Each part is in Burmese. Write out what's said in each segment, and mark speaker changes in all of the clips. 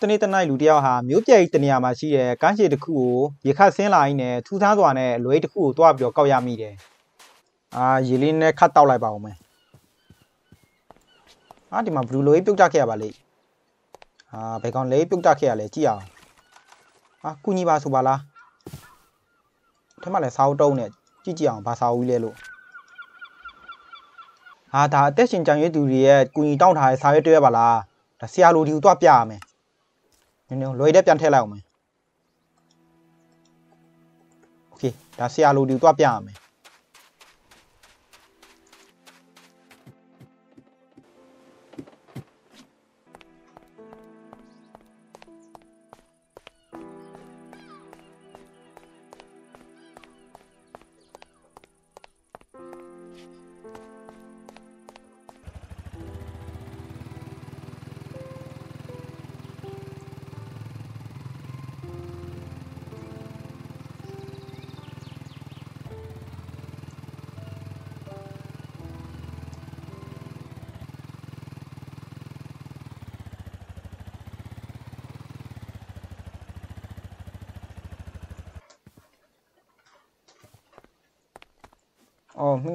Speaker 1: တနေ့တနိုင်လူတယောက်ဟာမြို့ပြိုက်တနေရာမှာရှိတဲ့ကမ်းခြေတစ်ခုကိုရေခတ်ဆင်းလာရင်းနဲ့ထူထမ်းစွာနဲ့လွဲတစ်ခုကိုတွားပြီးတော့ကောက်ရမိတယ်။အာရေလေးနဲ့ခတ်တောက်လိုက်ပါဦးမယ်။အာဒီမှာဘလူးလွဲပြုတ်တက်ခဲ့ရပါလိမ့်။အာဘယ်ကောင်လဲပြုတ်တက်ခဲ့ရလဲကြည့်အောင်။အာကုညီပါဆိုပါလား။ထမလဲစာအုပ်တုံးနဲ့ကြည့်ကြည့်အောင်ဘာစာအုပ်ကြီးလဲလို့။အာဒါအသက်ရှင်ကြံရွေးသူတွေရဲ့ကုညီတောင်းထားတဲ့စာရွက်တွေပါလား။ဒါဆရာလူဒီကိုတွားပြရမယ်။နည်းနည်းလွယ်တဲ့ပြန်ထည့်လိုက်အောင်မယ်โอเคဒါဆရာလိုဒီသွားပြရမယ်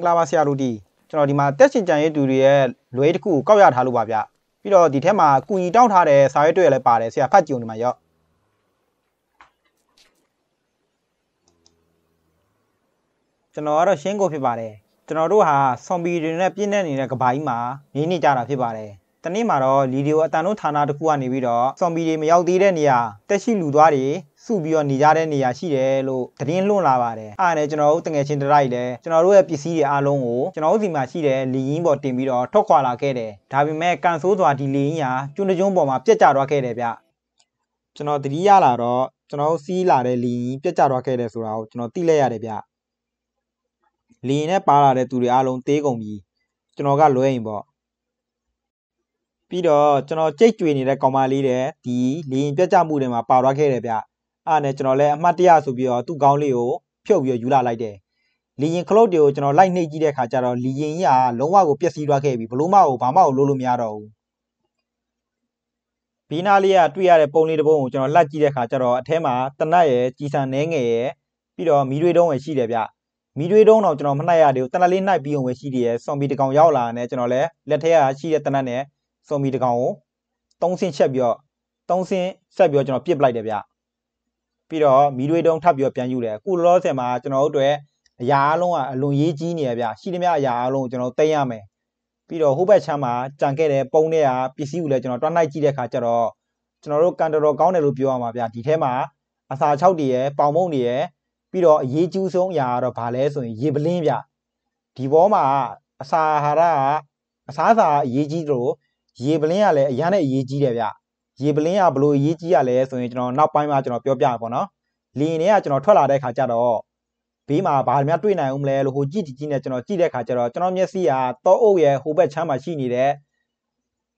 Speaker 1: င်္ဂလာပါဆရာတို့ဒီကျွန်တော်ဒီမှာတက်ရှင်ကြံရေးသူတွေရဲ့လွဲတစ်ခုကိုကောက်ရထားလို့ပါဗျပြီးတော့ဒီထဲမှာကုညီတောင်းထားတဲ့စာရွက်တွေလည်းပါတယ်ဆရာဖတ်ကြည့်ဦးဒီမှာရော့ကျွန်တော်ကတော့ရှင်းကိုဖြစ်ပါတယ်ကျွန်တော်တို့ဟာဆွန်ဘီတွေနဲ့ပြင်းတဲ့နေတဲ့ကဘာကြီးမှာနေနေကြတာဖြစ်ပါတယ်တနေ့မှာတော့လီဒီယိုအတန်တို့ဌာနတစ်ခုကနေပြီးတော့ဆော်မီတွေမရောက်သေးတဲ့နေရာတက်ရှိလူသွားတွေစုပြီးတော့နေကြတဲ့နေရာရှိတယ်လို့သတင်းလွှင့်လာပါတယ်။အားနဲ့ကျွန်တော်တို့တငယ်ချင်းတရိုက်လည်းကျွန်တော်တို့ရဲ့ပစ္စည်းတွေအားလုံးကိုကျွန်တော်တို့စီမှာရှိတဲ့လီရင်းပေါ်တင်ပြီးတော့ထွက်ခွာလာခဲ့တယ်။ဒါပေမဲ့ကန်ဆိုးစွာဒီလီရင်းဟာကျွန်းကျွန်းပေါ်မှာပြက်ကျသွားခဲ့တယ်ဗျ။ကျွန်တော်သတိရလာတော့ကျွန်တော်တို့စီးလာတဲ့လီရင်းပြက်ကျသွားခဲ့တယ်ဆိုတာကိုကျွန်တော်သိလိုက်ရတယ်ဗျ။လီရင်းနဲ့ပါလာတဲ့သူတွေအားလုံးတေးကုန်ပြီးကျွန်တော်ကလွဲရင်ပေါ့ပြီးတော့ကျွန်တော်ကြိတ်ကြွေနေတဲ့ကောင်မလေးတဲ့ဒီလေရင်ပြတ်ကျမှုတွေမှာပါသွားခဲ့တယ်ဗျအဲ့နဲ့ကျွန်တော်လည်းအမှတ်တရဆိုပြီးတော့သူ့ကောင်းလေးကိုဖြုတ်ပြီးယူလာလိုက်တယ်လီရင်ခလုတ်တွေကိုကျွန်တော်လိုက်နှိပ်ကြည့်တဲ့ခါကျတော့လီရင်ကြီးကလုံးဝကိုပျက်စီးသွားခဲ့ပြီဘလို့မကိုဘာမှကိုလုံးလို့မရတော့ဘူးဘီနာလေးကတွေ့ရတဲ့ပုံလေးတစ်ပုံကိုကျွန်တော်လှက်ကြည့်တဲ့ခါကျတော့အထဲမှာတနတ်ရဲ့ကြီးစံနှဲငယ်ရဲ့ပြီးတော့မီတွေတုံးပဲရှိတယ်ဗျမီတွေတုံးတော့ကျွန်တော်မနှိုက်ရသေးဘူးတနတ်လေးနှိုက်ပြီးအောင်ပဲရှိသေးတယ်ဆွန်ဘီတကောင်ရောက်လာတဲ့ကျွန်တော်လည်းလက်ထက်ကရှိတဲ့တနတ်နဲ့ဆိုမီတကောင်ကို3ဆင်းချက်ပြီးတော့3ဆင်းဆက်ပြီးတော့ကျွန်တော်ပြစ်ပလိုက်တယ်ဗျပြီးတော့မီတွေတုံးထပ်ပြီးတော့ပြန်ယူတယ်ကုလောဆယ်မှာကျွန်တော်တို့တွေအရာအလုံးကအလွန်ရေးကြီးနေရဗျရှိသမျှအရာအလုံးကိုကျွန်တော်သိမ်းရမယ်ပြီးတော့ဟိုဘက်ချမ်းမှာကြံခဲ့တဲ့ပုံတွေကပစ္စည်းကိုလည်းကျွန်တော်တွန်းလိုက်ကြည့်တဲ့အခါကျတော့ကျွန်တော်တို့ကန်တော်ကောင်းတယ်လို့ပြောရမှာဗျဒီထဲမှာအစာ6တည်းရယ်ပေါင်မုံတည်းရယ်ပြီးတော့အရေးကြီးဆုံးအရာကတော့ဗာလဲဆိုရင်ရေပလင်းဗျဒီဘောမှာအစာအာဟာရကအစားအစာအရေးကြီးလို့ရေပလင်းကလည်းအရန်နဲ့အရေးကြီးတယ်ဗျရေပလင်းကဘလို့အရေးကြီးရလဲဆိုရင်ကျွန်တော်နောက်ပိုင်းမှာကျွန်တော်ပြောပြရပါတော့လီယင်တွေကကျွန်တော်ထွက်လာတဲ့ခါကျတော့ဘေးမှာဘာမှတွေ့နိုင်ဦးမလဲလို့ဟိုကြည့်ကြည့်နဲ့ကျွန်တော်ကြည့်တဲ့ခါကျတော့ကျွန်တော်မျက်စိကတောအုပ်ရဲ့ဟိုဘက်ချမ်းမှာရှိနေတဲ့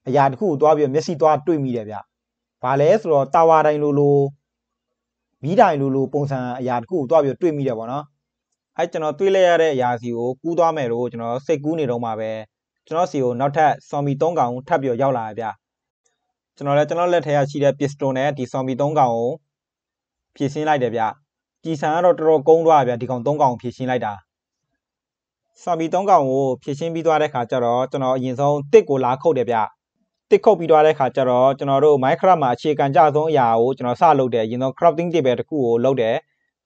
Speaker 1: အရာတစ်ခုကိုတွားပြီးမျက်စိတွားတွေ့မိတယ်ဗျဘာလဲဆိုတော့တာဝါတိုင်းလိုလိုမီးတိုင်လိုလိုပုံစံအရာတစ်ခုကိုတွားပြီးတွေ့မိတယ်ပေါ့နော်အဲကျွန်တော်တွေ့လိုက်ရတဲ့အရာစီကိုကူးသွားမယ်လို့ကျွန်တော်စိတ်ကူးနေတော့မှပဲကျွန်တော်စီကိုနောက်ထပ်ဆော်မီ3ကောင်ထပ်ပြီးရောက်လာရဗျကျွန်တော်လည်းကျွန်တော်လက်ထဲရရှိတဲ့ပစ္စတိုနဲ့ဒီဆော်မီ3ကောင်ကိုဖြည့်ဆင်းလိုက်တယ်ဗျကြည်ဆန်ကတော့တော်တော်ကုန်းသွားဗျဒီကောင်3ကောင်ဖြည့်ဆင်းလိုက်တာဆော်မီ3ကောင်ကိုဖြည့်ဆင်းပြီးသွားတဲ့ခါကျတော့ကျွန်တော်အရင်ဆုံးတစ်ကိုလာခုတ်တယ်ဗျတစ်ခုတ်ပြီးသွားတဲ့ခါကျတော့ကျွန်တော်တို့ Minecraft မှာအခြေခံကြဆုံးအရာကိုကျွန်တော်စလုပ်တယ်အရင်ဆုံး crafting table တစ်ခုကိုလုပ်တယ်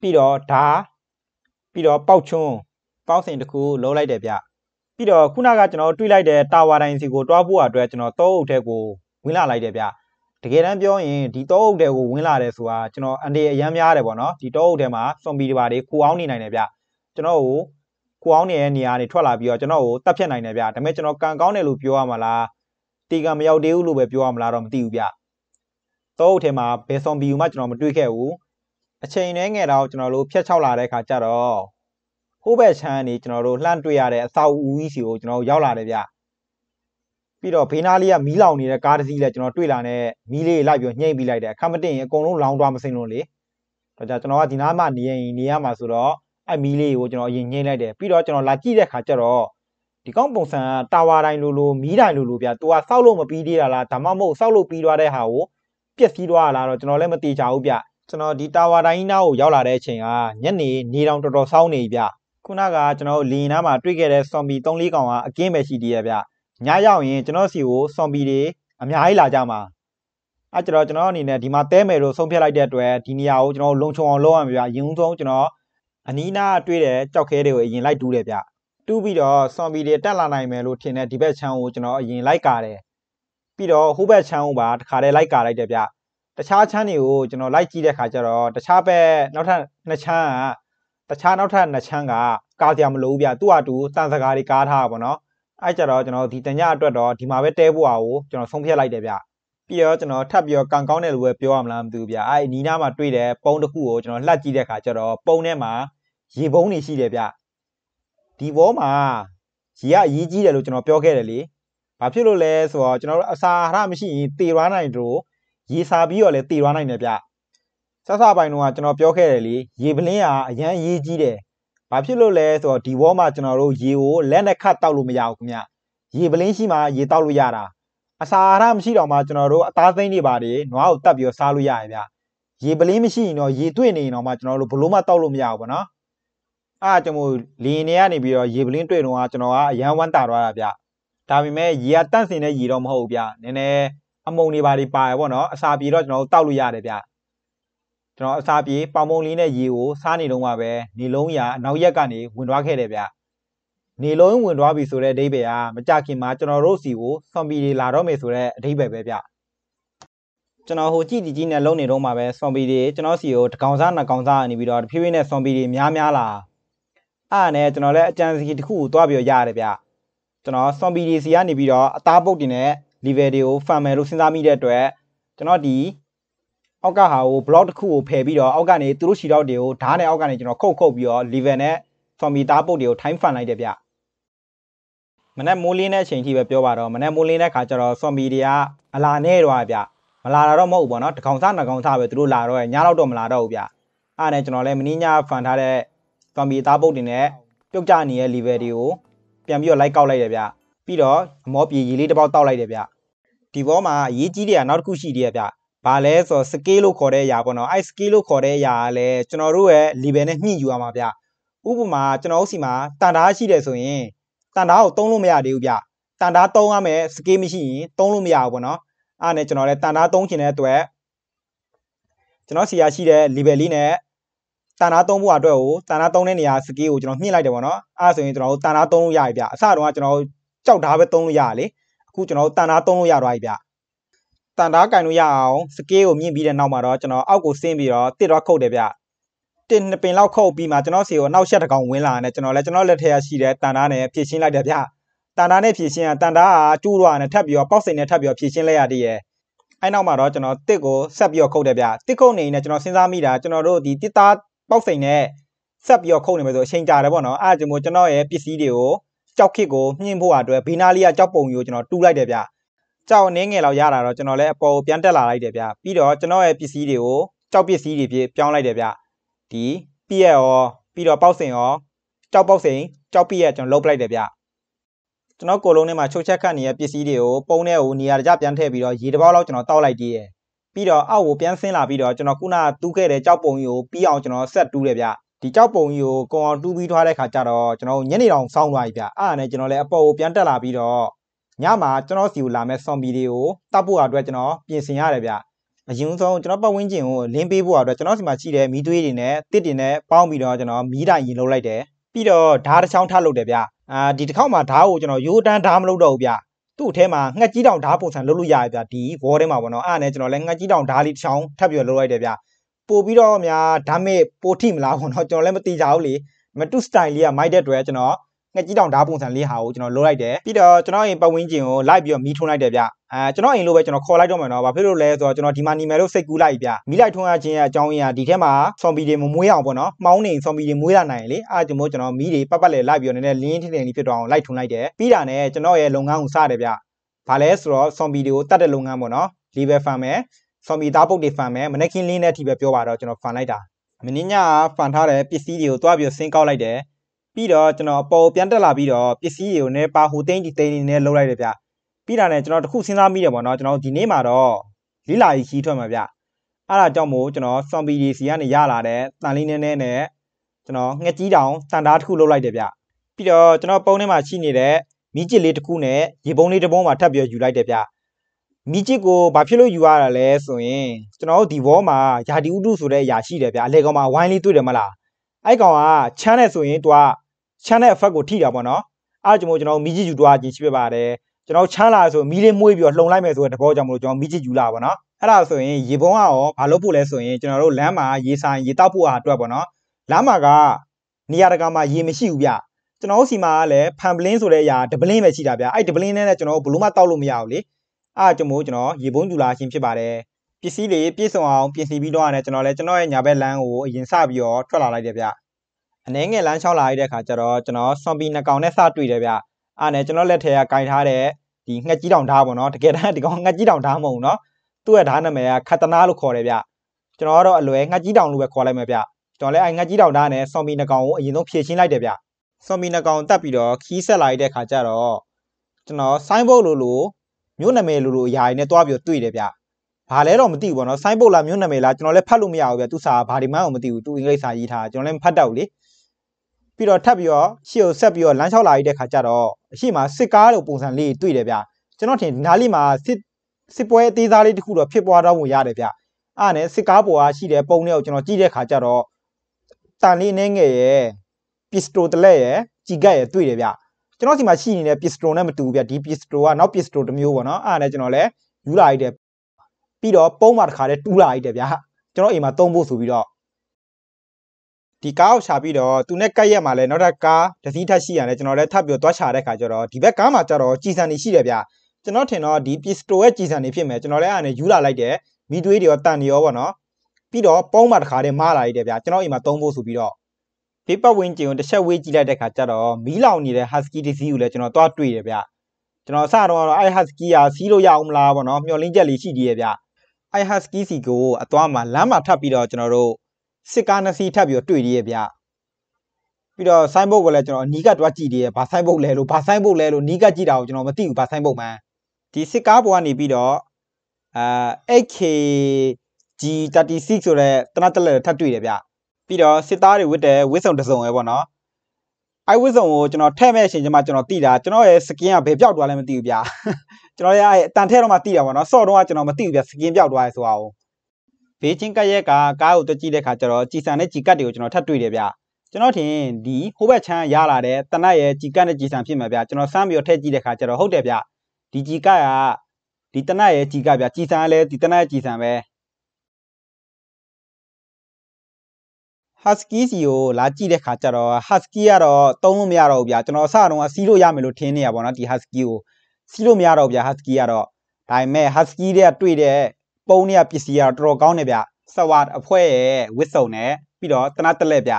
Speaker 1: ပြီးတော့ဓာပြီးတော့ပေါက်ချွန်းပေါက်စင်တစ်ခုလုံးလိုက်တယ်ဗျပြီးတော့ခုနကကျွန်တော်တွေးလိုက်တဲ့တာဝါတိုင်းစီကိုတွားဖို့အတွက်ကျွန်တော်တောအုပ်ထဲကိုဝင်လာလိုက်တယ်ဗျတကယ်တမ်းပြောရင်ဒီတောအုပ်ထဲကိုဝင်လာတယ်ဆိုတာကျွန်တော်အန်ဒီအရန်များတယ်ပေါ့နော်ဒီတောအုပ်ထဲမှာဆွန်ဘီတွေပါတွေခိုအောင်နေနိုင်တယ်ဗျကျွန်တော်ကိုခိုအောင်နေတဲ့နေရာနေထွက်လာပြီးတော့ကျွန်တော်ကိုတပ်ဖြတ်နိုင်တယ်ဗျဒါပေမဲ့ကျွန်တော်ကံကောင်းတယ်လို့ပြောရမှာလားတီကံမရောက်သေးဘူးလို့ပဲပြောရမှာလားတော့မသိဘူးဗျတောအုပ်ထဲမှာဘယ်ဆွန်ဘီကိုမှကျွန်တော်မတွေ့ခဲ့ဘူးအချိန်နှဲငယ်တော့ကျွန်တော်တို့ဖျက်ချောက်လာတဲ့အခါကျတော့ဟိုးဘက်ခြမ်းကနေကျွန်တော်တို့လှမ်းတွေ့ရတဲ့အဆောက်အဦကြီးစီကိုကျွန်တော်တို့ရောက်လာတယ်ဗျပြီးတော့ဘေးနားလေးကမီးလောင်နေတဲ့ကားတစ်စီးလည်းကျွန်တော်တွေ့လာနဲ့မီးလေးလိုက်ပြီးညှိပြီးလိုက်တယ်အခက်မတင်ရင်အကုန်လုံးလောင်သွားမစင်လို့လေဒါကြောင့်ကျွန်တော်ကဒီနားမှာနေရင်နေရမှာဆိုတော့အဲ့မီးလေးကိုကျွန်တော်အရင်ညှိလိုက်တယ်ပြီးတော့ကျွန်တော်လာကြည့်တဲ့ခါကျတော့ဒီကောင်ပုံစံကတာဝါတိုင်းလိုလိုမီးတိုင်းလိုလိုဗျ။ तू ကစောက်လို့မပြီးသေးတာလားဒါမှမဟုတ်စောက်လို့ပြီးသွားတဲ့ဟာကိုပြက်စီးသွားလားတော့ကျွန်တော်လည်းမသိကြဘူးဗျ။ကျွန်တော်ဒီတာဝါတိုင်းနားကိုရောက်လာတဲ့အချိန်ကညနေနေတောင်တော်တော်စောင်းနေပြီဗျခုနကကျွန်တော်တို့လီယင်နာမှာတွေ့ခဲ့တဲ့ဆော်ဘီ၃၄ကောင်ကအကင်းပဲရှိသေးရဗျညရောက်ရင်ကျွန်တော်စီကိုဆော်ဘီတွေအများကြီးလာကြမှာအဲကျွန်တော်ကျွန်တော်အနေနဲ့ဒီမှာတဲမယ်လို့ဆုံးဖြတ်လိုက်တဲ့အတွက်ဒီနေရာကိုကျွန်တော်လုံခြုံအောင်လုပ်ရမှာဗျအရင်ဆုံးကျွန်တော်အနီးနားတွေ့တဲ့ကြောက်ခဲတွေကိုအရင်လိုက်တူးတယ်ဗျတူးပြီးတော့ဆော်ဘီတွေတက်လာနိုင်မယ်လို့ထင်တဲ့ဒီဘက်ချမ်းကိုကျွန်တော်အရင်လိုက်ကာတယ်ပြီးတော့ဟိုဘက်ချမ်းကိုပါတခါတည်းလိုက်ကာလိုက်တယ်ဗျတခြားချမ်းတွေကိုကျွန်တော်လိုက်ကြည့်တဲ့ခါကျတော့တခြားဘက်နောက်ထပ်နှစ်ချမ်းကတခြားနောက်ထပ်နှစ်ချမ်းကကာစရာမလိုဘူးဗျသူ့အတူတန်စကားတွေကားထားတာပေါ့နော်အဲ့ကြတော့ကျွန်တော်ဒီတညအတွက်တော့ဒီမှာပဲတဲဖို့အောင်ကျွန်တော်ဆုံးဖြတ်လိုက်တယ်ဗျပြီးတော့ကျွန်တော်ထပ်ပြီးတော့ကံကောင်းတယ်လို့ပဲပြောရမလားမသိဘူးဗျအဲ့ဒီနီနာမှာတွေ့တယ်ပုံတစ်ခုကိုကျွန်တော်လှက်ကြည့်တဲ့အခါကျတော့ပုံထဲမှာရေပုံးတွေရှိတယ်ဗျဒီဘောမှာရေကအရေးကြီးတယ်လို့ကျွန်တော်ပြောခဲ့တယ်လေဘာဖြစ်လို့လဲဆိုတော့ကျွန်တော်တို့အစာအာဟာရမရှိရင်တေရွားနိုင်တို့ရေစာပြီးတော့လည်းတေရွားနိုင်တယ်ဗျဆက်စပိုင်းတော့ကျွန်တော်ပြောခဲ့တယ်လေရေပလင်းကအရန်ရေးကြီးတယ်။ဘာဖြစ်လို့လဲဆိုတော့ဒီဘောမှာကျွန်တော်တို့ရေကိုလက်နဲ့ခတ်တောက်လို့မရဘူးခင်ဗျ။ရေပလင်းရှိမှရေတောက်လို့ရတာ။အစာအာဟာရမရှိတော့မှကျွန်တော်တို့အသားသိမ်းတွေပါတယ်နွားကိုတတ်ပြီးစားလို့ရရဗျ။ရေပလင်းမရှိရင်တော့ရေတွေ့နေရင်တော့မှကျွန်တော်တို့ဘလို့မှတောက်လို့မရဘူးပေါ့နော်။အားကျွန်တော်လင်းနေရနေပြီးတော့ရေပလင်းတွေ့တော့ကျွန်တော်ကအရန်ဝမ်းတာသွားတာဗျ။ဒါပေမဲ့ရေကတန့်စင်တဲ့ရေတော့မဟုတ်ဘူးဗျ။နည်းနည်းအမုံတွေပါတယ်ပါရပေါ့နော်။အစာပြေတော့ကျွန်တော်တို့တောက်လို့ရတယ်ဗျ။ကျွန်တော်အစာပြေပေါင်ပုံလေးနဲ့ရေကိုစားနေတော့မှပဲနေလုံးရနောက်ရက်ကနေဝင်သွားခဲ့တယ်ဗျနေလုံးဝင်သွားပြီဆိုတဲ့အဓိပ္ပာယ်ကမကြခင်မှာကျွန်တော်တို့စီကိုဆွန်ပီတွေလာတော့မယ်ဆိုတဲ့အဓိပ္ပာယ်ပဲဗျကျွန်တော်ဟိုကြည်တီကြီးနဲ့လုံနေတော့မှပဲဆွန်ပီတွေကျွန်တော်စီကိုတကောင်စားနှစ်ကောင်စားနေပြီးတော့တဖြည်းဖြည်းနဲ့ဆွန်ပီတွေများများလာအဲ့နဲ့ကျွန်တော်လည်းအကြံစီတစ်ခုကိုတွားပြီးရရတယ်ဗျကျွန်တော်ဆွန်ပီတွေစီကနေပြီးတော့အသားပုတ်တင်တဲ့ level တွေကိုဖန်မယ်လို့စဉ်းစားမိတဲ့အတွက်ကျွန်တော်ဒီအောက်ကဟာကို block တစ်ခုကိုဖယ်ပြီးတော့အောက်ကနေသူတို့ရှီတော့တွေကိုဓာတ်နဲ့အောက်ကနေကျွန်တော်ခုတ်ခုတ်ပြီးတော့ level နဲ့ zombie သားပုတ်တွေကို time fan လိုက်တယ်ဗျမနေ့မိုးလင်းတဲ့အချိန်ကြီးပဲပြောပါတော့မနေ့မိုးလင်းတဲ့ခါကျတော့ zombie တွေကအလာနဲ့တော့ဗျမလာတော့မဟုတ်ဘူးပေါ့နော်တကောင်စားနှကောင်စားပဲသူတို့လာတော့ညတော့တော့မလာတော့ဘူးဗျအားနဲ့ကျွန်တော်လည်းမင်းညဖန်ထားတဲ့ zombie သားပုတ်တွေနဲ့ပြုတ်ကျနေတဲ့ level တွေကိုပြန်ပြီးတော့ like ကောက်လိုက်တယ်ဗျပြီးတော့အမောပြေရေလေးတစ်ပေါက်တောက်လိုက်တယ်ဗျဒီဘောမှာအရေးကြီးတယ်ကနောက်တစ်ခုရှိသေးတယ်ဗျဘာလဲဆိုတော့ scale လို့ခေါ်တဲ့အရာပေါ့နော်အဲ့ scale လို့ခေါ်တဲ့အရာကလည်းကျွန်တော်တို့ရဲ့ level နဲ့ညှိယူရမှာဗျဥပမာကျွန်တော်တို့စီမှာတန်တားရှိတယ်ဆိုရင်တန်တားကိုသုံးလို့မရသေးဘူးဗျတန်တားသုံးရမယ် scale မရှိရင်သုံးလို့မရဘူးပေါ့နော်အဲ့နဲ့ကျွန်တော်လည်းတန်တားသုံးချင်တဲ့အတွက်ကျွန်တော်ဆီရရှိတဲ့ level လေးနဲ့တန်တာသုံးဖို့အတွက်ကိုတန်တာသုံးတဲ့နေရာစကေးကိုကျွန်တော်မြင့်လိုက်တယ်ပေါ့နော်အဲဆိုရင်ကျွန်တော်တို့တန်တာသုံးလို့ရပြီဗျအစတုန်းကကျွန်တော်တို့ကြောက်ဓာပဲသုံးလို့ရရလေအခုကျွန်တော်တို့တန်တာသုံးလို့ရသွားပြီဗျတန်တားကင်လို့ရအောင်စကေးကိုမြင့်ပြီးတဲ့နောက်မှာတော့ကျွန်တော်အောက်ကိုဆင်းပြီးတော့တစ်တော့ခုတ်တယ်ဗျတင်နှစ်ပင်လောက်ခုတ်ပြီးမှကျွန်တော်စီကိုနောက်ဆက်တစ်ကောင်ဝင်လာတယ်ကျွန်တော်လည်းကျွန်တော်လက်ထဲရရှိတဲ့တန်တားနဲ့ဖြည့်ရှင်းလိုက်တယ်ဗျတန်တားနဲ့ဖြည့်ရှင်းရတန်တားကကျူးရွာနဲ့ထပ်ပြီးတော့ပေါက်စိန်နဲ့ထပ်ပြီးတော့ဖြည့်ရှင်းလိုက်ရတည်းရဲ့အဲ့နောက်မှာတော့ကျွန်တော်တစ်ကိုဆက်ပြီးတော့ခုတ်တယ်ဗျတစ်ခုတ်နေရင်လည်းကျွန်တော်စဉ်းစားမိတာကျွန်တော်တို့ဒီတစ်သားပေါက်စိန်နဲ့ဆက်ပြီးတော့ခုတ်နေမယ်ဆိုအချိန်ကြာတယ်ပေါ့နော်အဲ့ဒါကြောင့်မို့ကျွန်တော်ရဲ့ပစ္စည်းတွေကိုကြောက်ခစ်ကိုမြင့်ဖို့အတွက်ဘေးနားလေးကကြောက်ပုံကြီးကိုကျွန်တော်တူးလိုက်တယ်ဗျကြောက်နေငယ်လောက်ရတာတော့ကျွန်တော်လည်းအပေါ်ကိုပြန်တက်လာလိုက်တယ်ဗျပြီးတော့ကျွန်တော်ရဲ့ပစ္စည်းတွေကိုကြောက်ပစ္စည်းတွေဖြစ်ပြောင်းလိုက်တယ်ဗျဒီပြည့်ရောပြီးတော့ပေါက်စင်ရောကြောက်ပေါက်စင်ကြောက်ပြည့်ရကျွန်တော်လုတ်ပလိုက်တယ်ဗျကျွန်တော်ကိုလုံးထဲမှာချုပ်ချက်ခတ်နေတဲ့ပစ္စည်းတွေကိုပုံးထဲကိုနေရာတကျပြန်ထည့်ပြီးတော့ရေတစ်ပေါက်လောက်ကျွန်တော်တောက်လိုက်သေးတယ်ပြီးတော့အောက်ကိုပြန်ဆင်းလာပြီးတော့ကျွန်တော်ခုနတူးခဲ့တဲ့ကြောက်ပုံကြီးကိုပြီးအောင်ကျွန်တော်ဆက်တူးတယ်ဗျဒီကြောက်ပုံကြီးကိုကုံအောင်တူးပြီးထွားတဲ့ခါကျတော့ကျွန်တော်ညနေတောင်စောင်းသွားပြီဗျအဲ့ဒါနဲ့ကျွန်တော်လည်းအပေါ်ကိုပြန်တက်လာပြီးတော့ညမှာကျွန်တော်စီကိုလာမဲ့ဆွန်ဘီတွေကိုတပ်ဖို့အတွက်ကျွန်တော်ပြင်ဆင်ရတယ်ဗျအရင်ဆုံးကျွန်တော်ပတ်ဝန်းကျင်ကိုလင်းပေးဖို့အတွက်ကျွန်တော်စီမှာရှိတဲ့မီးသွေးတွေနဲ့တစ်တွေနဲ့ပေါင်းပြီးတော့ကျွန်တော်မီးတိုင်ရင်လုပ်လိုက်တယ်ပြီးတော့ဓားတစ်ချောင်းထပ်လုပ်တယ်ဗျအာဒီတစ်ခေါက်မှာဓားကိုကျွန်တော်ရိုးတန်းဓားမလုပ်တော့ဘူးဗျသူ့အထဲမှာငှက်ကြီးတောင်ဓားပုံစံလုပ်လို့ရတယ်ဗျဒီဝေါ်ထဲမှာပေါ့နော်အဲ့ဒါနဲ့ကျွန်တော်လည်းငှက်ကြီးတောင်ဓားလေးတစ်ချောင်းထပ်ပြီးလုပ်လိုက်တယ်ဗျပို့ပြီးတော့များဓာမေပိုထိမလားပေါ့နော်ကျွန်တော်လည်းမသိကြဘူးလေမတူစတိုင်လေးကမိုက်တဲ့တွေ့ကျွန်တော်ငှက်ကြီးတောင်ဓာတ်ပုံစံလေးဟာကိုကျွန်တော်လိုလိုက်တယ်ပြီးတော့ကျွန်တော်အိမ်ပတ်ဝန်းကျင်ကိုလိုက်ပြီးတော့မီးထွန်းလိုက်တယ်ဗျအဲကျွန်တော်အိမ်လိုပဲကျွန်တော်ခေါ်လိုက်တော့မယ်နော်ဘာဖြစ်လို့လဲဆိုတော့ကျွန်တော်ဒီမှာနေမယ်လို့စိတ်ကူးလိုက်ဗျမိလိုက်ထွန်းရခြင်းရဲ့အကြောင်းရင်းကဒီထဲမှာဆွန်ဘီတွေမမွေးအောင်ပေါ့နော်မှောင်းနေဆွန်ဘီတွေမွေးလာနိုင်လေအဲကျွန်တော်ကျွန်တော်မီးတွေပတ်ပတ်လဲလိုက်ပြီးတော့နည်းနည်းလင်းထင်းထင်းလေးဖြစ်တော့အောင်လိုက်ထွန်းလိုက်တယ်ပြီးတာနဲ့ကျွန်တော်ရဲ့လုပ်ငန်းကိုစတယ်ဗျဘာလဲဆိုတော့ဆွန်ဘီတွေကိုတတ်တဲ့လုပ်ငန်းပေါ့နော်လီဘယ်ဖန်မယ်ဆွန်ဘီသားပုတ်တွေဖန်မယ်မနက်ခင်းလင်းတဲ့အထိပဲပြောပါတော့ကျွန်တော်ဖန်လိုက်တာမင်းညကဖန်ထားတဲ့ပစ္စည်းတွေကိုတွားပြီးစင်းကောက်လိုက်တယ်ပြီးတော့ကျွန်တော်အပေါ်ပြန်တက်လာပြီးတော့ပစ္စည်းတွေကိုလည်းပါဟိုသိန်းဒီသိန်းနေနဲ့လောက်လိုက်တယ်ဗျပြီးတာနဲ့ကျွန်တော်တခုစဉ်းစားမိတယ်ပေါ့နော်ကျွန်တော်ဒီနေ့မှာတော့လီလာကြီးခီးထွက်မှာဗျအဲ့ဒါကြောင့်မို့ကျွန်တော် zombie တွေစီကနေရလာတဲ့တန်လေးနဲနဲနဲ့ကျွန်တော်ငှက်ကြီးတောင်တန်တားတစ်ခုလောက်လိုက်တယ်ဗျပြီးတော့ကျွန်တော်ပုံထဲမှာရှိနေတဲ့မီးကျစ်လေးတစ်ခုနဲ့ရေပုံးလေးတစ်ပုံးမှာထပ်ပြီးယူလိုက်တယ်ဗျမီးကျစ်ကိုဘာဖြစ်လို့ယူရတာလဲဆိုရင်ကျွန်တော်တို့ဒီဘောမှာယာတီဥတုဆိုတဲ့အရာရှိတယ်ဗျအလေကောင်မှာဝိုင်းလေးတွေ့တယ်မလားအဲ့ကောင်ကချမ်းတယ်ဆိုရင် तू ကချမ်းတဲ့ effect ကိုထိတာပေါ့နော်အဲ့ဒါကြောင့်မို့ကျွန်တော်မီးကြီးယူသွားခြင်းရှိပြပါတယ်ကျွန်တော်ချမ်းလာဆိုမီးလေးမွေးပြီးတော့လှုံလိုက်မယ်ဆိုတဲ့သဘောကြောင့်မို့လို့ကျွန်တော်မီးကြီးယူလာပါပေါ့နော်အဲ့ဒါဆိုရင်ရေပုံးကရောဘာလို့ဖို့လဲဆိုရင်ကျွန်တော်တို့လမ်းမှာရေဆိုင်ရေတောက်ဖို့အားအတွက်ပေါ့နော်လမ်းမှာကနေရာတကာမှာရေမရှိဘူးဗျကျွန်တော်စီမှာကလည်းဖန်ပလင်းဆိုတဲ့အရာဒပလင်းပဲရှိတာဗျအဲ့ဒပလင်းနဲ့လည်းကျွန်တော်ဘလို့မှတောက်လို့မရဘူးလေအားကြောင့်မို့ကျွန်တော်ရေပုံးယူလာခြင်းဖြစ်ပါတယ်ပစ္စည်းတွေပြည့်စုံအောင်ပြင်ဆင်ပြီးတော့ရတယ်ကျွန်တော်လည်းကျွန်တော်ရဲ့ညာဘက်လမ်းကိုအရင်စပြီးတော့ထွက်လာလိုက်တယ်ဗျအနှဲငယ်လမ်းလျှောက်လာရတဲ့အခါကျတော့ကျွန်တော်ဆွန်ပီနှကောင်နဲ့စတွေ့တယ်ဗျအားနဲ့ကျွန်တော်လက်ထဲကကင်ထားတဲ့ဒီငှက်ကြီးတောင်ဓာတ်ပေါ့နော်တကယ်တမ်းဒီကောင်ငှက်ကြီးတောင်ဓာတ်မဟုတ်ဘူးနော်သူ့ရဲ့ဓာတ်နာမည်ကခတနာလို့ခေါ်တယ်ဗျကျွန်တော်ကတော့အလွယ်ငှက်ကြီးတောင်လို့ပဲခေါ်လိုက်မှာဗျကျွန်တော်လည်းအဲငှက်ကြီးတောင်ဓာတ်နဲ့ဆွန်ပီနှကောင်ကိုအရင်ဆုံးဖြည့်ချင်းလိုက်တယ်ဗျဆွန်ပီနှကောင်တက်ပြီးတော့ခီးဆက်လာရတဲ့အခါကျတော့ကျွန်တော်ဆိုင်းဘုတ်လိုလိုမြို့နာမည်လိုလိုအရာတွေနဲ့တွားပြီးတွေ့တယ်ဗျဘာလဲတော့မသိဘူးပေါ့နော်ဆိုင်းဘုတ်လားမြို့နာမည်လားကျွန်တော်လည်းဖတ်လို့မရဘူးဗျသူစာဘာဒီမှန်းအောင်မသိဘူးသူအင်္ဂလိပ်စာရေးထားကျွန်တော်လည်းမဖတ်တော့ဘူးလေပြီးတော့ထပ်ပြီးတော့ရှေ့ကိုဆက်ပြီးတော့လမ်းလျှောက်လာပြီးတဲ့ခါကျတော့အရှိမစစ်ကားလိုပုံစံလေးတွေ့တယ်ဗျကျွန်တော်ထင်နားလေးမှာစစ်စစ်ပွဲအသေးစားလေးတခုတော့ဖြစ်ပွားတော့မှရတယ်ဗျအဲ့နဲ့စစ်ကားပေါ်ကရှိတဲ့ပုံတွေကိုကျွန်တော်ကြည့်တဲ့ခါကျတော့တန်လေးနဲ့ငယ်ရဲ့ပစ္စတိုတလက်ရဲ့ကြီကတ်ရဲ့တွေ့တယ်ဗျကျွန်တော်ဒီမှာရှိနေတဲ့ပစ္စတိုနဲ့မတူဘူးဗျဒီပစ္စတိုကနောက်ပစ္စတိုတစ်မျိုးပေါ့နော်အဲ့ဒါနဲ့ကျွန်တော်လည်းယူလာလိုက်တယ်ပြီးတော့ပုံမှာတစ်ခါတည်းတူးလာလိုက်တယ်ဗျကျွန်တော်အိမ်မှာသုံးဖို့ဆိုပြီးတော့ဒီကားကိုရှာပြီးတော့သူနဲ့ကပ်ရက်မှာလဲနောက်ထပ်ကားတစ်စီးထပ်ရှိရတယ်ကျွန်တော်လည်းထပ်ပြီးတော့သွားရှာတဲ့ခါကျတော့ဒီဘက်ကားမှာကျတော့ကြည်စံနေရှိတယ်ဗျာကျွန်တော်ထင်တော့ဒီ pistol ရဲ့ကြည်စံနေဖြစ်မယ်ကျွန်တော်လည်းအားနဲ့ယူလာလိုက်တယ်မီတွေးတွေရောတန်တွေရောပေါ့နော်ပြီးတော့ပုံးမှာတစ်ခါတည်းမလာလိုက်တယ်ဗျာကျွန်တော်အိမ်မှာသုံးဖို့ဆိုပြီးတော့ဘေးပတ်ဝန်းကျင်ကိုတစ်ချက်ဝေးကြည့်လိုက်တဲ့ခါကျတော့မီးလောင်နေတဲ့ husky တစ်စီးကိုလည်းကျွန်တော်သွားတွေ့တယ်ဗျာကျွန်တော်အစတော့ကတော့အဲ့ husky ကစီးလို့ရအောင်မလားပေါ့နော်မျောလင်းချက်လေးရှိသေးရဲ့ဗျအဲ့ husky စီကိုအသွားမှာလမ်းမှာထပ်ပြီးတော့ကျွန်တော်တို့စစ်ကားနှစ်စီးထပ်ပြီးတော့တွေ့သေးရဲ့ဗျပြီးတော့ sign board ကိုလည်းကျွန်တော်အနီးကတွားကြည့်သေးရဲ့ဘာ sign board လဲလို့ဘာ sign board လဲလို့နီးကကြည့်တာကိုကျွန်တော်မသိဘူးဘာ sign board မှန်းဒီစစ်ကားပေါ်ကနေပြီးတော့အာ 8KG36 ဆိုတဲ့တနတ်တလက်ထပ်တွေ့တယ်ဗျပြီးတော့စစ်သားတွေဝတ်တယ်ဝစ်စုံတစ်စုံပဲပေါ့နော်အဲဝစ်စုံကိုကျွန်တော်ထည့်မဲ့အချိန်ကျမှကျွန်တော်သိတာကျွန်တော်ရဲ့ skin ကဘယ်ပြောက်သွားလဲမသိဘူးဗျကျွန်တော်ရဲ့အတန်ထဲတော့မှသိတာပေါ့နော်ဆော့တော့ကကျွန်တော်မသိဘူးဗျ skin ပြောက်သွားရဲဆိုတာကိုဘေးချင်းကရက်ကကားကိုတွေ့ကြည့်တဲ့ခါကျတော့ကြည်စံနဲ့ကြည်ကတ်တွေကိုကျွန်တော်ထပ်တွေ့တယ်ဗျကျွန်တော်ထင်ဒီဟိုဘက်ချမ်းရလာတဲ့တနတ်ရဲ့ကြည်ကတ်နဲ့ကြည်စံဖြစ်မှာဗျကျွန်တော်စမ်းပြီးတော့ထည့်ကြည့်တဲ့ခါကျတော့ဟုတ်တယ်ဗျဒီကြည်ကတ်ကဒီတနတ်ရဲ့ကြည်ကတ်ဗျကြည်စံလည်းဒီတနတ်ရဲ့ကြည်စံပဲဟတ်စကီစီကိုလာကြည့်တဲ့ခါကျတော့ဟတ်စကီကတော့တုံးလို့မရတော့ဘူးဗျာကျွန်တော်အစတုန်းကစီးလို့ရမယ်လို့ထင်နေရပါတော့ဒီဟတ်စကီကိုစီးလို့မရတော့ဗျာဟတ်စကီကတော့ဒါပေမဲ့ဟတ်စကီတွေကတွေ့တဲ့ပုံးเนี่ยပစ္စည်းကတော့တော်တော်ကောင်းတယ်ဗျဆဝါအဖွဲရဲ့ဝစ်စုံနဲ့ပြီးတော့တနတ်တလက်ဗျ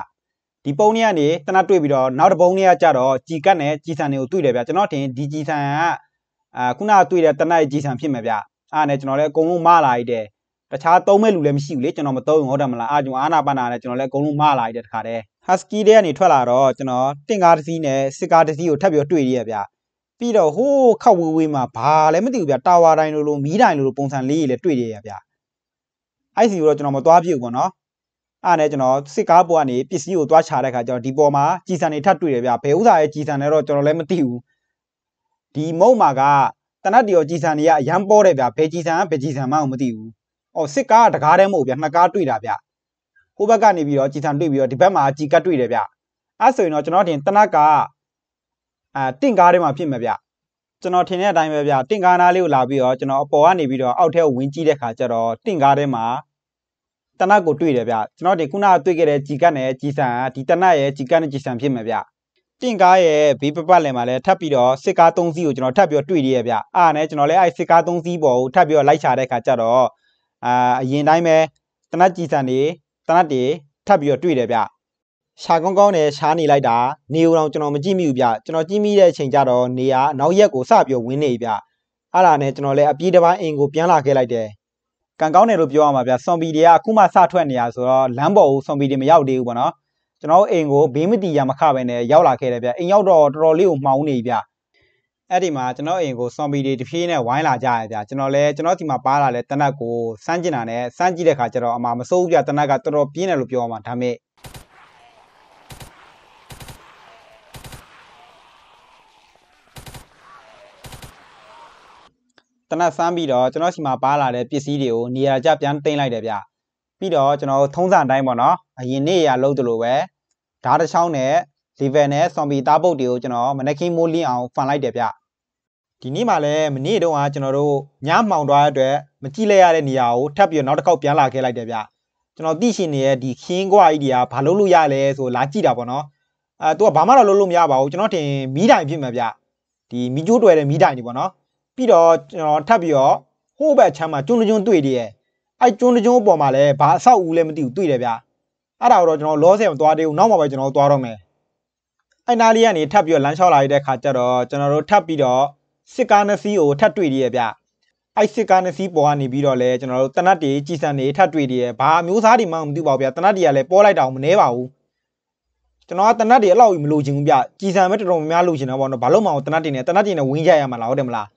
Speaker 1: ဒီပုံးเนี่ยနေတနတ်တွေ့ပြီးတော့နောက်တစ်ပုံးเนี่ยကြတော့ကြီကတ်နဲ့ကြီဆန်တွေကိုတွေ့တယ်ဗျကျွန်တော်ထင်ဒီကြီဆန်ကအာခုနကတွေ့တဲ့တနတ်ကြီဆန်ဖြစ်မယ်ဗျအားနဲ့ကျွန်တော်လည်းအကုန်လုံးမလာလိုက်တယ်တခြားသုံးမဲ့လူလည်းမရှိဘူးလေကျွန်တော်မသုံးဟုတ်တယ်မလားအားကျွန်တော်အာနာပါနာနဲ့ကျွန်တော်လည်းအကုန်လုံးမလာလိုက်တဲ့တခါတည်း husky တဲ့ကနေထွက်လာတော့ကျွန်တော်တင့်ကားတစ်စီးနဲ့စစ်ကားတစ်စီးကိုထပ်ပြီးတော့တွေ့ရရဗျပြီးတော့ဟိုးခောက်ဝေးဝေးမှာဘာလည်းမသိဘူးဗျတာဝါတိုင်းလိုလိုမီးတိုင်းလိုလိုပုံစံလေးကြီးလည်းတွေ့ရတယ်ဗျအဲ့စီကိုတော့ကျွန်တော်မသွားပြဘူးပေါ့နော်အဲ့နဲ့ကျွန်တော်စစ်ကားပေါ်ကနေပစ္စည်းကိုသွားချတဲ့ခါကျတော့ဒီပေါ်မှာကြည်စံတွေထပ်တွေ့တယ်ဗျဘယ်ဥစားရဲ့ကြည်စံလဲတော့ကျွန်တော်လည်းမသိဘူးဒီမုံမာကတနတ်တီရောကြည်စံတွေကအရန်ပေါ်တယ်ဗျဘယ်ကြည်စံဘယ်ကြည်စံမှမသိဘူးအော်စစ်ကားကတကားတည်းမဟုတ်ဗျနှစ်ကားတွေ့တာဗျဟိုဘက်ကနေပြီးတော့ကြည်စံတွေ့ပြီးတော့ဒီဘက်မှာကြည်ကတ်တွေ့တယ်ဗျအဲ့ဆိုရင်တော့ကျွန်တော်တင်တနတ်ကအဲတင့်ကားထဲမှာဖြစ်မှာဗျကျွန်တော်ထင်တဲ့အတိုင်းပဲဗျတင့်ကားနားလေးကိုလာပြီးတော့ကျွန်တော်အပေါ်ကနေပြီးတော့အောက်ထဲကိုဝင်ကြည့်တဲ့ခါကျတော့တင့်ကားထဲမှာတနတ်ကိုတွေ့တယ်ဗျကျွန်တော်ဒီခုနကတွေ့ခဲ့တဲ့ဂျီကတ်နဲ့ဂျီဆန်ကဒီတနတ်ရဲ့ဂျီကတ်နဲ့ဂျီဆန်ဖြစ်မှာဗျတင့်ကားရဲ့ဘေးပပတ်လည်မှာလည်းထပ်ပြီးတော့စစ်ကား၃စီးကိုကျွန်တော်ထပ်ပြီးတော့တွေ့ရရဗျအားနဲ့ကျွန်တော်လည်းအဲစစ်ကား၃စီးပေါ်ကိုထပ်ပြီးတော့လိုက်ချတဲ့ခါကျတော့အာအရင်တိုင်းပဲတနတ်ဂျီဆန်တွေတနတ်တွေထပ်ပြီးတော့တွေ့တယ်ဗျရှာကောင်းကောင်းနဲ့ရှားနေလိုက်တာနေဦးတော့ကျွန်တော်မကြည့်မိဘူးဗျကျွန်တော်ကြည့်မိတဲ့အချိန်ကျတော့နေရနောက်ရက်ကိုစပြောဝင်နေဗျအဲ့ဒါနဲ့ကျွန်တော်လည်းအပြေးတစ်ပိုင်းအိမ်ကိုပြန်လာခဲ့လိုက်တယ်ကံကောင်းတယ်လို့ပြောရမှာဗျဆွန်ပီတွေကအခုမှစထွက်နေရဆိုတော့လမ်းပေါ်ကိုဆွန်ပီတွေမရောက်သေးဘူးပေါ့နော်ကျွန်တော်အိမ်ကိုဘေးမတီရမခပဲနဲ့ရောက်လာခဲ့တယ်ဗျအိမ်ရောက်တော့တော်တော်လေးကိုမှောင်နေဗျအဲ့ဒီမှာကျွန်တော်အိမ်ကိုဆွန်ပီတွေတစ်ပြေးနဲ့ဝိုင်းလာကြရဗျကျွန်တော်လည်းကျွန်တော်ဒီမှာပါလာလဲတနတ်ကိုစမ်းကျင်တာနဲ့စမ်းကြည့်တဲ့ခါကျတော့အမှမစိုးဘူးဗျတနတ်ကတော်တော်ပြင်းတယ်လို့ပြောရမှာဒါပေမဲ့တနတ်ဆမ်းပြီးတော့ကျွန်တော်စီမှာပါလာတဲ့ပစ္စည်းတွေကိုနေရာကျပြန်တင်လိုက်တယ်ဗျပြီးတော့ကျွန်တော်ထုံးစံတိုင်းပေါ့နော် အရင်နေ့ရာလုံးတလို့ပဲဓာတ်တစ်ချောင်းနဲ့ level နဲ့ zombie တားပုတ်တွေကိုကျွန်တော်မနက်ခင်းမိုးလင်းအောင်ဖန်လိုက်တယ်ဗျဒီနေ့မှလည်းမနေ့တုန်းကကျွန်တော်တို့ညမှောင်သွားတဲ့အတွက်မကြည့်လိုက်ရတဲ့နေရာကိုထပ်ပြီးတော့နောက်တစ်ခေါက်ပြန်လာခဲ့လိုက်တယ်ဗျကျွန်တော်သိရှင်နေတဲ့ဒီခင်းကွာကြီးတွေကဘာလုပ်လို့ရလဲဆိုလာကြည့်တာပေါ့နော်အဲသူကဘာမှတော့လုပ်လို့မရပါဘူးကျွန်တော်ထင်မီးတိုင်ဖြစ်မှာဗျဒီမီးကျိုးတွယ်တဲ့မီးတိုင်တွေပေါ့နော်ပြီးတော့ကျွန်တော်ထပ်ပြီးတော့ဟိုးဘက်ချမ်းမှာကျွန်းကျွန်းတွေ့တယ်ရဲ့အဲ့ကျွန်းကျွန်းအပေါ်မှာလည်းဘာအဆောက်အဦလည်းမသိဘူးတွေ့တယ်ဗျအဲ့ဒါတော့ကျွန်တော်လောဆယ်မသွားသေးဘူးနောက်မှပဲကျွန်တော်သွားတော့မယ်အဲ့နားလေးကနေထပ်ပြီးတော့လမ်းလျှောက်လာရတဲ့ခါကျတော့ကျွန်တော်တို့ထပ်ပြီးတော့စစ်ကားနှစ်စီးကိုထပ်တွေ့တယ်ရဲ့ဗျအဲ့စစ်ကားနှစ်စီးပေါ်ကနေပြီးတော့လဲကျွန်တော်တို့တနတ်တွေကြည်စံတွေထပ်တွေ့တယ်ရဲ့ဘာမျိုးစားတွေမှမသိပါဘူးဗျတနတ်တွေကလည်းပေါ်လိုက်တာမနှဲပါဘူးကျွန်တော်ကတနတ်တွေအဲ့လောက်ကြီးမလိုချင်ဘူးဗျကြည်စံပဲတော်တော်များများလိုချင်တာပေါ့နော်ဘာလို့မှမတနတ်တွေနဲ့တနတ်တွေနဲ့ဝင်းကြရမှာလားဟုတ်တယ်မလား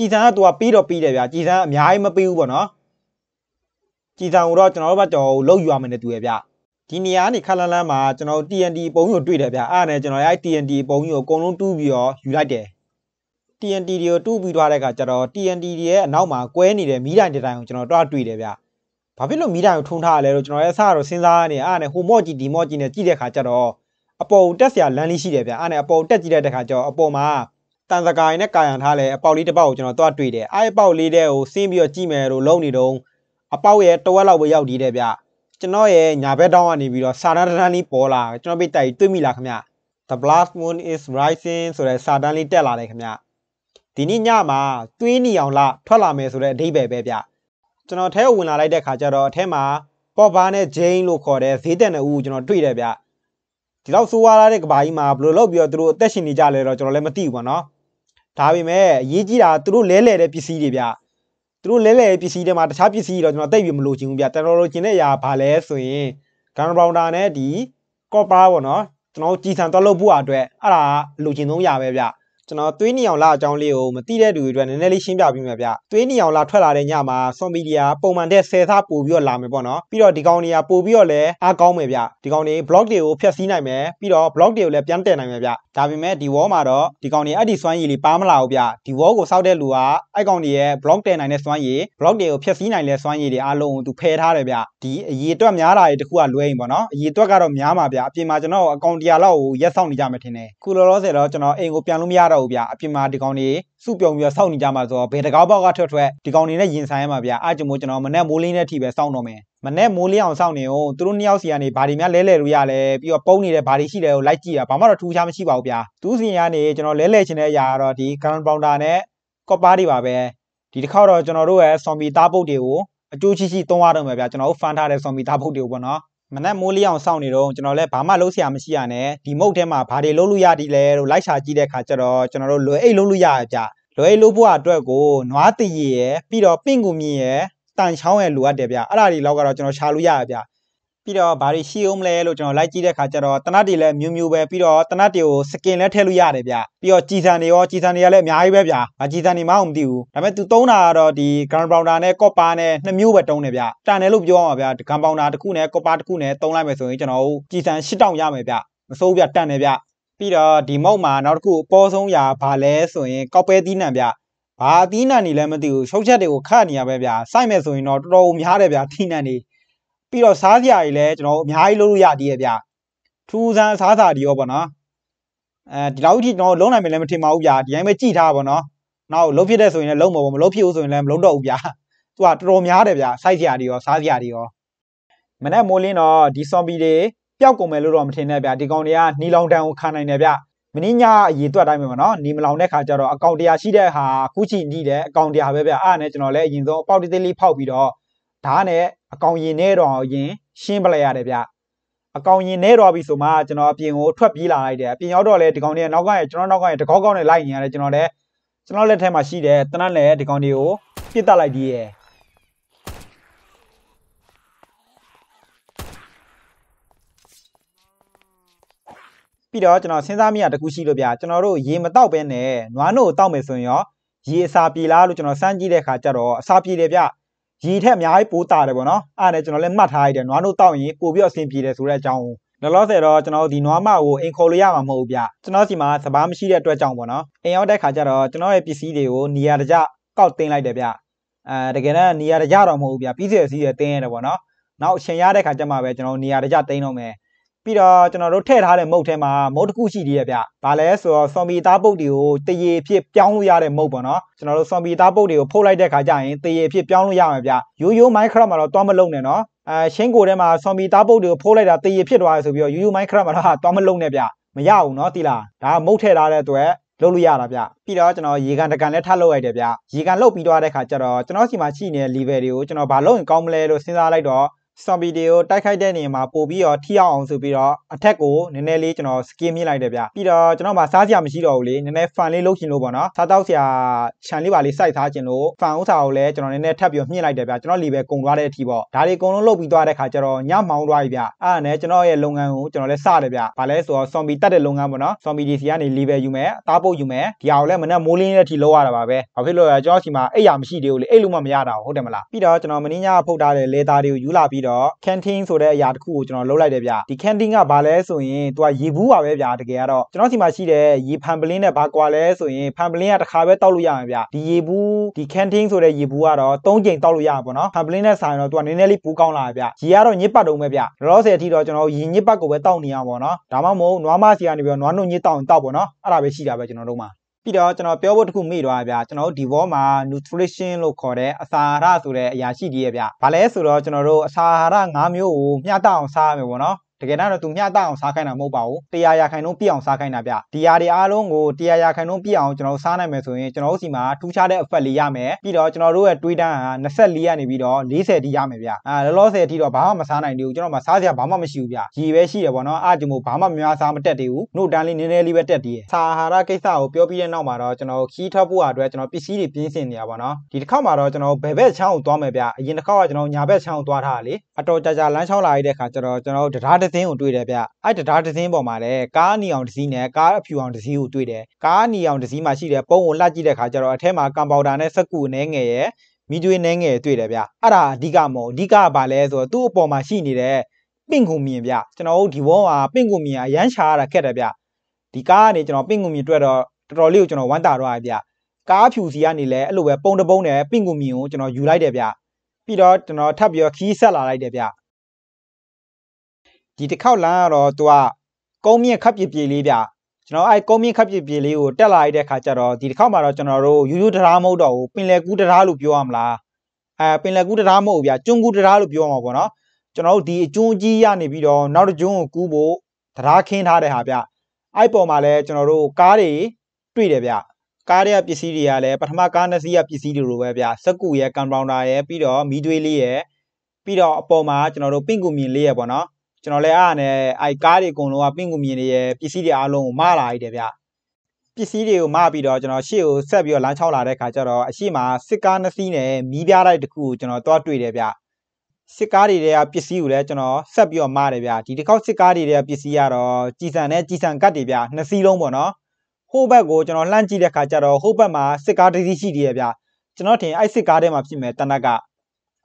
Speaker 1: ကြည်စံကသူကပြီးတော့ပြီးတယ်ဗျာကြည်စံအများကြီးမပြီးဘူးပေါ့နော်ကြည်စံကိုတော့ကျွန်တော်တို့ဘက်တော်လောက်ယူရမယ်နဲ့တူရဗျာဒီနေရာကနေခလန်းလန်းမှာကျွန်တော် TNT ပုံကြီးကိုတွေ့တယ်ဗျာအဲ့ဒါနဲ့ကျွန်တော်ရိုက် TNT ပုံကြီးကိုအကုန်လုံးတူးပြီးတော့ယူလိုက်တယ် TNT တွေကိုတူးပြီးသွားတဲ့အခါကျတော့ TNT တွေရဲ့အနောက်မှာကွဲနေတဲ့မီးတိုင်တစ်တိုင်ကိုကျွန်တော်တော့တွေ့တယ်ဗျာဘာဖြစ်လို့မီးတိုင်ကိုထုံထားရလဲတော့ကျွန်တော်ရဲ့အဆအရစဉ်းစားနေအဲ့ဒါနဲ့ဟိုမော့ကြီးဒီမော့ကြီးနဲ့ကြည့်တဲ့အခါကျတော့အပေါ်တက်စရာလမ်းလေးရှိတယ်ဗျာအဲ့ဒါနဲ့အပေါ်တက်ကြည့်တဲ့အခါကျတော့အပေါ်မှာတန်စကိုင်းနဲ့ကာရံထားလဲအပေါက်လေးတစ်ပေါက်ကိုကျွန်တော်သွားတွေ့တယ်အဲ့အပေါက်လေးတဲ့ကိုဆင်းပြီးတော့ကြည့်မယ်လို့လုံနေတော့အပေါက်ရဲ့တဝက်လောက်ပဲရောက်သေးတယ်ဗျကျွန်တော်ရဲ့ညာဘက်တောင်းကနေပြီးတော့စာတန်တန်လေးပေါ်လာကျွန်တော်ပြတိုက်တွေ့မိလားခင်ဗျ The blast moon is rising ဆိုတဲ့စာတန်လေးတက်လာတယ်ခင်ဗျဒီနေ့ညမှာသွေးနီအောင်လာထွက်လာမယ်ဆိုတဲ့အဓိပ္ပာယ်ပဲဗျကျွန်တော်ထဲဝင်လာလိုက်တဲ့ခါကျတော့အထဲမှာပေါ်ဘာနဲ့ဂျိန်းလို့ခေါ်တဲ့ဈေးတန်တဲ့ဦးကိုကျွန်တော်တွေ့တယ်ဗျဒီလောက်ဆိုးွားလာတဲ့ကဘာကြီးမှာဘယ်လိုလုပ်ပြီးတော့သူတို့အသက်ရှင်နေကြလဲတော့ကျွန်တော်လည်းမသိဘူးပေါ့နော်ဒါပေမဲ့အရေးကြီးတာသူတို့လဲလှယ်တဲ့ပစ္စည်းတွေဗျသူတို့လဲလှယ်တဲ့ပစ္စည်းတွေမှာတခြားပစ္စည်းတွေတော့ကျွန်တော်တိတ်ပြီးမလိုချင်ဘူးဗျကျွန်တော်လိုချင်တဲ့အရာဘာလဲဆိုရင် gun rounder နဲ့ဒီ copper ပေါ့နော်ကျွန်တော်ကြည်ဆန်သွားလုပ်ဖို့အတွက်အဲ့ဒါလိုချင်ဆုံးရပဲဗျကျွန်တော်သွေးနီအောင်လာအကြောင်းလေးကိုမသိတဲ့သူတွေအတွက်နည်းနည်းလေးရှင်းပြပေးမယ်ဗျ။သွေးနီအောင်လာထွက်လာတဲ့ညမှာဆွန်ပီဒီယာပုံမှန်တဲ့10ဆပို့ပြီးတော့လာမယ်ပေါ့နော်။ပြီးတော့ဒီကောင်တွေကပို့ပြီးတော့လည်းအားကောင်းမယ်ဗျ။ဒီကောင်တွေ block တွေကိုဖျက်ဆီးနိုင်မယ်ပြီးတော့ block တွေကိုလည်းပြန်တက်နိုင်မယ်ဗျ။ဒါပေမဲ့ဒီ wall မှာတော့ဒီကောင်တွေအဲ့ဒီစွမ်းရည်လေးပါမလာဘူးဗျ။ဒီ wall ကိုစောက်တဲ့လူကအဲ့ကောင်တွေရဲ့ block တက်နိုင်တဲ့စွမ်းရည် block တွေကိုဖျက်ဆီးနိုင်တဲ့စွမ်းရည်တွေအားလုံးကိုသူဖယ်ထားတယ်ဗျ။ဒီအရေအတွက်များတာတွေတခုကလွဲရင်ပေါ့နော်။အရေအတွက်ကတော့များမှာဗျ။အပြင်မှာကျွန်တော်အကောင့်တရာလောက်ကိုရက်ဆောင်နေကြမယ်ထင်တယ်။ခုလောလောဆယ်တော့ကျွန်တော်အိမ်ကိုပြန်လို့မရတော့တော့ဘူးဗျအပြင်မှာဒီကောင်တွေစုပြုံပြီးတော့စောင့်နေကြမှာဆိုတော့ဘယ်တကောက်ပေါက်ကထွက်ထွက်ဒီကောင်တွေနဲ့ရင်ဆိုင်ရမှာဗျအားကြောင့်ကျွန်တော်မနဲ့မိုးလင်းတဲ့အထိပဲစောင့်တော့မယ်မနဲ့မိုးလင်းအောင်စောင့်နေအောင်သူတို့နှစ်ယောက်စီကနေဘာတွေများလဲလဲလို့ရလဲပြီးတော့ပုံနေတဲ့ဘာတွေရှိလဲကိုလိုက်ကြည့်တာဘာမှတော့ထူးခြားမရှိပါဘူးဗျာသူစီကနေကျွန်တော်လဲလဲချင်တဲ့အရာကတော့ဒီ ground pounder နဲ့ကော့ပါတွေပါပဲဒီတစ်ခါတော့ကျွန်တော်တို့ရဲ့ zombie သားပုတ်တွေကိုအကျိုးရှိရှိသုံးရတော့မယ်ဗျာကျွန်တော်တို့ဖန်ထားတဲ့ zombie သားပုတ်တွေကိုပေါ့နော်မနက်မိုးလေးအောင်စောင့်နေတော့ကျွန်တော်လည်းဘာမှလုပ်စရာမရှိရနဲ့ဒီမုတ်ထဲမှာဘာတွေလုပ်လို့ရသည်လဲလို့လိုက်ရှာကြည့်တဲ့အခါကျတော့ကျွန်တော်တို့လွယ်အိတ်လုပ်လို့ရကြလွယ်အိတ်လုပ်ဖို့အတွက်ကိုနွားတည်ရယ်ပြီးတော့ပင့်ကူမြင်ရယ်တန်ချောင်းရယ်လိုအပ်တယ်ဗျအဲ့ဒါတွေလောက်ကတော့ကျွန်တော်ရှာလို့ရရဗျပြီးတော့ဘာတွေရှိအောင်မလဲလို့ကျွန်တော်လိုက်ကြည့်တဲ့ခါကျတော့တနတ်တွေလည်းမျိုးမျိုးပဲပြီးတော့တနတ်တွေကိုစကင်လည်းထည့်လို့ရတယ်ဗျပြီးတော့ကြည်စံတွေရောကြည်စံတွေကလည်းအများကြီးပဲဗျဘာကြည်စံတွေမှမသိဘူးဒါပေမဲ့သူသုံးတာကတော့ဒီ ground pounder နဲ့ copper နဲ့နှစ်မျိုးပဲတုံးတယ်ဗျတန်တယ်လို့ပြောရမှာဗျ ground pounder တစ်ခုနဲ့ copper တစ်ခုနဲ့သုံးလိုက်မယ်ဆိုရင်ကျွန်တော်ကြည်စံ8000ရမယ်ဗျမစိုးဗျတန်တယ်ဗျပြီးတော့ဒီမုတ်မှာနောက်တစ်ခုအပေါ်ဆုံးရာဘာလဲဆိုရင်ကောက်ပဲသီးနှံဗျဘာသီးနှံနေလဲမသိဘူးရှုပ်ချက်တွေကိုခတ်နေရပဲဗျစိုက်မယ်ဆိုရင်တော့တော်တော်များတယ်ဗျသီးနှံနေပြီးတော့စားစရာတွေလည်းကျွန်တော်အများကြီးလုပ်လို့ရတည်ရဗျထူးဆန်းစားစာတွေရောပေါ့နော်အဲဒီလောက်ထိကျွန်တော်လုံးနိုင်မယ်လည်းမထင်ပါဘူးဗျာဒီတိုင်းပဲကြည်ထားပါတော့နောက်လုံးဖြစ်တဲ့ဆိုရင်လည်းလုံးပါပေါ့မလုံးဖြစ်ဘူးဆိုရင်လည်းမလုံးတော့ဘူးဗျာသူကတော်တော်များတယ်ဗျာစိုက်စရာတွေရောစားစရာတွေရောမနေ့မိုးလင်းတော့ဒီဆွန်ပီတွေပျောက်ကုန်မယ်လို့တော့မထင်နဲ့ဗျာဒီကောင်တွေကနီလောင်တန်ကိုခံနိုင်တယ်ဗျာမင်းညာအရေးတွက်တိုင်းပဲပေါ့နော်နီမလောင်တဲ့ခါကျတော့အကောင်တရာရှိတဲ့ဟာကုချီနီးတယ်အကောင်တရာပဲဗျာအဲ့ဒါနဲ့ကျွန်တော်လည်းအရင်ဆုံးအပေါက်တိတိလေးဖောက်ပြီးတော့ဓာတ်နဲ့အကောင်ရင်နဲ့တော့ရင် ရှင်းပလိုက်ရတယ်ဗျအကောင်ရင်နဲ့တော့ပြီဆိုမှကျွန်တော်အပြင်ကိုထွက်ပြေးလာလိုက်တယ်အပြင်ရောက်တော့လေဒီကောင်တွေနောက်ကရကျွန်တော်နောက်ကရတကောက်ကောက်နဲ့လိုက်နေရတယ်ကျွန်တော်လည်းကျွန်တော်လက်ထဲမှာရှိတယ်တနတ်လည်းဒီကောင်တွေကိုပြစ်တက်လိုက်သေးရဲ့ပြီးတော့ကျွန်တော်စဉ်းစားမိတာတခုရှိလို့ဗျာကျွန်တော်တို့ရေမတောက်ပဲနဲ့နွားနို့ကိုတောက်မယ်ဆိုရင်ရောရေအစာပြေလားလို့ကျွန်တော်စမ်းကြည့်တဲ့အခါကျတော့အစာပြေတယ်ဗျရည်ထက်အများကြီးပိုးတာတယ်ပေါ့နော်အဲ့ဒါနဲ့ကျွန်တော်လည်းမှတ်ထားရတယ်နွားနို့တောက်ရင်ပိုပြီးတော့အဆင်ပြေတယ်ဆိုတဲ့အကြောင်းလောလောဆယ်တော့ကျွန်တော်ဒီနွားမကိုအိမ်ခေါ်လို့ရမှာမဟုတ်ဘူးဗျကျွန်တော်စီမှာစပားမရှိတဲ့အတွက်ကြောင့်ပေါ့နော်အိမ်ရောက်တဲ့ခါကျတော့ကျွန်တော်ရဲ့ပစ္စည်းတွေကိုနေရာတကျကောက်တင်လိုက်တယ်ဗျအဲတကယ်တော့နေရာတကျတော့မဟုတ်ဘူးဗျပြီးစီရစီရတင်ရတယ်ပေါ့နော်နောက်အချိန်ရတဲ့ခါကျမှပဲကျွန်တော်နေရာတကျတင်တော့မယ်ပြီးတော့ကျွန်တော်တို့ထည့်ထားတဲ့မုတ်ထဲမှာမုတ်တစ်ခုရှိသေးရဲ့ဗျ။ဒါလဲဆိုတော့ဆော်မီသားပုတ်တွေကိုတရေဖြစ်ပြောင်းလို့ရတဲ့မုတ်ပေါ့နော်။ကျွန်တော်တို့ဆော်မီသားပုတ်တွေကိုဖုတ်လိုက်တဲ့ခါကျရင်တရေဖြစ်ပြောင်းလို့ရမှာဗျ။ရိုးရိုးမိုင်းခရပ်မှာတော့တွားမလုံးနဲ့နော်။အဲရှင်းကိုထဲမှာဆော်မီသားပုတ်တွေကိုဖုတ်လိုက်တာတရေဖြစ်သွားရဆိုပြီးတော့ရိုးရိုးမိုင်းခရပ်မှာတော့တွားမလုံးနဲ့ဗျ။မရဘူးနော်တိလား။ဒါမုတ်ထည့်ထားတဲ့အတွက်လုပ်လို့ရတာဗျပြီးတော့ကျွန်တော်ရေကန်တကန်လည်းထပ်လုပ်လိုက်တယ်ဗျရေကန်လုပ်ပြီးတော့တဲ့ခါကျတော့ကျွန်တော်စီမှာရှိနေတဲ့ level တွေကိုကျွန်တော်ဘာလုပ်ရင်ကောင်းမလဲလို့စဉ်းစားလိုက်တော့ဆော်ဘီတွေကိုတိုက်ခိုက်တဲ့နေရာမှာပို့ပြီးတော့ထိအောင်အောင်ဆိုပြီးတော့အထက်ကိုနည်းနည်းလေးကျွန်တော်စကင်းမြင့်လိုက်တယ်ဗျပြီးတော့ကျွန်တော်မှစားစရာမရှိတော့ဘူးလေနည်းနည်းဖန်လေးလုပ်ချင်လို့ပေါ့နော်စားတောက်စရာခြံလေးပါလေးစိုက်ထားချင်လို့ဖန်ဥစာကိုလည်းကျွန်တော်နည်းနည်းထပ်ပြီးမြင့်လိုက်တယ်ဗျကျွန်တော်လီပဲကုံသွားတဲ့အထိပေါ့ဒါတွေအကုန်လုံးလုပ်ပြီးသွားတဲ့ခါကျတော့ညမောင်းသွားပြီဗျအဲ့ဒါနဲ့ကျွန်တော်ရဲ့လုပ်ငန်းကိုကျွန်တော်လည်းစတယ်ဗျဘာလဲဆိုတော့ဆော်ဘီတက်တဲ့လုပ်ငန်းပေါ့နော်ဆော်ဘီဒီစီကနေလီပဲယူမယ်တားပုတ်ယူမယ်ဒီအောင်လည်းမနဲ့မိုးလင်းတဲ့အထိလုပ်ရတာပါပဲဘာဖြစ်လို့လဲကျွန်တော်စီမှာအိပ်ရာမရှိသေးဘူးလေအိပ်လို့မှမရတာဟုတ်တယ်မလားပြီးတော့ကျွန်တော်မင်းညဖုတ်ထားတဲ့လေသားတွေကိုယူလာပြီးတော့ canteen ဆိုတဲ့အရာတစ်ခုကိုကျွန်တော်လုပ်လိုက်တယ်ဗျဒီ canteen ကဘာလဲဆိုရင်သူကရေဘူးပါပဲဗျတကယ်ကတော့ကျွန်တော်စီမှာရှိတဲ့ရေဖန်ပလင်းနဲ့ဘာကွာလဲဆိုရင်ဖန်ပလင်းကတစ်ခါပဲတောက်လို့ရမှာဗျဒီရေဘူးဒီ canteen ဆိုတဲ့ရေဘူးကတော့၃ကြိမ်တောက်လို့ရမှာပေါ့နော်ဖန်ပလင်းနဲ့ဆိုင်တော့သူကနည်းနည်းလေးပူကောင်းလာဗျရေကတော့ညစ်ပတ်တုံးပဲဗျလောလောဆယ်အထိတော့ကျွန်တော်ရေညစ်ပတ်ကိုပဲတောက်နေရမှာပေါ့နော်ဒါမှမဟုတ်နွားမစီကနေပြီးတော့နွားနှုတ်ညစ်တောက်ရင်တောက်ပေါ့နော်အဲ့ဒါပဲရှိတာပဲကျွန်တော်တို့မှာပြီးတော့ကျွန်တော်ပြောဖို့တခုမိသွားဗျာကျွန်တော်ဒီဘောမှာ nutrition လို့ခေါ်တဲ့အစာအာဟာရဆိုတဲ့အရာရှိကြီးရဲ့ဗျာဘာလဲဆိုတော့ကျွန်တော်တို့အစာအာဟာရ၅မျိုးကိုမျှတအောင်စားရမယ်ပေါ့နော်တကယ်တော့သူမျှတအောင်စားခိုင်းတာမဟုတ်ပါဘူးတရားရခိုင်နှုန်းပြည့်အောင်စားခိုင်းတာဗျဒီဟာတွေအားလုံးကိုတရားရခိုင်နှုန်းပြည့်အောင်ကျွန်တော်စားနိုင်မယ်ဆိုရင်ကျွန်တော်တို့စီမှာထူးခြားတဲ့ effect လေးရမယ်ပြီးတော့ကျွန်တော်တို့ရဲ့တွေးတန်းဟာ24ကနေပြီးတော့40ထိရမယ်ဗျအာလောလောဆယ်အထိတော့ဘာမှမစားနိုင်သေးဘူးကျွန်တော်မှစားစရာဘာမှမရှိဘူးဗျရေပဲရှိတယ်ဗောနော်အားကြမို့ဘာမှမများစားမတက်သေးဘူးနှုတ်တန်းလေးနည်းနည်းလေးပဲတက်သေးတယ်စာဟာရကိစ္စကိုပြောပြီးတဲ့နောက်မှာတော့ကျွန်တော်ခီးထွက်ဖို့အတွက်ကျွန်တော်ပစ္စည်းတွေပြင်ဆင်နေရပါတော့ဒီတစ်ခေါက်မှာတော့ကျွန်တော်ဘယ်ဘက်ချောင်းကိုသွားမယ်ဗျအရင်တစ်ခေါက်ကကျွန်တော်ညာဘက်ချောင်းကိုသွားထားတာလေအတော်ကြာကြာလမ်းချောင်းလာရတဲ့ခါကျတော့ကျွန်တော်တရားတစ်စင်းကိုတွေ့တယ်ဗျအဲ့တံတားတစ်စင်းပေါ်မှာလည်းကားနီအောင်တစ်စီးနဲ့ကားအဖြူအောင်တစ်စီးကိုတွေ့တယ်ကားနီအောင်တစ်စီးမှာရှိတဲ့ပုံကိုလှကြည့်တဲ့ခါကျတော့အထက်မှာကမ်ပေါတာနဲ့စက်ကူနဲ့ငယ်ရဲ့မီတွေနဲ့ငယ်တွေ့တယ်ဗျအဲ့ဒါအဓိကမဟုတ်အဓိကကဘာလဲဆိုတော့သူ့အပေါ်မှာရှိနေတဲ့ပင့်ကိုမြင်ဗျကျွန်တော်တို့ဒီဘောကပင့်ကိုမြင်အရန်ရှာရတာခက်တယ်ဗျဒီကားကနေကျွန်တော်ပင့်ကိုမြင်တွေ့တော့တော်တော်လေးကိုကျွန်တော်ဝမ်းတာတော့ဗျကားဖြူစီကနေလဲအဲ့လိုပဲပုံတပုံးနဲ့ပင့်ကိုမြင်ကိုကျွန်တော်ယူလိုက်တယ်ဗျပြီးတော့ကျွန်တော်ထပ်ပြီးတော့ခီးဆက်လာလိုက်တယ်ဗျဒီတစ်ခေါက်လမ်းကတော့သူကကုန်းမြင့်ခပ်ပြပြလေးဗျကျွန်တော်အဲ့ကုန်းမြင့်ခပ်ပြပြလေးကိုတက်လာရတဲ့ခါကျတော့ဒီတစ်ခေါက်မှာတော့ကျွန်တော်တို့ရိုးရိုးတရားမဟုတ်တော့ဘူးပင်လယ်ကူးတရားလို့ပြောရမလားအဲပင်လယ်ကူးတရားမဟုတ်ဘူးဗျကျွန်းကူးတရားလို့ပြောရမှာပေါ့နော်ကျွန်တော်တို့ဒီအကျွန်းကြီးရနေပြီးတော့နောက်တစ်ကျွန်းကိုကူးဖို့တရားခင်းထားတဲ့ဟာဗျအဲ့ပေါ်မှာလည်းကျွန်တော်တို့ကားတွေတွေ့တယ်ဗျကားတွေကပစ္စည်းတွေကလည်းပထမကားနှစ်စီးကပစ္စည်းတွေလိုပဲဗျစက်ကူရဲ့ကန်ပေါင်တာရဲ့ပြီးတော့မီးသွေးလေးရဲ့ပြီးတော့အပေါ်မှာကျွန်တော်တို့ပင့်ကူမြင်လေးရဲ့ပေါ့နော်ကျွန်တော်လည်းအားနဲ့အဲကားတွေအကုန်လုံးကပင့်ကူမြင်နေရပစ္စည်းတွေအားလုံးကိုမလာလိုက်တယ်ဗျပစ္စည်းတွေကိုမပြီးတော့ကျွန်တော်ရှေ့ကိုဆက်ပြီးတော့လမ်းချောက်လာတဲ့ခါကျတော့အရှိမစစ်ကားနှစ်စီးနဲ့မီးပြားလိုက်တစ်ခုကိုကျွန်တော်တွားတွေ့တယ်ဗျစစ်ကားတွေတွေကပစ္စည်းကိုလည်းကျွန်တော်ဆက်ပြီးတော့မတယ်ဗျဒီတစ်ခေါက်စစ်ကားတွေတွေကပစ္စည်းကတော့ကြည်စံနဲ့ကြည်စံကတ်တွေဗျနှစ်စီးလုံးပေါ့နော်ဟိုဘက်ကိုကျွန်တော်လှမ်းကြည့်တဲ့ခါကျတော့ဟိုဘက်မှာစစ်ကားတစ်စီးရှိသေးတယ်ဗျကျွန်တော်ထင်အဲ့စစ်ကားထဲမှာဖြစ်မယ်တနက်က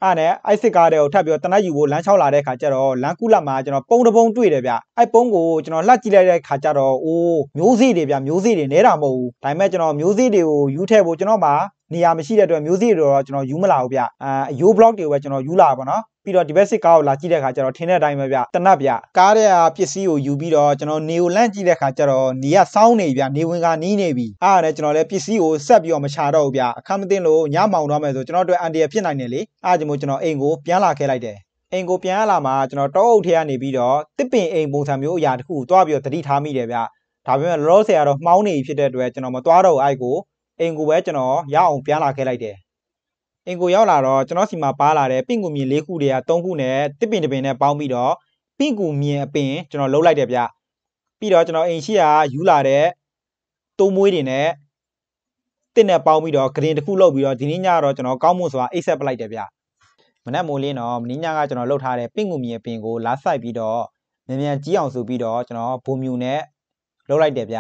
Speaker 1: အဲ့နဲ့အိုက်စစ်ကားတွေကိုထပ်ပြီးတော့တနက်ယူဖို့လမ်းလျှောက်လာတဲ့ခါကျတော့လမ်းကူလာမှာကျွန်တော်ပုံတပုံတွေ့တယ်ဗျအဲ့ပုံကိုကျွန်တော်လှက်ကြည့်လိုက်တဲ့ခါကျတော့အိုးမျိုးစေ့တွေဗျမျိုးစေ့တွေနဲတာမဟုတ်ဘူးဒါပေမဲ့ကျွန်တော်မျိုးစေ့တွေကိုယူထည့်ဖို့ကျွန်တော်မှာနေရာမရှိတဲ့အတွက်မျိုးစေ့တွေတော့ကျွန်တော်ယူမလာဘူးဗျအာ yo block တွေပဲကျွန်တော်ယူလာပါတော့ပြီးတော့ဒီဘက်စစ်ကားကိုလာကြည့်တဲ့ခါကျတော့ထင်းတဲ့အတိုင်းပဲဗျတနတ်ဗျကားတဲ့ဟာပစ္စည်းကိုယူပြီးတော့ကျွန်တော်နေကိုလန့်ကြည့်တဲ့ခါကျတော့နေကစောင်းနေဗျနေဝင်ကနီးနေပြီအားနဲ့ကျွန်တော်လည်းပစ္စည်းကိုဆက်ပြီးတော့မချတော့ဘူးဗျအခမ်းမသိလို့ညမောင်တော့မယ်ဆိုကျွန်တော်တို့အန်တီရဖြစ်နိုင်တယ်လေအားကြောင့်မို့ကျွန်တော်အိမ်ကိုပြန်လာခဲ့လိုက်တယ်အိမ်ကိုပြန်လာမှာကျွန်တော်တောအုပ်ထဲကနေပြီးတော့တစ်ပင်အိမ်ပုံစံမျိုးအရာတစ်ခုကိုတွားပြီးတော့တတိထားမိတယ်ဗျဒါပေမဲ့လောလောဆယ်ကတော့မှောင်းနေဖြစ်တဲ့အတွက်ကျွန်တော်မတွားတော့အိုက်ကိုအိမ်ကိုပဲကျွန်တော်ရအောင်ပြန်လာခဲ့လိုက်တယ်အင်ကိုရောက်လာတော့ကျွန်တော်စီမှာပါလာတဲ့ပင့်ကူမြင်၄ခုတွေက၃ခုနဲ့တစ်ပင်တစ်ပင်နဲ့ပေါင်းပြီးတော့ပင့်ကူမြင်အပင်ကျွန်တော်လှုပ်လိုက်တယ်ဗျပြီးတော့ကျွန်တော်အိမ်ရှိရာယူလာတဲ့တိုးမွေးတွေနဲ့တစ်နဲ့ပေါင်းပြီးတော့ဂရင်တစ်ခုလှုပ်ပြီးတော့ဒီနေ့ညတော့ကျွန်တော်ကောင်းမှုစွာအိတ်ဆက်ပလိုက်တယ်ဗျမနက်မိုးလင်းတော့မင်းညကကျွန်တော်လှုပ်ထားတဲ့ပင့်ကူမြင်အပင်ကိုလာဆိုင်ပြီးတော့မြန်မြန်ကြီးအောင်ဆိုပြီးတော့ကျွန်တော်ဘုံမြူနဲ့လှုပ်လိုက်တယ်ဗျ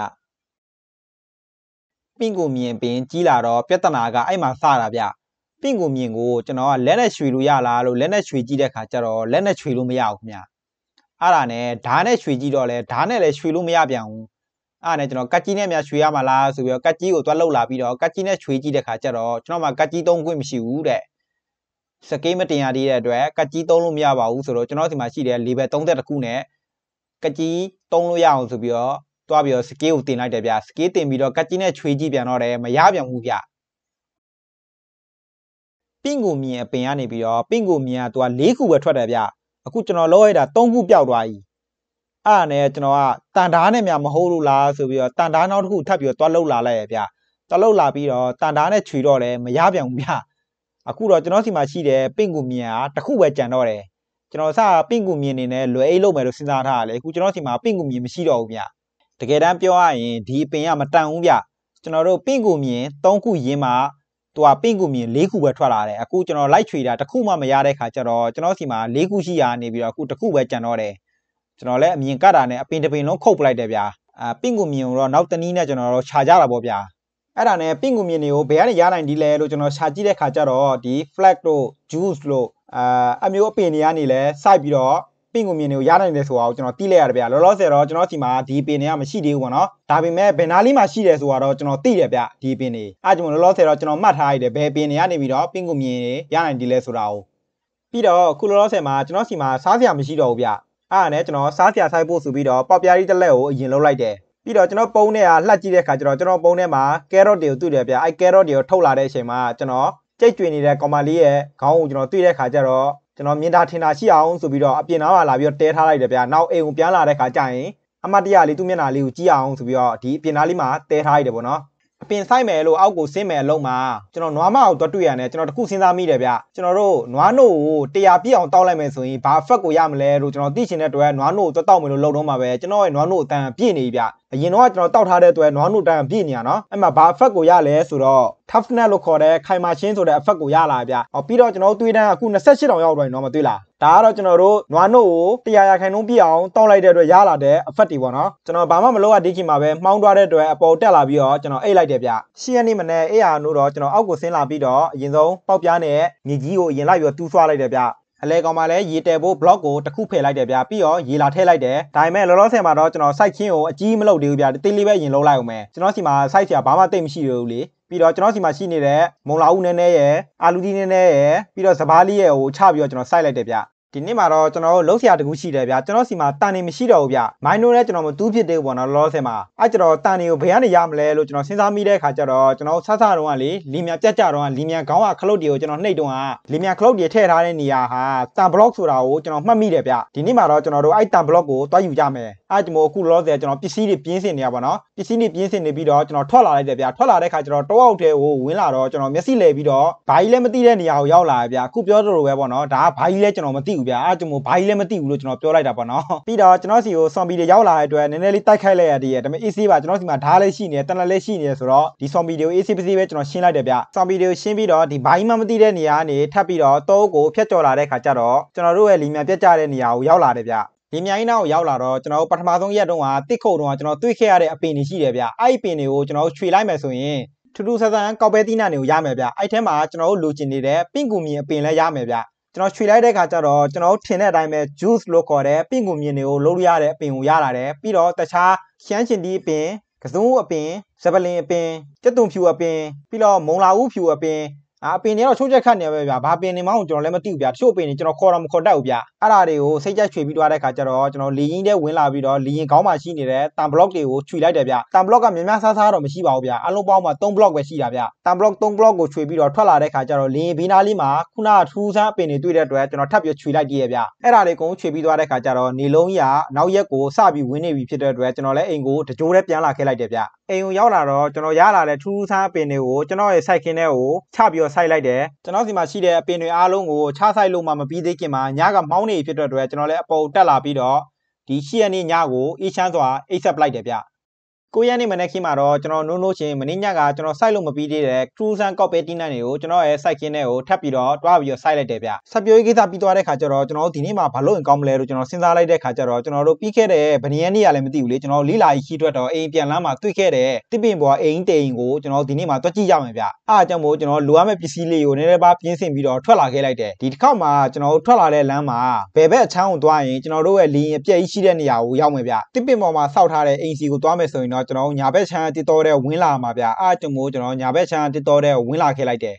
Speaker 1: ပင့်ကူမြင်ပင်ကြီးလာတော့ပြဿနာကအဲ့မှာစတာဗျပင့်ကိုမြင်ကိုကျွန်တော်ကလက်နဲ့ရွှေလို့ရလားလို့လက်နဲ့ရွှေကြည့်တဲ့ခါကျတော့လက်နဲ့ရွှေလို့မရဘူးခင်ဗျာအဲ့ဒါနဲ့ဓာတ်နဲ့ရွှေကြည့်တော့လဲဓာတ်နဲ့လည်းရွှေလို့မရပြန်ဘူးအဲ့နဲ့ကျွန်တော်ကတ်ကြီးနဲ့များရွှေရမှာလားဆိုပြီးတော့ကတ်ကြီးကိုသွားလှုပ်လာပြီးတော့ကတ်ကြီးနဲ့ရွှေကြည့်တဲ့ခါကျတော့ကျွန်တော်မှကတ်ကြီးသုံးခွင့်မရှိဘူးတဲ့စကေးမတင်ရသေးတဲ့အတွက်ကတ်ကြီးသုံးလို့မရပါဘူးဆိုတော့ကျွန်တော်ဒီမှာရှိတဲ့ level 30တခုနဲ့ကတ်ကြီးသုံးလို့ရအောင်ဆိုပြီးတော့သွားပြီးတော့စကေးကိုတင်လိုက်တယ်ဗျာစကေးတင်ပြီးတော့ကတ်ကြီးနဲ့ချွေးကြည့်ပြန်တော့တယ်မရပြန်ဘူးဗျာပင့်ကိုမြင်အပင်ကနေပြီးတော့ပင့်ကိုမြင်ကသူက၄ခုပဲထွက်တယ်ဗျအခုကျွန်တော်လောက်ရတာ၃ခုပျောက်သွားပြီအဲ့ဒါနဲ့ကျွန်တော်ကတန်ဓားနဲ့များမဟုတ်လို့လားဆိုပြီးတော့တန်ဓားနောက်တစ်ခုထပ်ပြီးတော့တွားလှုပ်လာလိုက်ရဗျတွားလှုပ်လာပြီးတော့တန်ဓားနဲ့ခြွေတော့တယ်မရပြန်ဘူးဗျအခုတော့ကျွန်တော်စီမှာရှိတယ်ပင့်ကူမြင်ဟာတစ်ခုပဲကြံတော့တယ်ကျွန်တော်စပင့်ကူမြင်နေနဲ့လွယ်အိတ်လုပ်မယ်လို့စဉ်းစားထားရတယ်အခုကျွန်တော်စီမှာပင့်ကူမြင်မရှိတော့ဘူးဗျတကယ်တမ်းပြောရရင်ဒီအပင်ကမတန်ဘူးဗျကျွန်တော်တို့ပင့်ကူမြင်၃ခုရင်းမှာသူကပင့်ကူမြင်၄ခုပဲထွက်လာတယ်အခုကျွန်တော် live trader တစ်ခုမှမရတဲ့ခါကျတော့ကျွန်တော်စီမှာ၄ခုရှိရနေပြီးတော့အခုတစ်ခုပဲကျန်တော့တယ်ကျွန်တော်လည်းအမြင်ကတာနဲ့အပင်တပင်လုံးခုတ်ပလိုက်တယ်ဗျာအာပင့်ကူမြင်ကိုတော့နောက်တနည်းနဲ့ကျွန်တော်တို့ခြာကြတာပေါ့ဗျာအဲ့ဒါနဲ့ပင့်ကူမြင်တွေကိုဘယ်ကနေရနိုင်ဒီလဲလို့ကျွန်တော်ရှာကြည့်တဲ့ခါကျတော့ဒီ flag တို့ juice တို့အာအမျိုးအပင်တွေကနေလဲစိုက်ပြီးတော့ပင့်ကိုမြင်တွေကိုရနိုင်တယ်ဆိုတာကိုကျွန်တော်သိလိုက်ရတယ်ဗျာလောလောဆယ်တော့ကျွန်တော်စီမှာဒီပင်တွေကမရှိသေးဘူးပေါ့နော်ဒါပေမဲ့ဘယ်နာလေးမှာရှိတယ်ဆိုတာတော့ကျွန်တော်သိတယ်ဗျာဒီပင်တွေအဲကြောင့်လောလောဆယ်တော့ကျွန်တော်မှတ်ထားရတယ်ဘယ်ပင်တွေကနေပြီးတော့ပင့်ကိုမြင်တွေရနိုင်တယ်လဲဆိုတာကိုပြီးတော့ခုလောလောဆယ်မှာကျွန်တော်စီမှာစားစရာမရှိတော့ဘူးဗျအဲ့ဒါနဲ့ကျွန်တော်စားစရာဆိုင်ဖို့ဆိုပြီးတော့ပေါက်ပြားကြီးတစ်လက်ကိုအရင်လှုပ်လိုက်တယ်ပြီးတော့ကျွန်တော်ပုံးထဲကလှက်ကြည့်တဲ့အခါကျတော့ကျွန်တော်ပုံးထဲမှာကဲရော့တွေကိုတွေ့တယ်ဗျအဲ့ကဲရော့တွေကိုထုတ်လာတဲ့အချိန်မှာကျွန်တော်ကြိတ်ကျွေနေတဲ့ကောင်မလေးရဲ့ခေါင်းကိုကျွန်တော်တွေ့တဲ့အခါကျတော့ကျွန်တော်မြင်တာထင်တာရှိအောင်ဆိုပြီးတော့အပြင်နားမှာလာပြီးတော့တဲထားလိုက်တယ်ဗျာနောက်အိမ်ကိုပြန်လာတဲ့ခါကျရင်အမတ်တရလေးသူ့မျက်နှာလေးကိုကြည့်အောင်ဆိုပြီးတော့ဒီအပြင်နားလေးမှာတဲထားလိုက်တယ်ပေါ့နော်အပြင်ဆိုင်မယ်လို့အောက်ကိုဆင်းမယ်လုံးမှာကျွန်တော်နွားမအောင်တွတ်တွေ့ရတယ်ကျွန်တော်တခုစဉ်းစားမိတယ်ဗျကျွန်တော်တို့နွားနို့ကိုတရားပြည့်အောင်တောက်လိုက်မယ်ဆိုရင်ဘာ effect ကိုရမလဲလို့ကျွန်တော်သိချင်တဲ့အတွက်နွားနို့ကိုတွတ်တောက်မယ်လို့လုပ်တော့မှာပဲကျွန်တော်ရဲ့နွားနို့အတန်ပြည့်နေပြီဗျအရင်တော့ကျွန်တော်တောက်ထားတဲ့အတွက်နွားနို့တန်ပြည့်နေရနော်အဲ့မှာဘာ effect ကိုရလဲဆိုတော့ toughness လို့ခေါ်တဲ့ခိုင်မာချင်းဆိုတဲ့ effect ကိုရလာဗျ။ဟောပြီးတော့ကျွန်တော်သွေးတန်းအခု28တောင်ရောက်တော့နေတော့မတွေ့လားဒါကတော့ကျွန်တော်တို့နွားနှုတ်ကိုတရားရခိုင်နှုန်းပြအောင်တောင်းလိုက်တဲ့အတွက်ရလာတဲ့ effect တွေပေါ့နော်ကျွန်တော်ဘာမှမလုပ်ရသေးခင်မှာပဲမှောင်းသွားတဲ့အတွက်အပေါ်တက်လာပြီးတော့ကျွန်တော်အိတ်လိုက်တယ်ဗျရှင်းရနေမနဲ့အေးရနိုးတော့ကျွန်တော်အောက်ကိုဆင်းလာပြီးတော့အရင်ဆုံးပေါက်ပြားနဲ့ငကြီးကိုအရင်လိုက်ပြီးတော့တူးဆွားလိုက်တယ်ဗျအလဲကောင်မှလည်းရေတဲဖို့ block ကိုတစ်ခုဖယ်လိုက်တယ်ဗျပြီးတော့ရေလာထည့်လိုက်တယ်ဒါပေမဲ့လောလောဆယ်မှာတော့ကျွန်တော် site ချင်းကိုအကြီးမလုပ်သေးဘူးဗျတိတ်လေးပဲရင်လုံးလိုက်အောင်မယ်ကျွန်တော်စီမှာ site ဆရာဘာမှတိတ်မရှိသေးဘူးလေပြီးတော့ကျွန်တော်စီမှာရှိနေတဲ့မုံလာဦးနည်းနည်းရယ်အာလူဒီနည်းနည်းရယ်ပြီးတော့စဘာလေးရယ်ကိုချပြီးတော့ကျွန်တော်စိုက်လိုက်တယ်ဗျဒီနေ့မှာတော့ကျွန်တော်တို့လှုပ်ရှားတကူရှိတယ်ဗျာကျွန်တော်စီမှာတန်နေမရှိတော့ဘူးဗျာမိုင်းနိုနဲ့ကျွန်တော်မတူးဖြစ်သေးဘူးပေါ့နော်လောလောဆယ်မှာအဲ့ကျွန်တော်တန်နေကိုဘယ်ကနေရမလဲလို့ကျွန်တော်စဉ်းစားမိတဲ့အခါကျတော့ကျွန်တော်ဆဆတော့ကလေလီမြန်ပြတ်ကြတော့ကလီမြန်ခေါင်းကခလုတ်တွေကိုကျွန်တော်နှိပ်တော့ကလီမြန်ခလုတ်တွေထည့်ထားတဲ့နေရာဟာတန်ဘလော့ဆိုတာကိုကျွန်တော်မှတ်မိတယ်ဗျာဒီနေ့မှာတော့ကျွန်တော်တို့အဲ့တန်ဘလော့ကိုတွားယူကြမယ်အဲ့ဒီမို့အခုလောဆယ်ကျွန်တော်ပစ္စည်းတွေပြင်းစင်နေရပါတော့ပစ္စည်းတွေပြင်းစင်နေပြီးတော့ကျွန်တော်ထွက်လာလိုက်တယ်ဗျာထွက်လာတဲ့အခါကျွန်တော်တောအောက်ထဲကိုဝင်လာတော့ကျွန်တော်မျက်စိလဲပြီးတော့ဘာကြီးလဲမသိတဲ့နေရာကိုရောက်လာဗျာအခုပြောသလိုပဲပေါ့နော်ဒါကဘာကြီးလဲကျွန်တော်မသိဘူးဘူးဗျာအဲ့ကျွန်တော်ဘာကြီးလည်းမသိဘူးလို့ကျွန်တော်ပြောလိုက်တာပေါ့နော်ပြီးတော့ကျွန်တော်စီကိုဆော်ဘီတွေရောက်လာတဲ့အတွက်နည်းနည်းလေးတိုက်ခိုက်လိုက်ရတည်းရဒါပေမဲ့ AC ပါကျွန်တော်စီမှာဓာတ်လည်းရှိနေတယ်တန်လည်းရှိနေတယ်ဆိုတော့ဒီဆော်ဘီတွေကို AC ပစီပဲကျွန်တော်ရှင်းလိုက်တယ်ဗျဆော်ဘီတွေကိုရှင်းပြီးတော့ဒီဘာကြီးမှမသိတဲ့နေရာကနေထပ်ပြီးတော့တောကိုဖျက်ကျော်လာတဲ့ခါကျတော့ကျွန်တော်တို့ရဲ့လီမြန်ပြတ်ကျတဲ့နေရာကိုရောက်လာတယ်ဗျဒီမြိုင်းနောက်ရောက်လာတော့ကျွန်တော်တို့ပထမဆုံးရက်တုန်းကတစ်ခုတ်တုန်းကကျွန်တော်တွေ့ခဲ့ရတဲ့အပင်တွေရှိတယ်ဗျအဲ့ဒီပင်တွေကိုကျွန်တော်တို့ခြွေလိုက်မယ်ဆိုရင်ထူးထူးဆန်းဆန်းကောက်ပဲတီးနာတွေကိုရမယ်ဗျအဲ့ထဲမှာကျွန်တော်တို့လိုချင်နေတဲ့ပင့်ကူမြင်အပင်လည်းရမယ်ဗျကျွန်တော်ခြွေလိုက်တဲ့ခါကျတော့ကျွန်တော်ထင်တဲ့အတိုင်းပဲ juice လို့ခေါ်တဲ့ပင့်ကူမြင်တွေကိုလုံးရတဲ့အပင်ကိုရလာတယ်ပြီးတော့တခြားရှမ်းရှင်ဒီအပင်ကစုံအပင်ဇပလင်အပင်ကျက်သွန်ဖြူအပင်ပြီးတော့မုံလာဦးဖြူအပင်အာပင်တွေတော့ချိုးချက်ခတ်နေပဲဗျာဘာပင်နေမှကိုကျွန်တော်လည်းမသိဘူးဗျာတချို့ပင်တွေကျွန်တော်ခေါ်တော့မခေါ်တတ်ဘူးဗျာအဲ့ဒါတွေကိုစိတ်ကြိုက်ချွေပြီးသွားတဲ့ခါကျတော့ကျွန်တော်လီရင်တဲ့ဝင်လာပြီးတော့လီရင်ကောင်းမှရှိနေတဲ့တန်ဘလော့တွေကိုချွေလိုက်တယ်ဗျာတန်ဘလော့ကများများဆားဆားတော့မရှိပါဘူးဗျာအလုံးပေါင်းမှာ3 block ပဲရှိတာဗျာတန်ဘလော့3 block ကိုချွေပြီးတော့ထွက်လာတဲ့ခါကျတော့လီရင်ဘီနာလေးမှာခုနထူးဆန်းပင်တွေတွေ့တဲ့အတွက်ကျွန်တော်ထပ်ပြီးချွေလိုက်သေးရဲ့ဗျာအဲ့ဒါတွေကုန်ချွေပြီးသွားတဲ့ခါကျတော့နေလုံးရနောက်ရက်ကိုစပြီးဝင်နေပြီဖြစ်တဲ့အတွက်ကျွန်တော်လည်းအိမ်ကိုတကြိုးတည်းပြန်လာခဲ့လိုက်တယ်ဗျာအိမ်ကိုရောက်လာတော့ကျွန်တော်ရလာတဲ့ထူးဆန်းပင်တွေကိုကျွန်တော်ရဲ့ site ခင်းထဲကိုချပြီးတော့ဆိုက်လိုက်တယ်ကျွန်တော်စီမှာရှိတဲ့အပင်တွေအားလုံးကိုချဆိုက်လို့မှမပြီးသေးခင်မှာညကမောင်းနေဖြစ်တဲ့အတွက်ကျွန်တော်လည်းအပေါ်တက်လာပြီးတော့ဒီရှီရနေ့ညကိုအေးချမ်းစွာအိတ်ဆက်ပလိုက်တယ်ဗျကိုရက်နေ့မနေ့ခင်းမှာတော့ကျွန်တော်နိုးလို့ချင်းမင်းညကကျွန်တော်စိုက်လို့မပြီးသေးတဲ့ Cruisan Copper Tina တွေကိုကျွန်တော်ရဲ့စိုက်ခင်းတွေကိုထပ်ပြီးတော့တွားပြီးတော့စိုက်လိုက်တယ်ဗျ။ဆက်ပြိုးရေးကိစ္စပြီးသွားတဲ့ခါကျတော့ကျွန်တော်တို့ဒီနေ့မှာဘာလို့ကောင်းမလဲလို့ကျွန်တော်စဉ်းစားလိုက်တဲ့ခါကျတော့ကျွန်တော်တို့ပြီးခဲ့တဲ့ဗနီယန်နေ့ကလည်းမသိဘူးလေကျွန်တော်လီလာကြီးခီးထွက်တော့အိမ်ပြန်လမ်းမှာတွေ့ခဲ့တဲ့တစ်ပင်ပေါ်အိမ်တိန်ကိုကျွန်တော်ဒီနေ့မှာတွက်ကြည့်ရမယ်ဗျ။အားကြောင့်မို့ကျွန်တော်လိုအပ်မဲ့ပစ္စည်းလေးကိုနည်းနည်းပါပြင်ဆင်ပြီးတော့ထွက်လာခဲ့လိုက်တယ်။ဒီတစ်ခေါက်မှာကျွန်တော်တို့ထွက်လာတဲ့လမ်းမှာဘယ်ဘက်အချမ်းကိုတွားရင်ကျွန်တော်တို့ရဲ့လီရင်အပြည့်ရှိတဲ့နေရာကိုရောက်မယ်ဗျ။တစ်ပင်ပေါ်မှာစောက်ထားတဲ့အိမ်စီကိုတွားမယ်ဆိုရင်တော့ကျွန်တော်ညာဘက်ချမ်းတစ်တော့တဲ့ဝင်လာမှာဗျအဲ့ကြောင့်မို့ကျွန်တော်ညာဘက်ချမ်းတစ်တော့တဲ့ဝင်လာခဲ့လိုက်တယ်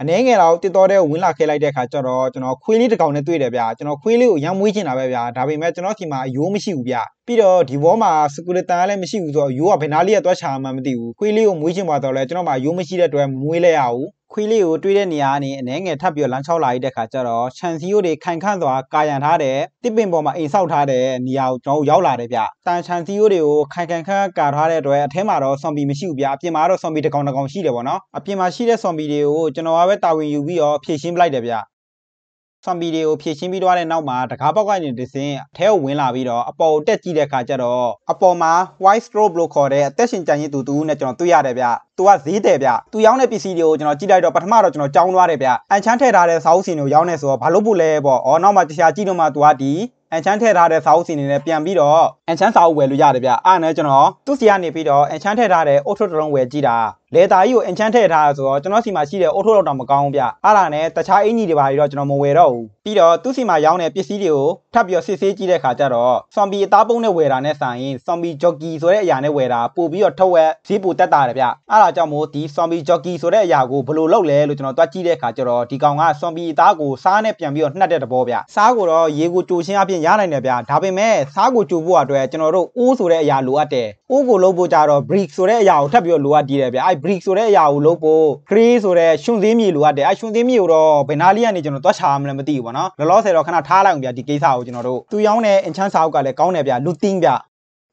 Speaker 1: အနှဲငယ်တော့တစ်တော့တဲ့ဝင်လာခဲ့လိုက်တဲ့ခါကျတော့ကျွန်တော်ခွေးလေးတစ်ကောင်နဲ့တွေ့တယ်ဗျကျွန်တော်ခွေးလေးကိုရမ်းမွေးချင်တာပဲဗျဒါပေမဲ့ကျွန်တော်ဒီမှာအယိုးမရှိဘူးဗျပြီးတော့ဒီဘောမှာစကူလတန်လည်းမရှိဘူးဆိုတော့အယိုးကဘယ်နာလေးကသွားချာမှမသိဘူးခွေးလေးကိုမွေးချင်ပါတော့လဲကျွန်တော်မှာအယိုးမရှိတဲ့အတွက်မွေးလဲရဘူးခွေးလေးကိုတွေးတဲ့နေရာကနေအနှဲငယ်ထပ်ပြီးလမ်းချောက်လာရတဲ့ခါကျတော့ခြံစည်းရိုးတွေခိုင်ခန့်စွာကာရံထားတဲ့တစ်ပင်ပေါ်မှာအိမ်ဆောက်ထားတဲ့နေရာကိုကျွန်တော်ရောက်လာတယ်ဗျ။တန်ခြံစည်းရိုးတွေကိုခိုင်ခန့်ခန့်ကာထားတဲ့အတွက်အထဲမှာတော့ဆွန်ဘီမရှိဘူးဗျ။အပြင်မှာတော့ဆွန်ဘီတစ်ကောင်တစ်ကောင်ရှိတယ်ပေါ့နော်။အပြင်မှာရှိတဲ့ဆွန်ဘီတွေကိုကျွန်တော်ကပဲတာဝန်ယူပြီးတော့ဖြည့်ရှင်းပလိုက်တယ်ဗျဆွမ်ပီတွေကိုဖြည့်ရှင်းပြီးသွားတဲ့နောက်မှာတကားပေါက်ကနေတစင်အထဲကိုဝင်လာပြီးတော့အပေါ်တက်ကြည့်တဲ့အခါကျတော့အပေါ်မှာ white strobe လို့ခေါ်တဲ့အသက်ရှင်ကြံရည်သူတူနဲ့ကျွန်တော်တွေ့ရတယ်ဗျ။သူကဈေးတယ်ဗျ။သူရောင်းတဲ့ပစ္စည်းတွေကိုကျွန်တော်ကြည့်လိုက်တော့ပထမတော့ကျွန်တော်ကြောင်းသွားတယ်ဗျ။အန်ချမ်းထည့်ထားတဲ့စာအုပ်စင်တွေကိုရောင်းနေဆိုတော့ဘာလို့ပို့လဲပေါ့။အော်နောက်မှတခြားကြည့်တော့မှသူကဒီအန်ချမ်းထည့်ထားတဲ့စာအုပ်စီနေနဲ့ပြန်ပြီးတော့အန်ချမ်းစာအုပ်ဝယ်လို့ရတယ်ဗျအားနဲ့ကျွန်တော်သူစီကနေပြီးတော့အန်ချမ်းထည့်ထားတဲ့အိုထိုတလုံးဝယ်ကြည့်တာလေတာကြီးကို enchant ထည့်ထားဆိုတော့ကျွန်တော်စီမှာရှိတဲ့ auto တော့တော့မကောင်းဘူးဗျအဲ့ဒါနဲ့တခြားအင်ကြီးတွေဘာတွေတော့ကျွန်တော်မဝယ်တော့ဘူးပြီးတော့သူ့စီမှာရောင်းတဲ့ပစ္စည်းတွေကိုထပ်ပြီးတော့စစ်ဆေးကြည့်တဲ့ခါကျတော့ zombie အသားပုံးနဲ့ဝယ်တာနဲ့ဆိုင်ရင် zombie jockey ဆိုတဲ့အရာနဲ့ဝယ်တာပို့ပြီးတော့ထုတ်ဝက်ဈေးပိုတက်တာတယ်ဗျအဲ့ဒါကြောင့်မို့ဒီ zombie jockey ဆိုတဲ့အရာကိုဘယ်လိုလုပ်လဲလို့ကျွန်တော်တွားကြည့်တဲ့ခါကျတော့ဒီကောင်က zombie အသားကိုစားနဲ့ပြန်ပြီးတော့နှက်တဲ့သဘောဗျစားကိုတော့ရေကိုကြိုချင်းအပြင်ရနိုင်တယ်ဗျဒါပေမဲ့စားကိုကြိုဖို့အတွက်ကျွန်တော်တို့အိုးဆိုတဲ့အရာလိုအပ်တယ်အိုးကိုလုပ်ဖို့ကြတော့ brick ဆိုတဲ့အရာကိုထပ်ပြီးတော့လိုအပ်တည်တယ်ဗျအဲ့ brick ဆိုတဲ့အရာကိုလုပ်ဖို့ cray ဆိုတဲ့ရှင်သေးမြေလိုအပ်တယ်အဲ့ရှင်သေးမြေကိုတော့ဘယ်နာလေးကနေကျွန်တော်တွားချာမလဲမသိဘူးပေါ့နော် လောလောဆယ်တော့ခဏထားလိုက်အောင်ဗျဒီကိစ္စကိုကျွန်တော်တို့သူရောင်းတဲ့ enchant စာအုပ်ကလည်းကောင်းတယ်ဗျလူ team ဗျ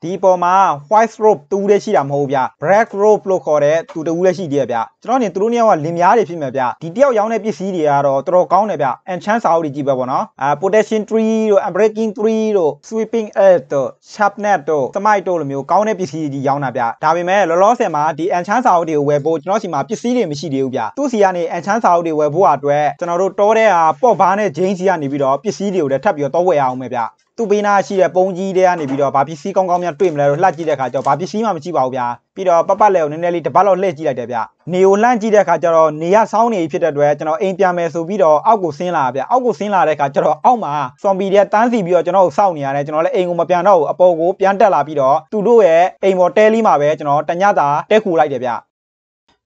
Speaker 1: ဒီပေါ်မှာ white rope တူးလေးရှိတာမဟုတ်ဗျ black rope လို့ခေါ်တဲ့တူတူးလေးရှိသေးတယ်ဗျကျွန်တော်နေသူတို့နှစ်ယောက်ကလင်များတွေဖြစ်မယ်ဗျဒီတယောက်ရောင်းတဲ့ပစ္စည်းတွေကတော့တော်တော်ကောင်းတယ်ဗျ enchant စာအုပ်တွေကြည့်ပဲပေါ့နော်အာ protection tree တို့ unbreaking tree တို့ sweeping edge တို့ sharpness တို့ smite တို့လိုမျိုးကောင်းတဲ့ပစ္စည်းတွေရောင်းတာဗျဒါပေမဲ့လောလောဆယ်မှာဒီ enchant စာအုပ်တွေကိုဝယ်ဖို့ကျွန်တော်စီမှာပစ္စည်းတွေမရှိသေးဘူးဗျသူ့စီကနေ enchant စာအုပ်တွေဝယ်ဖို့အတွက်ကျွန်တော်တို့တောတဲ့ဟာပော့ဘားနဲ့ဂျင်းစီကနေပြီးတော့ပစ္စည်းတွေကိုလည်းထပ်ပြီးတော့ဝယ်ရအောင်ပဲဗျသူ့ဘေးနားရှိတဲ့ပုံကြီးတွေကနေပြီးတော့ဘာပစ္စည်းကောင်းကောင်းများတွေ့မလဲလို့လှကြည့်တဲ့အခါကျတော့ဘာပစ္စည်းမှမရှိပါဘူးဗျာပြီးတော့ပပလက်ကိုနည်းနည်းလေးတပတ်လောက်လှည့်ကြည့်လိုက်တယ်ဗျနေကိုလှမ်းကြည့်တဲ့အခါကျတော့နေရဆောင်းနေဖြစ်တဲ့အတွက်ကျွန်တော်အိမ်ပြန်မယ်ဆိုပြီးတော့အောက်ကိုဆင်းလာဗျအောက်ကိုဆင်းလာတဲ့အခါကျတော့အောက်မှာဆွန်ပီတွေကတန်းစီပြီးတော့ကျွန်တော်ကိုစောင့်နေရတယ်ကျွန်တော်လည်းအိမ်ကိုမပြန်တော့ဘူးအပေါ်ကိုပြန်တက်လာပြီးတော့သူတို့ရဲ့အိမ်ပေါ်တဲလေးမှာပဲကျွန်တော်တညတာတဲခုလိုက်တယ်ဗျ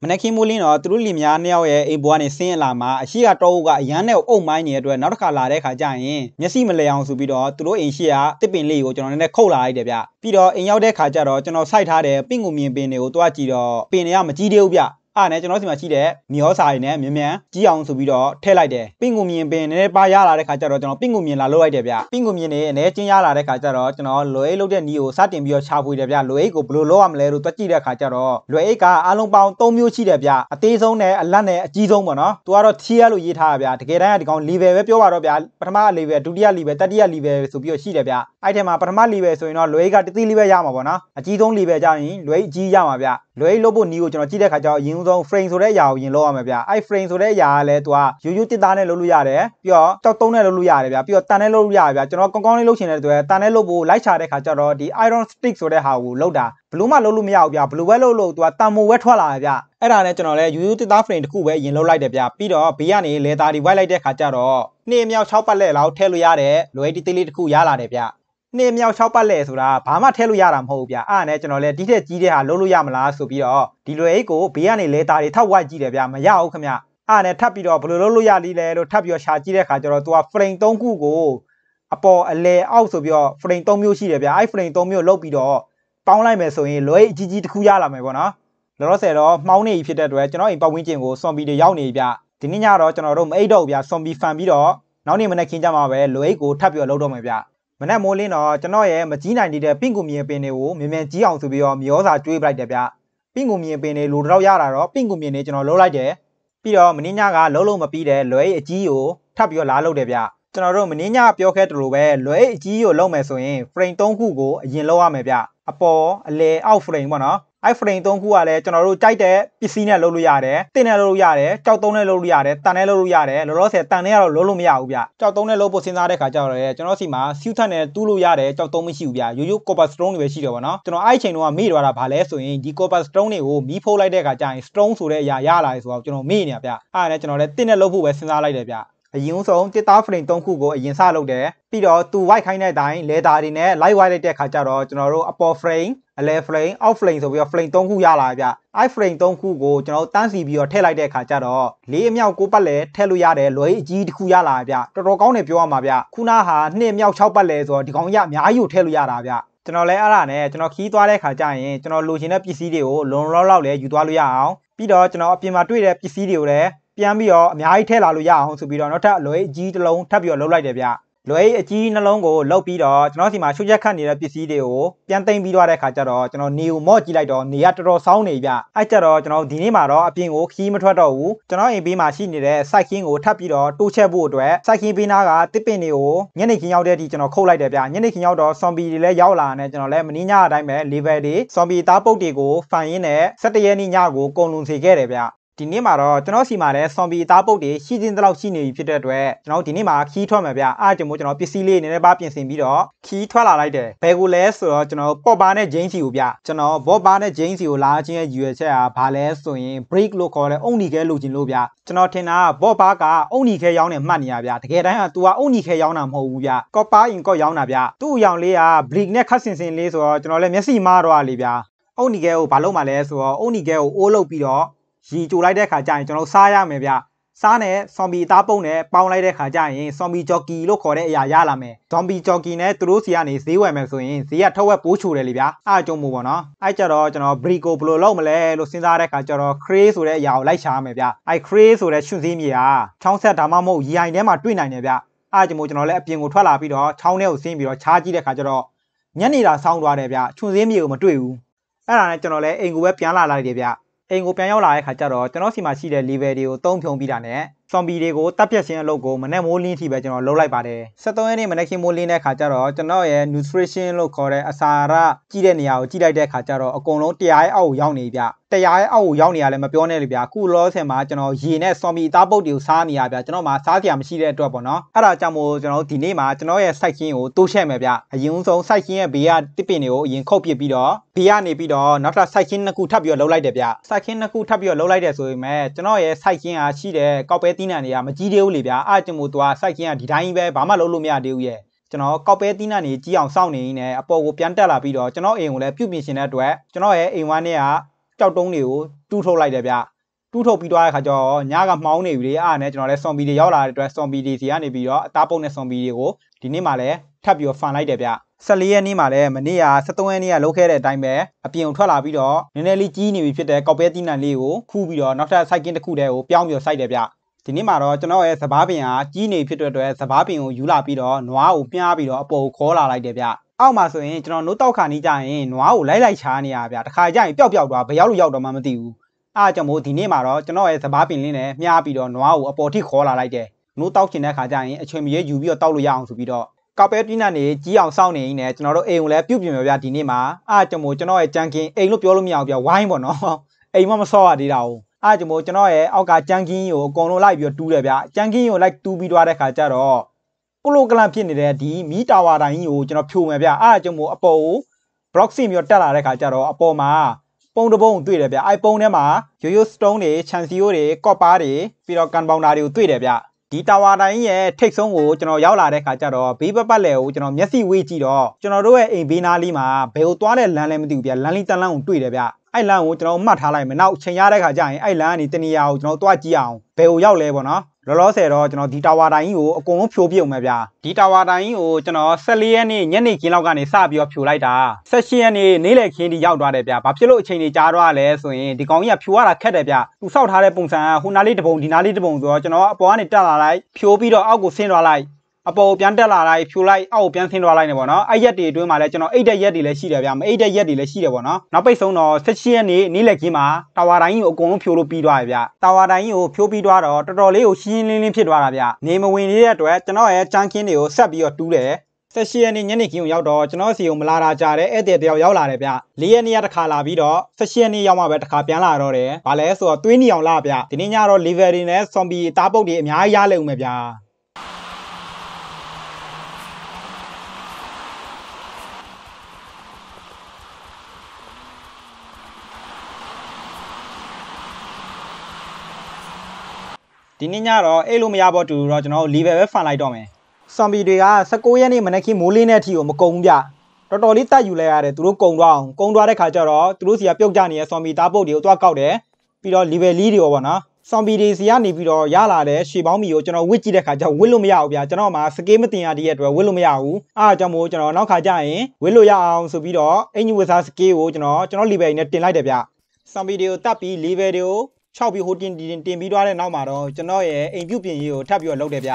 Speaker 1: မနက်ခင်းမိုးလင်းတော့သူတို့လင်မယားနှစ်ယောက်ရဲ့အိမ်ဘွားနေဆင်းလာမှာအရှိကတောအုပ်ကအရန်နဲ့အုပ်မိုင်းနေတဲ့အတွက်နောက်တစ်ခါလာတဲ့ခါကျရင်မျက်စိမလဲအောင်ဆိုပြီးတော့သူတို့အိမ်ရှိကတစ်ပင်လေးကိုကျွန်တော်နည်းနည်းခုတ်လာလိုက်တယ်ဗျပြီးတော့အိမ်ရောက်တဲ့ခါကျတော့ကျွန်တော်စိုက်ထားတဲ့ပင့်ကိုမြင်ပင်တွေကိုတွားကြည့်တော့ပင်တွေကမကြီးသေးဘူးဗျအားနဲ့ကျွန်တော်စီမှာရှိတဲ့မျောစာတွေနဲ့မြန်မြန်ကြီးအောင်ဆိုပြီးတော့ထည့်လိုက်တယ်ပင့်ကိုမြင်ပင်နည်းနည်းပါရလာတဲ့ခါကျတော့ကျွန်တော်ပင့်ကိုမြင်လာလို့လိုက်တယ်ဗျပင့်ကိုမြင်နေအနေချင်းရလာတဲ့ခါကျတော့ကျွန်တော်လွယ်အိတ်လုတ်တဲ့နီးကိုစတင်ပြီးတော့ခြာဖွေတယ်ဗျလွယ်အိတ်ကိုဘယ်လိုလုပ်ရမလဲလို့တွက်ကြည့်တဲ့ခါကျတော့လွယ်အိတ်ကအလုံးပေါင်း၃မျိုးရှိတယ်ဗျအသေးဆုံးနဲ့အလတ်နဲ့အကြီးဆုံးပေါ့နော်သူကတော့ tier လို့ရေးထားတာဗျတကယ်တမ်းကဒီကောင် level ပဲပြောပါတော့ဗျပထမ level ဒုတိယ level တတိယ level ဆိုပြီးတော့ရှိတယ်ဗျအဲ့ထဲမှာပထမ level ဆိုရင်တော့လွယ်အိတ်ကတတိ level ရမှာပေါ့နော်အကြီးဆုံး level ကြရင်လွယ်အိတ်အကြီးရမှာဗျလွယ်အိတ်လုပ်ဖို့နီးကိုကျွန်တော်ကြည့်တဲ့ခါကျတော့အရင်ဆုံး frame ဆိုတဲ့အရာကိုအရင်လုပ်ရမှာဗျ။အဲ့ frame ဆိုတဲ့အရာကလည်းသူကရိုးရိုးတစ်သားနဲ့လုပ်လို့ရတယ်။ပြီးတော့တောက်သုံးနဲ့လုပ်လို့ရတယ်ဗျ။ပြီးတော့တန်နဲ့လုပ်လို့ရတယ်ဗျ။ကျွန်တော်ကောင်းကောင်းလေးလုပ်ချင်တဲ့အတွက်တန်နဲ့လုပ်ဖို့လိုက်ချတဲ့ခါကျတော့ဒီ iron stick ဆိုတဲ့ဟာကိုလုပ်တာဘလို့မှလုပ်လို့မရဘူးဗျ။ဘလို့ပဲလုပ်လို့သူကတန်မိုပဲထွက်လာတယ်ဗျ။အဲ့ဒါနဲ့ကျွန်တော်လည်းရိုးရိုးတစ်သား frame တစ်ခုပဲအရင်လုပ်လိုက်တယ်ဗျ။ပြီးတော့ဘေးကနေလေသားဒီ white လိုက်တဲ့ခါကျတော့နှစ်အမြောက်6ပတ်လက်လောက်ထည့်လို့ရတဲ့လွယ်တီးသေးလေးတစ်ခုရလာတယ်ဗျ။နှစ်မြောက်6ပတ်လဲဆိုတာဘာမှထည့်လို့ရတာမဟုတ်ဘူးဗျအားနဲ့ကျွန်တော်လဲတိထက်ကြီးတဲ့ဟာလုံးလို့ရမလားဆိုပြီးတော့ဒီလွယ်အိတ်ကိုဘေးကနေလဲသားတွေထောက်ဝိုက်ကြည့်တယ်ဗျမရဘူးခင်ဗျအားနဲ့ထပ်ပြီးတော့ဘယ်လိုလုပ်လို့ရလိမ့်လဲလို့ထပ်ပြီးတော့ရှာကြည့်တဲ့ခါကျတော့သူက frame 3ခုကိုအပေါ်အလဲအောက်ဆိုပြီးတော့ frame 3မျိုးရှိတယ်ဗျအဲ့ frame 3မျိုးလောက်ပြီးတော့ပေါင်းလိုက်မယ်ဆိုရင်လွယ်အိတ်အကြီးကြီးတစ်ခုရလာမယ်ပေါ့နော်လောလောဆယ်တော့မှောင်းနေပြီဖြစ်တဲ့အတွက်ကျွန်တော်အိမ်ပတ်ဝန်းကျင်ကိုဆွန်ဘီတွေရောက်နေပြီဗျဒီနေ့ညတော့ကျွန်တော်တို့မအိတ်တော့ဘူးဗျဆွန်ဘီဖန်ပြီးတော့နောက်နေ့မနေ့ခင်းကြမှာပဲလွယ်အိတ်ကိုထပ်ပြီးတော့လုပ်တော့မယ်ဗျမနက်မိုးလင်းတော့ကျွန်တော်ရဲ့မကြီးနိုင်တဲ့ပင့်ကူမြင်ပင်တွေကိုမြင်မြန်ကြီးအောင်ဆိုပြီးတော့မျောစာကျွေးပလိုက်တယ်ဗျပင့်ကူမြင်ပင်တွေလိုတော့ရတာတော့ပင့်ကူမြင်တွေကျွန်တော်လှုပ်လိုက်တယ်ပြီးတော့မင်းညကလှုပ်လို့မပြီးတဲ့လွဲအကြီးကိုထပ်ပြီးတော့လာလှုပ်တယ်ဗျကျွန်တော်တို့မင်းညပြောခဲ့သလိုပဲလွဲအကြီးကိုလှုပ်မယ်ဆိုရင် frame 3ခုကိုအရင်လှုပ်ရမယ်ဗျအပေါ်အလယ်အောက် frame ပေါ့နော် iframe 3ခုကလည်းကျွန်တော်တို့ကြိုက်တဲ့ပစ္စည်းနဲ့လုပ်လို့ရတယ်တင်နဲ့လုပ်လို့ရတယ်ကြောက်သုံးနဲ့လုပ်လို့ရတယ်တန်နဲ့လုပ်လို့ရတယ်လောလောဆယ်တန်နဲ့ကတော့လုပ်လို့မရဘူးဗျကြောက်သုံးနဲ့လုပ်ဖို့စဉ်းစားတဲ့ခါကျတော့လေကျွန်တော်စီမှာစူးထက်နဲ့တူးလို့ရတယ်ကြောက်သုံးမရှိဘူးဗျရိုးရိုး copper stone တွေပဲရှိတယ်ဗောနော်ကျွန်တော်အဲ့အချိန်တုန်းကမေ့သွားတာဗာလဲဆိုရင်ဒီ copper stone တွေကိုမီးဖိုးလိုက်တဲ့ခါကျရင် stone ဆိုတဲ့အရာရလာတယ်ဆိုတော့ကျွန်တော်မေ့နေတာဗျအဲ့ဒါနဲ့ကျွန်တော်လည်းတင်နဲ့လုပ်ဖို့ပဲစဉ်းစားလိုက်တယ်ဗျအရင်ဆုံးတစ်သား frame 3ခုကိုအရင်စလုပ်တယ်ပြီးတော့သူ white ခိုင်းတဲ့အတိုင်း leather တွေနဲ့ light white လိုက်တဲ့ခါကျတော့ကျွန်တော်တို့အပေါ် frame အလဲ flame out flame ဆိုပြီးတော့ flame 3ခုရလာဗျ။ i flame 3ခုကိုကျွန်တော်တန်းစီပြီးတော့ထည့်လိုက်တဲ့အခါကျတော့၄အမြောက်၉ပတ်လဲထည့်လို့ရတယ်လွယ်အကြီးတစ်ခုရလာဗျ။တော်တော်ကောင်းတယ်ပြောရမှာဗျ။ခုနဟာ2အမြောက်6ပတ်လဲဆိုတော့ဒီကောင်ကြီးအများကြီးကိုထည့်လို့ရတာဗျ။ကျွန်တော်လည်းအဲ့ဒါနဲ့ကျွန်တော်ခီးသွားတဲ့ခါကျရင်ကျွန်တော်လိုချင်တဲ့ပစ္စည်းတွေကိုလုံလောက်လောက်လည်းယူသွားလို့ရအောင်ပြီးတော့ကျွန်တော်အပြင်မှာတွေ့တဲ့ပစ္စည်းတွေကိုလည်းပြန်ပြီးတော့အများကြီးထည့်လာလို့ရအောင်ဆိုပြီးတော့နောက်ထပ်အလွယ်အကြီးတစ်လုံးထပ်ပြီးတော့လုပ်လိုက်တယ်ဗျလွယ်အကြီးနှလုံးကိုလောက်ပြီးတော့ကျွန်တော်စီမှာရှုချက်ခတ်နေတဲ့ပစ္စည်းတွေကိုပြန်သိမ်းပြီးသွားတဲ့ခါကျတော့ကျွန်တော်နေကိုမော့ကြည့်လိုက်တော့နေကတော်တော်ဆောင်းနေပြအဲ့ကျတော့ကျွန်တော်ဒီနေ့မှာတော့အပြင်ကိုခီးမထွက်တော့ဘူးကျွန်တော်အိမ်ဘေးမှာရှိနေတဲ့ site ခင်းကိုထပ်ပြီးတော့တိုးချက်ဖို့အတွက် site ခင်းဘေးနားကတစ်ပင်တွေကိုညနေခင်းရောက်တဲ့အထိကျွန်တော်ခုတ်လိုက်တယ်ဗျညနေခင်းရောက်တော့ zombie တွေလည်းရောက်လာတယ်ကျွန်တော်လည်းမင်းညအတိုင်းပဲ level တွေ zombie သားပုတ်တွေကိုဖန်ရင်းနဲ့၁၇ရက်နေ့ညကိုကုန်လွန်စေခဲ့တယ်ဗျဒီနေ့မှာတော့ကျွန်တော်စီမှာလည်းဆွန်ဘီအသားပုတ်တွေရှိချင်းတလောက်ရှိနေပြီဖြစ်တဲ့အတွက်ကျွန်တော်ဒီနေ့မှာခီးထွက်မှာဗျအားကြောင့်ကျွန်တော်ပစ္စည်းလေးနည်းနည်းပါပြင်ဆင်ပြီးတော့ခီးထွက်လာလိုက်တယ်ဘယ်ကိုလဲဆိုတော့ကျွန်တော်ပော့ပါနဲ့ဂျိန်းစီကိုဗျကျွန်တော်ဘော့ပါနဲ့ဂျိန်းစီကိုလာချင်းရဲ့ရည်ရွယ်ချက်ကဘာလဲဆိုရင် break လို့ခေါ်တဲ့အုံညီခဲလိုချင်လို့ဗျကျွန်တော်ထင်တာကဘော့ပါကအုံညီခဲရောင်းနေမှတ်နေရဗျတကယ်တမ်းက तू ကအုံညီခဲရောင်းတာမဟုတ်ဘူးဗျကော့ပါရင်ကော့ရောင်းတာဗျသူ့အယောင်လေးက break နဲ့ခတ်ဆင်ဆင်လေးဆိုတော့ကျွန်တော်လည်းမျက်စိမားတော့လေဗျအုံညီခဲကိုဘာလို့မှလဲဆိုတော့အုံညီခဲကိုအိုးလုပ်ပြီးတော့ရီကြိုလိုက်တဲ့ခါကျရင်ကျွန်တော်စားရမယ်ဗျစားနဲ့ซอมบี้အသားပုံနဲ့ပေါင်းလိုက်တဲ့ခါကျရင်ซอมบี้ဂျော်ကီလို့ခေါ်တဲ့အရာရလာမယ်။ซอมบี้ဂျော်ကီနဲ့သူတို့စီကနေဈေးဝယ်မယ်ဆိုရင်ဈေးကထက်ဝက်ပိုးချိုတယ်လေဗျာ။အားကြုံမို့ပေါ့နော်။အဲ့ကြတော့ကျွန်တော်ဘရီကိုဘယ်လိုလုပ်မလဲလို့စဉ်းစားတဲ့ခါကျတော့ crate ဆိုတဲ့အရာကိုလိုက်ရှာရမယ်ဗျ။အဲ့ crate ဆိုတဲ့ရှင်စည်းမြေဟာချောင်းဆက်ဒါမှမဟုတ်ရိုင်ထဲမှာတွေ့နိုင်တယ်ဗျ။အားကြုံမို့ကျွန်တော်လည်းအပြင်ကိုထွက်လာပြီးတော့ချောင်းထဲကိုဆင်းပြီးတော့ချားကြည့်တဲ့ခါကျတော့ညနေတာဆောင်းသွားတယ်ဗျ။ရှင်စည်းမြေကိုမတွေ့ဘူး။အဲ့ဒါနဲ့ကျွန်တော်လည်းအိမ်ကိုပဲပြန်လာလိုက်တယ်ဗျ။အိမ်ကိုပြန်ရောက်လာတဲ့ခါကျတော့ကျွန်တော်စီမှာရှိတဲ့ level တွေကိုတုံးဖြုံပြီးတာနဲ့ zombie တွေကိုတပ်ဖြတ်ခြင်းအလုပ်ကိုမနဲ့မိုးလင်းထိပဲကျွန်တော်လုပ်လိုက်ပါတယ်73ရက်နေ့မနေ့ကမိုးလင်းတဲ့ခါကျတော့ကျွန်တော်ရဲ့ nutrition လို့ခေါ်တဲ့အစာရကြည့်တဲ့နေရာကိုကြည့်လိုက်တဲ့ခါကျတော့အကုန်လုံး100ရဲ့အောက်ကိုရောက်နေပြီတရားရဲ့အောက်ကိုရောက်နေရလဲမပြောနဲ့လေဗျာခုလောဆင်မှာကျွန်တော်ရေနဲ့ဆော်မီသားပုတ်တွေကိုစားနေရဗျာကျွန်တော်မှာစားစရာမရှိတဲ့အတွက်ပေါ့နော်အဲ့ဒါကြောင့်မို့ကျွန်တော်ဒီနေ့မှာကျွန်တော်ရဲ့ site ခင်းကိုတိုးချက်မယ်ဗျာအရင်ဆုံး site ခင်းရဲ့ဘေးကတစ်ပင်တွေကိုအရင်ခုတ်ပစ်ပြီးတော့ဘေးကနေပြီးတော့နောက်ထပ် site ခင်းနှစ်ခုထပ်ပြီးတော့လှုပ်လိုက်တယ်ဗျာ site ခင်းနှစ်ခုထပ်ပြီးတော့လှုပ်လိုက်တယ်ဆိုပေမဲ့ကျွန်တော်ရဲ့ site ခင်းဟာရှိတဲ့ကောက်ပဲတီးနံတွေကမကြီးသေးဘူးလေဗျာအဲ့ကြောင့်မို့သူက site ခင်းကဒီတိုင်းပဲဘာမှလှုပ်လို့မရသေးဘူးရဲ့ကျွန်တော်ကောက်ပဲတီးနှံနေကြီးအောင်စောင့်နေရင်းနဲ့အပေါ်ကိုပြန်တက်လာပြီးတော့ကျွန်တော်အိမ်ကိုလည်းပြုပြင်ရှင်တဲ့အတွက်ကျွန်တော်ရဲ့အိမ်ဝမ်းထဲကကြောက်တုံးတွေကိုတူးထုတ်လိုက်တယ်ဗျတူးထုတ်ပြီးသွားတဲ့ခါကျတော့ညကမှောင်းနေပြီလေအားနဲ့ကျွန်တော်လည်းဆွန်ဘီတွေရောက်လာတဲ့အတွက်ဆွန်ဘီတွေစီကနေပြီးတော့အသားပုံတဲ့ဆွန်ဘီတွေကိုဒီနေ့မှလည်းထပ်ပြီးတော့ဖန်လိုက်တယ်ဗျ14ရက်နေ့မှာလည်းမနေ့က73ရက်နေ့ကလုတ်ခဲ့တဲ့အတိုင်းပဲအပြင်ထွက်လာပြီးတော့နည်းနည်းလေးကြီးနေပြီဖြစ်တဲ့ကောက်ပဲတိနန်လေးကိုခူးပြီးတော့နောက်ထပ် site king တစ်ခုတည်းကိုပြောင်းပြီးတော့ site တယ်ဗျဒီနေ့မှာတော့ကျွန်တော်ရဲ့စဘာပင်ကကြီးနေဖြစ်တဲ့အတွက်စဘာပင်ကိုယူလာပြီးတော့နွားကိုပြားပြီးတော့အပေါ်ကိုခေါ်လာလိုက်တယ်ဗျအောက်မှာဆိုရင်ကျွန်တော်နိုးတောက်ခါနေကြရင်နွားကိုလိုက်လိုက်ချားနေရဗျာတခါကြရင်ပျောက်ပျောက်သွားဘယ်ရောက်လို့ရောက်တော့မှမသိဘူးအားကြောင့်မို့ဒီနေ့မှာတော့ကျွန်တော်ရဲ့စပားပင်လင်းနဲ့မြားပြီးတော့နွားကိုအပေါ်ထိခေါ်လာလိုက်တယ်နိုးတောက်ချင်တဲ့ခါကြရင်အချွေမရဲယူပြီးတော့တောက်လို့ရအောင်ဆိုပြီးတော့ကပဲပြင်းနဲ့နေကြီးအောင်စောင့်နေရင်လည်းကျွန်တော်တို့အိမ်ကိုလည်းပြုတ်ပြင်ပါဗျာဒီနေ့မှာအားကြောင့်မို့ကျွန်တော်ရဲ့ကြံကင်းအိမ်လို့ပြောလို့မရအောင်ဗျာဝိုင်းပေါ့နော်အိမ်မမဆော့ရသေးတာ哦အားကြောင့်မို့ကျွန်တော်ရဲ့အောက်ကကြံကင်းကိုအကုန်လုံးလိုက်ပြီးတော့တူးတယ်ဗျာကြံကင်းကိုလိုက်တူးပြီးသွားတဲ့ခါကျတော့ပလိုကလန်ဖြစ်နေတဲ့ဒီမီတာဝါတိုင်းကြီးကိုကျွန်တော်ဖြိုမယ်ဗျအားအကျုံမို့အပေါ်ကို block စီမျိုးတက်လာတဲ့ခါကျတော့အပေါ်မှာပုံတပုံတွေ့တယ်ဗျအဲပုံထဲမှာရိုးရိုး stone တွေ chancey တွေ copper တွေပြီးတော့ compounder တွေကိုတွေ့တယ်ဗျဒီတာဝါတိုင်းရဲ့ထိတ်ဆုံးကိုကျွန်တော်ရောက်လာတဲ့ခါကျတော့ဘေးပပတ်လယ်ကိုကျွန်တော်မျက်စိဝေးကြည့်တော့ကျွန်တော်တို့ရဲ့အိမ်ဘေးနားလေးမှာဘယ်ကိုသွားတဲ့လမ်းလဲမသိဘူးဗျလမ်းလေးတန်းလန်းကိုတွေ့တယ်ဗျအဲ့လမ်းကိုကျွန်တော်မှတ်ထားလိုက်မယ်နောက်ချိန်ရတဲ့ခါကျရင်အဲ့လမ်းကနေတနေရာကိုကျွန်တော်သွားကြည့်အောင်ဘယ်ကိုရောက်လဲပေါ့နော်လောလောဆယ်တော့ကျွန်တော်ဒီတာဝါတိုင်းကြီးကိုအကုန်လုံးဖြိုပြုံမယ်ဗျာဒီတာဝါတိုင်းကြီးကိုကျွန်တော်14ရက်နေ့ညနေခင်းလောက်ကနေစပြီးတော့ဖြိုလိုက်တာ16ရက်နေ့နေ့လယ်ခင်းဒီရောက်သွားတယ်ဗျာဘာဖြစ်လို့အချိန်တွေကြာသွားလဲဆိုရင်ဒီကောင်ကြီးကဖြိုရတာခက်တယ်ဗျာသူစောက်ထားတဲ့ပုံစံကဟိုနားလေးတစ်ပုံဒီနားလေးတစ်ပုံဆိုတော့ကျွန်တော်အပေါ်ကနေတက်လာလိုက်ဖြိုပြီးတော့အောက်ကိုဆင်းသွားလိုက်အပေါ်ပြန်တက်လာလိုက်ဖြိုလိုက်အောက်ပြန်ဆင်းသွားလိုက်နေပေါ့နော်အဲ့ရက်တွေအတွင်းမှာလည်းကျွန်တော်အိတ်တဲ့ရက်တွေလည်းရှိတယ်ဗျမအိတ်တဲ့ရက်တွေလည်းရှိတယ်ပေါ့နော်နောက်ပိတ်ဆုံးတော့16ရက်နေ့နေ့လည်ကြီးမှာတာဝါတိုင်းကြီးကိုအကုန်လုံးဖြိုလို့ပြီးသွားတယ်ဗျတာဝါတိုင်းကြီးကိုဖြိုပြီးသွားတော့တော်တော်လေးကိုရှင်းရှင်းလင်းလင်းဖြစ်သွားတာဗျနေမဝင်သေးတဲ့အတွက်ကျွန်တော်ရဲ့ချမ်းကင်းတွေကိုဆက်ပြီးတော့တူးတယ်ဆက်ရှိရနေညနေခင်းကိုရောက်တော့ကျွန်တော်စီကိုမလာတာကြတဲ့ဧည့်သည်တယောက်ရောက်လာတယ်ဗျ။လေးရက်နေရတစ်ခါလာပြီးတော့ဆက်ရှိရနေရောက်မှပဲတစ်ခါပြန်လာတော့တယ်။ဘာလဲဆိုတော့သွေးနီအောင်လာဗျ။ဒီနေ့ညတော့ liver တွေနဲ့ zombie အသားပုတ်တွေအများကြီးရလိမ့်ဦးမယ်ဗျာ။ဒီနေ့ညတော့အဲ့လိုမရပါတူတော့ကျွန်တော်တို့ level ပဲဖန်လိုက်တော့မယ်ဆမ်ဘီတွေက16ရက်နေ့မနက်ခင်းမိုးလေးနဲ့အထိကိုမကုံဘူးဗျတော်တော်လေးတတ်ယူလိုက်ရတယ်သူတို့ကုံသွားအောင်ကုံသွားတဲ့ခါကျတော့သူတို့စီကပြုတ်ကြနေတဲ့ဆမ်ဘီသားပုတ်တွေကိုသွားကောက်တယ်ပြီးတော့ level လေးတွေရောပေါ့နော်ဆမ်ဘီတွေစီကနေပြီးတော့ရလာတဲ့ရှေပေါင်းမီကိုကျွန်တော်ဝစ်ကြည့်တဲ့ခါကျဝစ်လို့မရဘူးဗျာကျွန်တော်မှစကေးမတင်ရတဲ့အတွက်ဝစ်လို့မရဘူးအားကြောင့်မို့ကျွန်တော်နောက်ခါကျရင်ဝစ်လို့ရအောင်ဆိုပြီးတော့အင်ဂျီဝစ်စားစကေးကိုကျွန်တော်ကျွန်တော် level နဲ့တင်လိုက်တယ်ဗျာဆမ်ဘီတွေကိုတတ်ပြီး level တွေကို6ပြီးဟိုတင်တင်တင်ပြီးသွားတဲ့နောက်မှာတော့ကျွန်တော်ရဲ့အိမ်ပြုတ်ပြင်ရေးကိုထပ်ပြီးတော့လုပ်တယ်ဗျ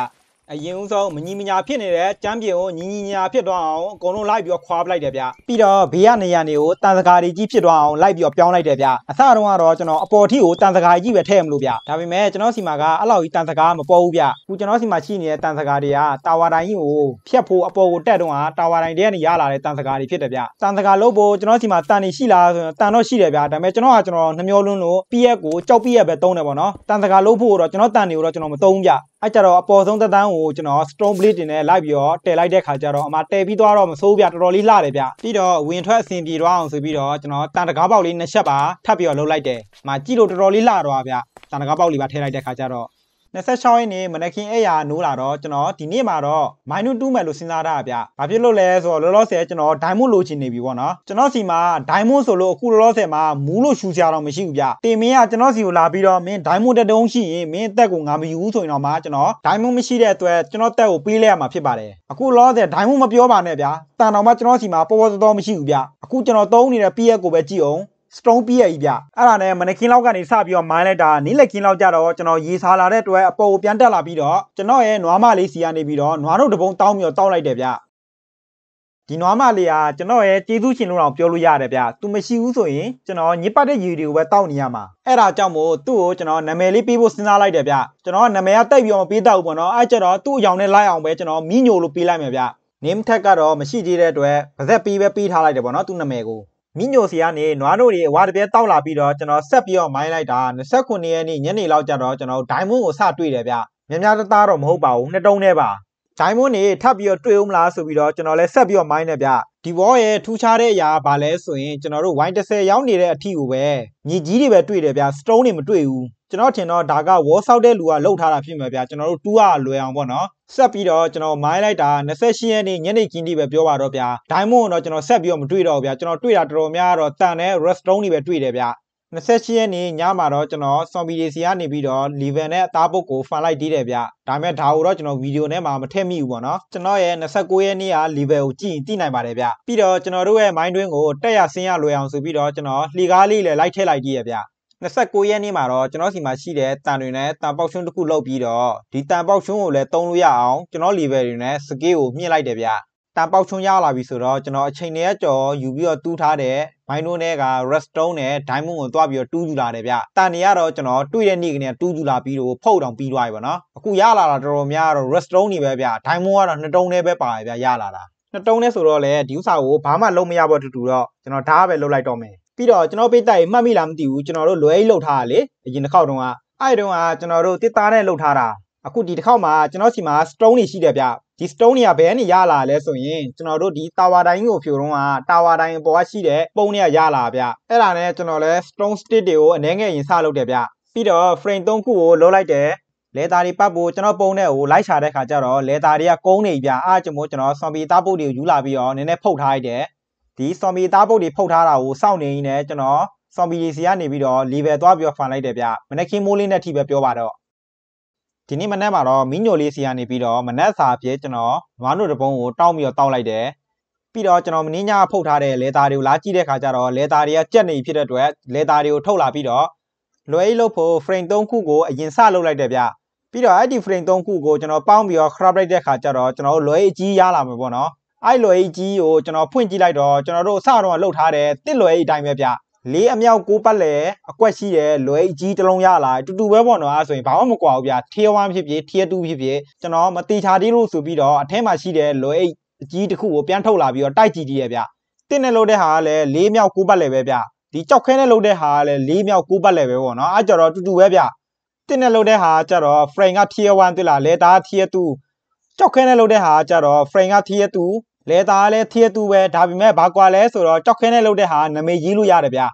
Speaker 1: အရင်ဦးဆုံးမညီမညာဖြစ်နေတဲ့ကျမ်းပြင်ကိုညီညီညာဖြစ်သွားအောင်အကုန်လုံးလိုက်ပြီးတော့ခွာပလိုက်တယ်ဗျပြီးတော့ဘေးကနေရနေကိုတန်စကာတွေကြီးဖြစ်သွားအောင်လိုက်ပြီးတော့ပြောင်းလိုက်တယ်ဗျအစတုန်းကတော့ကျွန်တော်အပေါ်ထိကိုတန်စကာကြီးပဲထည့်မလို့ဗျဒါပေမဲ့ကျွန်တော်စီမာကအဲ့လောက်ကြီးတန်စကာမပေါ်ဘူးဗျအခုကျွန်တော်စီမာရှိနေတဲ့တန်စကာတွေကတာဝါတိုင်းကြီးကိုဖြတ်ဖို့အပေါ်ကိုတက်တော့ဟာတာဝါတိုင်းတွေကနေရလာတဲ့တန်စကာတွေဖြစ်တယ်ဗျတန်စကာလို့ဖို့ကျွန်တော်စီမာတန်နေရှိလားဆိုရင်တန်တော့ရှိတယ်ဗျဒါပေမဲ့ကျွန်တော်ကကျွန်တော်နှမျောလုံးလို့ PF ကိုကြောက် PF ပဲတုံးတယ်ပေါ့နော်တန်စကာလို့ဖို့တော့ကျွန်တော်တန်နေကိုတော့ကျွန်တော်မတုံးဘူးဗျအဲ့ကြတော့အပေါ်ဆုံးသက်တမ်းကိုကျွန်တော် stone blade တင်နဲ့လိုက်ပြီးတော့တည်လိုက်တဲ့ခါကျတော့အမတည်ပြီးသွားတော့မဆိုးပြတော်တော်လေးလှတယ်ဗျပြီးတော့ဝင်ထွက်အဆင်ပြေသွားအောင်ဆိုပြီးတော့ကျွန်တော်တန်တကားပေါက်လေးနှစ်ချက်ပါထပ်ပြီးတော့လှုပ်လိုက်တယ်အမကြည့်လို့တော်တော်လေးလှတော့ဗျတန်တကားပေါက်လေးပါထည့်လိုက်တဲ့ခါကျတော့26ရက်နေ့မနက်ခင်းအဲ့ရနိုးလာတော့ကျွန်တော်ဒီနေ့မှာတော့မိုင်းနူတူးမယ်လို့စဉ်းစားတာဗျ။ဘာဖြစ်လို့လဲဆိုတော့လောလောဆယ်ကျွန်တော်ဒိုင်မွန်လိုချင်နေပြီပေါ့နော်။ကျွန်တော်စီမှာဒိုင်မွန်ဆိုလို့အခုလောလောဆယ်မှာမူးလို့ရှူကြတော့မရှိဘူးဗျ။တင်မင်းကကျွန်တော်စီကိုလာပြီးတော့မင်းဒိုင်မွန်တတုံးရှိရင်မင်းအသက်ကိုငါမယူဘူးဆိုရင်တော့မှကျွန်တော်ဒိုင်မွန်မရှိတဲ့အတွက်ကျွန်တော်တက်ကိုပေးလိုက်ရမှာဖြစ်ပါတယ်။အခုလောဆယ်ဒိုင်မွန်မပြောပါနဲ့ဗျာ။တန်တော်မှကျွန်တော်စီမှာပေါ်ပေါ်တော်တော်မရှိဘူးဗျ။အခုကျွန်တော်သုံးနေတဲ့ PS ကိုပဲကြည့်အောင် strong ပြီးရပြီဗျအဲ့ဒါနဲ့မနက်ခင်းလောက်ကနေစပြီးတော့မိုင်းလိုက်တာနေ့လည်ခင်းလောက်ကြတော့ကျွန်တော်ရေစာလာတဲ့အတွက်အပေါ်ကိုပြန်တက်လာပြီးတော့ကျွန်တော်ရဲ့နွားမလေးစီကနေပြီးတော့နွားတို့တပုံတောင်းပြီးတော့တောင်းလိုက်တယ်ဗျဒီနွားမလေးကကျွန်တော်ရဲ့ကျေးဇူးရှင်လို့တော့ပြောလို့ရတယ်ဗျ။ तू မရှိဘူးဆိုရင်ကျွန်တော်ညစ်ပတ်တဲ့ရေတွေကိုပဲတောက်နေရမှာ။အဲ့ဒါကြောင့်မို့သူ့ကိုကျွန်တော်နာမည်လေးပေးဖို့စဉ်းစားလိုက်တယ်ဗျ။ကျွန်တော်ကနာမည်ကတိုက်ပြီးတော့မပေးတတ်ဘူးပေါ့နော်။အဲ့ကျတော့သူ့အယောင်နဲ့လိုက်အောင်ပဲကျွန်တော်မိညိုလို့ပေးလိုက်မယ်ဗျ။ name tag ကတော့မရှိသေးတဲ့အတွက်ပါဇက်ပေးပဲပေးထားလိုက်တယ်ပေါ့နော်သူ့နာမည်ကို။မိညိုစီကနေနွားတို့တွေဝါတပြဲတောက်လာပြီးတော့ကျွန်တော်ဆက်ပြီးတော့မိုင်းလိုက်တာ29ရက်နေ့ညနေလောက်ကျတော့ကျွန်တော်ဒိုင်မွန်းကိုစတွေ့တယ်ဗျများများတသားတော့မဟုတ်ပါဘူးနှစ်တုံးနဲ့ပါဒိုင်မွန်းနေထပ်ပြီးတော့တွေ့ဦးမလားဆိုပြီးတော့ကျွန်တော်လည်းဆက်ပြီးတော့မိုင်းတယ်ဗျဒီဘောရဲ့ထူးခြားတဲ့အရာဘာလဲဆိုရင်ကျွန်တော်တို့ဝိုင်း30ရောက်နေတဲ့အထီကိုပဲညီကြီးတွေပဲတွေ့တယ်ဗျစတုံးတွေမတွေ့ဘူးကျွန်တော်ထင်တော့ဒါကဝေါ်ဆောက်တဲ့လူကလှုပ်ထားတာဖြစ်မှာဗျကျွန်တော်တို့တူးရလွယ်အောင်ပေါ့နော်ဆက်ပြီးတော့ကျွန်တော်မိုင်းလိုက်တာ28ရက်နေ့ညနေခင်းဒီပဲပြောပါတော့ဗျာဒိုင်းမွန်တော့ကျွန်တော်ဆက်ပြီးတော့မတွေ့တော့ဗျာကျွန်တော်တွေ့တာတော်တော်များတော့တန်တဲ့ restaurant တွေပဲတွေ့တယ်ဗျာ28ရက်နေ့ညမှာတော့ကျွန်တော်ဆော်ဘီတွေစီကနေပြီးတော့လီဗန်နဲ့အသားပုတ်ကိုဖန်လိုက်သေးတယ်ဗျ။ဒါပေမဲ့ဒါကိုတော့ကျွန်တော်ဗီဒီယိုထဲမှာမထည့်မိဘူးပေါ့နော်။ကျွန်တော်ရဲ့29ရက်နေ့ကလီဗန်ကိုကြည့်ရင်သိနိုင်ပါတယ်ဗျ။ပြီးတော့ကျွန်တော်တို့ရဲ့မိုင်းတွင်းကိုတက်ရဆင်းရလွယ်အောင်ဆိုပြီးတော့ကျွန်တော်လှေကားလေးလည်းလိုက်ထည့်လိုက်ကြည့်ရဗျ။29ရက်နေ့မှာတော့ကျွန်တော်စီမှာရှိတဲ့တန်တွေနဲ့တန်ပေါက်ရှုံးတစ်ခုလုပ်ပြီးတော့ဒီတန်ပေါက်ရှုံးကိုလည်းတုံးလို့ရအောင်ကျွန်တော် level တွေနဲ့ scale ကိုမြင့်လိုက်တယ်ဗျတန်ပေါက်ရှုံးရလာပြီဆိုတော့ကျွန်တော်အချိန်တည်းကြော်ယူပြီးတော့တူးထားတဲ့ဘိုင်းတို့နဲ့က redstone နဲ့ diamond ကိုတွားပြီးတော့တူးယူလာတယ်ဗျတန်နေရတော့ကျွန်တော်တွေ့တဲ့နေ့ကနေတူးယူလာပြီးတော့ဖုတ်တောင်ပြီးသွားပြီပေါ့နော်အခုရလာတာတော်တော်များတော့ redstone တွေပဲဗျ diamond ကတော့2တုံးတည်းပဲပါတယ်ဗျရလာတာနှစ်တုံးနဲ့ဆိုတော့လေဒီဥစ္စာကိုဘာမှလုံးမရပါတူတူတော့ကျွန်တော်ဓာတ်ပဲလုံးလိုက်တော့မယ်ပြီးတော့ကျွန်တော်ပေးတိုက်မှတ်မိလားမသိဘူးကျွန်တော်တို့လွယ်ကြီးလှုပ်ထားတာလေအရင်တစ်ခေါက်တုန်းကအဲ့တုန်းကကျွန်တော်တို့တစ်သားနဲ့လှုပ်ထားတာအခုဒီတစ်ခေါက်မှာကျွန်တော်စီမှာ stone တွေရှိတယ်ဗျဒီ stone တွေကဘယ်ကနေရလာလဲဆိုရင်ကျွန်တော်တို့ဒီ tower တိုင်းကိုဖြိုတုန်းက tower တိုင်းပေါ်ကရှိတဲ့ပုံတွေကရလာဗျအဲ့ဒါနဲ့ကျွန်တော်လဲ stone stick တွေကိုအနှဲငယ်ရင်စလုပ်တယ်ဗျပြီးတော့ frame 3ခုကိုလှုပ်လိုက်တယ်လဲသားတွေပတ်ဖို့ကျွန်တော်ပုံနဲ့ကိုလိုက်ရှာတဲ့ခါကျတော့လဲသားတွေကကုန်းနေပြအားကျွန်တော်ကျွန်တော်ဆွန်ပီသားပုတ်တွေကိုယူလာပြီးတော့နည်းနည်းဖုတ်ထားလိုက်တယ်ဒီဆော်မီအသားပုတ်တွေဖုတ်ထားတာကိုစောင့်နေရင်းနဲ့ကျွန်တော်ဆော်မီကြီးစီကနေပြီးတော့ level သွားပြီးတော့ဖန်လိုက်တယ်ဗျမနက်ခင်းမိုးလေးနဲ့ထိပဲပြောပါတော့ဒီနေ့မနက်မှာတော့မင်းညိုလေးစီကနေပြီးတော့မနက်စာပြေကျွန်တော်နွားနို့တပုံးကိုတောက်ပြီးတော့တောက်လိုက်တယ်ပြီးတော့ကျွန်တော်မင်းညဖုတ်ထားတဲ့လဲသားတွေကိုလာကြည့်တဲ့ခါကျတော့လဲသားတွေကကြက်နေဖြစ်တဲ့အတွက်လဲသားတွေကိုထုတ်လာပြီးတော့လွယ်အိလုပ်ဖို့ frame 3ခုကိုအရင်စလုပ်လိုက်တယ်ဗျပြီးတော့အဲ့ဒီ frame 3ခုကိုကျွန်တော်ပေါင်းပြီးတော့ crop လိုက်တဲ့ခါကျတော့ကျွန်တော်တို့လွယ်အကြီးရလာမှာပေါ့နော်အဲ့လွယ်အိတ်ကြီးကိုကျွန်တော်ဖွင့်ကြည့်လိုက်တော့ကျွန်တော်တို့အစတော့လှုပ်ထားတယ်တစ်လွယ်အိတ်အတိုင်းပဲဗျလေးအမြောက်ကိုပတ်လေအကွက်ရှိတယ်လွယ်ကြီးတစ်လုံးရလာတူတူပဲပေါ့နော်အဲဆိုရင်ဘာမှမကွာဘူးဗျာထေးဝမ်းဖြစ်ဖြစ်ထေးတူဖြစ်ဖြစ်ကျွန်တော်မတိချာသေးလို့ဆိုပြီးတော့အထဲမှာရှိတဲ့လွယ်အကြီးတစ်ခုကိုပြန်ထုတ်လာပြီးတော့တိုက်ကြည့်သေးရဲ့ဗျာတင်းနဲ့လှုပ်တဲ့ဟာကလည်းလေးမြောက်ကိုပတ်လေပဲဗျာဒီကြောက်ခဲနဲ့လှုပ်တဲ့ဟာကလည်းလေးမြောက်ကိုပတ်လေပဲပေါ့နော်အဲကြတော့တူတူပဲဗျာတင်းနဲ့လှုပ်တဲ့ဟာကြတော့ frame ကထေးဝမ်းတွေ့လာလဲဒါထေးတူကြောက်ခဲနဲ့လှုပ်တဲ့ဟာကြတော့ frame ကထေးတူလဲသားလဲထည့်သူပဲဒါပေမဲ့ဘာကွာလဲဆိုတော့ကြောက်ခဲနဲ့လုပ်တဲ့ဟာနာမည်ရေးလို့ရတယ်ဗျာ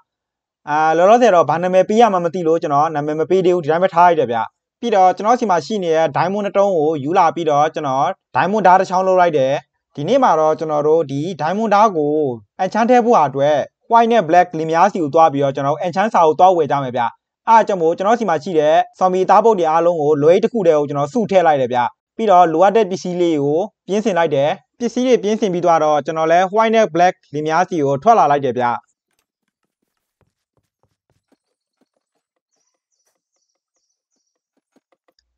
Speaker 1: အာလောလောဆယ်တော့ဘာနာမည်ပေးရမှမသိလို့ကျွန်တော်နာမည်မပေးသေးဘူးဒီတိုင်းပဲထားရတယ်ဗျာပြီးတော့ကျွန်တော်စီမှာရှိနေတဲ့ diamond တစ်တုံးကိုယူလာပြီးတော့ကျွန်တော် diamond ဓာတ်တစ်ချောင်းလုပ်လိုက်တယ်ဒီနေ့မှာတော့ကျွန်တော်တို့ဒီ diamond ဓာတ်ကို enchant ထည့်ဖို့အတွက် white နဲ့ black လင်များစီကိုတွားပြီးတော့ကျွန်တော် enchant စာကိုတွားဝယ်ကြမယ်ဗျအားကြောင့်မို့ကျွန်တော်စီမှာရှိတဲ့ zombie သားပုတ်တွေအားလုံးကိုလွယ်တစ်ခုတည်းကိုကျွန်တော်စုထည့်လိုက်တယ်ဗျပြီးတော့လိုအပ်တဲ့ပစ္စည်းလေးကိုပြင်ဆင်လိုက်တယ်ပစ္စည်းတွေပြင်ဆင်ပြီးသွားတော့ကျွန်တော်လဲ white နဲ့ black လင်များစီကိုထွက်လာလိုက်တယ်ဗျ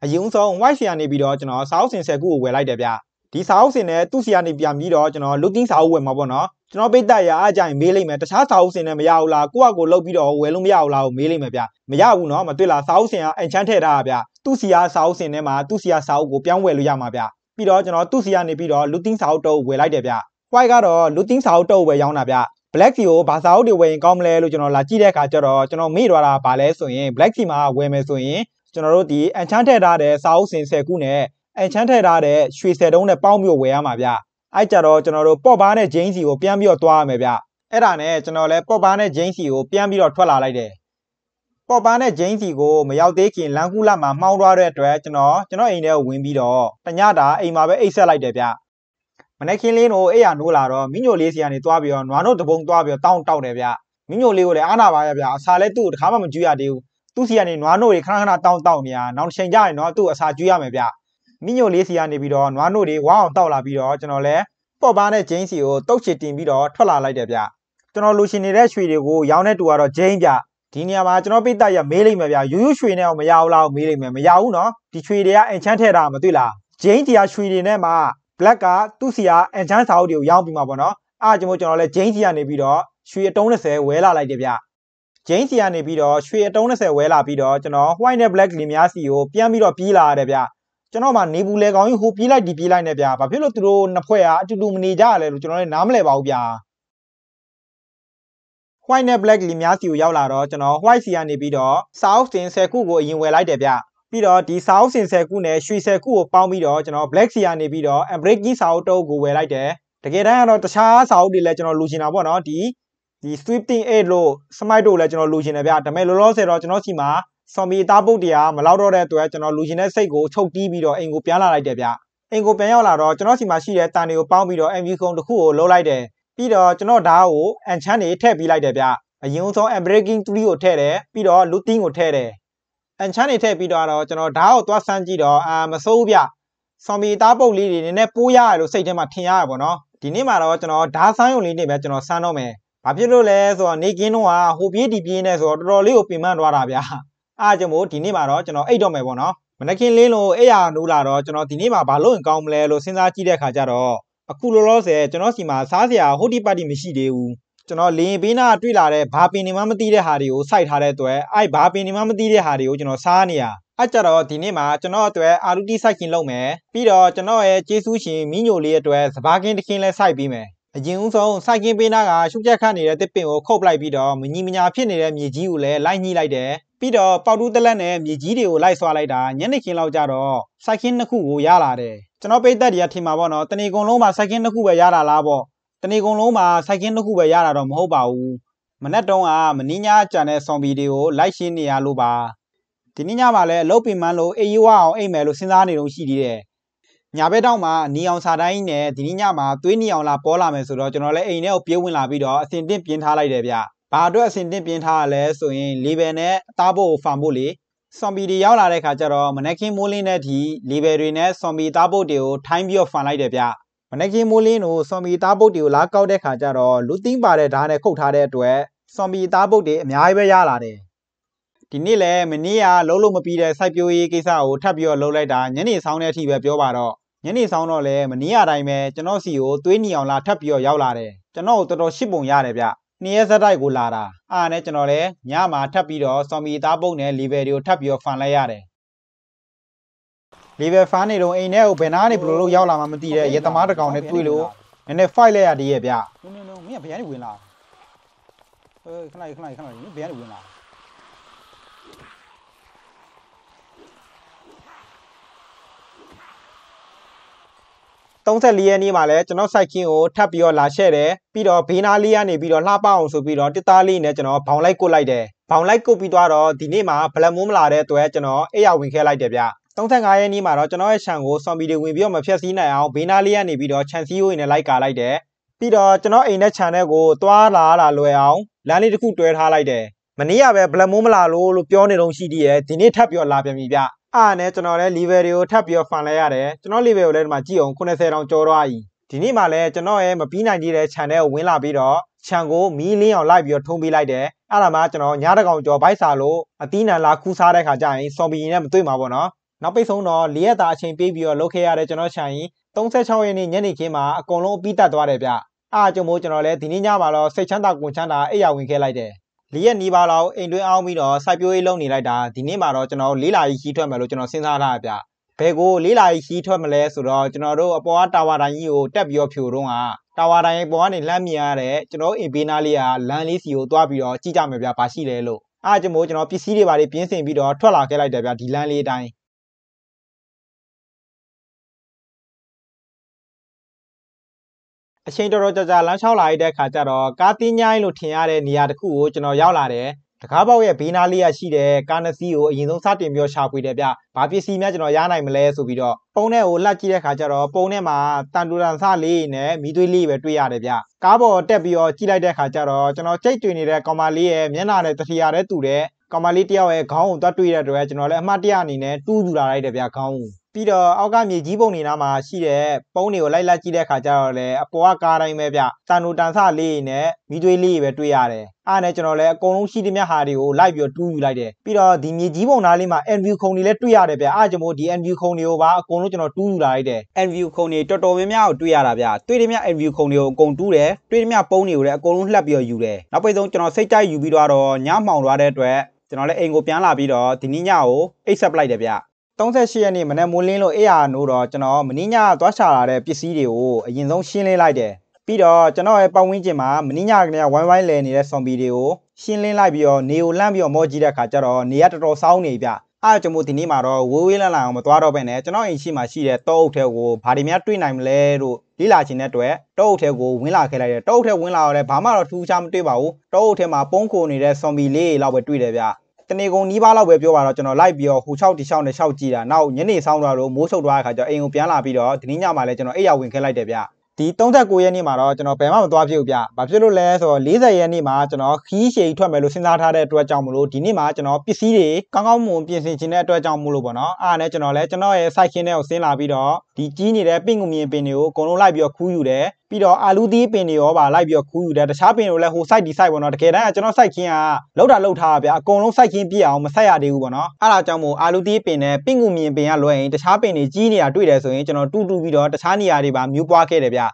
Speaker 1: အရင်ဆုံး white ဆီကနေပြီးတော့ကျွန်တော်စာအုပ်စင်၁၀ခုကိုဝယ်လိုက်တယ်ဗျဒီစာအုပ်စင်နဲ့သူ့ဆီကနေပြန်ပြီးတော့ကျွန်တော် looking စာအုပ်ဝယ်မှာပေါ့နော်ကျွန်တော်ပိတ်တက်ရအကြိုင်မေးလိုက်မယ်တခြားစာအုပ်စင်နဲ့မရဘူးလားကိုယ့်အကိုလောက်ပြီးတော့ဝယ်လို့မရဘူးလားကိုမေးလိုက်မယ်ဗျမရဘူးနော်မတွေ့လားစာအုပ်စင်ကအန်ချမ်းထည့်ထားတာဗျသူ့ဆီကစာအုပ်စင်ထဲမှာသူ့ဆီကစာအုပ်ကိုပြန်ဝယ်လို့ရမှာဗျပြီးတော့ကျွန်တော်သူ့စီကနေပြီးတော့ looting စာအုပ်တုပ်ဝယ်လိုက်တယ်ဗျ white ကတော့ looting စာအုပ်တုပ်ဝယ်ရောင်းတာဗျ black tea ကိုဘာစာအုပ်တွေဝယ်ရင်ကောင်းမလဲလို့ကျွန်တော်လာကြည့်တဲ့အခါကျတော့ကျွန်တော်မေ့သွားတာပါလဲဆိုရင် black tea မှာဝယ်မယ်ဆိုရင်ကျွန်တော်တို့ဒီ enchant ထည့်ထားတဲ့စာအုပ်စင်10ခုနဲ့ enchant ထည့်ထားတဲ့ရွှေ10တုံးနဲ့ပေါင်းပြီးဝယ်ရမှာဗျအဲ့ကြတော့ကျွန်တော်တို့ပော့ဘားနဲ့ဂျိန်းစီကိုပြန်ပြီးတော့သွားရမယ်ဗျအဲ့ဒါနဲ့ကျွန်တော်လည်းပော့ဘားနဲ့ဂျိန်းစီကိုပြန်ပြီးတော့ထွက်လာလိုက်တယ်ပေါ်ပါနဲ့ဂျိန်းစီကိုမရောက်သေးခင်လမ်းကူးလာမှာမှောင်းသွားတဲ့အတွက်ကျွန်တော်ကျွန်တော်အိမ်ထဲကိုဝင်ပြီးတော့တညတာအိမ်မှာပဲအိတ်ဆက်လိုက်တယ်ဗျမနေ့ကင်းလင်းကိုအဲ့ရနိုးလာတော့မိညိုလေးစီကနေသွားပြီးတော့နွားတို့တပုံသွားပြီးတော့တောင်းတောက်တယ်ဗျမိညိုလေးကိုလည်းအားနာပါရဲ့ဗျအစာလည်းသူ့တခါမှမကြည့်ရသေးဘူးသူ့စီကနေနွားနို့တွေခဏခဏတောင်းတောက်နေတာနောက်တစ်ချိန်ကျရင်တော့သူ့အစာကျွေးရမယ်ဗျမိညိုလေးစီကနေပြီးတော့နွားနို့တွေဝါအောင်တောက်လာပြီးတော့ကျွန်တော်လည်းပေါ်ပါနဲ့ဂျိန်းစီကိုတုတ်ချစ်တင်ပြီးတော့ထွက်လာလိုက်တယ်ဗျကျွန်တော်လိုချင်နေတဲ့ရွှေတွေကိုရောင်းတဲ့တူကတော့ဂျိန်းဗျဒီနေရာမှာကျွန်တော်ပိတ်တက်ရမေးလိုက်မယ်ဗျာရိုးရိုးရွှေနဲ့အောင်မရဘူးလားမေးလိုက်မယ်မရဘူးနော်ဒီရွှေတွေကအင်ချမ်းထည့်တာမတွေ့လားဂျိန်းတီယာရွှေတွေနဲ့မှ black ကသူ့စီယာအင်ချမ်းစာအုပ်တွေကိုရောင်းပြီးမှာပေါ့နော်အားကျွန်တော်ကျွန်တော်လည်းဂျိန်းတီယာနေပြီးတော့ရွှေအတုံး30ဝဲလာလိုက်တယ်ဗျဂျိန်းစီကနေပြီးတော့ရွှေအတုံး30ဝဲလာပြီးတော့ကျွန်တော် white နဲ့ black လင်များစီကိုပြန်ပြီးတော့ပြေးလာရတယ်ဗျကျွန်တော်မှနေဘူးလေကောင်းကြီးဟိုပြေးလိုက်ဒီပြေးလိုက်နေဗျဘာဖြစ်လို့သူတို့နှစ်ဖွဲ့ကအတူတူမနေကြရလဲလို့ကျွန်တော်လည်းနားမလဲပါဘူးဗျ white နဲ့ black လီများစီကိုရောက်လာတော့ကျွန်တော် white စီကနေပြီးတော့ south တင်10ခုကိုအရင်ဝယ်လိုက်တယ်ဗျပြီးတော့ဒီစာအုပ်စင်ဆယ်ခုနဲ့ရွှေဆယ်ခုကိုပေါင်းပြီးတော့ကျွန်တော် black sea နေပြီးတော့ unbreaking စာအုပ်တော့ကိုဝယ်လိုက်တယ်တကယ်တမ်းကတော့တခြားစာအုပ်တွေလည်းကျွန်တော်လိုချင်တာပေါ့နော်ဒီဒီ sweeping 8လို့ smite တို့လည်းကျွန်တော်လိုချင်တယ်ဗျဒါပေမဲ့လောလောဆယ်တော့ကျွန်တော်စီမှာ zombie သားပုတ်တရားမလောက်တော့တဲ့အတွက်ကျွန်တော်လိုချင်တဲ့စိတ်ကိုချုပ်တီးပြီးတော့အိမ်ကိုပြန်လာလိုက်တယ်ဗျအိမ်ကိုပြန်ရောက်လာတော့ကျွန်တော်စီမှာရှိတဲ့တန်တွေကိုပေါင်းပြီးတော့ MV ခုံတစ်ခုကိုလှုပ်လိုက်တယ်ပြီးတော့ကျွန်တော်ဓာတ်ကို enchant တွေထည့်ပြီးလိုက်တယ်ဗျအရင်ဆုံး unbreaking 3ကိုထည့်တယ်ပြီးတော့ looting ကိုထည့်တယ် enchant တွေထည့်ပြီးတော့ကျွန်တော်ဓာတ်ကိုသွားဆန်းကြည့်တော့အာမစိုးဗျဆอมบี้သားပုတ်လေးတွေနည်းနည်းပိုးရရလို့စိတ်ထဲမှာထင်ရရပေါ့နော်ဒီနေ့မှာတော့ကျွန်တော်ဓာတ်ဆန်းရုံလေးနဲ့ပဲကျွန်တော်ဆန်းတော့မယ်ဘာဖြစ်လို့လဲဆိုတော့နေကင်းတော့ဟာဟိုပြေးဒီပြေးနေဆိုတော့တော်တော်လေးကိုပင်ပန်းသွားတာဗျာအားကြောင့်မို့ဒီနေ့မှာတော့ကျွန်တော်အိတ်တော့မယ်ပေါ့နော်မနက်ခင်းလင်းလို့အဲ့ရနိုးလာတော့ကျွန်တော်ဒီနေ့မှာဘာလို့ရင်ကောင်းမလဲလို့စဉ်းစားကြည့်တဲ့အခါကျတော့အခုလောလောဆယ်ကျွန်တော်စီမှာစားစရာဟုတ်ဒီပါတီမရှိသေးဘူးကျွန်တော်လေရင်ဘေးနားတွေ့လာတဲ့ဘာပင်နေမှမသိတဲ့ဟာတွေကိုစိုက်ထားတဲ့အတွက်အဲ့ဘာပင်နေမှမသိတဲ့ဟာတွေကိုကျွန်တော်စားနေရအဲ့ကြတော့ဒီနေ့မှာကျွန်တော်အတွက်အာလူတီစိုက်ခင်လုပ်မယ်ပြီးတော့ကျွန်တော်ရဲ့ကျေးဇူးရှင်မိညိုလေးအတွက်စပါးကင်းတစ်ခင်းလဲစိုက်ပေးမယ်အရင်ဦးဆုံးစိုက်ခင်းပေးနာကရှုပ်ချက်ခတ်နေတဲ့တစ်ပင်ကိုခုတ်ပလိုက်ပြီးတော့မညီမညာဖြစ်နေတဲ့မြေကြီးကိုလည်းလိုက်ညှိလိုက်တယ်ပြီးတော့ပေါတူးတလက်နဲ့မြေကြီးတွေကိုလိုက်ဆွာလိုက်တာညနေခင်းလောက်ကျတော့စိုက်ခင်းနှစ်ခုကိုရလာတယ်ကျွန်တော်ပိတ်သက်တွေကထင်မှာပေါ့နော်တဏီကုံလုံးမှာ second တစ်ခုပဲရတာလားပေါ့တဏီကုံလုံးမှာ second တစ်ခုပဲရတာတော့မဟုတ်ပါဘူးမနေ့တုန်းကမင်းညာကြံတဲ့ zombie တွေကိုလိုက်ရှင်းနေရလို့ပါဒီနေ့ညမှာလည်းအလုပ်ပင်မလို့အေးရွာအောင်အိတ်မယ်လို့စဉ်းစားနေတော့ရှိသေးတယ်ညာဘက်တောင်မှာနီအောင်စာတိုင်းနဲ့ဒီနေ့ညမှာသွေးနီအောင်လာပေါ်လာမယ်ဆိုတော့ကျွန်တော်လည်းအိမ်ထဲကိုပြေးဝင်လာပြီးတော့အစင်တင့်ပြင်ထားလိုက်တယ်ဗျ။ဘာအတွက်အစင်တင့်ပြင်ထားရလဲဆိုရင် level နဲ့အသားဖို့ဖာမို့လေဆွန်ဘီတွေရောက်လာတဲ့ခါကျတော့မနက်ခင်းမိုးလင်းတဲ့ဒီလီဘယ်တွေနဲ့ဆွန်ဘီသားပုတ်တွေကိုထိုင်းပြီးတော့ဖန်လိုက်တယ်ဗျမနက်ခင်းမိုးလင်းတို့ဆွန်ဘီသားပုတ်တွေကိုလာကောက်တဲ့ခါကျတော့လူသိမ်းပါတဲ့ဓာတ်နဲ့ခုတ်ထားတဲ့အတွက်ဆွန်ဘီသားပုတ်တွေအများကြီးပဲရလာတယ်ဒီနေ့လည်းမနေ့ကလုံးလုံးမပြီးတဲ့စိုက်ပျိုးရေးကိစ္စကိုထပ်ပြီးတော့လှုပ်လိုက်တာညနေဆောင်တဲ့အထိပဲပြောပါတော့ညနေဆောင်တော့လည်းမနေ့အတိုင်းပဲကျွန်တော်စီကိုသွေးနီအောင်လာထပ်ပြီးတော့ရောက်လာတယ်ကျွန်တော်ကိုတော်တော်ရှစ်ပုံရတယ်ဗျနှစ်ရက်ဆက်တိုက်ကိုလာတာအားနဲ့ကျွန်တော်လည်းညမှာထပ်ပြီးတော့ဆော်မီသားပုံနဲ့ level တွေကိုထပ်ပြီးတော့ဖန်လိုက်ရတယ် level ဖန်နေတော့အိမ်ထဲကိုဘယ်နာနေဘလို့လို့ရောက်လာမှမသိတဲ့ရေသမားတစ်ကောင်နဲ့တွေ့လို့နည်းနည်း fight လိုက်ရတည်းရဲ့ဗျမင်းမင်းမင်းကဘယ်ကနေဝင်လာเออခဏခဏခဏမင်းဘယ်ကနေဝင်လာ34ရက်နေ့မှာလည်းကျွန်တော် site ကင်းကို ထပ်ပြီးတော့လာရှဲ့တယ်ပြီးတော့ဘေးနားလေးကနေပြီးတော့လှပအောင်ဆိုပြီးတော့တစ်သားလေးနဲ့ကျွန်တော်ဘောင်လိုက်ကုတ်လိုက်တယ်ဘောင်လိုက်ကုတ်ပြီးတော့ဒီနေ့မှာဘလက်မိုးမလာတဲ့အတွက်ကျွန်တော်အဲ့ရဝင်ခဲလိုက်တယ်ဗျ35ရက်နေ့မှာတော့ကျွန်တော်ရဲ့ခြံကိုဆော်မီတွေဝင်ပြီးတော့မဖြက်စီးနိုင်အောင်ဘေးနားလေးကနေပြီးတော့ခြံစည်းရိုးနဲ့လိုက်ကာလိုက်တယ်ပြီးတော့ကျွန်တော်အိမ်နဲ့ခြံထဲကို သွားလာလာလွယ်အောင်လမ်းလေးတစ်ခုတွဲထားလိုက်တယ်မနေ့ကပဲဘလက်မိုးမလာလို့လို့ပြောနေတော့ရှိသေးတယ်ဒီနေ့ထပ်ပြောလာပြန်ပြီဗျအားနဲ့ကျွန်တော်လည်း level တွေကိုထပ်ပြီးတော့ fun လဲရတယ်ကျွန်တော် level ကိုလည်းဒီမှာကြည့်အောင်90တောင်ကျော်သွားပြီဒီနေ့မှလည်းကျွန်တော်ရဲ့မပြီးနိုင်သေးတဲ့ channel ကိုဝင်လာပြီးတော့ channel ကိုမီးလင်းအောင်လိုက်ပြီးတော့ထုံးပေးလိုက်တယ်အဲ့ဒါမှကျွန်တော်ညတကောင်ကျော်ဘိုက်စာလို့အတီးနံလာခူးစားတဲ့ခါကျရင် zombie နဲ့မတွေ့မှာပေါ့နော်နောက်ပိတ်ဆုံးတော့၄ရက်သားအချိန်ပေးပြီးတော့လုပ်ခဲ့ရတဲ့ကျွန်တော် channel 36ရက်နေ့ညနေခင်းမှာအကုန်လုံးအပြီးတတ်သွားတယ်ဗျအားကြောင့်မို့ကျွန်တော်လည်းဒီနေ့ညမှာတော့စိတ်ချမ်းသာကွန်ချမ်းသာအိပ်ယာဝင်ခဲ့လိုက်တယ်၄ရက်နီးပါးလောက်အိမ်တွင်းအောင်ပြီးတော့စိုက်ပျိုးရေးလုပ်နေလိုက်တာဒီနေ့မှာတော့ကျွန်တော်၄လာရီခီးထွက်မယ်လို့ကျွန်တော်စဉ်းစားထားပြဘယ်ကို၄လာရီခီးထွက်မလဲဆိုတော့ကျွန်တော်တို့အပေါ်ကတာဝါတိုင်းကြီးကိုတက်ပြီးတော့ဖြိုတော့ကတာဝါတိုင်းပေါ်ကနေလှမ်းမြင်ရတဲ့ကျွန်တော်အိမ်ဘေးနားလေးကလမ်းလေးစီကိုသွားပြီးတော့ကြည့်ကြမယ်ဗျာဘာရှိလဲလို့အားကြောင့်မို့ကျွန်တော်ပစ္စည်းတွေပါလေးပြင်ဆင်ပြီးတော့ထွက်လာခဲ့လိုက်တယ်ဗျာဒီလမ်းလေးအတိုင်းအချိန်တော်တော်ကြာကြာလမ်းလျှောက်လာရတဲ့ခါကျတော့ကားတင်းညိုင်းလို့ထင်ရတဲ့နေရာတစ်ခုကိုကျွန်တော်ရောက်လာတယ်တကားပေါက်ရဲ့ဘေးနားလေးရရှိတဲ့ကားနစီကိုအရင်ဆုံးစတင်ပြီးရှာဖွေတယ်ဗျ။ဘာပစ္စည်းများကျွန်တော်ရနိုင်မလဲဆိုပြီးတော့ပုံထဲကိုလှက်ကြည့်တဲ့ခါကျတော့ပုံထဲမှာတန်တူတန်ဆလေးနဲ့မီးသွေးလေးပဲတွေ့ရတယ်ဗျ။ကားပေါ်တက်ပြီးတော့ကြည့်လိုက်တဲ့ခါကျတော့ကျွန်တော်ကြိတ်တွေ့နေတဲ့ကောင်မလေးရဲ့မျက်နှာနဲ့တထရာတဲ့တူတဲ့ကောင်မလေးတယောက်ရဲ့ခေါင်းကိုတွတ်တွေ့ရတဲ့အတွက်ကျွန်တော်လည်းအမှတ်တရအနေနဲ့တူးယူလာလိုက်တယ်ဗျခေါင်းကိုပြီးတော့အောက်ကမြေကြီးပုံနေနားမှာရှိတဲ့ပုံးတွေကိုလိုက်လိုက်ကြည့်တဲ့ခါကျတော့လေအပေါ်ကကားတိုင်းပဲဗျတန်နိုတန်ဆလေးနဲ့မိသွေးလေးပဲတွေ့ရတယ်အားနဲ့ကျွန်တော်လည်းအကုန်လုံးရှိသမျှဟာတွေကိုလိုက်ပြီးတော့တူးယူလိုက်တယ်ပြီးတော့ဒီမြေကြီးပုံနားလေးမှာ NView ခုံတွေလည်းတွေ့ရတယ်ဗျအားကျွန်တော်ဒီ NView ခုံတွေကိုပါအကုန်လုံးကျွန်တော်တူးယူလာလိုက်တယ် NView ခုံတွေတော်တော်များများကိုတွေ့ရတာဗျတွေ့သမျှ NView ခုံတွေကိုအကုန်တူးတယ်တွေ့သမျှပုံးတွေကိုလည်းအကုန်လုံးလှက်ပြီးတော့ယူတယ်နောက်ပိတ်ဆုံးကျွန်တော်စိတ်ကြိုက်ယူပြီးတော့ညမှောင်သွားတဲ့အတွက်ကျွန်တော်လည်းအိမ်ကိုပြန်လာပြီးတော့ဒီနေ့ညကိုအိတ်ဆက်ပလိုက်တယ်ဗျ38ရက်နေ့မနက်မိုးလင်းလို့အေးရနိုးတော့ကျွန်တော်မင်းညသွားချလာတဲ့ပစ္စည်းတွေကိုအရင်ဆုံးရှင်းလင်းလိုက်တယ်ပြီးတော့ကျွန်တော်ရဲ့ပတ်ဝန်းကျင်မှာမင်းညကနေဝိုင်းဝိုင်းလဲနေတဲ့ဆွန်ဘီတွေကိုရှင်းလင်းလိုက်ပြီးတော့နေကိုလှမ်းပြီးတော့မော့ကြည့်တဲ့အခါကျတော့နေရတော်တော်စောင်းနေပြအားကြောင့်မို့ဒီနေ့မှာတော့ဝေးဝေးလန်းလန်းအောင်မသွားတော့ဘဲနဲ့ကျွန်တော်အိမ်ရှိမှာရှိတဲ့တောအုပ်ထဲကိုဘာတွေများတွေ့နိုင်မလဲလို့လေ့လာခြင်းတဲ့အတွက်တောအုပ်ထဲကိုဝင်လာခဲ့လိုက်တယ်တောအုပ်ထဲဝင်လာတော့လည်းဘာမှတော့ထူးခြားမတွေ့ပါဘူးတောအုပ်ထဲမှာပုန်းခိုနေတဲ့ဆွန်ဘီလေးတွေလောက်ပဲတွေ့တယ်ဗျတနေကုန်နီးပါးလောက်ပဲပြောပါတော့ကျွန်တော်လိုက်ပြီးတော့ဟို6ဒီ6နဲ့6ကြည့်တာနောက်ညနေဆောင်းသွားတော့မိုးချုပ်သွားတဲ့ခါကျတော့အိမ်ကိုပြန်လာပြီးတော့ဒီနေ့ညမှာလည်းကျွန်တော်အိပ်ရဝင်ခဲလိုက်တယ်ဗျဒီ39ရက်နေ့မှာတော့ကျွန်တော်ဘယ်မှမသွားဖြစ်ဘူးဗျ။ဘာဖြစ်လို့လဲဆိုတော့40ရက်နေ့မှာကျွန်တော်ခီးရှည်ထွက်မယ်လို့စဉ်းစားထားတဲ့အတွက်ကြောင့်မလို့ဒီနေ့မှာကျွန်တော်ပစ္စည်းတွေကောင်းကောင်းမွန်ပြင်ဆင်ခြင်းတဲ့အတွက်ကြောင့်မလို့ပေါ့နော်။အားနဲ့ကျွန်တော်လည်းကျွန်တော်ရဲ့ site ခင်းတွေကိုဆင်းလာပြီးတော့ဒီကြီးနေတဲ့ပင့်ကုန်မြင်ပင်တွေကိုအကုန်လုံးလိုက်ပြီးတော့ခူးယူတယ်ပြီးတော့အာလူသီးပင်တွေရောပါလိုက်ပြီးတော့ခူးယူတယ်တခြားပင်တွေလည်းဟို site ဒီ site ပေါ့နော်တကယ်တမ်းကျွန်တော် site ခင်းကလောက်တာလောက်ထားပါဗျာအကုန်လုံး site ခင်းပြည့်အောင်မဆက်ရသေးဘူးပေါ့နော်အဲ့ဒါကြောင့်မို့အာလူသီးပင်နဲ့ပင့်ကုန်မြင်ပင်ကလွယ်ရင်တခြားပင်တွေကြီးနေတာတွေ့တယ်ဆိုရင်ကျွန်တော်တူတူပြီးတော့တခြားနေရာတွေပါမျိုးပွားခဲ့တယ်ဗျာ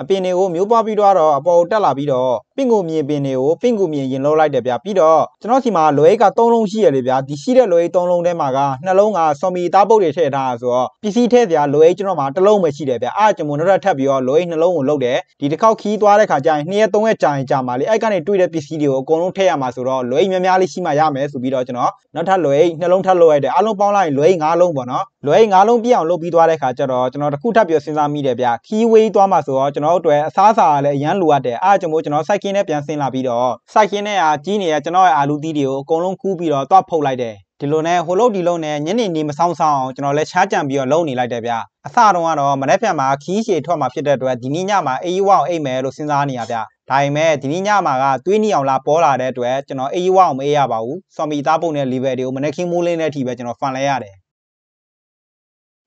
Speaker 1: အပင်တွေကိုမျိုးပွားပြီးတော့အပေါ်ကိုတက်လာပြီးတော့ပင့်ကိုမြေပင်တွေကိုပင့်ကိုမြေရင်လုံးလိုက်တယ်ဗျာပြီးတော့ကျွန်တော်စီမှာလွယ်က3လုံးရှိရလေဗျာဒီရှိတဲ့လွယ်3လုံးထဲမှာကနှလုံးကဆော်မီသားပုတ်တွေထည့်ထားဆိုတော့ပစ္စည်းထည့်စရာလွယ်ကျွန်တော်မှာတစ်လုံးပဲရှိတယ်ဗျာအားကျွန်တော်တို့ထပ်ပြီးတော့လွယ်နှလုံးကိုလုပ်တယ်ဒီတစ်ခေါက်ခီးသွားတဲ့ခါကျရင်2ရက်3ရက်ကြာရင်ကြာမှာလေအဲ့ကနေတွေ့တဲ့ပစ္စည်းတွေကိုအကုန်လုံးထည့်ရမှာဆိုတော့လွယ်များများလေးရှိမှရမယ်ဆိုပြီးတော့ကျွန်တော်နောက်ထပ်လွယ်နှလုံးထပ်လုပ်ရတယ်အားလုံးပေါင်းလိုက်ရင်လွယ်5လုံးပေါ့နော်လွယ်ငါးလုံးပြည့်အောင်လုပ်ပြီးသွားတဲ့ခါကျတော့ကျွန်တော်တခုထပ်ပြီးစဉ်းစားမိတယ်ဗျခီးဝေးသွားမှာဆိုတော့ကျွန်တော်တို့အတွက်အစားအစာလည်းအရန်လိုအပ်တယ်အားကြောင့်မို့ကျွန်တော်စိုက်ကင်းနဲ့ပြန်ဆင်းလာပြီးတော့စိုက်ကင်းနဲ့အာကြီးနေရကျွန်တော်ရဲ့အာလူသီးတွေကိုအကုန်လုံးကူးပြီးတော့သွားဖုတ်လိုက်တယ်ဒီလိုနဲ့ဟိုလုတ်ဒီလုတ်နဲ့ညနေနေမဆောင်ဆောင်အောင်ကျွန်တော်လည်းရှားကြံပြီးတော့လုံနေလိုက်တယ်ဗျအစတုန်းကတော့မနေ့ပြန်မှာခီးရှည်ထွက်မှာဖြစ်တဲ့အတွက်ဒီနေ့ညမှာအေးဝအောင်အိတ်မယ်လို့စဉ်းစားနေရဗျဒါပေမဲ့ဒီနေ့ညမှာကသွေးနီအောင်လာပေါ်လာတဲ့အတွက်ကျွန်တော်အေးဝအောင်မအေးရပါဘူးဆော်မီသားပုံနဲ့လီဗယ်တွေကိုမနေ့ခင်းမိုးလင်းတဲ့အထိပဲကျွန်တော်ဖန်လဲရတယ်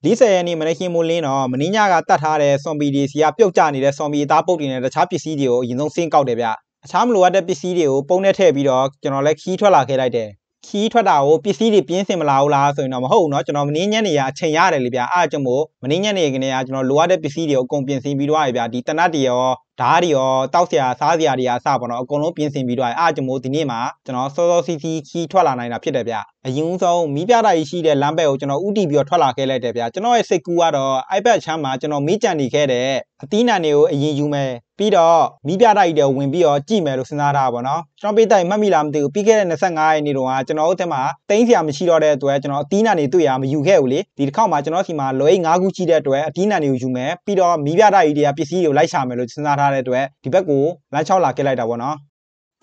Speaker 1: 40ရက်နေ့မနေ့ကမိုးလင်းတော့မင်းညကတတ်ထားတဲ့ဆွန်ပီဒီစီကပြုတ်ကျနေတဲ့ဆွန်ပီသားပုတ်တွေနဲ့တခြားပစ္စည်းတွေကိုအရင်ဆုံးစင်းကောက်တယ်ဗျအခြားမလိုအပ်တဲ့ပစ္စည်းတွေကိုပုံနဲ့ထည့်ပြီးတော့ကျွန်တော်လည်းခီးထွက်လာခဲ့လိုက်တယ်ခီးထွက်တာကိုပစ္စည်းတွေပြင်းစင်မလာဘူးလားဆိုရင်တော့မဟုတ်ဘူးเนาะကျွန်တော်မင်းညက်နေရအချိန်ရတယ်လေဗျအားအကျုံမို့မင်းညက်နေကနေကကျွန်တော်လိုအပ်တဲ့ပစ္စည်းတွေကိုအကုန်ပြင်ဆင်ပြီးတော့ရဗျဒီတနတ်တွေရောဓာတ်တွေရောတောက်ဆရာ စားဆရာတွေအားစပေါ့နော်အကုန်လုံးပြင်ဆင်ပြီးတော့အားကျွန်တော်ဒီနေ့မှာကျွန်တော်စောစောစီးစီးခီးထွက်လာနိုင်တာဖြစ်တယ်ဗျအရင်ဆုံးမီးပြတာကြီးရှိတဲ့လမ်းဘက်ကိုကျွန်တော်ဥတီပြီးတော့ထွက်လာခဲ့လိုက်တယ်ဗျကျွန်တော်ရဲ့စိတ်ကူးကတော့ iPad ချမ်းမှာကျွန်တော်မေးကြံနေခဲ့တဲ့အသီးနှံတွေကိုအရင်ယူမယ်ပြီးတော့မိပြတိုက်တွေဝင်ပြီးတော့ကြည့်မယ်လို့စဉ်းစားထားတာပေါ့နော်ကျွန်တော်ပေးတိုက်မှတ်မိလားမသိဘူးပြီးခဲ့တဲ့25ရက်နေ့တုန်းကကျွန်တော်တို့အဲမှာတင်းစရာမရှိတော့တဲ့အတွက်ကျွန်တော်အသီးနှံတွေတွေ့ရမယူခဲ့ဘူးလေဒီတစ်ခေါက်မှာကျွန်တော်စီမှာလွယ်5ခုရှိတဲ့အတွက်အသီးနှံတွေကိုယူမယ်ပြီးတော့မိပြတိုက်တွေကပစ္စည်းတွေကိုလိုက်ရှာမယ်လို့စဉ်းစားထားထားတဲ့အတွက်ဒီဘက်ကိုလမ်းလျှောက်လာခဲ့လိုက်တာပေါ့နော်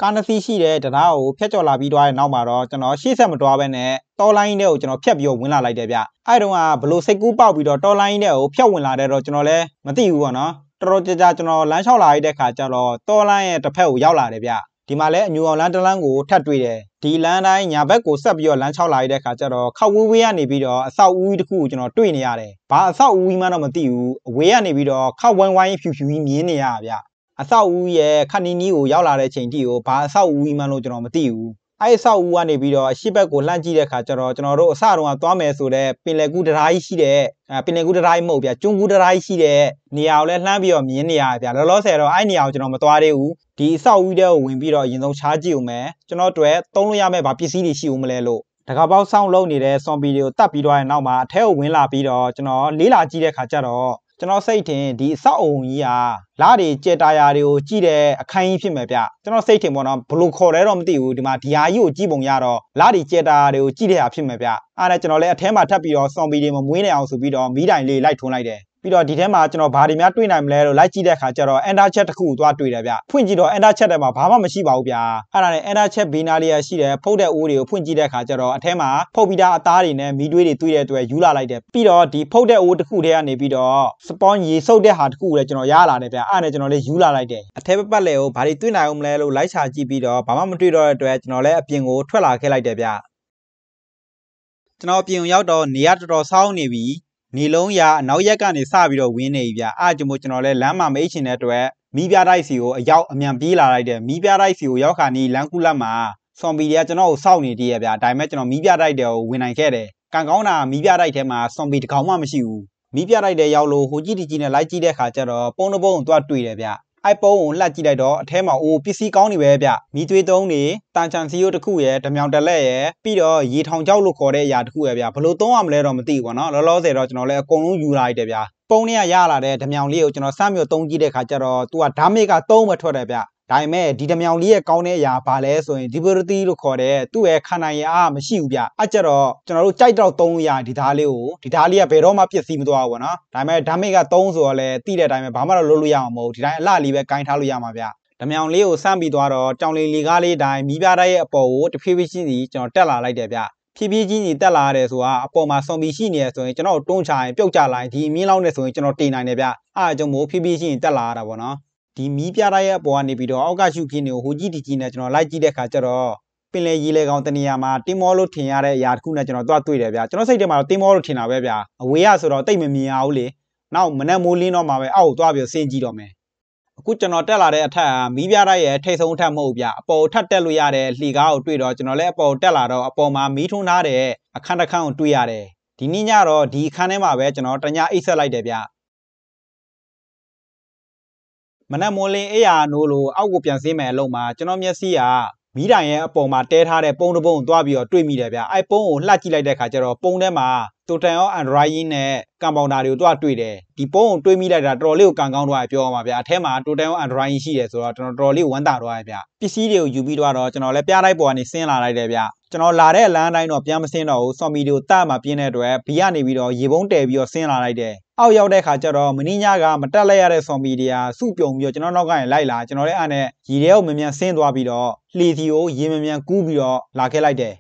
Speaker 1: ကားနှစ်စီးရှိတဲ့တံတားကိုဖျက်ကျော်လာပြီးသွားတဲ့နောက်မှာတော့ကျွန်တော်ရှေ့ဆက်မတွားဘဲနဲ့တော်လိုင်းတွေကိုကျွန်တော်ဖျက်ပြီးဝင်လာလိုက်တယ်ဗျအဲ့တုန်းကဘလို့စိတ်ကူးပေါက်ပြီးတော့တော်လိုင်းတွေကိုဖျက်ဝင်လာတဲ့တော့ကျွန်တော်လည်းမသိဘူးပေါ့နော်တော်တော်ကြာကြာကျွန်တော်လမ်းလျှောက်လာရတဲ့ခါကျတော့တော်လိုင်းရဲ့တစ်ဖက်ကိုရောက်လာတယ်ဗျဒီမှာလည်းအညူအောင်လမ်းတလန်းကိုထပ်တွေ့တယ်ဒီလမ်းတိုင်းညာဘက်ကိုဆက်ပြီးတော့လမ်းချောက်လာရတဲ့ခါကျတော့ခောက်ဝေးဝေးကနေပြီးတော့အဆောက်အဦတစ်ခုကိုကျွန်တော်တွေ့နေရတယ်။ဘာအဆောက်အဦမှတော့မသိဘူး။အဝေးကနေပြီးတော့ခောက်ဝိုင်းဝိုင်းဖြူဖြူကြီးမြင်နေရဗျ။အဆောက်အဦရဲ့ခဏနီးကိုရောက်လာတဲ့အချိန်တိကိုဘာအဆောက်အဦမှလို့ကျွန်တော်မသိဘူး။အဲ့အဆောက်အဦကနေပြီးတော့အရှိဘက်ကိုလှမ်းကြည့်တဲ့အခါကျတော့ကျွန်တော်တို့အစတုန်းကသွားမယ်ဆိုတော့ပင်လယ်ကူးတရားကြီးရှိတဲ့ပင်လယ်ကူးတရားကြီးမဟုတ်ဗျာကျွန်းကူးတရားကြီးရှိတဲ့နေရာကိုလည်းလှမ်းပြီးတော့မြင်နေရဗျာလောလောဆယ်တော့အဲ့နေရာကိုကျွန်တော်မသွားသေးဘူးဒီအဆောက်အဦတဲကိုဝင်ပြီးတော့အရင်ဆုံးရှားကြည့်ဦးမယ်ကျွန်တော်တို့သုံးလို့ရမယ့်ဗာပစ္စည်းတွေရှိဦးမလဲလို့တကပေါက်ဆောင်လုံးနေတဲ့ဆွန်ပီတွေကိုတတ်ပြီးတော့နောက်မှာအထဲကိုဝင်လာပြီးတော့ကျွန်တော်လေးလာကြည့်တဲ့အခါကျတော့ကျွန်တော်စိတ်ထင်ဒီအဆောက်အုံကြီးဟာလတွေကြက်တာယာတွေကိုကြည့်တဲ့အခန်းကြီးဖြစ်မယ်ဗျကျွန်တော်စိတ်ထင်ပေါ့နော်ဘလို့ခေါ်လဲတော့မသိဘူးဒီမှာဒီဟာကြီးကိုကြည့်ပုံရတော့လတွေကြက်တာယာတွေကိုကြည့်တဲ့ဟာဖြစ်မယ်ဗျအားနဲ့ကျွန်တော်လည်းအထဲမှာထပ်ပြီးတော့ဆော်ဘီတွေမမွေးနိုင်အောင်ဆိုပြီးတော့မီးတိုင်လေးလိုက်ထွန်းလိုက်တယ်ပြီးတော့ဒီထဲမှာကျွန်တော်ဘာတွေများတွေ့နိုင်မလဲလို့လိုက်ကြည့်တဲ့အခါကျတော့ enter chat တစ်ခုကိုသွားတွေ့တယ်ဗျဖွင့်ကြည့်တော့ enter chat ထဲမှာဘာမှမရှိပါဘူးဗျအဲ့ဒါနဲ့ enter chat ဘေးနားလေးရရှိတယ်ဖုတ်တဲ့အိုးတွေကိုဖွင့်ကြည့်တဲ့အခါကျတော့အထဲမှာဖုတ်ပြီးသားအသားတွေနဲ့မီးတွေးတွေတွေ့တဲ့အတွက်ယူလာလိုက်တယ်ပြီးတော့ဒီဖုတ်တဲ့အိုးတစ်ခုထဲကနေပြီးတော့ spawn ရေဆုပ်တဲ့ဟာတစ်ခုကိုလည်းကျွန်တော်ရလာတယ်ဗျအဲ့ဒါနဲ့ကျွန်တော်လေးယူလာလိုက်တယ်အထဲပတ်ပတ်လေကိုဘာတွေတွေ့နိုင်အောင်မလဲလို့လိုက်ရှာကြည့်ပြီးတော့ဘာမှမတွေ့တော့တဲ့အတွက်ကျွန်တော်လည်းအပြင်ကိုထွက်လာခဲ့လိုက်တယ်ဗျကျွန်တော်အပြင်ရောက်တော့နေရတော်တော်စောင်းနေပြီနီလုံးရအနောက်ရက်ကနေစပြီးတော့ဝင်းနေပြီဗျအဲ့ကြောင့်မို့ကျွန်တော်လဲလမ်းမှာမိတ်ချင်တဲ့အတွက်မီးပြတိုက်စီကိုအရောက်အမြန်ပြေးလာလိုက်တယ်မီးပြတိုက်စီကိုရောက်ခါနီးလမ်းကူလက်မှာဆွန်ပီတွေကကျွန်တော်ကိုစောင့်နေတည်းရဗျဒါပေမဲ့ကျွန်တော်မီးပြတိုက်တယ်ကိုဝင်နိုင်ခဲ့တယ်ကံကောင်းတာမီးပြတိုက်ထဲမှာဆွန်ပီတကောင်မှမရှိဘူးမီးပြတိုက်တဲ့ရောက်လို့ဟိုကြီးတီကြီးနဲ့လိုက်ကြည့်တဲ့ခါကျတော့ပုံတပုံသူကတွေ့တယ်ဗျ iPhone ကိုလှက်ကြည့်လိုက်တော့အထဲမှာအိုးပစ္စည်းကောင်းနေပဲဗျမီးသွေးသုံးနေတန်ချန်စီယိုတစ်ခုရယ်ဓမြောင်တလက်ရယ်ပြီးတော့ရေထောင်ကြောက်လို့ခေါ်တဲ့အရာတစ်ခုရယ်ဗျဘယ်လိုသုံးရမလဲတော့မသိဘူးနော်လောလောဆယ်တော့ကျွန်တော်လည်းအကုန်လုံးယူလိုက်တယ်ဗျပုံနဲ့ရရလာတဲ့ဓမြောင်လေးကိုကျွန်တော်စမ်းမြို့သုံးကြည့်တဲ့ခါကျတော့သူကဓာမေကသုံးပဲထွက်တယ်ဗျဒါပေမဲ့ဒီဓမြောင်လေးရဲ့ကောင်းတဲ့အရာဘာလဲဆိုရင်ဒီဘရတီလို့ခေါ်တဲ့သူ့ရဲ့ခန္ဓာရည်အားမရှိဘူးဗျ။အဲ့ကြတော့ကျွန်တော်တို့ကြိုက်တော့သုံးရဒီဓာလေးကိုဒီဓာလေးကဘယ်တော့မှပြည့်စည်မသွားဘူးပေါ့နော်။ဒါပေမဲ့ damage က3ဆိုတော့လေတိတဲ့အတိုင်းပဲဘာမှတော့လုပ်လို့ရမှာမဟုတ်ဘူး။ဒီတိုင်းအလှလေးပဲကင်ထားလို့ရမှာဗျ။ဓမြောင်လေးကိုစမ်းပြီးသွားတော့ကြောင်လေးလေးကားလေးတိုင်းမိပြားတိုင်းရဲ့အပေါ်ကိုတဖြည်းဖြည်းချင်းစီကျွန်တော်တက်လာလိုက်တယ်ဗျ။ဖြည်းဖြည်းချင်းကြီးတက်လာရတယ်ဆိုတာအပေါ်မှာဆောင်ပြီးရှိနေရဆိုရင်ကျွန်တော်တွန်းချရင်ပြုတ်ကြလိုက်ဒီအမြင့်လောက်နေဆိုရင်ကျွန်တော်တင်နိုင်တယ်ဗျအားအကြောင့်မို့ဖြည်းဖြည်းချင်းတက်လာရတာပေါ့နော်ဒီမီးပြားရဲ့အပေါ်ကနေပြီးတော့အောက်ကရှုခင်းတွေကိုဟိုကြည့်ဒီကြည့်နဲ့ကျွန်တော်လိုက်ကြည့်တဲ့ခါကျတော့ပင်လယ်ရေလေကောင်တနေရာမှာတင်မောလို့ထင်ရတဲ့အရာတစ်ခုနဲ့ကျွန်တော်သွားတွေ့တယ်ဗျာကျွန်တော်စိတ်ထဲမှာတော့တင်မောလို့ထင်တာပဲဗျာအဝေးရဆိုတော့တိတ်မမြင်အောင်လေနောက်မနက်မိုးလင်းတော့မှပဲအောက်ကိုသွားပြီးဆင်းကြည့်တော့မယ်အခုကျွန်တော်တက်လာတဲ့အထက်ကမီးပြားရဲ့ထိတ်ဆုံးအထက်မဟုတ်ဗျာအပေါ်ထက်တက်လို့ရတဲ့လှေကားကိုတွေ့တော့ကျွန်တော်လည်းအပေါ်တက်လာတော့အပေါ်မှာမီးထွန်းထားတဲ့အခန်းတစ်ခန်းကိုတွေ့ရတယ်ဒီနေ့ညတော့ဒီအခန်းထဲမှာပဲကျွန်တော်တညအိပ်ဆက်လိုက်တယ်ဗျာမနက်မိုးလင်းအေးရနိုးလို့အောက်ကိုပြန်ဆင်းမယ်အလုံးမှာကျွန်တော်မျက်စိကမီးတိုင်ရဲ့အပေါ်မှာတဲထားတဲ့ပုံတစ်ပုံသွားပြီးတော့တွေ့မိတယ်ဗျအဲပုံကိုလှကြည့်လိုက်တဲ့ခါကျတော့ပုံထဲမှာတိုတန်ရောအန်ဒရိုင်းနဲ့ကမ်ပေါင်တာတွေကိုသွားတွေ့တယ်ဒီပုံကိုတွေ့မိလိုက်တာတော်တော်လေးကိုကံကောင်းသွားပြောရမှာဗျအထဲမှာတိုတန်ရောအန်ဒရိုင်းရှိတယ်ဆိုတော့ကျွန်တော်တော်တော်လေးကိုဝမ်းသာသွားရဗျပစ္စည်းတွေကိုယူပြီးတော့ကျွန်တော်လည်းပြားလိုက်ပေါ်ကနေဆင်းလာလိုက်တယ်ဗျကျွန်တော်လာတဲ့လမ်းတိုင်းတော့ပြန်မဆင်းတော့ဘူးဆော်မီတွေကိုတတ်မှပြင်းတဲ့အတွက်ဘီကနေပြီးတော့ရေပုံးတဲပြီးတော့ဆင်းလာလိုက်တယ်အောက်ရောက်တဲ့ခါကျတော့မင်းညကမတက်လိုက်ရတဲ့ဆော်မီဒီယာစုပြုံပြီးတော့ကျွန်တော်နောက်ကနေလိုက်လာကျွန်တော်လည်းအားနဲ့ရေထဲကိုမမြန်ဆင်းသွားပြီးတော့လှေစီကိုရေမမြန်ကူးပြီးတော့လာခဲ့လိုက်တယ်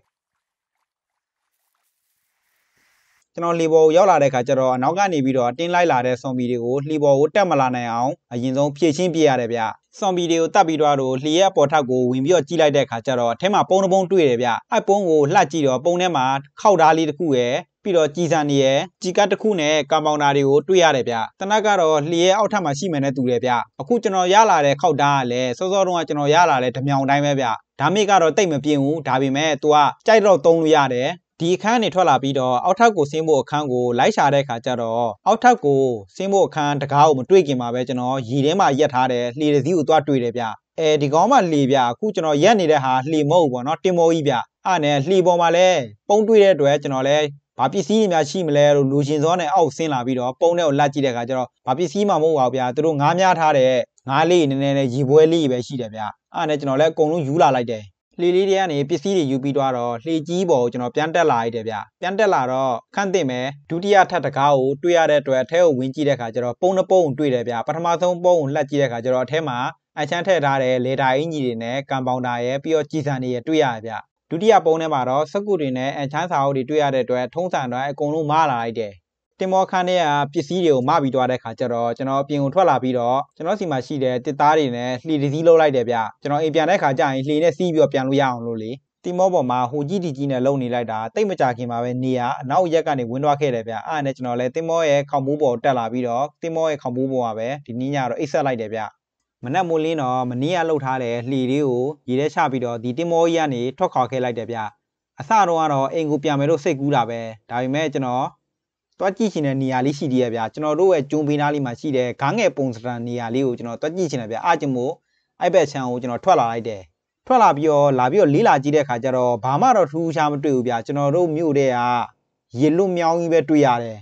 Speaker 1: ကျွန်တော်လေဘော်ကိုရောက်လာတဲ့ခါကျတော့အနောက်ကနေပြီးတော့တင်းလိုက်လာတဲ့ဆွန်ပီတွေကိုလေဘော်ကိုတက်မလာနိုင်အောင်အရင်ဆုံးဖြည့်ချင်းပြရတယ်ဗျဆွန်ပီတွေကိုတတ်ပြီးတော့လျှက်အပေါ်ထက်ကိုဝင်ပြီးတော့ကြီးလိုက်တဲ့ခါကျတော့အထက်မှာပုံတစ်ပုံတွေ့တယ်ဗျအဲပုံကိုလှကြည့်တော့ပုံထဲမှာခောက်ဓာလေးတစ်ခုရဲ့ပြီးတော့ကြည်စံနေရယ်ကြည်ကတ်တစ်ခုနဲ့ကာမောင်နာတွေကိုတွေ့ရတယ်ဗျတနက်ကတော့လျှဲအောက်ထပ်မှာရှိမယ်နဲ့တူတယ်ဗျအခုကျွန်တော်ရလာတဲ့ခောက်သားကလည်းစောစောတုန်းကကျွန်တော်ရလာတဲ့ဓမြောင်တိုင်းပဲဗျဒါမိကတော့တိတ်မပြင်းဘူးဒါပေမဲ့ तू ကကြိုက်တော့သုံးလို့ရတယ်ဒီအခန်းနေထွက်လာပြီးတော့အောက်ထပ်ကိုဆင်းဖို့အခန်းကိုလိုက်ရှာတဲ့ခါကျတော့အောက်ထပ်ကိုဆင်းဖို့အခန်းတကားကိုမတွေ့ခင်မှာပဲကျွန်တော်ရည်ထဲမှာရက်ထားတယ်လှေတစ်စီးကိုသွားတွေ့တယ်ဗျအဲဒီကောင်မှလှေပြအခုကျွန်တော်ရက်နေတဲ့ဟာလှေမဟုတ်ဘောနော်တင်မောကြီးဗျအဲ့နဲ့လှေပေါ်မှာလဲပုံတွေ့တဲ့အတွက်ကျွန်တော်လဲဘာပစ္စည်းတွေများရှိမလဲလို့လူရှင်စောနဲ့အောက်ဆင်းလာပြီးတော့ပုံထဲကိုလတ်ကြည့်တဲ့အခါကျတော့ဘာပစ္စည်းမှမဟုတ်ပါဘူးဗျာသူတို့ငားများထားတဲ့ငားလေးနည်းနည်းနဲ့ရေပွဲလေးပဲရှိတယ်ဗျာအဲ့ဒါနဲ့ကျွန်တော်လည်းအကုန်လုံးယူလာလိုက်တယ်လှေလေးတွေကနေပစ္စည်းတွေယူပြီးတော့လှေကြီးပေါ်ကိုကျွန်တော်ပြန်တက်လာရတယ်ဗျပြန်တက်လာတော့ခန့်တင်မယ်ဒုတိယထပ်တကားကိုတွေ့ရတဲ့အတွက်အထဲကိုဝင်ကြည့်တဲ့အခါကျတော့ပုံတစ်ပုံတွေ့တယ်ဗျပထမဆုံးပုံကိုလှက်ကြည့်တဲ့အခါကျတော့အထဲမှာအချမ်းထည့်ထားတဲ့လေဒါအင်ကြီးတွေနဲ့ကံပေါင်တာရဲ့ပြီးတော့ကြည်စံတွေရတွေ့ရဗျဒုတိယပုံထဲမှာတော့စကုတွေနဲ့အန်ချမ်းစာအုပ်တွေတွေ့ရတဲ့အတွက်ထုံးစံတော့အကုန်လုံးမလာလိုက်တယ်တင်မောခန်းထဲကပစ္စည်းတွေကိုမပြီးသွားတဲ့ခါကျတော့ကျွန်တော်ပြင်ကိုထွက်လာပြီးတော့ကျွန်တော်စီမှာရှိတဲ့တစ်သားတွေနဲ့လှေတစ်စီးလှုပ်လိုက်တယ်ဗျကျွန်တော်အိမ်ပြန်တဲ့ခါကျရင်လှေနဲ့စီးပြီးတော့ပြန်လို့ရအောင်လို့လေတင်မောပေါ်မှာဟိုကြီးတီကြီးနဲ့လုံနေလိုက်တာတိတ်မကြခင်မှာပဲနေရအနောက်ရက်ကနေဝင်သွားခဲ့တယ်ဗျအဲ့ဒါနဲ့ကျွန်တော်လည်းတင်မောရဲ့ခေါင်းမိုးပေါ်တက်လာပြီးတော့တင်မောရဲ့ခေါင်းမိုးပေါ်မှာပဲဒီနင်းညတော့အိတ်ဆက်လိုက်တယ်ဗျမနက်မိုးလင်းတော့မနီးရလှုပ်ထားတဲ့လှီလေးကိုရေထဲချပြီးတော့ဒီတင်မောကြီးကနေထွက်ခွာခဲ့လိုက်တယ်ဗျအစတော့ကတော့အိမ်ကိုပြန်မယ်လို့စိတ်ကူးတာပဲဒါပေမဲ့ကျွန်တော်တွားကြည့်ချင်တဲ့နေရာလေးရှိသေးရဗျာကျွန်တော်တို့ရဲ့ကျုံပင်းသားလေးမှာရှိတဲ့ခါငယ်ပုံစံနေရာလေးကိုကျွန်တော်တွားကြည့်ချင်တယ်ဗျာအားကျမို့အဲ့ဘက်ခြံကိုကျွန်တော်ထွက်လာလိုက်တယ်ထွက်လာပြီးတော့လာပြီးတော့လေးလာကြည့်တဲ့အခါကျတော့ဘာမှတော့ထူးထူးခြားမတွေ့ဘူးဗျာကျွန်တော်တို့မြို့တဲ့ကရေလွတ်မြောင်းကြီးပဲတွေ့ရတယ်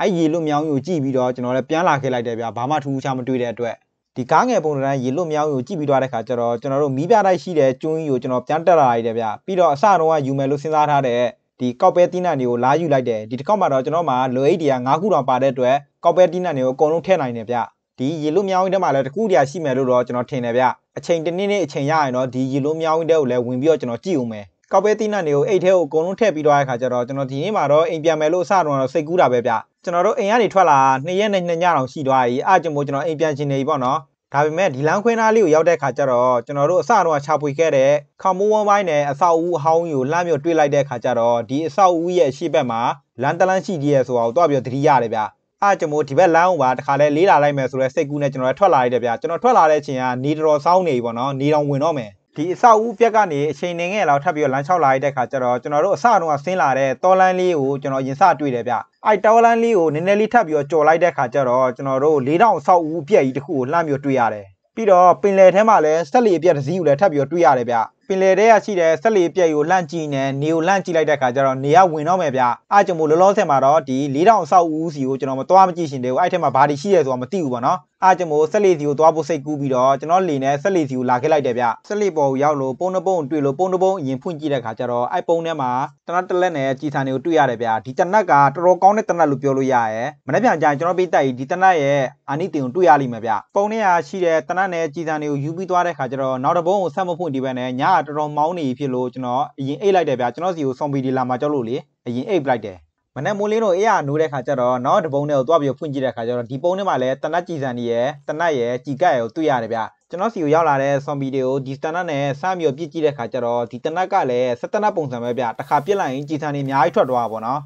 Speaker 1: အဲ့ရေလွတ်မြောင်းကြီးကိုကြည့်ပြီးတော့ကျွန်တော်လည်းပြန်လာခဲ့လိုက်တယ်ဗျာဘာမှထူးထူးခြားမတွေ့တဲ့အတွက်ဒီကားငယ်ပုံစံရေလွတ်မြောင်းကိုကြည့်ပြီးသွားတဲ့ခါကျတော့ကျွန်တော်တို့မီးပြတိုက်ရှိတဲ့ကျွန်းကြီးကိုကျွန်တော်ပြန်တက်လာရတယ်ဗျပြီးတော့အစတော့ကယူမယ်လို့စဉ်းစားထားတဲ့ဒီကောက်ပဲတီးနှံတွေကိုလာယူလိုက်တယ်ဒီတစ်ခေါက်မှာတော့ကျွန်တော်မှလိုအိတ်တွေက၅ခုတောင်ပါတဲ့အတွက်ကောက်ပဲတီးနှံတွေကိုအကုန်လုံးထည့်နိုင်တယ်ဗျဒီရေလွတ်မြောင်းကြီးထဲမှာလည်းတကူတရာရှိမယ်လို့တော့ကျွန်တော်ထင်တယ်ဗျအချိန်တစ်နည်းနည်းအချိန်ရရင်တော့ဒီရေလွတ်မြောင်းကြီးတဲကိုလည်းဝင်ပြီးတော့ကျွန်တော်ကြည့်ဦးမယ်ကောက်ပဲတီးနှံတွေကိုအိတ်ထဲကိုအကုန်လုံးထည့်ပြီးသွားတဲ့ခါကျတော့ကျွန်တော်ဒီနေ့မှာတော့အိမ်ပြန်မယ်လို့အစတော့စိတ်ကူးတာပဲဗျကျွန်တော်တို့အိမ်ကနေထွက်လာ2ရက်နဲ့2ညတောင်ရှိသွားပြီအားကြောင့်မို့ကျွန်တော်အိမ်ပြန်ချင်နေပြီပေါ့နော်ဒါပေမဲ့ဒီလမ်းခွဲနားလေးကိုရောက်တဲ့ခါကျတော့ကျွန်တော်တို့အစတော့ချပွေခဲ့တဲ့ခမိုးဝန်းပိုင်းနဲ့အဆောက်အဦအဟောင်းကိုလှမ်းမြော်တွေ့လိုက်တဲ့ခါကျတော့ဒီအဆောက်အဦရဲ့ရှေ့ဘက်မှာလမ်းတလန်းရှိကြီးရဲ့ဆိုတာကိုတွားပြီးသတိရတယ်ဗျအားကြောင့်မို့ဒီဘက်လမ်းကိုပါတခါလဲလေးလာလိုက်မယ်ဆိုတော့စိတ်ကူးနဲ့ကျွန်တော်ထွက်လာလိုက်တယ်ဗျကျွန်တော်ထွက်လာတဲ့အချိန်ကနေတော်ဆောင်းနေပြီပေါ့နော်နေတော်ဝင်တော့မယ်ဒီအဆောက်အဦးပြက်ကနေအချိန်နေငယ်လောက်ထပ်ပြီးလမ်းလျှောက်လာရတဲ့ခါကျတော့ကျွန်တော်တို့အစတုန်းကဆင်းလာတဲ့တော်လန်းလေးကိုကျွန်တော်ရင်စတွေ့တယ်ဗျအဲ့တော်လန်းလေးကိုနည်းနည်းလေးထပ်ပြီးကြော်လိုက်တဲ့ခါကျတော့ကျွန်တော်တို့၄တောင်အဆောက်အဦးပြက်ကြီးတစ်ခုကိုလှမ်းပြီးတွေ့ရတယ်ပြီးတော့ပင်လယ်ထဲမှာလည်းဆက်လီအပြက်တစ်စီးကိုလည်းထပ်ပြီးတွေ့ရတယ်ဗျပင်လယ်ထဲကရှိတဲ့ဆက်လီပြက်ကိုလှန့်ကြည့်နေနေကိုလှန့်ကြည့်လိုက်တဲ့ခါကျတော့နေကဝင်တော့မယ်ဗျအားကြောင့်မို့လောလောဆယ်မှာတော့ဒီ၄000အဆောက်ဦးစီကိုကျွန်တော်မသွားမကြည့်ရှင်တယ်ဟိုအဲ့ထဲမှာဘာတွေရှိရဲဆိုတာမသိဘူးပေါ့နော်အားကြောင့်မို့ဆက်လီစီကိုသွားဖို့စိတ်ကူးပြီးတော့ကျွန်တော်လေနဲ့ဆက်လီစီကိုလာခဲ့လိုက်တယ်ဗျဆက်လီပေါ်ကိုရောက်လို့ပုံတစ်ပုံတွေ့လို့ပုံတစ်ပုံအရင်ဖွင့်ကြည့်တဲ့ခါကျတော့အဲ့ပုံထဲမှာတနတ်တလက်နဲ့ကြည်ဆန်တွေကိုတွေ့ရတယ်ဗျဒီတနတ်ကတော်တော်ကောင်းတဲ့တနတ်လို့ပြောလို့ရရဲမနေ့ပြန်ကြာရင်ကျွန်တော်ပေးတိုက်ဒီတနတ်ရဲ့အာနိသင်ကိုတွေ့ရလိမ့်မယ်ဗျပုံထဲကရှိတဲ့တနတ်နဲ့ကြည်ဆန်တွေကိုယူပြီးသွားတဲ့ခါကျတော့နောက်တစ်ပုံကိုဆက်မဖွင့်ဒီဘက်နဲ့ညတော်တော်မောင်းနေဖြစ်လို့ကျွန်တော်အရင်အိတ်လိုက်တယ်ဗျာကျွန်တော်စီကိုဆွန်ပီဒီလာမှာကြောက်လို့လေအရင်အိတ်လိုက်တယ်မနေ့မိုးလင်းတို့အေးရနိုးတဲ့ခါကျတော့နော်တပုံးတွေကိုတွားပြီးဖွင့်ကြည့်တဲ့ခါကျတော့ဒီပုံးတွေမှာလည်းတနတ်ကြည်စံနေရယ်တနတ်ရယ်ကြည်ကရယ်ကိုတွေ့ရတယ်ဗျာကျွန်တော်စီကိုရောက်လာတဲ့ဆွန်ပီတွေကိုဒီတနတ်နဲ့စပြီးပြစ်ကြည့်တဲ့ခါကျတော့ဒီတနတ်ကလည်းစတနတ်ပုံစံပဲဗျာတစ်ခါပြစ်လိုက်ရင်ကြည်စံနေအများကြီးထွက်သွားတာပေါ့နော်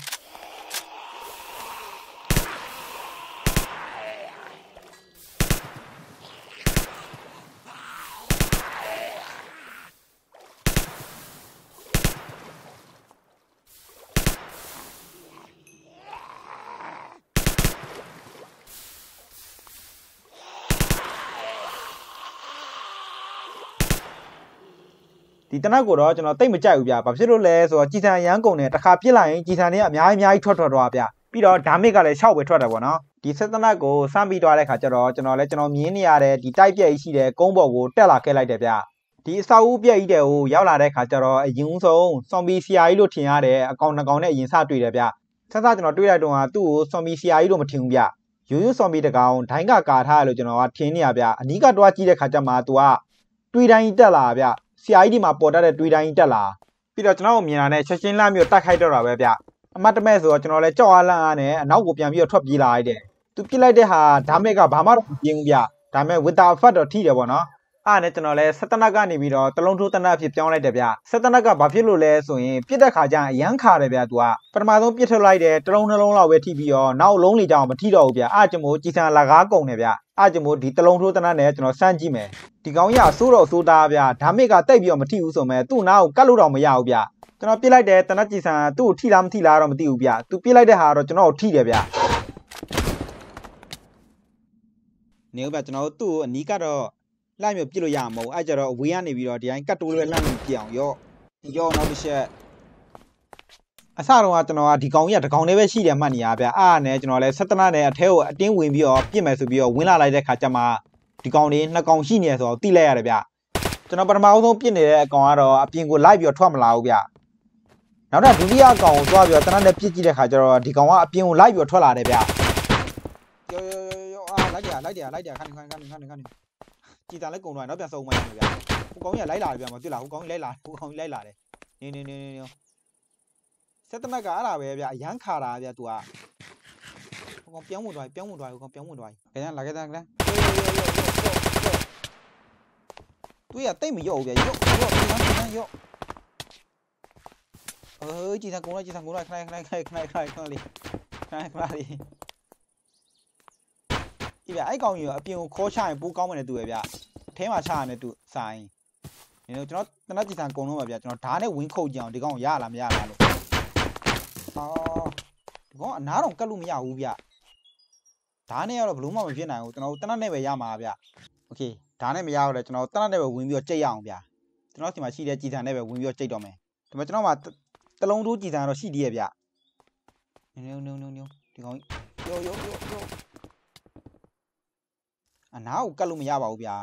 Speaker 1: ဒီတနက်ကိုတော့ကျွန်တော်တိတ်မကြိုက်ဘူးဗျာဘာဖြစ်လို့လဲဆိုတော့ကြည်ဆန်ရန်ကုန်နဲ့တစ်ခါပြစ်လိုက်ရင်ကြည်ဆန်တွေကအများကြီးအများကြီးထွက်ထွက်သွားဗျာပြီးတော့ဒါမစ်ကလည်းရှောက်ပဲထွက်တယ်ပေါ့နော်ဒီဆက်တနက်ကိုစမ်းပြီးသွားတဲ့ခါကျတော့ကျွန်တော်လည်းကျွန်တော်မြင်နေရတဲ့ဒီတိုက်ပြက်ကြီးရှိတဲ့ကုန်းပေါ်ကိုတက်လာခဲ့လိုက်တယ်ဗျာဒီအဆောက်အဦပြက်ကြီးတဲ့ဟိုရောက်လာတဲ့ခါကျတော့အရင်ဆုံးဆွန်ဘီဆရာကြီးလို့ထင်ရတဲ့အကောင်နှကောင်နဲ့အရင်စတွေ့တယ်ဗျဆက်စကျွန်တော်တွေ့လိုက်တော့ဟာသူ့ကိုဆွန်ဘီဆရာကြီးလို့မထင်ဘူးဗျရိုးရိုးဆွန်ဘီတကောင်ဒိုင်းကကာထားလို့ကျွန်တော်ကထင်နေရဗျအနီးကတော့ကြည့်တဲ့ခါကျမှသူကတွေ့တိုင်းတက်လာဗျဆရာကြီးဒီမှာပေါ်တတ်တဲ့တွေးတိုင်းတက်လာပြီးတော့ကျွန်တော်မြင်လာတဲ့ချက်ချင်းလှမျိုးတက်ခိုက်တော့တာပဲဗျအမတ်တမဲဆိုတော့ကျွန်တော်လည်းကြောက်အားလန့်အားနဲ့အနောက်ကိုပြန်ပြီးတော့ထွက်ပြေးလာလိုက်တယ်သူပြစ်လိုက်တဲ့ဟာဒါမဲ့ကဘာမှတော့မပြင်းဘူးဗျဒါမဲ့ with the effect တော့ထိတယ်ပေါ့နော်အားနဲ့ကျွန်တော်လဲဆက်တနက်ကနေပြီးတော့တလုံးထိုးတနက်အဖြစ်ပြောင်းလိုက်တယ်ဗျဆက်တနက်ကဘာဖြစ်လို့လဲဆိုရင်ပြစ်တဲ့ခါကျရင်အရန်ခါတယ်ဗျသူကပထမဆုံးပြစ်ထုတ်လိုက်တယ်တလုံးနှလုံးလောက်ပဲထိပြီးတော့နောက်လုံးလေးကြောင်မထိတော့ဘူးဗျအားကျွန်မကြည်စံလကားကုန်တယ်ဗျအားကျွန်မဒီတလုံးထိုးတနက်နဲ့ကျွန်တော်စမ်းကြည့်မယ်ဒီကောင်ရဆိုးတော့ဆိုးသားဗျဒါမိကတိုက်ပြီးတော့မထိဘူးဆိုမဲ့သူ့နားကိုကတ်လို့တော့မရဘူးဗျကျွန်တော်ပြစ်လိုက်တယ်တနက်ကြည်စံသူ့ကိုထိလားမထိလားတော့မသိဘူးဗျသူပြစ်လိုက်တဲ့ဟာတော့ကျွန်တော်ကိုထိတယ်ဗျနေဦးဗျကျွန်တော်တို့သူ့ကိုအနီးကတော့လှမ်းမျိုးပြစ်လို့ရမှာမဟုတ်အဲ့ကြတော့အဝေးကနေပြီးတော့ဒီတိုင်းကတ်တိုးလွဲလှမ်းမျိုးပြစ်အောင်ရော့ရော့နောက်တစ်ချက်အစတော့ကကျွန်တော်ကဒီကောင်ကြီးကတကောင်လေးပဲရှိတယ်မှတ်နေရဗျအားနဲ့ကျွန်တော်လည်းဆက်တနာနဲ့အထဲကိုအတင်းဝင်ပြီးတော့ပြစ်မယ်ဆိုပြီးတော့ဝင်လာလိုက်တဲ့ခါကျမှဒီကောင်လေးနှစ်ကောင်ရှိနေဆိုတော့တိလိုက်ရတယ်ဗျကျွန်တော်ပထမအဆုံးပြစ်နေတဲ့အကောင်ကတော့အပြင်ကိုလိုက်ပြီးတော့ထွက်မလာဘူးဗျနောက်တော့ဒုတိယအကောင်ကိုသွားပြီးတော့တနက်နဲ့ပြစ်ကြည့်တဲ့ခါကျတော့ဒီကောင်ကအပြင်ကိုလိုက်ပြီးတော့ထွက်လာတယ်ဗျရောရောရောရောအာလိုက်ကြလိုက်ကြလိုက်ကြခဏခဏခဏခဏခဏကြည်တာလည်းကုံသွားနော်ပြန်စုံမိုင်းနေဗျာဟိုကောင်းကြီးလိုက်လာတယ်ဗျာမပြစ်လားဟိုကောင်းကြီးလိုက်လာဟိုကောင်းကြီးလိုက်လာတယ်နေနေနေနေဆက်သမက်ကအဲ့ဒါပဲဗျာအရန်ခါတာဗျာ तू อ่ะဟိုကောင်ပြောင်းဝင်သွားပြီပြောင်းဝင်သွားပြီဟိုကောင်ပြောင်းဝင်သွားပြီခဏလာခဲ့တာခဏသူရတိတ်မရော့ဘူးဗျာရော့ရော့ခဏခဏရော့အေးကြည်သာကုန်းလိုက်ကြည်သာကုန်းလိုက်ခဏခဏခဏခဏခဏလေးခဏခဏလေးကြည့်ဗျအဲ့ကောင်ကြီးရောအပြင်ကိုခေါ်ချရင်ပိုးကောင်းမယ်နဲ့သူပဲဗျအထဲမှာချရမယ်သူဆိုင်နေတော့ကျွန်တော်တနက်ကြည်ဆန်ကုံလုံးပါဗျကျွန်တော်ဓာတ်နဲ့ဝင်းခုတ်ကြအောင်ဒီကောင်ရလားမရလားလို့အော်ဒီကောင်အနားတော်ကတ်လို့မရဘူးဗျဓာတ်နဲ့ကတော့ဘလို့မှမဖြစ်နိုင်ဘူးကျွန်တော်တနက်နဲ့ပဲရမှာဗျโอเคဓာတ်နဲ့မရတော့လေကျွန်တော်တနက်နဲ့ပဲဝင်ပြီးတော့ကြိတ်ရအောင်ဗျကျွန်တော်ဒီမှာရှိတဲ့ကြည်ဆန်နဲ့ပဲဝင်ပြီးတော့ကြိတ်တော့မယ်ဒါပေမဲ့ကျွန်တော်မှာတလုံးတိုးကြည်ဆန်တော့ရှိသေးရဲ့ဗျနုံနုံနုံနုံဒီကောင်ယောယောယောယောအနားကိုကတ်လို့မရပါဘူးဗျာ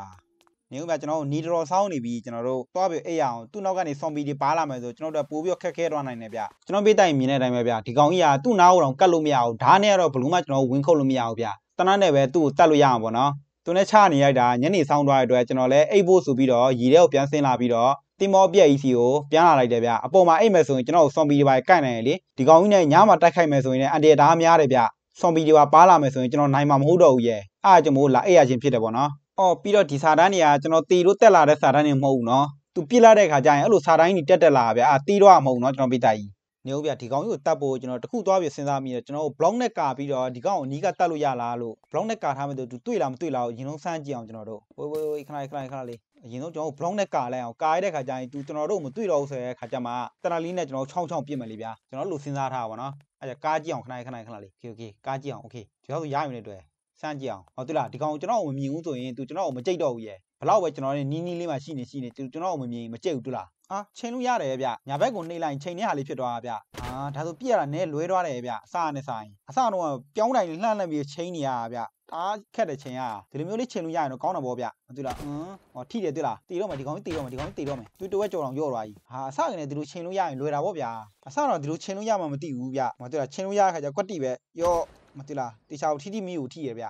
Speaker 1: နေဦးဗျာကျွန်တော်တို့နီဒရောဆောင်းနေပြီးကျွန်တော်တို့သွားပြီးအဲ့ရအောင်သူ့နောက်ကနေဆော်မီတွေပါလာမယ်ဆိုကျွန်တော်တို့ပိုးပြီးခက်ခဲသွားနိုင်တယ်ဗျာကျွန်တော်ပြေးတိုင်မြင်တဲ့အတိုင်းပဲဗျာဒီကောင်ကြီးကသူ့နားကိုတော့ကတ်လို့မရဘူးဓာတ်နဲ့ကတော့ဘလူးမကျွန်တော်ဝင်ခုတ်လို့မရဘူးဗျာတနတ်နဲ့ပဲသူ့ကိုတတ်လို့ရအောင်ပေါ့နော်သူနဲ့ချနေရိုက်တာညနေဆောင်းသွားတဲ့အတွက်ကျွန်တော်လည်းအိတ်ဖို့ဆိုပြီးတော့ရီထဲကိုပြန်ဆင်းလာပြီးတော့တင်မောပြက်ကြီးစီကိုပြန်လာလိုက်တယ်ဗျအပေါ်မှာအိတ်မယ်ဆိုရင်ကျွန်တော်ဆော်မီတွေပါကိုက်နိုင်တယ်လေဒီကောင်ကြီးနဲ့ညမှာတိုက်ခိုက်မယ်ဆိုရင်လည်းအန်တီတားများတယ်ဗျဇွန်ဘီတွေပါပါလာမယ်ဆိုရင်ကျွန်တော်နိုင်မှာမဟုတ်တော့ဘူးရဲ့အားကြောင့်မို့လာအဲ့ရချင်းဖြစ်တယ်ပေါ့နော်အော်ပြီးတော့ဒီစာတန်းတွေကကျွန်တော်တီလို့တက်လာတဲ့စာတန်းတွေမဟုတ်ဘူးနော်သူပြစ်လာတဲ့ခါကျရင်အဲ့လိုစာတိုင်းကြီးတက်တက်လာဗျာအာတီတော့မဟုတ်နော်ကျွန်တော်ပြတာကြီးနေဦးဗျာဒီကောင်ကြီးကိုတတ်ဖို့ကျွန်တော်တခုသွားပြီးစဉ်းစားမိတယ်ကျွန်တော် block နဲ့ကာပြီးတော့ဒီကောင်ကိုအနီးကတတ်လို့ရလားလို့ block နဲ့ကာထားမယ်ဆိုသူတွေ့လားမတွေ့လားကိုအရင်ဆုံးစမ်းကြည့်အောင်ကျွန်တော်တို့ဝေးဝေးဝေးခဏခဏခဏလေးအရင်ဆုံးကျွန်တော် block နဲ့ကာလိုက်အောင်ကာရတဲ့ခါကျရင်သူကျွန်တော်တို့မတွေ့တော့ဘူးဆိုတဲ့ခါကျမှတနာလီနဲ့ကျွန်တော်ခြောင်းခြောင်းပြစ်မယ်လေဗျာကျွန်တော်တို့လိုစဉ်းစားထားပါတော့အဲ့ဒါကားကြည့်အောင်ခဏခဏခဏလေးโอเคโอเคကားကြည့်အောင်โอเคဒီလောက်ဆိုရရုံနဲ့တွေ့စမ်းကြည့်အောင်ဟုတ်သလားဒီကောင်ကျွန်တော်ကိုမမြင်ဘူးဆိုရင် तू ကျွန်တော်ကိုမကြိတ်တော့ဘူးရဲ့ဘလောက်ပဲကျွန်တော်နဲ့နီးနီးလေးမှရှိနေရှိနေ तू ကျွန်တော်ကိုမမြင်မကြိတ်ဘူးတူလားအာချိန်လို့ရတယ်ဗျညာဘက်ကိုနှိမ့်လိုက်ချိန်တဲ့ဟာလေးဖြစ်သွားတာဗျအာဒါဆိုပြရတာနဲလွဲသွားတယ်ဗျအစနဲ့ဆိုင်အစတော့ပြောင်းတိုင်းလှမ်းလှမ်းပြီးချိန်နေရတာဗျဒါခက်တဲ့ချိန်ရဒီလိုမျိုးလေးချိန်လို့ရရင်တော့ကောင်းတာပေါ့ဗျမသိလားအင်းဟောထိတယ်သိလားတီတော့မယ်ဒီကောင်ကြီးတီတော့မယ်ဒီကောင်ကြီးတီတော့မယ်သူတဝက်ကြော်တော်ရော့သွားကြီးဟာအစကနေဒီလိုချိန်လို့ရရင်လွယ်တာပေါ့ဗျာအစတော့ဒီလိုချိန်လို့ရမှမသိဘူးဗျမသိလားချိန်လို့ရတဲ့ခါကျကွက်တီပဲရော့မသိလားတေချာကိုထိထိမီးကိုထိရဗျ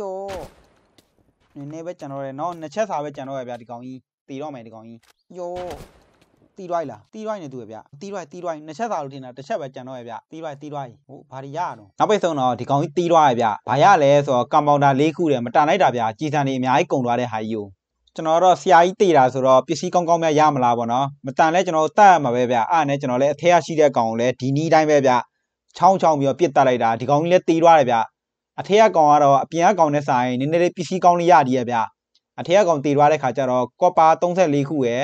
Speaker 1: ရော့နည်းနည်းပဲကြံတော့တယ်နော်နှစ်ချက်စာပဲကြံတော့ရဗျဒီကောင်ကြီးတီတော့မယ်ဒီကောင်ကြီးရော့တီးရိုက်လားတီးရိုက်နေသူပဲဗျတီးရိုက်တီးရိုက်နှစ်ချက်သာလို့ထင်တာတစ်ချက်ပဲကြံတော့ရဗျတီးရိုက်တီးရိုက်ဟိုဘာတွေရအောင်နောက်ပိတ်ဆုံးတော့ဒီကောင်ကြီးတီးရိုက်ရဗျဘာရလဲဆိုတော့ကန်ပေါင်တာ၄ခုတည်းမတန်လိုက်တာဗျကြီးစံတွေအများကြီးကုန်သွားတဲ့ဟာကြီးကိုကျွန်တော်တော့ဆရာကြီးတေတာဆိုတော့ပစ္စည်းကောင်းကောင်းများရမလားပေါ့နော်မတန်လဲကျွန်တော်တတ်ရမှာပဲဗျအဲ့နဲ့ကျွန်တော်လည်းအထက်ရရှိတဲ့ကောင်ကိုလည်းဒီနီးတိုင်းပဲဗျချောင်းချောင်းပြီးတော့ပြစ်တက်လိုက်တာဒီကောင်ကြီးလည်းတီးသွားတယ်ဗျအထက်ကကောင်ကတော့အပြင်ကကောင်နဲ့စာရင်နည်းနည်းလေးပစ္စည်းကောင်းလေးရတည်ရဗျအထက်ကကောင်တီးသွားတဲ့ခါကျတော့ကော့ပါ34ခုရယ်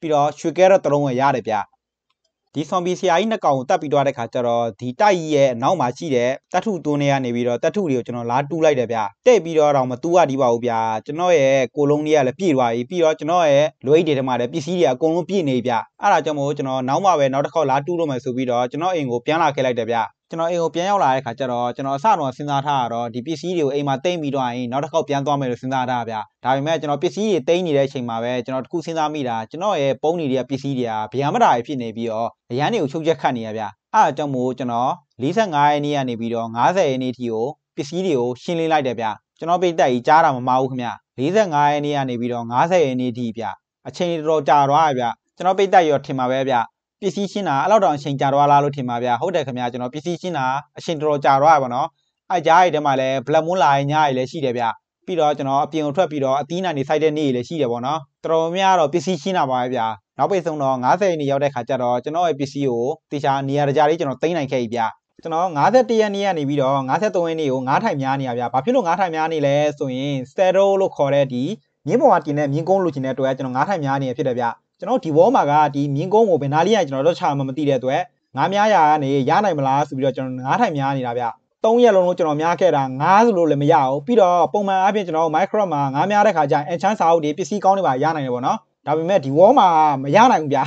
Speaker 1: ပြီးတော့ရွှေကဲတော့တလုံးဝရတယ်ဗျဒီဆွန်ဘီဆရာကြီးနှစ်ကောင်ကိုတတ်ပြီးသွားတဲ့ခါကျတော့ဒီတိုက်ကြီးရဲ့အနောက်မှာရှိတဲ့တတ်ထုသွင်းနေရနေပြီးတော့တတ်ထုတွေကိုကျွန်တော်လာတူးလိုက်တယ်ဗျတဲ့ပြီးတော့တော့မတူရဒီပါဘူးဗျကျွန်တော်ရဲ့ကိုလုံးလေးကလည်းပြည့်သွားပြီပြီးတော့ကျွန်တော်ရဲ့လွိတ်တွေထဲမှာလည်းပစ္စည်းတွေအကုန်လုံးပြည့်နေပြီဗျအဲ့ဒါကြောင့်မို့ကျွန်တော်နောက်မှပဲနောက်တစ်ခေါက်လာတူးလို့မယ်ဆိုပြီးတော့ကျွန်တော်အိမ်ကိုပြန်လာခဲ့လိုက်တယ်ဗျကျွန်တော်အိမ်ကိုပြန်ရောက်လာတဲ့ခါကျတော့ကျွန်တော်အစတော့စဉ်းစားထားတာတော့ဒီပစ္စည်းတွေကိုအိမ်မှာတိမ့်ပြီးတော့ရင်နောက်တစ်ခေါက်ပြန်သွားမယ်လို့စဉ်းစားထားတာဗျ။ဒါပေမဲ့ကျွန်တော်ပစ္စည်းတွေတိမ့်နေတဲ့အချိန်မှာပဲကျွန်တော်တခုစဉ်းစားမိတာကျွန်တော်ရဲ့ပုံးနေတဲ့ပစ္စည်းတွေကဗျာမတာတွေဖြစ်နေပြီးတော့အရန်တွေကိုချုပ်ချက်ခတ်နေရဗျ။အဲအကြောင်းမို့ကျွန်တော်45ရက်နေ့ကနေပြီးတော့50ရက်နေ့ထိကိုပစ္စည်းတွေကိုရှင်းလင်းလိုက်တယ်ဗျ။ကျွန်တော်ပိတ်တက်ကြီးကြားတာမမဟုတ်ခင်ဗျ။45ရက်နေ့ကနေပြီးတော့50ရက်နေ့ထိဗျ။အချိန်တော်တော်ကြာသွားရဗျ။ကျွန်တော်ပိတ်တက်ရောထင်ပါပဲဗျ။ပစ္စည်းရှင်းတာအဲ့လောက်တောင်အချိန်ကြာတော့လားလို့ထင်ပါဗျာဟုတ်တယ်ခင်ဗျာကျွန်တော်ပစ္စည်းရှင်းတာအချိန်တော်တော်ကြာတော့ပါနော်အဲ့ကြားရတဲ့မှာလည်း black moon လာရင်ညရည်လည်းရှိတယ်ဗျာပြီးတော့ကျွန်တော်အပြင်ကိုထွက်ပြီးတော့အသီးနာနေစိုက်တဲ့နေ့လည်းရှိတယ်ပေါ့နော်တော်တော်များတော့ပစ္စည်းရှင်းတာပါပဲဗျာနောက်ပိတ်ဆုံးတော့90နေရောက်တဲ့ခါကျတော့ကျွန်တော်ရဲ့ပစ္စည်းကိုတေချာနေရာတကြားလေးကျွန်တော်တင်နိုင်ခဲ့ပြီဗျာကျွန်တော်51ရက်နေ့ကနေပြီးတော့53ရက်နေ့ကို9ထိုင်များနေရဗျာဘာဖြစ်လို့9ထိုင်များနေလဲဆိုရင် zero လို့ခေါ်တဲ့ဒီမြင်းပေါ်မှာတင်တဲ့မြင်းကုန်းလိုချင်တဲ့အတွက်ကျွန်တော်9ထိုင်များနေရဖြစ်တယ်ဗျာကျွန်တော်ဒီဘောမှာကဒီမြင်းကုန်းကိုဘယ်နာလေးရကျွန်တော်တို့ချာမှမသိတဲ့အတွက်ငါးများရာကနေရနိုင်မလားဆိုပြီးတော့ကျွန်တော်ငါးထိုင်များနေတာဗျ၃ရက်လုံးလုံးကျွန်တော်များခဲ့တာငါးဆိုလို့လည်းမရဘူးပြီးတော့ပုံမှန်အားဖြင့်ကျွန်တော် micro မှာငါးများတဲ့ခါကျရင် enchant စာအုပ်တွေပစ္စည်းကောင်းတွေပါရနိုင်တယ်ပေါ့နော်ဒါပေမဲ့ဒီ wall မှာမရနိုင်ဘူးဗျ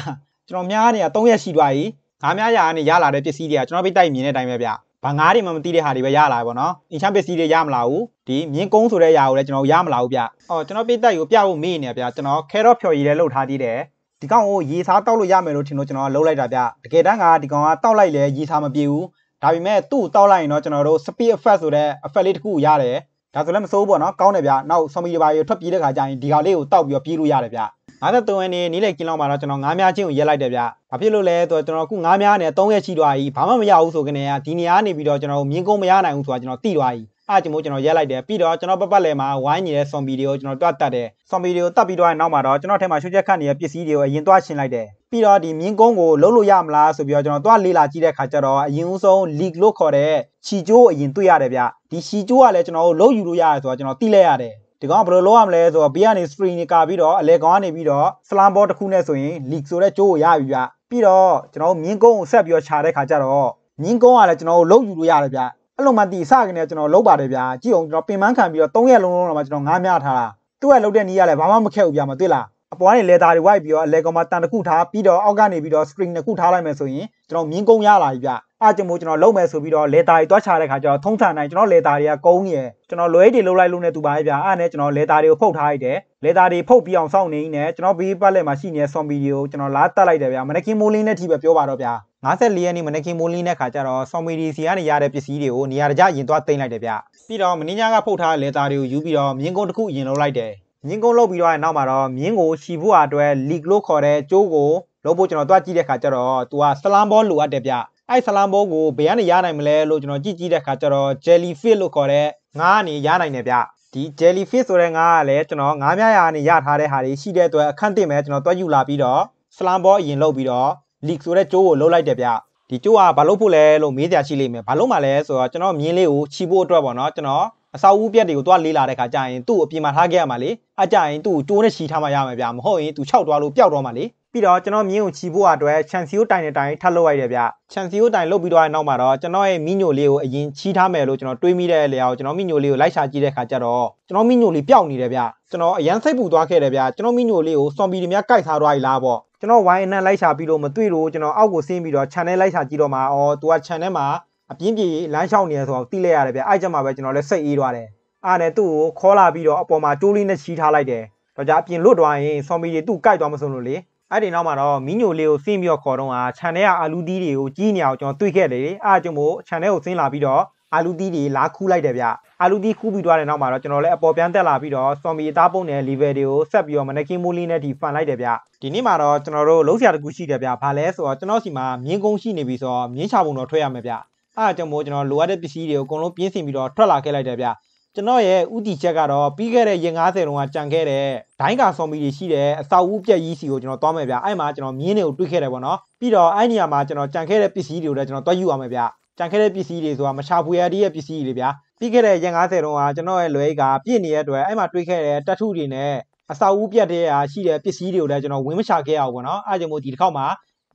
Speaker 1: ကျွန်တော်များနေတာ၃ရက်ရှိသွားပြီငါးများရာကနေရလာတဲ့ပစ္စည်းတွေကကျွန်တော်ပြတိုက်မြင်တဲ့အတိုင်းပဲဗျဘာငါးတွေမှမသိတဲ့ဟာတွေပဲရလာတယ်ပေါ့နော် enchant ပစ္စည်းတွေရမလာဘူးဒီမြင်းကုန်းဆိုတဲ့ຢာကိုလည်းကျွန်တော်ရမလာဘူးဗျအော်ကျွန်တော်ပြတိုက်ကိုပြဖို့မေ့နေဗျကျွန်တော် carrot ဖြော်ရည်လည်းလုပ်ထားသေးတယ်ဒီကောင်ကိုရေစားတောက်လို့ရမယ်လို့ထင်လို့ကျွန်တော်ကလှုပ်လိုက်တာဗျတကယ်တမ်းကဒီကောင်ကတောက်လိုက်လဲရေစားမပြေဘူးဒါပေမဲ့သူ့တောက်လိုက်ရင်တော့ကျွန်တော်တို့ speed effect ဆိုတဲ့ effect လေးတစ်ခုရတယ်ဒါဆိုလည်းမစိုးဘူးပေါ့နော်ကောင်းတယ်ဗျနောက်ဆော်မီတွေပါရထွက်ပြေးတဲ့ခါကျရင်ဒီကောင်လေးကိုတောက်ပြီးတော့ပြေးလို့ရတယ်ဗျ53ရက်နေ့နေ့လည်ကင်းလောက်မှာတော့ကျွန်တော်ငားများချင်းကိုရက်လိုက်တယ်ဗျဘာဖြစ်လို့လဲဆိုတော့ကျွန်တော်အခုငားများနဲ့3ရက်ရှိသွားပြီဘာမှမရဘူးဆိုကနေကဒီနေရာနေပြီးတော့ကျွန်တော်မြင်းကုန်းမရနိုင်ဘူးဆိုတာကျွန်တော်သိသွားပြီအားကြောင့်ကျွန်တော်ရက်လိုက်တယ်ပြီးတော့ကျွန်တော်ပပတ်လယ်မှာဝိုင်းနေတဲ့ဆွန်ဘီတွေကိုကျွန်တော်တွတ်တတ်တယ်ဆွန်ဘီတွေကိုတတ်ပြီးတော့နောက်မှာတော့ကျွန်တော်ထဲမှာရှုပ်ချက်ခတ်နေတဲ့ပစ္စည်းတွေကိုအရင်တွတ်ရှင်းလိုက်တယ်ပြီးတော့ဒီမြင်းကုန်းကိုလုံးလို့ရမလားဆိုပြီးတော့ကျွန်တော်တွတ်လေးလာကြည့်တဲ့ခါကျတော့အရင်ဦးဆုံး leak လို့ခေါ်တဲ့ခြီကျိုးအရင်တွေ့ရတယ်ဗျဒီခြီကျိုးကလည်းကျွန်တော်တို့လုံးယူလို့ရတယ်ဆိုတော့ကျွန်တော်သိလိုက်ရတယ်ဒီကောင်ကဘယ်လိုလုပ်ရမလဲဆိုတော့ဘေးကနေ screen နေကာပြီးတော့အလဲကောင်ကနေပြီးတော့ slam ball တစ်ခုနဲ့ဆိုရင် leak ဆိုတဲ့ကျိုးကိုရပြီဗျပြီးတော့ကျွန်တော်မြင်းကုန်းကိုဆက်ပြီးတော့ခြာတဲ့ခါကျတော့မြင်းကုန်းကလည်းကျွန်တော်တို့လုံးယူလို့ရတယ်ဗျအဲ့လိုမှတီစကနေကျွန်တော်လုပ်ပါတယ်ဗျာကြည့်အောင်ကျွန်တော်ပင်ပန်းခံပြီးတော့၃ရက်လုံးလုံးတော့မှကျွန်တော်ငားမြထားတာသူ့ရဲ့လုပ်တဲ့နီးကလည်းဘာမှမခက်ဘူးဗျာမတွေ့လားအပေါ်ကနေလေတာတွေဝိုက်ပြီးတော့အလဲကောင်မှာတန်တစ်ခုထားပြီးတော့အောက်ကနေပြီးတော့ string တစ်ခုထားလိုက်မယ်ဆိုရင်ကျွန်တော်မြင်းကုန်းရလာပြီဗျအားကြောင့်မို့ကျွန်တော်လုံးမယ်ဆိုပြီးတော့လေတာတွေတွားချတဲ့ခါကျတော့ထုံးထန်နိုင်ကျွန်တော်လေတာတွေကကုန်းရယ်ကျွန်တော်လွဲတွေလုံးလိုက်လုံးနေသူပါရဲ့ဗျအားနဲ့ကျွန်တော်လေတာတွေကိုဖုတ်ထားလိုက်တယ်လေတာတွေဖုတ်ပြီးအောင်စောင့်နေနေကျွန်တော်ဘေးပတ်လက်မှာရှိနေတဲ့ဆွန်ဘီတွေကိုကျွန်တော်လာတတ်လိုက်တယ်ဗျာမနက်ကင်းမိုးလင်းနဲ့ထိပဲပြောပါတော့ဗျာ54ရက်နေ့မနက်ကင်းမိုးလင်းတဲ့ခါကျတော့ဆွန်ဘီဒီစီကနေရတဲ့ပစ္စည်းတွေကိုနေရာတကျရင်သွားတင်လိုက်တယ်ဗျာပြီးတော့မင်းညာကဖုတ်ထားတဲ့လေတာတွေကိုယူပြီးတော့မြင်းကုန်းတစ်ခုအရင်လုံးလိုက်တယ်မြင်းကုန်းလုံးပြီးတော့နောက်မှာတော့မြင်းကိုရှီဖို့အတွက် leak လို့ခေါ်တဲ့ကျိုးကိုလုံးဖို့ကျွန်တော်တွားကြည့်တဲ့ခါကျတော့ तू ကဆလမ်ဘောလိုအပ်တယ်ဗျအဲ့ဆလမ်ဘောကိုဘယ်ကနေရနိုင်မလဲလို့ကျွန်တော်ကြည့်ကြည့်တဲ့ခါကျတော့ jellyfish လို့ခေါ်တဲ့ငါးအနေရနိုင်တယ်ဗျဒီ jellyfish ဆိုတဲ့ငါးကလည်းကျွန်တော်ငါးမြရာကနေရထားတဲ့ဟာတွေရှိတဲ့အတွက်အခန့်တင်မဲ့ကျွန်တော်တွက်ယူလာပြီးတော့ slam ball အရင်လှုပ်ပြီးတော့ leak ဆိုတဲ့ကျိုးကိုလှုပ်လိုက်တယ်ဗျဒီကျိုးကဘာလို့ဖို့လဲလို့မေးစရာရှိလိမ့်မယ်ဘာလို့မှလဲဆိုတော့ကျွန်တော်မြင်းလေးကိုခြိဖို့အတွက်ပေါ့နော်ကျွန်တော်အစာဦးပြက်တွေကိုသွားလေးလာတဲ့ခါကျရင်သူ့အပြင်မှာထားခဲ့ရမှာလေအကြရင်သူ့ကိုကျိုးနဲ့ခြိထားမှရမှာဗျမဟုတ်ရင်သူခြောက်သွားလို့ပျောက်သွားမှာလေပြီးတော့ကျွန်တော်မြင်းကိုခြီးဖို့အတွက်ခြံစီကိုတိုင်တဲ့တိုင်ထပ်လုပ်ရတယ်ဗျခြံစီကိုတိုင်လုပ်ပြီးတော့နောက်မှာတော့ကျွန်တော်ရဲ့မိညိုလေးကိုအရင်ခြီးထားမယ်လို့ကျွန်တော်တွေးမိတဲ့လေအောင်ကျွန်တော်မိညိုလေးကိုလိုက်ရှာကြည့်တဲ့အခါကျတော့ကျွန်တော်မိညိုလေးပျောက်နေတယ်ဗျကျွန်တော်အရန်စိတ်ပူသွားခဲ့တယ်ဗျကျွန်တော်မိညိုလေးကိုဆွန်ပီတွေများကြိုက်စားသွားပြီလားပေါ့ကျွန်တော်ဝိုင်းအနံ့လိုက်ရှာပြီးလို့မတွေ့လို့ကျွန်တော်အောက်ကိုဆင်းပြီးတော့ခြံထဲလိုက်ရှာကြည့်တော့မှာအော် तू ကခြံထဲမှာအပြင်းပြေလမ်းလျှောက်နေရဆိုတော့သိလိုက်ရတယ်ဗျအဲ့ကြမှာပဲကျွန်တော်လည်းစိတ်အေးသွားတယ်အားနဲ့သူ့ကိုခေါ်လာပြီးတော့အပေါ်မှာတိုးလေးနဲ့ချီးထားလိုက်တယ်တော့ကြအပြင်လွတ်သွားရင်ဆွန်ပီတွေသူ့ကြိုက်သွားမဆုံးလို့လေအဲ့ဒီနောက်မှာတော့မီးညိုလေးကိုဆင်းပြီးတော့ခေါ်တော့အာ channel ကအာလူသီးတွေကိုကြီးနေအောင်ကျွန်တော်တွေ့ခဲ့တယ်အားကြောင့်မို့ channel ကိုဆင်းလာပြီးတော့အာလူသီးတွေလာခူးလိုက်တယ်ဗျအာလူသီးခူးပြီးသွားတဲ့နောက်မှာတော့ကျွန်တော်လည်းအပေါ်ပြန်တက်လာပြီးတော့ဆော်မီအသားပုံနဲ့ level တွေကိုဆက်ပြီးတော့မနက်ကင်းမိုးလေးနဲ့ဒီဖန်လိုက်တယ်ဗျဒီနေ့မှာတော့ကျွန်တော်တို့လုံးဆရာတကူရှိတယ်ဗျဘာလဲဆိုတော့ကျွန်တော်စီမှာမြင်းကုန်းရှိနေပြီဆိုတော့မြင်းချပုံတော့ထွက်ရမယ်ဗျအားကြောင့်မို့ကျွန်တော်လိုအပ်တဲ့ပစ္စည်းတွေကိုအကုန်လုံးပြင်ဆင်ပြီးတော့ထွက်လာခဲ့လိုက်တယ်ဗျကျွန်တော်ရဲ့ဥတီချက်ကတော့ပြီးခဲ့တဲ့ရင်90တုန်းကကြံခဲ့တဲ့ဒိုင်းကာဆော်မီတွေရှိတယ်အဆောက်အဦပြက်ကြီးစီကိုကျွန်တော်သွားမယ်ဗျအဲ့မှာကျွန်တော်မြင်းတွေကိုတွေ့ခဲ့တယ်ပေါ့နော်ပြီးတော့အဲ့နေရာမှာကျွန်တော်ကြံခဲ့တဲ့ပစ္စည်းတွေကိုလည်းကျွန်တော်တွက်ယူအောင်မယ်ဗျကြံခဲ့တဲ့ပစ္စည်းတွေဆိုတာမရှာဖွေရတည်းရဲ့ပစ္စည်းတွေဗျပြီးခဲ့တဲ့ရင်90တုန်းကကျွန်တော်ရဲ့လွယ်ကပြည့်နေတဲ့အတွက်အဲ့မှာတွေ့ခဲ့တဲ့တတ်ထုတွေနဲ့အဆောက်အဦပြက်တဲ့ဟာရှိတဲ့ပစ္စည်းတွေကိုလည်းကျွန်တော်ဝင်မရှာခဲ့ရဘူးပေါ့နော်အဲ့ကြောင့်မို့ဒီတစ်ခေါက်မှာ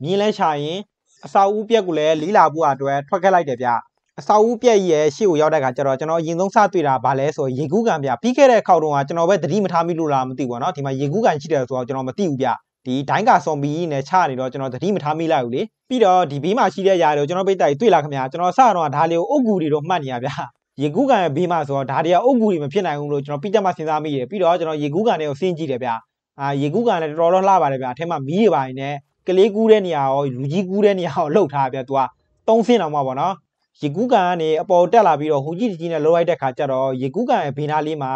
Speaker 1: မြင်းလဲရှာရင်အဆောက်အဦပြက်ကိုလည်းလီလာဖို့အတွက်ထွက်ခဲ့လိုက်တယ်ဗျအစာဦးပြက်ကြီးရဲ့ရှေ့ကိုရောက်တဲ့အခါကျတော့ကျွန်တော်အရင်ဆုံးစတွေ့တာဗာလဲဆိုရေကူးကန်ပြပြီးခဲ့တဲ့ခေါက်တုန်းကကျွန်တော်ပဲသတိမထားမိလို့လားမသိဘူးเนาะဒီမှာရေကူးကန်ရှိတယ်ဆိုတော့ကျွန်တော်မသိဘူးဗျဒီဒိုင်းကာဆော်မီကြီးနဲ့ချနေတော့ကျွန်တော်သတိမထားမိလိုက်ဘူးလေပြီးတော့ဒီဘေးမှာရှိတဲ့ຢာတွေကိုကျွန်တော်ပိတ်တိုက်တွေ့လာခင်ဗျာကျွန်တော်စတော့ဒါလေးကိုအုတ်ဂူတွေတော့မှတ်နေရဗျရေကူးကန်ရဲ့ဘေးမှာဆိုတော့ဒါတွေကအုတ်ဂူတွေမဖြစ်နိုင်ဘူးလို့ကျွန်တော်ပြီးတက်မှစဉ်းစားမိတယ်ပြီးတော့ကျွန်တော်ရေကူးကန်တွေကိုစင်းကြည့်တယ်ဗျအာရေကူးကန်လည်းတော်တော်လှပါတယ်ဗျအထက်မှာမီးတွေပါနေတယ်ကလေးကူးတဲ့နေရာရောလူကြီးကူးတဲ့နေရာရောလှုပ်ထားဗျသူကသုံးဆင်းအောင်ပါဗောနော်ရေကူးကန်ကနေအပေါ်တက်လာပြီးတော့ဟူကြီးကြီးနဲ့လောလိုက်တဲ့ခါကျတော့ရေကူးကန်ရဲ့ဘေးနားလေးမှာ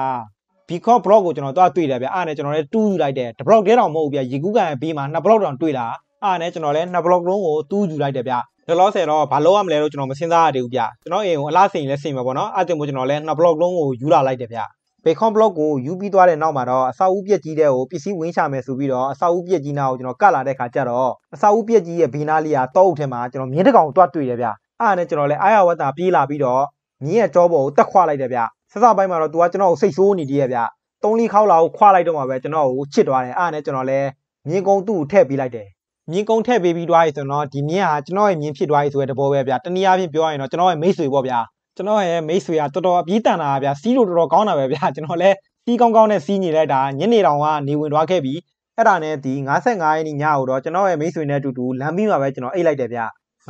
Speaker 1: Bitcoin block ကိုကျွန်တော်သွားတွေ့တယ်ဗျအားနဲ့ကျွန်တော်လည်းတူးယူလိုက်တယ်တ block တည်းတော့မဟုတ်ဘူးဗျရေကူးကန်ရဲ့ဘေးမှာနှစ် block တောင်တွေ့လာအားနဲ့ကျွန်တော်လည်းနှစ် block လုံးကိုတူးယူလိုက်တယ်ဗျလောလောဆယ်တော့ဘာလို့ရမလဲတော့ကျွန်တော်မစဉ်းစားရသေးဘူးဗျကျွန်တော်အိမ်ကိုအလားစင်လည်းစင်မှာပေါ့နော်အဲ့တင်မို့ကျွန်တော်လည်းနှစ် block လုံးကိုယူလာလိုက်တယ်ဗျဘေကွန်ဘလော့ကိုယူပြီးသွားတဲ့နောက်မှာတော့အစာအုပ်ပြက်ကြီးတဲ့ကိုပစ္စည်းဝင်ချမယ်ဆိုပြီးတော့အစာအုပ်ပြက်ကြီးနားကိုကျွန်တော်ကတ်လာတဲ့ခါကျတော့အစာအုပ်ပြက်ကြီးရဲ့ဘေးနားလေးကတော့အုပ်ထဲမှာကျွန်တော်မြင်းတကောင်တွတ်တွေ့တယ်ဗျအားနဲ့ကျွန်တော်လည်းအာရဝတ္တာပြေးလာပြီးတော့မြင်းရဲ့ကြောပေါ်ကိုတက်ခွာလိုက်တယ်ဗျဆက်စပိုင်းမှာတော့သူကကျွန်တော်ကိုစိတ်ဆိုးနေတည်းရဲ့ဗျသုံးလေးခေါက်လာကိုခွာလိုက်တော့မှပဲကျွန်တော်ကိုချစ်သွားတယ်အားနဲ့ကျွန်တော်လည်းမြင်းကုံသူ့ကိုထည့်ပေးလိုက်တယ်မြင်းကုံထည့်ပေးပြီးသွားပြီဆိုတော့ဒီမြင်းဟာကျွန်တော်ရဲ့မြင်းဖြစ်သွားပြီဆိုတဲ့သဘောပဲဗျတနည်းအားဖြင့်ပြောရရင်တော့ကျွန်တော်ရဲ့မိတ်ဆွေပေါ့ဗျကျွန်တော်ရဲ့မိတ်ဆွေကတော်တော်အပြေးတန်တာဗျစီးလို့တော်တော်ကောင်းတာပဲဗျကျွန်တော်လည်းစီးကောင်းကောင်းနဲ့စီးနေလိုက်တာညနေတောင်ကနေဝင်သွားခဲ့ပြီးအဲ့ဒါနဲ့ဒီ55ရက်နေ့ညကိုတော့ကျွန်တော်ရဲ့မိတ်ဆွေနဲ့အတူတူလမ်းပြီးမှာပဲကျွန်တော်အိတ်လိုက်တယ်ဗျ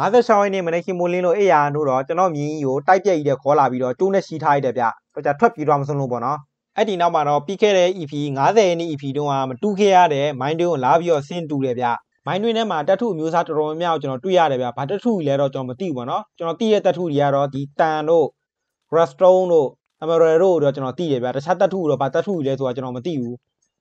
Speaker 1: 56ရက်နေ့မနေ့ကမိုးလင်းလို့အေးရနိုးတော့ကျွန်တော်မြင်းကြီးကိုတိုက်ပြက်ကြီးတဲ့ခေါ်လာပြီးတော့ကျိုးနဲ့ရှိထားရတဲ့ဗျတော့ကြထွက်ပြေးတော့မဆုံးလို့ပေါ့နော်အဲ့ဒီနောက်မှာတော့ပြီးခဲ့တဲ့ EP 50ရက်နေ့ EP တုန်းကမတူခဲ့ရတဲ့မိုင်းတွင်းကိုလာပြီးတော့ဆင်းတူတယ်ဗျမိုင်းတွင်းထဲမှာတတ်ထုအမျိုးအစားတော်တော်များများကျွန်တော်တွေ့ရတယ်ဗျဘာတတ်ထုကြီးလဲတော့ကျွန်တော်မသိဘူးပေါ့နော်ကျွန်တော်သိတဲ့တတ်ထုတွေကတော့ဒီတန်တို့ Rustone တို့ Emerald တို့တော့ကျွန်တော်သိတယ်ဗျတခြားတတ်ထုတော့ဘာတတ်ထုကြီးလဲဆိုတာကျွန်တော်မသိဘူး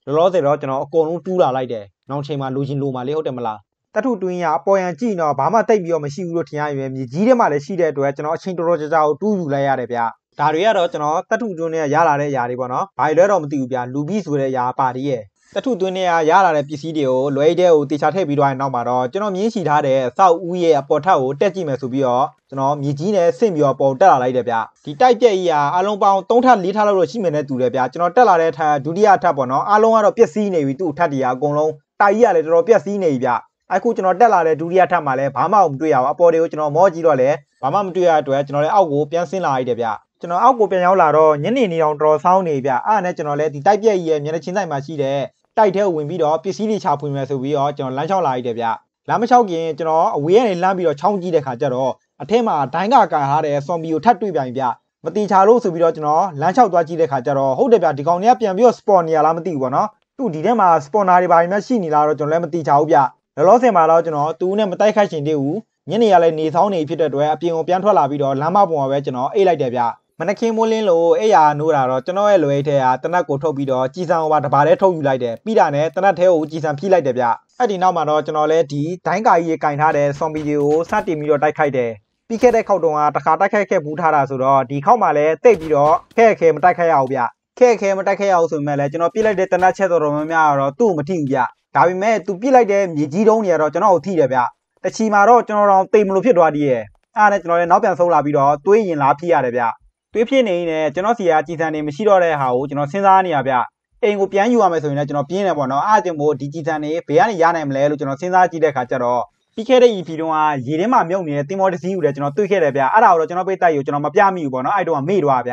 Speaker 1: လောလောဆယ်တော့ကျွန်တော်အကုန်လုံးတူးလာလိုက်တယ်နောက်ချိန်မှာလူချင်းလိုမှာလေဟုတ်တယ်မလားတထုတွင်းရအပေါ်ရန်ကြည့်တော့ဘာမှတိတ်ပြီးတော့မရှိဘူးလို့ထင်ရရင်မြေကြီးထဲမှာလည်းရှိတဲ့အတွက်ကျွန်တော်အချိန်တော်တော်ကြာကြာကိုတူးယူလိုက်ရတယ်ဗျဒါတွေကတော့ကျွန်တော်တထုတွင်းနဲ့ရလာတဲ့အရာတွေပေါ့နော်ဘာလဲတော့မသိဘူးဗျလူပြီးဆိုတဲ့အရာပါတီးရဲ့တထုသွင်းနေရရလာတဲ့ပစ္စည်းတွေကိုလွဲတဲ့ကိုတေချာထည့်ပြီးတော့နောက်မှာတော့ကျွန်တော်မြင်းချီထားတဲ့စောက်ဦးရဲ့အပေါ်ထပ်ကိုတက်ကြည့်မယ်ဆိုပြီးတော့ကျွန်တော်မြေကြီးနဲ့ဆင့်ပြီးတော့ပုံတက်လာလိုက်တယ်ဗျဒီတိုက်ပြက်ကြီးကအလုံးပေါင်း3ထပ်4ထပ်လောက်တော့ရှိမယ်နဲ့တူတယ်ဗျကျွန်တော်တက်လာတဲ့ထပ်ဒုတိယထပ်ပေါ့နော်အလုံးကတော့ပျက်စီးနေပြီသူ့ထပ်တရာအကုန်လုံးတိုက်ကြီးကလည်းတော်တော်ပျက်စီးနေပြီဗျအခုကျွန်တော်တက်လာတဲ့ဒုတိယထပ်မှာလည်းဘာမှမတွေ့ရဘူးအပေါ်တွေကိုကျွန်တော်မော့ကြည့်တော့လည်းဘာမှမတွေ့ရတဲ့အတွက်ကျွန်တော်လည်းအောက်ကိုပြန်ဆင်းလာရတယ်ဗျကျွန်တော်အောက်ကိုပြန်ရောက်လာတော့ညနေနေအောင်တော်ဆောင်းနေဗျအားနဲ့ကျွန်တော်လည်းဒီတိုက်ပြက်ကြီးရဲ့မျက်နှာချင်းဆိုင်မှာရှိတဲ့တိုက်ထဲကိုဝင်ပြီးတော့ပစ္စည်းတွေချဖွင့်မယ်ဆိုပြီးတော့ကျွန်တော်လမ်းလျှောက်လာရတယ်ဗျလမ်းမလျှောက်ခင်ကျွန်တော်အဝေးကနေလှမ်းပြီးတော့ချောင်းကြည့်တဲ့ခါကျတော့အထက်မှာဒိုင်းကကန်ထားတဲ့ဆွန်ဘီကိုထပ်တွေ့ပြန်ပြီဗျမတိချာလို့ဆိုပြီးတော့ကျွန်တော်လမ်းလျှောက်သွားကြည့်တဲ့ခါကျတော့ဟုတ်တယ်ဗျဒီကောင်တွေကပြန်ပြီးတော့ spawn နေရလားမသိဘူးပေါ့နော်သူ့ဒီထဲမှာ spawner တွေပါနေမှရှိနေလားတော့ကျွန်တော်လည်းမတိချာဘူးဗျလောလောဆယ်မှာတော့ကျွန်တော်သူနဲ့မတိုက်ခိုက်ချင်သေးဘူးညနေရလဲနေဆောင်နေဖြစ်တဲ့အတွက်အပြင်ကိုပြန်ထွက်လာပြီးတော့လမ်းမပေါ်မှာပဲကျွန်တော်အိတ်လိုက်တယ်ဗျမနက်ခင်းမိုးလင်းလို့အိယာနိုးတာတော့ကျွန်တော်ရဲ့လွယ်ထဲကတနတ်ကိုထုတ်ပြီးတော့ကြည်စံဟိုပါတဘာထဲထုတ်ယူလိုက်တယ်ပြီးတာနဲ့တနတ်ထဲကိုကြည်စံဖြိလိုက်တယ်ဗျအဲ့ဒီနောက်မှာတော့ကျွန်တော်လဲဒီဒိုင်းကာကြီးရေကင်ထားတဲ့ဆွန်ဘီတွေကိုစတင်ပြီးတော့တိုက်ခိုက်တယ်ပြီးခဲ့တဲ့ခေါက်တုံးကတခါတိုက်ခိုက်ခဲ့ဘူးထားတာဆိုတော့ဒီခေါက်မှာလဲတိတ်ပြီးတော့ခဲခဲမတိုက်ခိုက်ရအောင်ဗျခဲခဲမတိုက်ခိုက်ရအောင်ဆိုပေမဲ့လဲကျွန်တော်ပြစ်လိုက်တဲ့တနတ်ချက်တော်တော်များများကတော့သူ့ကိုမထိဘူးဗျဒါပေမဲ့သူပြစ်လိုက်တဲ့မြေကြီးတုံးတွေကတော့ကျွန်တော်ကိုထိတယ်ဗျတချီမှာတော့ကျွန်တော်တော့တိတ်မလို့ဖြစ်သွားသေးရဲ့အဲ့ဒါနဲ့ကျွန်တော်လည်းနောက်ပြန်ဆုံးလာပြီးတော့တွေးရင်လားဖြစ်ရတယ်ဗျတွေးဖြစ်နေရင်လည်းကျွန်တော်စီကကြည်စံနေမရှိတော့တဲ့ဟာကိုကျွန်တော်စဉ်းစားနေရဗျအိမ်ကိုပြန်ယူရမယ်ဆိုရင်လည်းကျွန်တော်ပြင်းတယ်ပေါ့နော်အဲ့ဒါကြောင့်မို့ဒီကြည်စံနေဘယ်ကနေရနိုင်မလဲလို့ကျွန်တော်စဉ်းစားကြည့်တဲ့အခါကျတော့ပြီးခဲ့တဲ့ EP တုန်းကရေထဲမှာမြုပ်နေတဲ့တင်မောတစီးကိုလည်းကျွန်တော်တွေ့ခဲ့တယ်ဗျအဲ့ဒါကိုတော့ကျွန်တော်ပိတ်တိုက်ယူကျွန်တော်မပြမိဘူးပေါ့နော်အဲ့တုန်းကမေ့သွားဗျ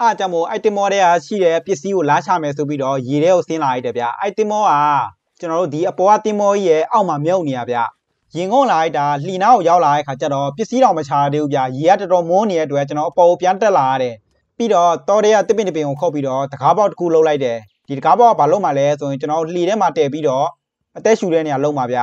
Speaker 1: အားကြောင့်မို့အိုက်တင်မောတွေကရှိတဲ့ပစ္စည်းကိုလာချမယ်ဆိုပြီးတော့ရေထဲကိုဆင်းလာလိုက်တယ်ဗျအိုက်တင်မောကကျွန်တော်တို့ဒီအပေါ်ကတင်မောကြီးရဲ့အောက်မှာမြုပ်နေရဗျရင်ငုံလာလိုက်တာလှီနာကိုရောက်လာတဲ့ခါကျတော့ပစ္စည်းတော်မချသေးဘူးဗျရေကတော်တော်မိုးနေတဲ့အတွက်ကျွန်တော်အပေါ်ကိုပြန်တက်လာရတယ်ပြီးတော့တော်တဲ့ရတစ်ပင်တစ်ပင်ကိုခုတ်ပြီးတော့တကားပေါက်တစ်ခုလှုပ်လိုက်တယ်ဒီတကားပေါက်ကဘာလုပ်မှလဲဆိုရင်ကျွန်တော်လှီထဲမှာတည်ပြီးတော့အသက်ရှူတဲ့နေရာလှုပ်မှာဗျ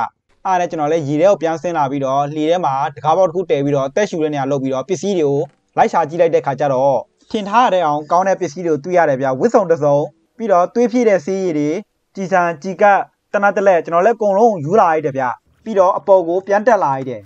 Speaker 1: အားနဲ့ကျွန်တော်လည်းရေထဲကိုပြန်ဆင်းလာပြီးတော့လှီထဲမှာတကားပေါက်တစ်ခုတည်ပြီးတော့အသက်ရှူတဲ့နေရာလှုပ်ပြီးတော့ပစ္စည်းတွေကိုလိုက်ရှာကြည့်လိုက်တဲ့ခါကျတော့ထင်ထားရတဲ့အောင်ကောင်းတဲ့ပစ္စည်းတွေကိုတွေ့ရတယ်ဗျဝစ်စုံတစ်စုံပြီးတော့တွေးပြည့်တဲ့စီးရီတွေကြည်စံကြည်ကပ်တနတ်တလက်ကျွန်တော်လည်းအကုန်လုံးယူလာရတယ်ဗျပြီးတော့အပေါ်ကိုပြန်တက်လာရတယ်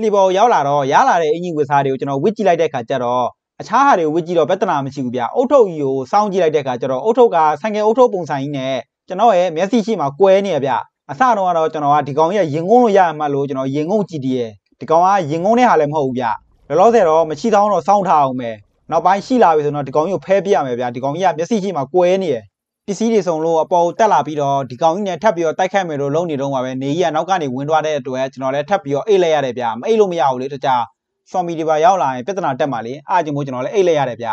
Speaker 1: လှေပေါ်ရောက်လာတော့ရလာတဲ့အင်ကြီးဝစ်စားတွေကိုကျွန်တော်ဝစ်ကြည့်လိုက်တဲ့ခါကျတော့အခြားဟာတွေကိုဝစ်ကြည့်တော့ပြဿနာမရှိဘူးဗျအုတ်ထုပ်ကြီးကိုစောင်းကြည့်လိုက်တဲ့ခါကျတော့အုတ်ထုပ်ကဆိုင်ကယ်အုတ်ထုပ်ပုံစံကြီးနဲ့ကျွန်တော်ရဲ့မျက်စိရှိမှာကွဲနေရဗျအစတော့ကတော့ကျွန်တော်ကဒီကောင်ကြီးကရင်ငုံလို့ရမှလို့ကျွန်တော်ရင်ငုံကြည့်တည်ရဒီကောင်ကရင်ငုံတဲ့ဟာလည်းမဟုတ်ဘူးဗျလောလောဆယ်တော့မရှိသောတော့စောင်းထားအောင်ပဲနောက်ပိုင်းရှိလာပြီဆိုတော့ဒီကောင်ကြီးကိုဖဲပြရမယ်ဗျဒီကောင်ကြီးကမျက်စိရှိမှာကွဲနေရစ္စည်းတွေစုံလို့အပေါ်တက်လာပြီးတော့ဒီကောင်ကြီးနဲ့ထပ်ပြီးတော့တိုက်ခတ်မယ်လို့လုံနေတော့မှာပဲနေကြီးကနောက်ကနေဝင်သွားတဲ့အတွက်ကျွန်တော်လည်းထပ်ပြီးတော့အိတ်လိုက်ရတယ်ဗျမအိတ်လို့မရဘူးလေတကြဆော်မီဒီပါရောက်လာရင်ပြဿနာတက်မှာလေအားကြောင့်မို့ကျွန်တော်လည်းအိတ်လိုက်ရတယ်ဗျ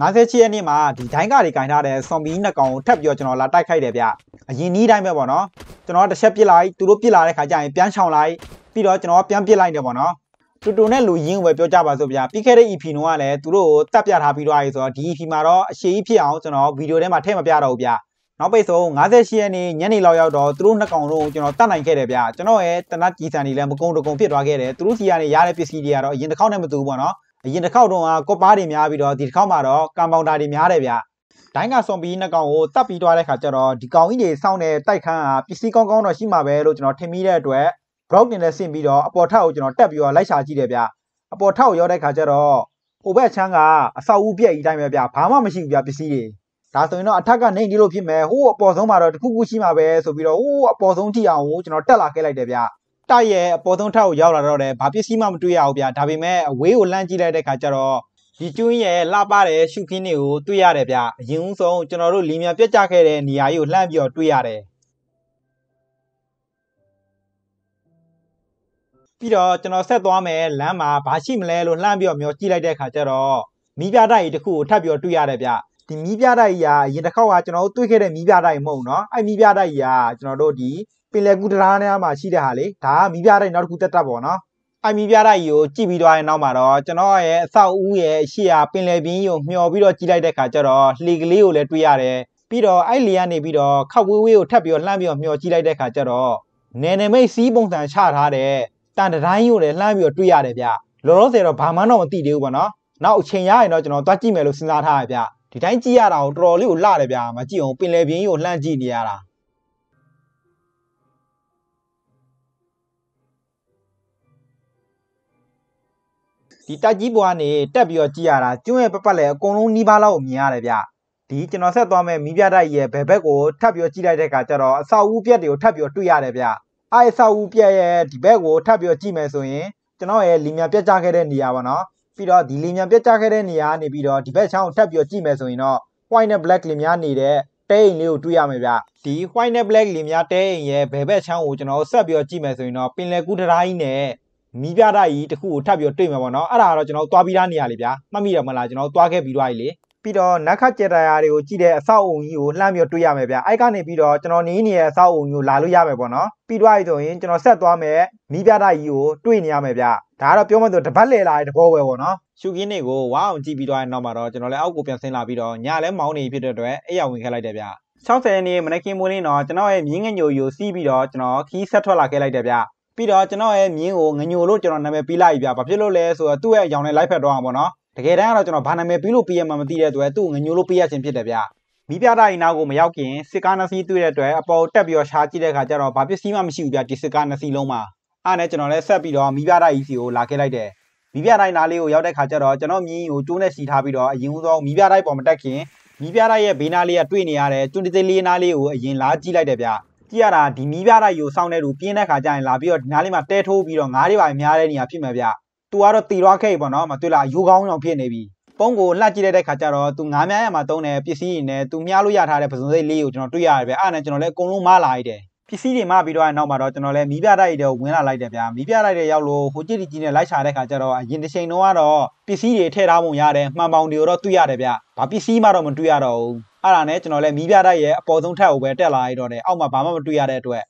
Speaker 1: 58ရက်နေ့မှာဒီတိုင်းကတွေကင်ထားတဲ့ဆော်မီနှစ်ကောင်ကိုထပ်ပြီးတော့ကျွန်တော်လာတိုက်ခိုက်တယ်ဗျအရင်နီးတိုင်းပဲပေါ့နော်ကျွန်တော်တစ်ချက်ပစ်လိုက်သူတို့ပစ်လာတဲ့ခါကျရင်ပြန်ချောင်လိုက်ပြီးတော့ကျွန်တော်ပြန်ပစ်လိုက်တယ်ပေါ့နော်တူတူနဲ့လူရင်းကိုပဲပြောကြပါစို့ဗျာပြီးခဲ့တဲ့ EP တုန်းကလည်းသူတို့ကိုတတ်ပြထားပြီးသွားပြီဆိုတော့ဒီ EP မှာတော့အရှိကြီးဖြစ်အောင်ကျွန်တော်ဗီဒီယိုထဲမှာထည့်မပြတော့ဘူးဗျာနောက်ပိတ်ဆုံး58ရက်နေ့ညနေလောက်ရောက်တော့သူတို့နှစ်ကောင်တို့ကိုကျွန်တော်တတ်နိုင်ခဲ့တယ်ဗျာကျွန်တော်ရဲ့တနတ်ကြီးစံတွေလည်းမကုန်းတကုံဖြစ်သွားခဲ့တယ်သူတို့စီကနေရတဲ့ပစ္စည်းတွေကတော့အရင်တစ်ခေါက်နဲ့မတူဘူးပေါ့နော်အရင်တစ်ခေါက်တုန်းကကော့ပါတွေများပြီးတော့ဒီတစ်ခေါက်မှာတော့ကမ်ပေါင်တာတွေများတယ်ဗျာဒိုင်းကဆွန်ပီနှစ်ကောင်ကိုတတ်ပြီးသွားတဲ့ခါကျတော့ဒီကောင်ကြီးတွေစောင့်တဲ့တိုက်ခန်းကပစ္စည်းကောင်းကောင်းတော့ရှိမှာပဲလို့ကျွန်တော်ထင်မိတဲ့အတွက် drop တင်နဲ့ဆင့်ပြီးတော့အပေါ်ထက်ကိုကျွန်တော်တက်ပြီးတော့လိုက်ရှာကြည့်တယ်ဗျအပေါ်ထက်ကိုရောက်တဲ့ခါကျတော့ဟိုဘက်ချမ်းကအဆောက်အဦပြက်ကြီးတိုင်းပဲဗျဘာမှမရှိဘူးဗျပစ္စည်းတွေဒါဆိုရင်တော့အထက်ကနေနေလို့ဖြစ်မယ်ဟိုးအပေါ်ဆုံးမှာတော့တခုခုရှိမှာပဲဆိုပြီးတော့ဟိုးအပေါ်ဆုံးကြည့်အောင်ကျွန်တော်တက်လာခဲ့လိုက်တယ်ဗျတိုက်ရဲ့အပေါ်ဆုံးထက်ကိုရောက်လာတော့တယ်ဘာပစ္စည်းမှမတွေ့ရဘူးဗျဒါပေမဲ့အဝေးကိုလှမ်းကြည့်လိုက်တဲ့ခါကျတော့ဒီကျွင်းရဲ့လှပတဲ့ရှုခင်းတွေကိုတွေ့ရတယ်ဗျအရင်ဆုံးကျွန်တော်တို့လီမြန်ပြတ်ကျခဲ့တဲ့နေရာကြီးကိုလှမ်းပြီးတော့တွေ့ရတယ်ပြီးတော့ကျွန်တော်ဆက်သွားမယ်လမ်းမှာဘာရှိမလဲလို့လှမ်းပြီးတော့မျောကြည့်လိုက်တဲ့အခါကျတော့မီးပြတိုက်ကြီးတစ်ခုကိုထပ်ပြီးတော့တွေ့ရတယ်ဗျဒီမီးပြတိုက်ကြီးကအရင်တစ်ခေါက်ကကျွန်တော်တို့တွေ့ခဲ့တဲ့မီးပြတိုက်မဟုတ်နော်အဲ့မီးပြတိုက်ကြီးကကျွန်တော်တို့ဒီပင်လယ်ကူးတရားနားမှာရှိတဲ့ဟာလေဒါကမီးပြတိုက်နောက်တစ်ခုတက်တက်ပေါ့နော်အိုင်မီပြားတိုက်ကြီးကိုကြည့်ပြီးသွားရင်နောက်မှာတော့ကျွန်တော်ရဲ့အဆောက်အဦရဲ့ရှေ့ဟာပင်လယ်ပြင်ကြီးကိုမျှော်ပြီးတော့ကြည့်လိုက်တဲ့ခါကျတော့လှေကလေးကိုလည်းတွေ့ရတယ်ပြီးတော့အဲ့လေကနေပြီးတော့ခောက်ဝေးဝေးကိုထပ်ပြီးတော့လှမ်းပြီးတော့မျှော်ကြည့်လိုက်တဲ့ခါကျတော့နယ်နိမိတ်စီးပုံစံချထားတဲ့တန်တိုင်းရိုးတယ်လှမ်းပြီးတော့တွေ့ရတယ်ဗျလောလောဆယ်တော့ဘာမှတော့မသိသေးဘူးပေါ့နော် နောက်အချိန်ရရင်တော့ကျွန်တော်သွားကြည့်မယ်လို့စဉ်းစားထားရဗျဒီတိုင်းကြည့်ရတာကိုတော်တော်လေးကိုလှတယ်ဗျမကြည့်အောင်ပင်လယ်ပြင်ကြီးကိုလှမ်းကြည့်နေရတာဒီတက်ကြီးပေါ်ကနေတက်ပြီးတော့ကြည့်ရတာကျွန်းရဲ့ပပတ်လည်းအကုန်လုံးနီးပါးလောက်မြင်ရတယ်ဗျဒီကျွန်တော်ဆက်သွားမဲ့မီးပြတိုက်ရဲ့ဘယ်ဘက်ကိုထပ်ပြီးတော့ကြည့်လိုက်တဲ့အခါကျတော့အဆောက်အဦပြက်တွေကိုထပ်ပြီးတော့တွေ့ရတယ်ဗျအိုက်ဆောက်ဦးပြက်ရဲ့ဒီဘက်ကိုထပ်ပြီးကြည့်မယ်ဆိုရင်ကျွန်တော်ရဲ့လီမြန်ပြက်ကျခဲ့တဲ့နေရာပါနော်ပြီးတော့ဒီလီမြန်ပြက်ကျခဲ့တဲ့နေရာကနေပြီးတော့ဒီဘက်ချောင်းကိုထပ်ပြီးကြည့်မယ်ဆိုရင်တော့ white နဲ့ black လီမြန်နေတဲ့တဲအိမ်လေးကိုတွေ့ရမယ်ဗျဒီ white နဲ့ black လီမြန်တဲအိမ်ရဲ့ဘယ်ဘက်ချောင်းကိုကျွန်တော်ဆက်ပြီးကြည့်မယ်ဆိုရင်တော့ပင်လယ်ကူးတရားကြီးနဲ့မီးပြတာကြီးတခုကိုထပ်ပြီးတွေ့မှာပေါ့နော်အဲ့ဒါကတော့ကျွန်တော်သွားပြီးသားနေရာလေးဗျာမှတ်မိရမလားကျွန်တော်သွားခဲ့ပြီးသွားပြီလေပြီးတော့နက်ခတ်ကြတာရာတွေကိုကြည့်တဲ့အဆောက်အုံကြီးကိုလှမ်းပြီးတွေ့ရမယ်ဗျအဲ့ကနေပြီးတော့ကျွန်တော်နေနေတဲ့အဆောက်အုံကြီးကိုလာလို့ရမယ်ပေါ့နော်ပြီးတော့ဆိုရင်ကျွန်တော်ဆက်သွားမယ်မိပြတာကြီးကိုတွေ့နေရမယ်ဗျဒါကတော့ပြောမှဆိုတပတ်လေလာတဲ့တဘောပဲပေါ့နော်ရှုကင်းတွေကိုဝါအောင်ကြည့်ပြီးတော့နောက်မှာတော့ကျွန်တော်လည်းအောက်ကိုပြန်ဆင်းလာပြီးတော့ညလည်းမောင်းနေဖြစ်တဲ့အတွက်အဲ့ရဝင်ခဲ့လိုက်တယ်ဗျ60နှစ်မနက်ခင်းမိုးလင်းတော့ကျွန်တော်ရဲ့မြင်းငညိုကိုစီးပြီးတော့ကျွန်တော်ခီးဆက်ထွက်လာခဲ့လိုက်တယ်ဗျပြီးတော့ကျွန်တော်ရဲ့မြင်းကိုငညိုလို့ကျွန်တော်နာမည်ပေးလိုက်ပြီဗျဘာဖြစ်လို့လဲဆိုတော့သူ့ရဲ့အယောင်နဲ့လိုက်ဖက်တော့အောင်ပေါ့နော်တကယ်တမ်းကတော့ကျွန်တော်ဘာနာမည်ပြီးလို့ပေးရမှမသိတဲ့အတွက်သူ့ငညိုလို့ပေးရခြင်းဖြစ်တယ်ဗျာမိပြတာရင်နာကိုမရောက်ခင်စစ်ကားနှစ်စီးတွေ့တဲ့အတွက်အပေါ်တက်ပြီးတော့ရှားကြည့်တဲ့အခါကျတော့ဘာပစ္စည်းမှမရှိဘူးဗျာဒီစစ်ကားနှစ်စီးလုံးမှာအားနဲ့ကျွန်တော်လည်းဆက်ပြီးတော့မိပြတာကြီးစီကိုလာခဲ့လိုက်တယ်မိပြတိုင်းနားလေးကိုရောက်တဲ့ခါကျတော့ကျွန်တော်မြင်းကိုကျိုးနဲ့စီထားပြီးတော့အရင်ဆုံးမိပြတိုင်းပေါ်မတက်ခင်မိပြတိုင်းရဲ့ဘေးနားလေးကတွေ့နေရတဲ့ကျွန်းတေးလေးနားလေးကိုအရင်လာကြည့်လိုက်တယ်ဗျကြည့်ရတာဒီမိပြတိုင်းကိုစောင်းတဲ့လူပြင်းတဲ့ခါကျရင်လာပြီးတော့ဒီနားလေးမှာတဲထိုးပြီးတော့ငားတွေပါများတဲ့နေရာဖြစ်မှာဗျသူကတော့တီသွားခဲ့ပေါ့နော်မတွေ့လားယူကောင်းအောင်ဖြစ်နေပြီပုံကိုလှကြည့်လိုက်တဲ့ခါကျတော့သူငါးများရမှာတုံးတယ်ပစ္စည်းရင်းနဲ့သူမြားလို့ရထားတဲ့ပစုံစိတ်လေးကိုကျွန်တော်တွေ့ရတယ်ဗျအဲ့ဒါနဲ့ကျွန်တော်လည်းအကုန်လုံးမလာလိုက်တယ်ပစ္စည်းတွေမပြီးတော့နောက်မှာတော့ကျွန်တော်လည်းမီးပြတိုက်တွေဝင်လာလိုက်တယ်ဗျာမီးပြတိုက်တွေရောက်လို့ဟိုကြည့်ဒီကြီးနဲ့လိုက်ချတဲ့ခါကျတော့အရင်တစ်ချိန်တော့ကတော့ပစ္စည်းတွေထည့်ထားပုံရတယ်မှန်ပေါင်တွေတော့တွေ့ရတယ်ဗျာဘာပစ္စည်းမှတော့မတွေ့ရတော့ဘူးအဲ့ဒါနဲ့ကျွန်တော်လည်းမီးပြတိုက်ရဲ့အပေါ်ဆုံးထပ်ကိုပဲတက်လာရတော့တယ်အောက်မှာဘာမှမတွေ့ရတဲ့အတွက်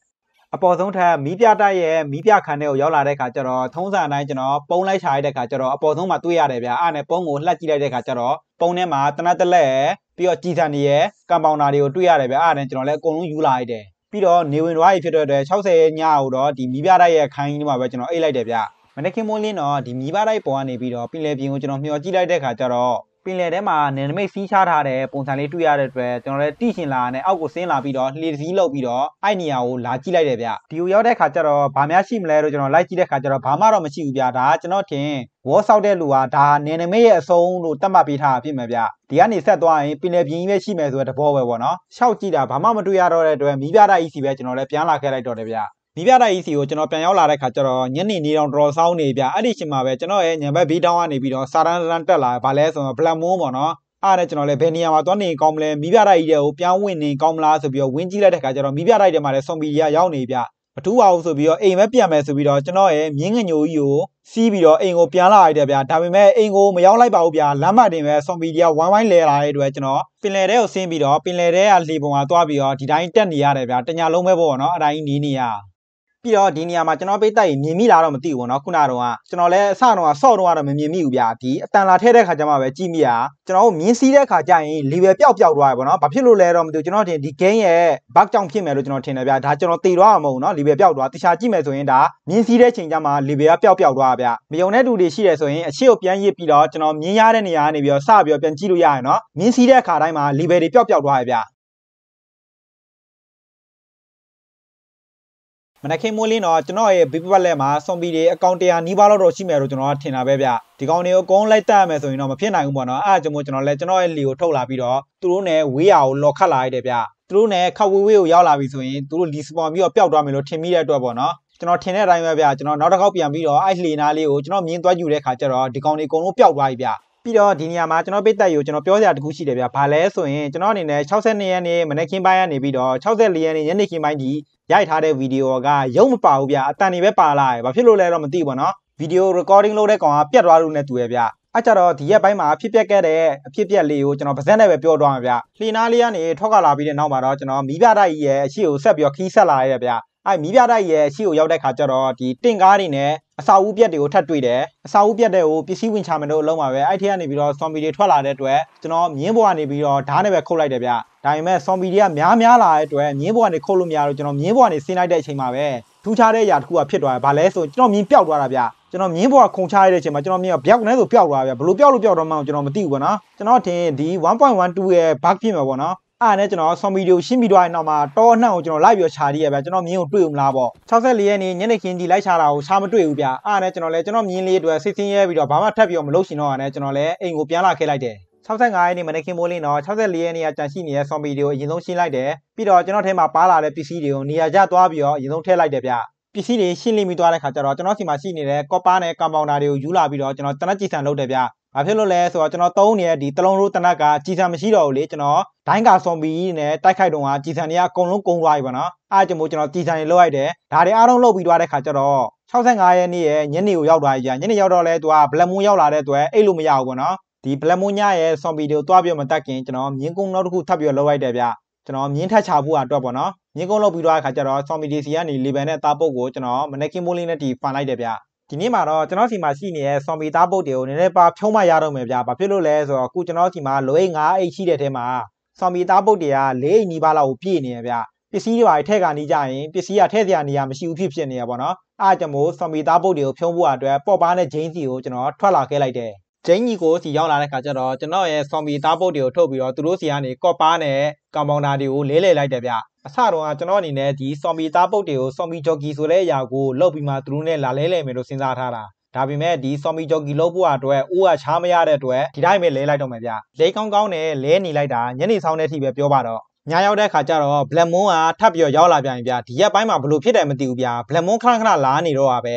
Speaker 1: အပေါ်ဆုံးထပ်မီးပြတိုက်ရဲ့မီးပြခန်းထဲကိုရောက်လာတဲ့ခါကျတော့ထုံးစံအတိုင်းကျွန်တော်ပုံလိုက်ချာရတဲ့ခါကျတော့အပေါ်ဆုံးမှာတွေ့ရတယ်ဗျာအဲ့နဲ့ပုံကိုလှက်ကြည့်လိုက်တဲ့ခါကျတော့ပုံထဲမှာတနတ်တလက်ပြီးတော့ကြည်စံတွေရဲ့ကံပေါင်တာတွေကိုတွေ့ရတယ်ဗျာအဲ့နဲ့ကျွန်တော်လည်းအကုန်လုံးယူလာလိုက်တယ်ပြီးတော့နေဝင်သွားပြီဖြစ်တဲ့အတွက်60ညကိုတော့ဒီမီးပြတိုက်ရဲ့ခိုင်းကြီးမှာပဲကျွန်တော်အိတ်လိုက်တယ်ဗျာမနေ့ကမိုးလင်းတော့ဒီမီးပြတိုက်ပေါ်ကနေပြီးတော့ပင်လယ်ပြင်ကိုကျွန်တော်မျှော်ကြည့်လိုက်တဲ့ခါကျတော့ပင်လယ်ထဲမှာနယ်နိမိတ်စီးချထားတဲ့ပုံစံလေးတွေ့ရတဲ့အတွက်ကျွန်တော်လည်းတိရှင်လာနဲ့အောက်ကိုဆင်းလာပြီးတော့လှေစည်းလောက်ပြီးတော့အဲ့နေရာကိုလာကြည့်လိုက်တယ်ဗျဒီကိုရောက်တဲ့ခါကျတော့ဘာများရှိမလဲလို့ကျွန်တော်လိုက်ကြည့်တဲ့ခါကျတော့ဘာမှတော့မရှိဘူးဗျဒါကကျွန်တော်ထင်ဝေါ်ဆောက်တဲ့လူဟာဒါနယ်နိမိတ်ရဲ့အဆုံးလို့သတ်မှတ်ပေးထားဖြစ်မယ်ဗျဒီကနေဆက်သွားရင်ပင်လယ်ပြင်ကြီးပဲရှိမယ်ဆိုတဲ့သဘောပဲပေါ့နော်ရှောက်ကြည့်တာဘာမှမတွေ့ရတော့တဲ့အတွက်မိပြတာကြီးစီပဲကျွန်တော်လည်းပြန်လာခဲ့လိုက်တော့တယ်ဗျနီးပြတိုက်ကြီးစီကိုကျွန်တော်ပြန်ရောက်လာတဲ့ခါကျတော့ညနေနေတော့တော်ဆောင်းနေပြအဲ့ဒီချိန်မှာပဲကျွန်တော်ရဲ့ညဘက်ဘေးတောင်းကနေပြီးတော့စာရန်ရန်တက်လာဗာလဲဆိုတော့ဘလတ်မိုးပေါ့နော်အားနဲ့ကျွန်တော်လည်းဘယ်နေရာမှာသွားနေကောင်းမလဲမိပြတိုက်ကြီးတွေကိုပြန်ဝင်နေကောင်းမလားဆိုပြီးတော့ဝင်ကြည့်လိုက်တဲ့ခါကျတော့မိပြတိုက်တွေမှာလည်းဆွန်ပီတွေကရောက်နေပြမထူးပါဘူးဆိုပြီးတော့အိမ်ပဲပြန်မယ်ဆိုပြီးတော့ကျွန်တော်ရဲ့မြင်းငညိုကြီးကိုစီးပြီးတော့အိမ်ကိုပြန်လာရတယ်ဗျာဒါပေမဲ့အိမ်ကိုမရောက်လိုက်ပါဘူးဗျာလမ်းမတင်ပဲဆွန်ပီတွေကဝိုင်းဝိုင်းလဲလာတဲ့အတွက်ကျွန်တော်ပင်လယ်ထဲကိုဆင်းပြီးတော့ပင်လယ်ထဲကလေပုံမှာသွားပြီးတော့ဒီတိုင်းတက်နေရတယ်ဗျာတညာလုံးပဲပေါ့နော်အတိုင်းနီးနေရပြီးတော့ဒီနေရာမှာကျွန်တော်ပိတ်တိုက်မြင်မိလားတော့မသိဘူးပေါ့နော်ခုနကတော့ကျွန်တော်လည်းအစတော့ဆော့တော့ကတော့မမြင်မိဘူးဗျာဒီအတန်လာထဲတဲ့ခါကျမှပဲကြည့်မိတာကျွန်တော်မြင်းစီးတဲ့ခါကျရင် level ပျောက်ပျောက်သွားတယ်ပေါ့နော်ဘာဖြစ်လို့လဲတော့မသိဘူးကျွန်တော်ထင်ဒီ game ရဲ့ bug ကြောင့်ဖြစ်မယ်လို့ကျွန်တော်ထင်တယ်ဗျာဒါကျွန်တော်တေတော့မှာမဟုတ်ဘူးနော် level ပျောက်သွားတခြားကြည့်မယ်ဆိုရင်ဒါမြင်းစီးတဲ့ချိန်ကျမှ level ကပျောက်ပျောက်သွားဗျာမယုံတဲ့တူတွေရှိတယ်ဆိုရင်အရှိကိုပြန်ရစ်ပြီးတော့ကျွန်တော်မြင်းရတဲ့နေရာကနေပြီးတော့စပြီးတော့ပြန်ကြည့်လို့ရရနော်မြင်းစီးတဲ့ခါတိုင်းမှာ level တွေပျောက်ပျောက်သွားတယ်ဗျာမနက်ခင်းမိုးလင်းတော့ကျွန်တော်ရဲ့ big wallet မှာဆွန်ပီတွေအကောင့်100နီးပါးလောက်တော့ရှိမယ်လို့ကျွန်တော်ကထင်တာပဲဗျဒီကောင်တွေကိုအကုန်လိုက်တက်ရမယ်ဆိုရင်တော့မဖြစ်နိုင်ဘူးပေါ့နော်အဲ့ဒါကြောင့်မို့ကျွန်တော်လည်းကျွန်တော်ရဲ့လီကိုထုတ်လာပြီးတော့သူတို့နဲ့ဝေးရအောင်လော်ခတ်လာရတယ်ဗျသူတို့နဲ့ခတ်ဝေးဝေးကိုရောက်လာပြီဆိုရင်သူတို့လီစပွန်ပြီးတော့ပျောက်သွားမယ်လို့ထင်မိတဲ့အတွက်ပေါ့နော်ကျွန်တော်ထင်တဲ့အတိုင်းပဲဗျကျွန်တော်နောက်တစ်ခေါက်ပြန်ပြီးတော့အဲ့လှေနာလေးကိုကျွန်တော်မြင်သွားယူတဲ့ခါကျတော့ဒီကောင်တွေအကုန်လုံးပျောက်သွားပြီဗျပြီးတော့ဒီနေရာမှာကျွန်တော်ပိတ်သက်ယူကျွန်တော်ပြောစရာတခုရှိတယ်ဗျ။ဘာလဲဆိုရင်ကျွန်တော်အနေနဲ့62ရက်နေ့မနေ့ကင်းပိုင်းကနေပြီးတော့64ရက်နေ့ညနေခင်းပိုင်းဒီရိုက်ထားတဲ့ဗီဒီယိုကရုပ်မပါဘူးဗျအတန်တွေပဲပါလာတယ်ဘာဖြစ်လို့လဲတော့မသိဘူးပေါ့နော်ဗီဒီယို recording လုပ်တဲ့ကောင်ကပြတ်သွားလို့နဲ့တူရဲ့ဗျအဲ့ကြတော့ဒီရက်ပိုင်းမှာဖြစ်ပျက်ခဲ့တဲ့အဖြစ်ပျက်လေးကိုကျွန်တော်ပါဇက်နဲ့ပဲပြောသွားမှာဗျလှေနာလေးကနေထွက်ခွာလာပြီးတဲ့နောက်မှာတော့ကျွန်တော်မိပြတိုက်ကြီးရဲ့အရှိကိုဆက်ပြီးတော့ခီးဆက်လာရတယ်ဗျအဲ့မိပြတိုက်ကြီးရဲ့အရှိကိုရောက်တဲ့ခါကျတော့ဒီတင့်ကားတွေနဲ့အစာဦးပြက်တွေကိုထပ်တွေ့တယ်အစာဦးပြက်တွေကိုပစ္စည်းဝင်ချမယ်လို့အလုံးပါပဲအဲ့ထက်ကနေပြီးတော့ဆွန်ဘီတွေထွက်လာတဲ့အတွက်ကျွန်တော်မြင်းပေါ်ကနေပြီးတော့ဓာတ်နဲ့ပဲခုတ်လိုက်တယ်ဗျဒါပေမဲ့ဆွန်ဘီတွေကများများလာတဲ့အတွက်မြင်းပေါ်ကနေခုတ်လို့မရတော့ကျွန်တော်မြင်းပေါ်ကနေဆင်းလိုက်တဲ့အချိန်မှာပဲထူးခြားတဲ့အရာတစ်ခုကဖြစ်သွားတယ်ဗာလဲဆိုကျွန်တော်မြင်းပျောက်သွားတာဗျကျွန်တော်မြင်းပေါ်ခုန်ချရတဲ့အချိန်မှာကျွန်တော်မြင်းကဗျောက်နဲ့ဆိုပျောက်သွားဗျဘလို့ပျောက်လို့ပျောက်တော့မှကျွန်တော်မသိဘူးပေါ့နော်ကျွန်တော်ထင်ဒီ1.12ရဲ့ bug ဖြစ်မှာပေါ့နော်အားနဲ့ကျွန်တော်ဆော်မီဒီယိုရှင်းပြီးတော့နောက်မှာတောအနှံ့ကိုကျွန်တော်လိုက်ပြီးတော့ခြားရည်ရပဲကျွန်တော်မြင်းကိုတွေ့ဦးမလားပေါ့64ရက်နေ့ညနေခင်းကြီးလိုက်ခြားတာကိုရှားမတွေ့ဘူးဗျအားနဲ့ကျွန်တော်လည်းကျွန်တော်မြင်းလေးအတွက်စိတ်ဆင်းရဲပြီးတော့ဘာမှထပ်ပြီးတော့မလုပ်ရှင်တော့ရနဲ့ကျွန်တော်လည်းအိမ်ကိုပြန်လာခဲ့လိုက်တယ်65ရက်နေ့မနေ့ခင်မိုးလင်းတော့64ရက်နေ့ကကြံရှိနေတဲ့ဆော်မီဒီယိုအရင်ဆုံးရှင်းလိုက်တယ်ပြီးတော့ကျွန်တော်ထဲမှာပါလာတဲ့ပစ္စည်းတွေကိုနေရာကျသွားပြီးတော့အရင်ဆုံးထည့်လိုက်တယ်ဗျပစ္စည်းတွေရှင်းလင်းပြီးသွားတဲ့ခါကျတော့ကျွန်တော်စီမှာရှိနေတဲ့ကော့ပါနဲ့ကမ်ပေါင်ဒါတွေကိုယူလာပြီးတော့ကျွန်တော်တနက်ကြည်ဆန်လုပ်တယ်ဗျ။ဘာဖြစ်လို့လဲဆိုတော့ကျွန်တော်သုံးနေတဲ့ဒီတလုံးရိုးတနက်ကကြည်စံမရှိတော့ဘူးလေကျွန်တော်ဒိုင်းကာဆော်ဘီနဲ့တိုက်ခိုက်တုန်းကကြည်စံတွေကအကုန်လုံးကုန်သွားပြီပေါ့နော်။အားကြောင့်မို့ကျွန်တော်ကြည်စံတွေလောက်လိုက်တယ်။ဒါတွေအားလုံးလောက်ပြီးသွားတဲ့ခါကျတော့65ရက်နေ့ရဲ့ညနေကိုရောက်သွားကြညနေရောက်တော့လဲသူကဘလက်မွန်းရောက်လာတဲ့အတွက်အိတ်လို့မရဘူးပေါ့နော်။ဒီဘလက်မွန်းညရဲ့ဆော်ဘီတွေကိုတွားပြီးမတက်ခင်ကျွန်တော်မြင်းကုန်းနောက်တစ်ခုထပ်ပြီးလောက်လိုက်တယ်ဗျ။ကျွန်တော်မြင်းထက်ချဖို့အတွက်ပေါ့နော်။မြင်းကုန်းလောက်ပြီးသွားတဲ့ခါကျတော့ဆော်ဘီဒီစီကနေလီဗန်နဲ့တာပုတ်ကိုကျွန်တော်မနက်ခင်းမိုးလေးနဲ့တီဖန်လိုက်တယ်ဗျ။ဒီနေ့မှာတော့ကျွန်တော်စီမှာရှိနေတဲ့ဆော်မီသားပုတ်တွေကိုနည်းနည်းပါဖြုံးမရတော့မယ်ဗျာဘာဖြစ်လို့လဲဆိုတော့အခုကျွန်တော်စီမှာလိုအိတ်9အိတ်ရှိတဲ့ထဲမှာဆော်မီသားပုတ်တွေက4အိတ်နီးပါးလောက်ကိုပြည့်နေရဗျာပစ္စည်းတွေပါထည့်ကနေကြရင်ပစ္စည်းကထည့်စရာနေရာမရှိဘူးဖြစ်ဖြစ်နေရပါတော့အားကြောင့်မို့ဆော်မီသားပုတ်တွေကိုဖြုံးဖို့အတွက်ပေါ့ပါနဲ့ဂျင်းစီကိုကျွန်တော်ထွက်လာခဲ့လိုက်တယ်ဂျိန်းကြီးကိုစီရောက်လာတဲ့ခါကျတော့ကျွန်တော်ရဲ့ဆော်မီသားပုတ်တွေကိုထုတ်ပြီးတော့သူတို့စီကနေကော့ပါနဲ့ကောင်ပေါင်တာတွေကိုလဲလှယ်လိုက်တယ်ဗျအစတော့ကျွန်တော်အနေနဲ့ဒီဆော်မီသားပုတ်တွေကိုဆော်မီဂျော်ကီဆိုတဲ့အရာကိုလုပ်ပြီးမှသူတို့နဲ့လာလဲလှယ်မယ်လို့စဉ်းစားထားတာဒါပေမဲ့ဒီဆော်မီဂျော်ကီလုပ်ဖို့အတွက်အိုးကချားမရတဲ့အတွက်ဒီတိုင်းပဲလဲလိုက်တော့မယ်ဗျလဲကောင်းကောင်းနဲ့လဲနေလိုက်တာညနေဆောင်တဲ့အထိပဲပြောပါတော့ညာရောက်တဲ့ခါကျတော့ Black Moon ကထပ်ပြီးရောက်လာပြန်ပြီဗျဒီရက်ပိုင်းမှာဘလို့ဖြစ်တယ်မသိဘူးဗျ Black Moon ခဏခဏလာနေတော့ပါပဲ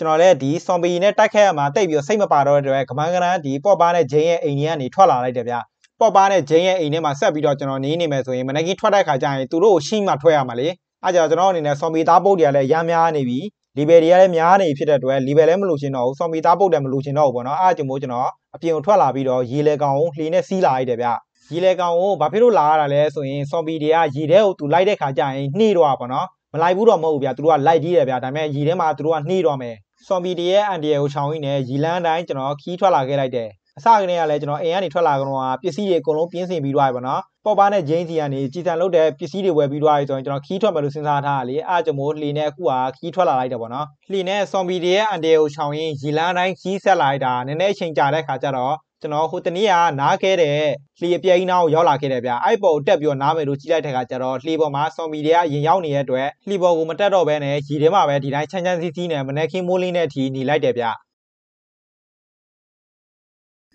Speaker 1: ကျွန်တော်လည်းဒီဆွန်ဘီနဲ့တိုက်ခဲ့ရမှာတိတ်ပြီးစိတ်မပါတော့တဲ့အတွက်ကမန်းကရန်ဒီပော့ပါနဲ့ဂျင်းရဲ့အိမ်ကြီးကနေထွက်လာလိုက်တယ်ဗျပော့ပါနဲ့ဂျင်းရဲ့အိမ်ထဲမှာဆက်ပြီးတော့ကျွန်တော်နေနေမယ်ဆိုရင်မနေ့ကထွက်တဲ့ခါကျရင်သူတို့ကိုရှင်းမှထွက်ရမှာလေအဲကြောင့်ကျွန်တော်အနေနဲ့ဆွန်ဘီသားပုတ်တွေကလည်းရမ်းများနေပြီလီဘယ်တွေကလည်းများနေဖြစ်တဲ့အတွက်လီဘယ်လည်းမလို့ရှင်တော့ဘူးဆွန်ဘီသားပုတ်တယ်မလို့ရှင်တော့ဘူးပေါ့နော်အဲကြောင့်မို့ကျွန်တော်အပြင်ကိုထွက်လာပြီးတော့ရေလေကောင်ကိုလှေနဲ့စီးလာလိုက်တယ်ဗျရေလေကောင်ကိုဘာဖြစ်လို့လာရတာလဲဆိုရင်ဆွန်ဘီတွေကရေထဲကိုသူလိုက်တဲ့ခါကျရင်နှေးတော့ပါပေါ့နော်မလိုက်ဘူးတော့မဟုတ်ဘူးဗျာသူတို့ကလိုက်ကြီးတယ်ဗျာဒါပေမဲ့ရေထဲမှာသူတို့ကနှေးတော့မယ်ဆွန်ပီတီရဲ့အန်ဒီယယ်ကိုချောင်းရင်းနဲ့ရီလန်းတိုင်းကျွန်တော်ခီးထွက်လာခဲ့လိုက်တယ်အစကတည်းကလည်းကျွန်တော်အိမ်ကနေထွက်လာကတော့ပစ္စည်းတွေအကုန်လုံးပြင်းစင်ပြီးသွားပြီပေါ့နော်ပေါ်ပါနဲ့ဂျိန်းစီကနေကြည်တန်လုပ်တဲ့ပစ္စည်းတွေဝယ်ပြီးသွားပြီဆိုရင်ကျွန်တော်ခီးထွက်မယ်လို့စဉ်းစားထားတာလေအားကြမို့လှေနဲ့အခုကခီးထွက်လာလိုက်တယ်ပေါ့နော်လှေနဲ့ဆွန်ပီတီရဲ့အန်ဒီယယ်ကိုချောင်းရင်းရီလန်းတိုင်းခီးဆက်လာလိုက်တာနည်းနည်းအချိန်ကြာတဲ့ခါကျတော့ကျွန်တော်ဟိုတနေ့ကနားခဲတဲ့လှေအပြဲကြီးနားကိုရောက်လာခဲ့တယ်ဗျအဲ့ပေါ်တက်ပြီးတော့နားမယ်လို့ကြည့်လိုက်တဲ့အခါကျတော့လှေပေါ်မှာဆော်မီတွေကရင်ရောက်နေတဲ့အတွက်လှေပေါ်ကိုမတက်တော့ဘဲနဲ့ရေထဲမှာပဲဒီတိုင်းချမ်းချမ်းစီးစီးနဲ့မနေခင်းမိုးလင်းတဲ့အထိหนีလိုက်တယ်ဗျ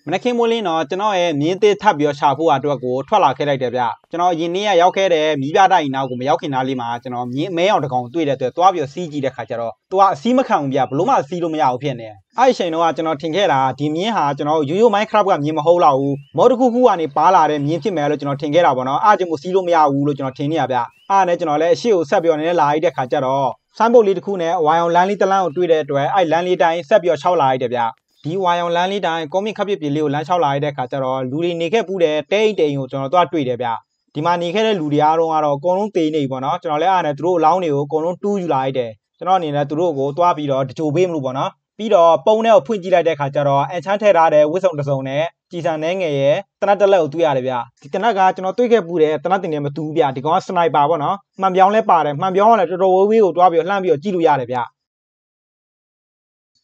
Speaker 1: မနခင်မိုးလင်းတော့ကျွန်တော်ရဲ့မြင်းသေးထပ်ပြီးရှာဖို့အတွက်ကိုထွက်လာခဲ့လိုက်တယ်ဗျကျွန်တော်ရင်နေ့ကရောက်ခဲ့တယ်မိပြတိုင်းနောက်ကိုမရောက်ခင်သားလေးမှာကျွန်တော်မြင်းမဲအောင်တကောင်တွေ့တဲ့အတွက်သွားပြီးစီးကြည့်တဲ့ခါကျတော့သူကအစီးမခံဘူးဗျဘလို့မှစီးလို့မရဘူးဖြစ်နေအဲ့အချိန်တော့ကျွန်တော်ထင်ခဲ့တာဒီမြင်းဟာကျွန်တော်ရိုးရိုးမိုင်းခရပ်ကမြင်းမဟုတ်တော့ဘူးမော်တခုခုကနေပါလာတဲ့မြင်းဖြစ်မယ်လို့ကျွန်တော်ထင်ခဲ့တာပေါ့နော်အားကြောင့်မစီးလို့မရဘူးလို့ကျွန်တော်ထင်နေရဗျအားနဲ့ကျွန်တော်လည်းအရှိကိုဆက်ပြီးတော့နည်းနည်းလာလိုက်တဲ့ခါကျတော့ဆိုင်းဘုတ်လေးတစ်ခုနဲ့ဝိုင်အောင်လမ်းလေးတစ်လမ်းကိုတွေ့တဲ့အတွက်အဲ့လမ်းလေးတိုင်းဆက်ပြီးတော့ခြောက်လာလိုက်တယ်ဗျဒီဝါယောင်လမ်းလေးတိုင်းကောမစ်ခပ်ပစ်ပြေလေးကိုလမ်းလျှောက်လာရတဲ့ခါကျတော့လူတွေနေခဲ့ပူးတယ်တဲအိတ်တိန်ကိုကျွန်တော်တို့တွေ့တယ်ဗျဒီမှာနေခဲ့တဲ့လူတွေအားလုံးကတော့အကုန်လုံးတေးနေပြီပေါ့နော်ကျွန်တော်လည်းအားနဲ့သူတို့အလောင်းတွေကိုအကုန်လုံးတူးယူလာလိုက်တယ်ကျွန်တော်အနေနဲ့သူတို့ကိုတွားပြီးတော့တကြိုပေးမလို့ပေါ့နော်ပြီးတော့ပုံထဲကိုဖွင့်ကြည့်လိုက်တဲ့ခါကျတော့အန်ချမ်းထည့်ထားတဲ့ဝစ်စုံတစ်စုံနဲ့ကြည်စံနှဲငယ်ရဲ့တနတ်တလက်ကိုတွေ့ရတယ်ဗျဒီတနတ်ကကျွန်တော်တွေ့ခဲ့ပူတယ်တနတ်တင်တယ်မတူဘူးဗျဒီကောင်ကစနိုက်ပါပေါ့နော်မှန်ပြောင်းလဲပါတယ်မှန်ပြောင်းကလည်းတော်တော်ဝေးဝေးကိုတွားပြီးတော့လှမ်းပြီးတော့ကြည့်လို့ရတယ်ဗျ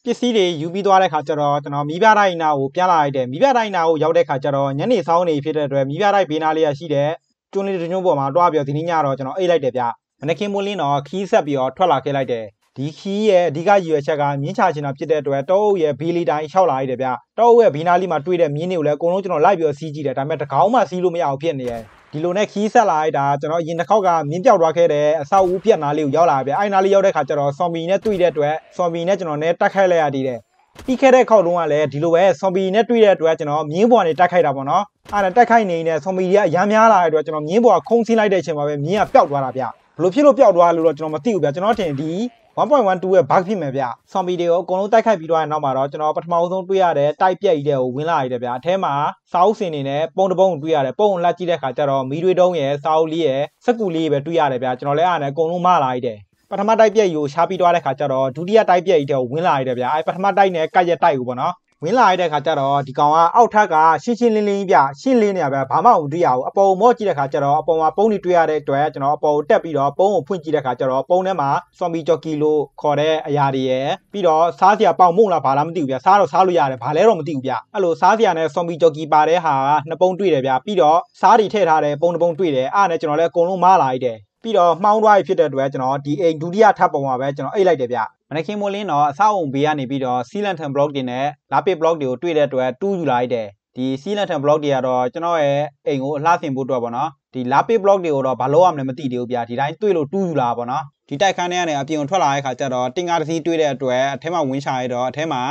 Speaker 1: ပစ္စည်းတွေယူပြီးသွားတဲ့ခါကျတော့ကျွန်တော်မိဘတိုင်းနာကိုပြန်လာလိုက်တယ်မိဘတိုင်းနာကိုရောက်တဲ့ခါကျတော့ညနေဆောင်နေဖြစ်တဲ့အတွက်မိဘတိုင်းဘေးနာလေးရရှိတဲ့ကျွန်းလေးတစ်ညုံပေါ်မှာတွားပြီးတော့ဒီနေ့ညတော့ကျွန်တော်အိတ်လိုက်တယ်ဗျမနက်ခင်းမိုးလင်းတော့ခီးဆက်ပြီးတော့ထွက်လာခဲ့လိုက်တယ်ဒီခီးရဲ့အဓိကရည်ရွယ်ချက်ကမြင်းချချင်တာဖြစ်တဲ့အတွက်တောအုပ်ရဲ့ဘေးလေးတိုင်းလျှောက်လာရတယ်ဗျတောအုပ်ရဲ့ဘေးနားလေးမှာတွေ့တဲ့မြင်းတွေကိုလည်းအကုန်လုံးကျွန်တော်လိုက်ပြီးတော့စီးကြည့်တယ်ဒါပေမဲ့တကောင်းမှစီးလို့မရအောင်ဖြစ်နေတယ်ဒီလိုနဲ့ခီးဆက်လာလိုက်တာကျွန်တော်အရင်တစ်ခေါက်ကမြင်းပြောက်သွားခဲ့တဲ့အဆောက်အဦပြက်နားလေးကိုရောက်လာပြီအဲ့နားလေးရောက်တဲ့ခါကျတော့ဆော်ဘီနဲ့တွေ့တဲ့အတွက်ဆော်ဘီနဲ့ကျွန်တော်နဲ့တိုက်ခိုက်လိုက်ရသေးတယ်ပြီးခဲ့တဲ့ခေါက်တုန်းကလည်းဒီလိုပဲဆွန်ဘီနဲ့တွေ့တဲ့အတွက်ကျွန်တော်မြင်းပေါ်နေတိုက်ခိုက်တာပေါ့နော်အဲ့ဒါတိုက်ခိုက်နေတဲ့ဆွန်ဘီတွေကရမ်းများလာတဲ့အတွက်ကျွန်တော်မြင်းပေါ်ကခုံဆင်းလိုက်တဲ့အချိန်မှာပဲမြင်းကပျောက်သွားတာဗျဘလို့ဖြစ်လို့ပျောက်သွားလို့တော့ကျွန်တော်မသိဘူးဗျကျွန်တော်ထင်ဒီ1.12ရဲ့ bug ဖြစ်မယ်ဗျ။ဆော်မီတွေရောအကုန်လုံးတိုက်ခိုက်ပြီးတော့နောက်မှာတော့ကျွန်တော်ပထမဆုံးတွေ့ရတဲ့တိုက်ပြက်ကြီးတွေကိုဝင်လာရတယ်ဗျ။အဲထဲမှာစာအုပ်စင်တွေနဲ့ပုံတပုံတွေ့ရတယ်။ပုံလက်ကြည့်တဲ့အခါကျတော့မီတွေတုံးရဲ့စာအုပ်လေးရဲ့စက်ကူလေးပဲတွေ့ရတယ်ဗျ။ကျွန်တော်လည်းအားနဲ့အကုန်လုံးမလာရတယ်။ပထမတိုက်ပြက်ကြီးကိုရှားပြီးသွားတဲ့ခါကျတော့ဒုတိယတိုက်ပြက်ကြီးတွေကိုဝင်လာရတယ်ဗျ။အဲပထမတိုက်နဲ့ကတ်ရက်တိုက်ကိုပေါ့နော်ဝင်လာရတဲ့ခါကျတော့ဒီကောင်ကအောက်ထက်ကရှင်းရှင်းလင်းလင်းပြရှင်းလင်းနေရပဲဘာမှမတွေ့ရဘူးအပေါ်မော့ကြည့်တဲ့ခါကျတော့အပေါ်မှာပုံတွေတွေ့ရတဲ့အတွက်ကျွန်တော်အပေါ်ကိုတက်ပြီးတော့ပုံကိုဖွင့်ကြည့်တဲ့ခါကျတော့ပုံထဲမှာဆွမ်ဘီဂျော်ကီလို့ခေါ်တဲ့အရာတွေရယ်ပြီးတော့စားစရာပေါင်မုံလားဘာလားမသိဘူးဗျစားတော့စားလို့ရတယ်ဘာလဲတော့မသိဘူးဗျအဲ့လိုစားစရာနဲ့ဆွမ်ဘီဂျော်ကီပါတဲ့ဟာကနှစ်ပုံတွေ့တယ်ဗျပြီးတော့စားတွေထည့်ထားတဲ့ပုံတစ်ပုံတွေ့တယ်အားနဲ့ကျွန်တော်လည်းအကုန်လုံးမလာလိုက်တယ်ပြီးတော့မှောင်းသွားရဖြစ်တဲ့အတွက်ကျွန်တော်ဒီအိမ်ဒုတိယထပ်ပုံမှာပဲကျွန်တော်အိတ်လိုက်တယ်ဗျမနခင်မိုလင်းတော့အဆောက်အုံဘေးကနေပြီးတော့ Silanton block တွေနဲ့ Lapit block တွေကိုတွေ့တဲ့အတွက်တူးယူလိုက်တယ်ဒီ Silanton block တွေကတော့ကျွန်တော်ရဲ့အိမ်ကိုအလှဆင်ဖို့အတွက်ပေါ့နော်ဒီ Lapit block တွေကိုတော့ဘာလို့ရမလဲမသိသေးဘူးဗျာဒီတိုင်းတွေ့လို့တူးယူလာပေါ့နော်ဒီတိုက်ခန်းထဲကနေအပြင်ထွက်လာတဲ့ခါကျတော့တင်ကားတစ်စီးတွေ့တဲ့အတွက်အထဲမှာဝင်းချရတော့အထဲမှာ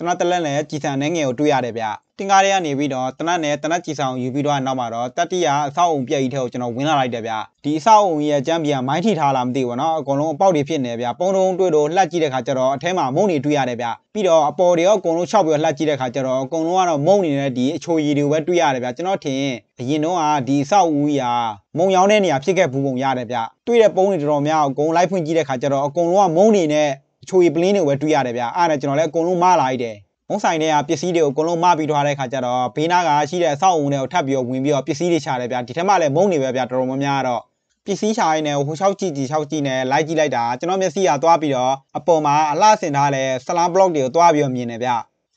Speaker 1: တနတ်တလက်နဲ့ကြည်ဆန်နှဲငယ်ကိုတွေ့ရတယ်ဗျတင်ကားတွေကနေပြီးတော့တနတ်နဲ့တနတ်ကြည်ဆန်ကိုယူပြီးတော့နောက်မှာတော့တတိယအဆောက်အုံပြက်ကြီးထဲကိုကျွန်တော်ဝင်လာလိုက်တယ်ဗျဒီအဆောက်အုံကြီးရဲ့ကျမ်းပြန်မိုင်းထိထားလာမသိဘူးเนาะအကုန်လုံးအပေါက်တွေဖြစ်နေဗျပုံတုံးတွေ့တော့လှက်ကြည့်တဲ့ခါကျတော့အထဲမှာမုံတွေတွေ့ရတယ်ဗျပြီးတော့အပေါ်တွေရောအကုန်လုံးခြောက်ပြီးတော့လှက်ကြည့်တဲ့ခါကျတော့အကုန်လုံးကတော့မုံနေတဲ့ဒီအချိုရည်တွေကိုပဲတွေ့ရတယ်ဗျကျွန်တော်ထင်အရင်တော့ကဒီအဆောက်အုံကြီးဟာမုံရောင်းတဲ့နေရာဖြစ်ခဲ့ဘူးပုံရတယ်ဗျတွေ့တဲ့ပုံတွေတော်တော်များအကုန်လိုက်ဖွင့်ကြည့်တဲ့ခါကျတော့အကုန်လုံးကမုံနေနဲ့ချိုရီပလင်းတွေကိုပဲတွေးရတယ်ဗျာအဲ့ဒါကျွန်တော်လည်းအကုန်လုံးမလာလိုက်တယ်မုံဆိုင်တွေကပစ္စည်းတွေကိုအကုန်လုံးမပြီးထားတဲ့ခါကျတော့ဘေးနားကရှိတဲ့အဆောက်အုံတွေကိုထပ်ပြီးဝင်ပြီးတော့ပစ္စည်းတွေချတယ်ဗျာဒီထက်မှလည်းမုံနေပဲဗျာတော်တော်များများတော့ပစ္စည်းရှာရင်းနဲ့ဟိုလျှောက်ကြည့်ကြည့်လျှောက်ကြည့်နဲ့လိုက်ကြည့်လိုက်တာကျွန်တော်မျက်စိကသွားပြီးတော့အပေါ်မှာအလှဆင်ထားတဲ့ဆလမ်ဘလော့တွေကိုသွားပြီးတော့မြင်တယ်ဗျ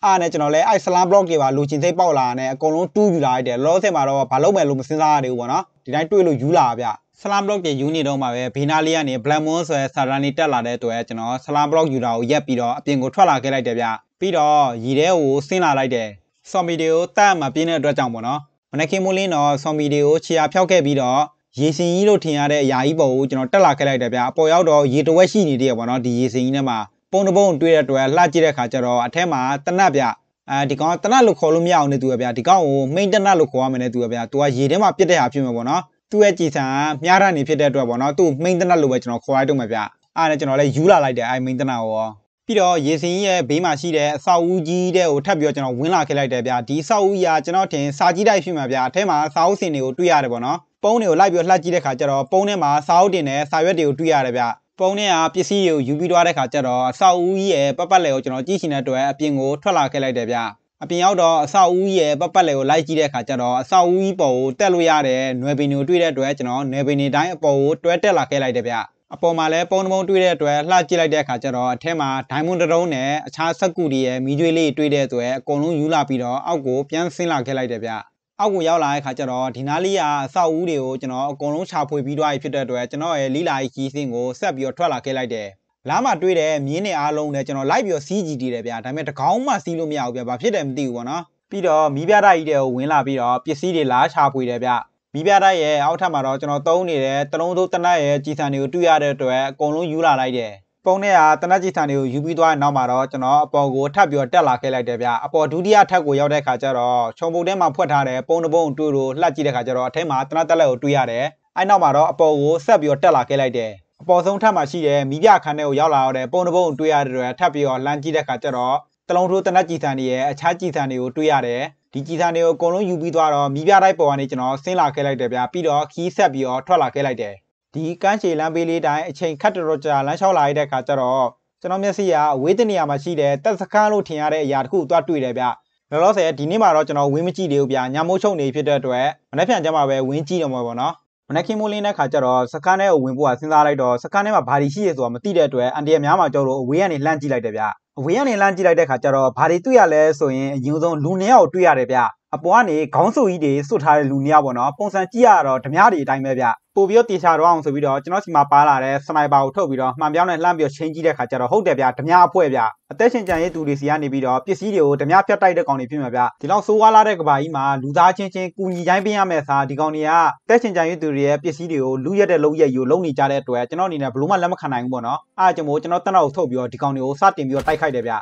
Speaker 1: အားနဲ့ကျွန်တော်လဲအဲ့ဆလမ်ဘလော့တွေပါလိုချင်စိတ်ပေါက်လာတဲ့နဲ့အကုန်လုံးတူးယူလာလိုက်တယ်လောလောဆယ်မှာတော့ဘာလုပ်မယ်လို့မစဉ်းစားရသေးဘူးပေါ့နော်ဒီတိုင်းတွေးလို့ယူလာဗျ slam block ရဲ့ unit တော့မှာပဲဘေနာလေးကနေ black moon ဆိုတဲ့စာရန်လေးတက်လာတဲ့အတွက်ကျွန်တော် slam block ယူတာကိုရက်ပြီးတော့အပြင်ကိုထွက်လာခဲ့လိုက်တယ်ဗျပြီးတော့ရီထဲကိုဆင်းလာလိုက်တယ်။ဆော်မီတွေကိုတတ်မှပြင်းတဲ့အတွက်ကြောင့်ပေါ့နော်။မနက်ခင်းမိုးလင်းတော့ဆော်မီတွေကိုခြေအားဖြောက်ခဲ့ပြီးတော့ရေစင်ကြီးလို့ထင်ရတဲ့အရာကြီးပေါ်ကိုကျွန်တော်တက်လာခဲ့လိုက်တယ်ဗျ။အပေါ်ရောက်တော့ရေတဝက်ရှိနေသေးတယ်ပေါ့နော်။ဒီရေစင်ကြီးထဲမှာပုံတပုံတွေ့တဲ့အတွက်လှကြည့်တဲ့ခါကျတော့အထက်မှာတနတ်ဗျ။အဲဒီကောင်တနတ်လို့ခေါ်လို့မရအောင်နေသူပဲဗျ။ဒီကောင်ကိုမိန်တနတ်လို့ခေါ်ရမယ်နေသူပဲဗျ။သူကရေထဲမှာပြစ်တဲ့ဟာဖြစ်မှာပေါ့နော်။သူ့ရဲ့ကြည်စံကမြားရနေဖြစ်တဲ့အတွက်ပေါ့နော်သူ့မိန်တနတ်လိုပဲကျွန်တော်ခေါ်လိုက်တော့မှာဗျအားနဲ့ကျွန်တော်လည်းယူလာလိုက်တယ်အဲမိန်တနတ်ရောပြီးတော့ရေစင်ကြီးရဲ့ဘေးမှာရှိတဲ့အဆောက်အဦကြီးတဲ့ကိုထပ်ပြီးတော့ကျွန်တော်ဝင်လာခဲ့လိုက်တယ်ဗျဒီအဆောက်အဦကြီးကကျွန်တော်ထင်စာကြီးတိုက်ဖြစ်မှာဗျအဲထဲမှာစာအုပ်စင်တွေကိုတွေ့ရတယ်ပေါ့နော်ပုံးတွေကိုလိုက်ပြီးလှက်ကြည့်တဲ့ခါကျတော့ပုံးထဲမှာစာအုပ်တင်တဲ့စာရွက်တွေကိုတွေ့ရတယ်ဗျပုံးထဲကပစ္စည်းတွေကိုယူပြီးသွားတဲ့ခါကျတော့အဆောက်အဦကြီးရဲ့ပတ်ပတ်လည်ကိုကျွန်တော်ကြည့်ရှင်တဲ့အတွက်အပြင်ကိုထွက်လာခဲ့လိုက်တယ်ဗျအပြင်ရောက်တော့အဆောက်အဦရဲ့ပတ်ပတ်လည်ကိုလိုက်ကြည့်တဲ့အခါကျတော့အဆောက်အဦကြီးပေါ်ကိုတက်လို့ရတယ်နွယ်ပင်တွေကိုတွေ့တဲ့အတွက်ကျွန်တော်နွယ်ပင်တွေတိုင်းအပေါ်ကိုတွဲတက်လာခဲ့လိုက်တယ်ဗျအပေါ်မှာလည်းပုံပုံတွေ့တဲ့အတွက်လှကြည့်လိုက်တဲ့အခါကျတော့အထက်မှာဒိုင်မွန်တရုံးနဲ့အခြားစက်ကူတွေရဲ့မီးကြွေးလေးတွေ့တဲ့အတွက်အကုန်လုံးယူလာပြီးတော့အောက်ကိုပြန်ဆင်းလာခဲ့လိုက်တယ်ဗျအောက်ကိုရောက်လာတဲ့အခါကျတော့ဒီနားလေးကအဆောက်အဦတွေကိုကျွန်တော်အကုန်လုံးခြာဖွေပြီးသွားပြီဖြစ်တဲ့အတွက်ကျွန်တော်ရဲ့လီလာကြီးကြီးစင်းကိုဆက်ပြီးတော့ထွက်လာခဲ့လိုက်တယ်လမ်းမှာတွေ့တဲ့မြင်းတွေအားလုံးလည်းကျွန်တော်လိုက်ပြီးတော့စီးကြည့်တည်တယ်ဗျာဒါပေမဲ့တကောင်းမှစီးလို့မရဘူးဗျာဘာဖြစ်တယ်မသိဘူးပေါ့နော်ပြီးတော့မီးပြားတိုက်ကြီးတွေကိုဝင်လာပြီးတော့ပစ္စည်းတွေလာရှာဖွေတယ်ဗျာမီးပြားတိုက်ရဲ့အောက်ထပ်မှာတော့ကျွန်တော်သုံးနေတဲ့တလုံးတို့တနတ်ရဲ့ကြီးစံတွေကိုတွေ့ရတဲ့အတွက်အကုန်လုံးယူလာလိုက်တယ်ပုံနဲ့ကတနတ်ကြီးစံတွေကိုယူပြီးသွားတဲ့နောက်မှာတော့ကျွန်တော်အပေါ်ကိုထပ်ပြီးတော့တက်လာခဲ့လိုက်တယ်ဗျအပေါ်ဒုတိယထပ်ကိုရောက်တဲ့ခါကျတော့ခြုံပုံထဲမှာဖွက်ထားတဲ့ပုံတစ်ပုံတွေ့လို့လှက်ကြည့်တဲ့ခါကျတော့အထဲမှာတနတ်တက်လက်ကိုတွေ့ရတယ်အဲ့နောက်မှာတော့အပေါ်ကိုဆက်ပြီးတော့တက်လာခဲ့လိုက်တယ်အပေါ်ဆုံးထပ်မှာရှိတဲ့မီးပြခန်းထဲကိုရောက်လာတော့တဲ့ပုံတစ်ပုံတွေ့ရတယ်တော့ထပ်ပြီးတော့လမ်းကြည့်တဲ့အခါကျတော့တလုံးထိုးတနက်ကြည်သန်တွေရဲ့အခြားကြည်သန်တွေကိုတွေ့ရတယ်ဒီကြည်သန်တွေကိုအကုန်လုံးယူပြီးသွားတော့မီးပြတိုက်ပေါ်ကနေကျွန်တော်ဆင်းလာခဲ့လိုက်တယ်ဗျာပြီးတော့ခီးဆက်ပြီးတော့ထွက်လာခဲ့လိုက်တယ်ဒီကမ်းခြေလမ်းပေးလေးတိုင်းအချိန်ခတ်တော်ကြာလမ်းလျှောက်လာရတဲ့အခါကျတော့ကျွန်တော်မျက်စိကအဝေးတနေရာမှာရှိတဲ့တပ်စခန်းလို့ထင်ရတဲ့အရာတခုသွားတွေ့တယ်ဗျလောလောဆယ်ဒီနေ့မှာတော့ကျွန်တော်ဝင်းမကြည့်သေးဘူးဗျာညမိုးချုံနေဖြစ်တဲ့အတွက်မနေ့ပြန်ကျမှပဲဝင်းကြည့်တော့မှာပေါ့နော်မနက်ခင်းမိုးလင်းတဲ့ခါကျတော့စကန်ထဲကိုဝင်ဖို့ကစဉ်းစားလိုက်တော့စကန်ထဲမှာဘာတွေရှိရဲဆိုတာမသိတဲ့အတွက်အန်ဒီရများမှာကြောက်လို့အဝေးကနေလှမ်းကြည့်လိုက်တယ်ဗျအဝေးကနေလှမ်းကြည့်လိုက်တဲ့ခါကျတော့ဘာတွေတွေ့ရလဲဆိုရင်အရင်ဆုံးလူနေရောက်တွေ့ရတယ်ဗျအပေါ်ကနေခေါင်းစုပ်ကြီးတွေစွတ်ထားတဲ့လူနေရပေါ့နော်ပုံစံကြည့်ရတော့ဓမြတွေအတိုင်းပဲဗျပို့ပြီးတော့တေချာတော့အောင်ဆိုပြီးတော့ကျွန်တော်စီမှာပါလာတဲ့စနိုက်ပါကိုထုတ်ပြီးတော့မှန်ပြောင်းနဲ့လှမ်းပြီးတော့ချင်းကြည့်တဲ့ခါကျတော့ဟုတ်တယ်ဗျဓမြအဖွဲဗျအသက်ရှင်ကြံရေးသူတွေစီကနေပြီးတော့ပစ္စည်းတွေကိုဓမြဖြတ်တိုက်တဲ့ကောင်တွေဖြစ်မှာဗျဒီလောက်ဆိုးဝါးလာတဲ့ကဘာကြီးမှာလူသားချင်းချင်းကူညီတိုင်းပေးရမယ့်အစားဒီကောင်တွေကအသက်ရှင်ကြံရေးသူတွေရဲ့ပစ္စည်းတွေကိုလူရက်တဲ့လုံရက်ယူလုံနေကြတဲ့အတွက်ကျွန်တော်အနေနဲ့ဘလို့မှလက်မခံနိုင်ဘူးပေါ့နော်အားကြောင့်မို့ကျွန်တော်တက်တော့ထုတ်ပြီးတော့ဒီကောင်တွေကိုစတင်ပြီးတော့တိုက်ခိုက်တယ်ဗျ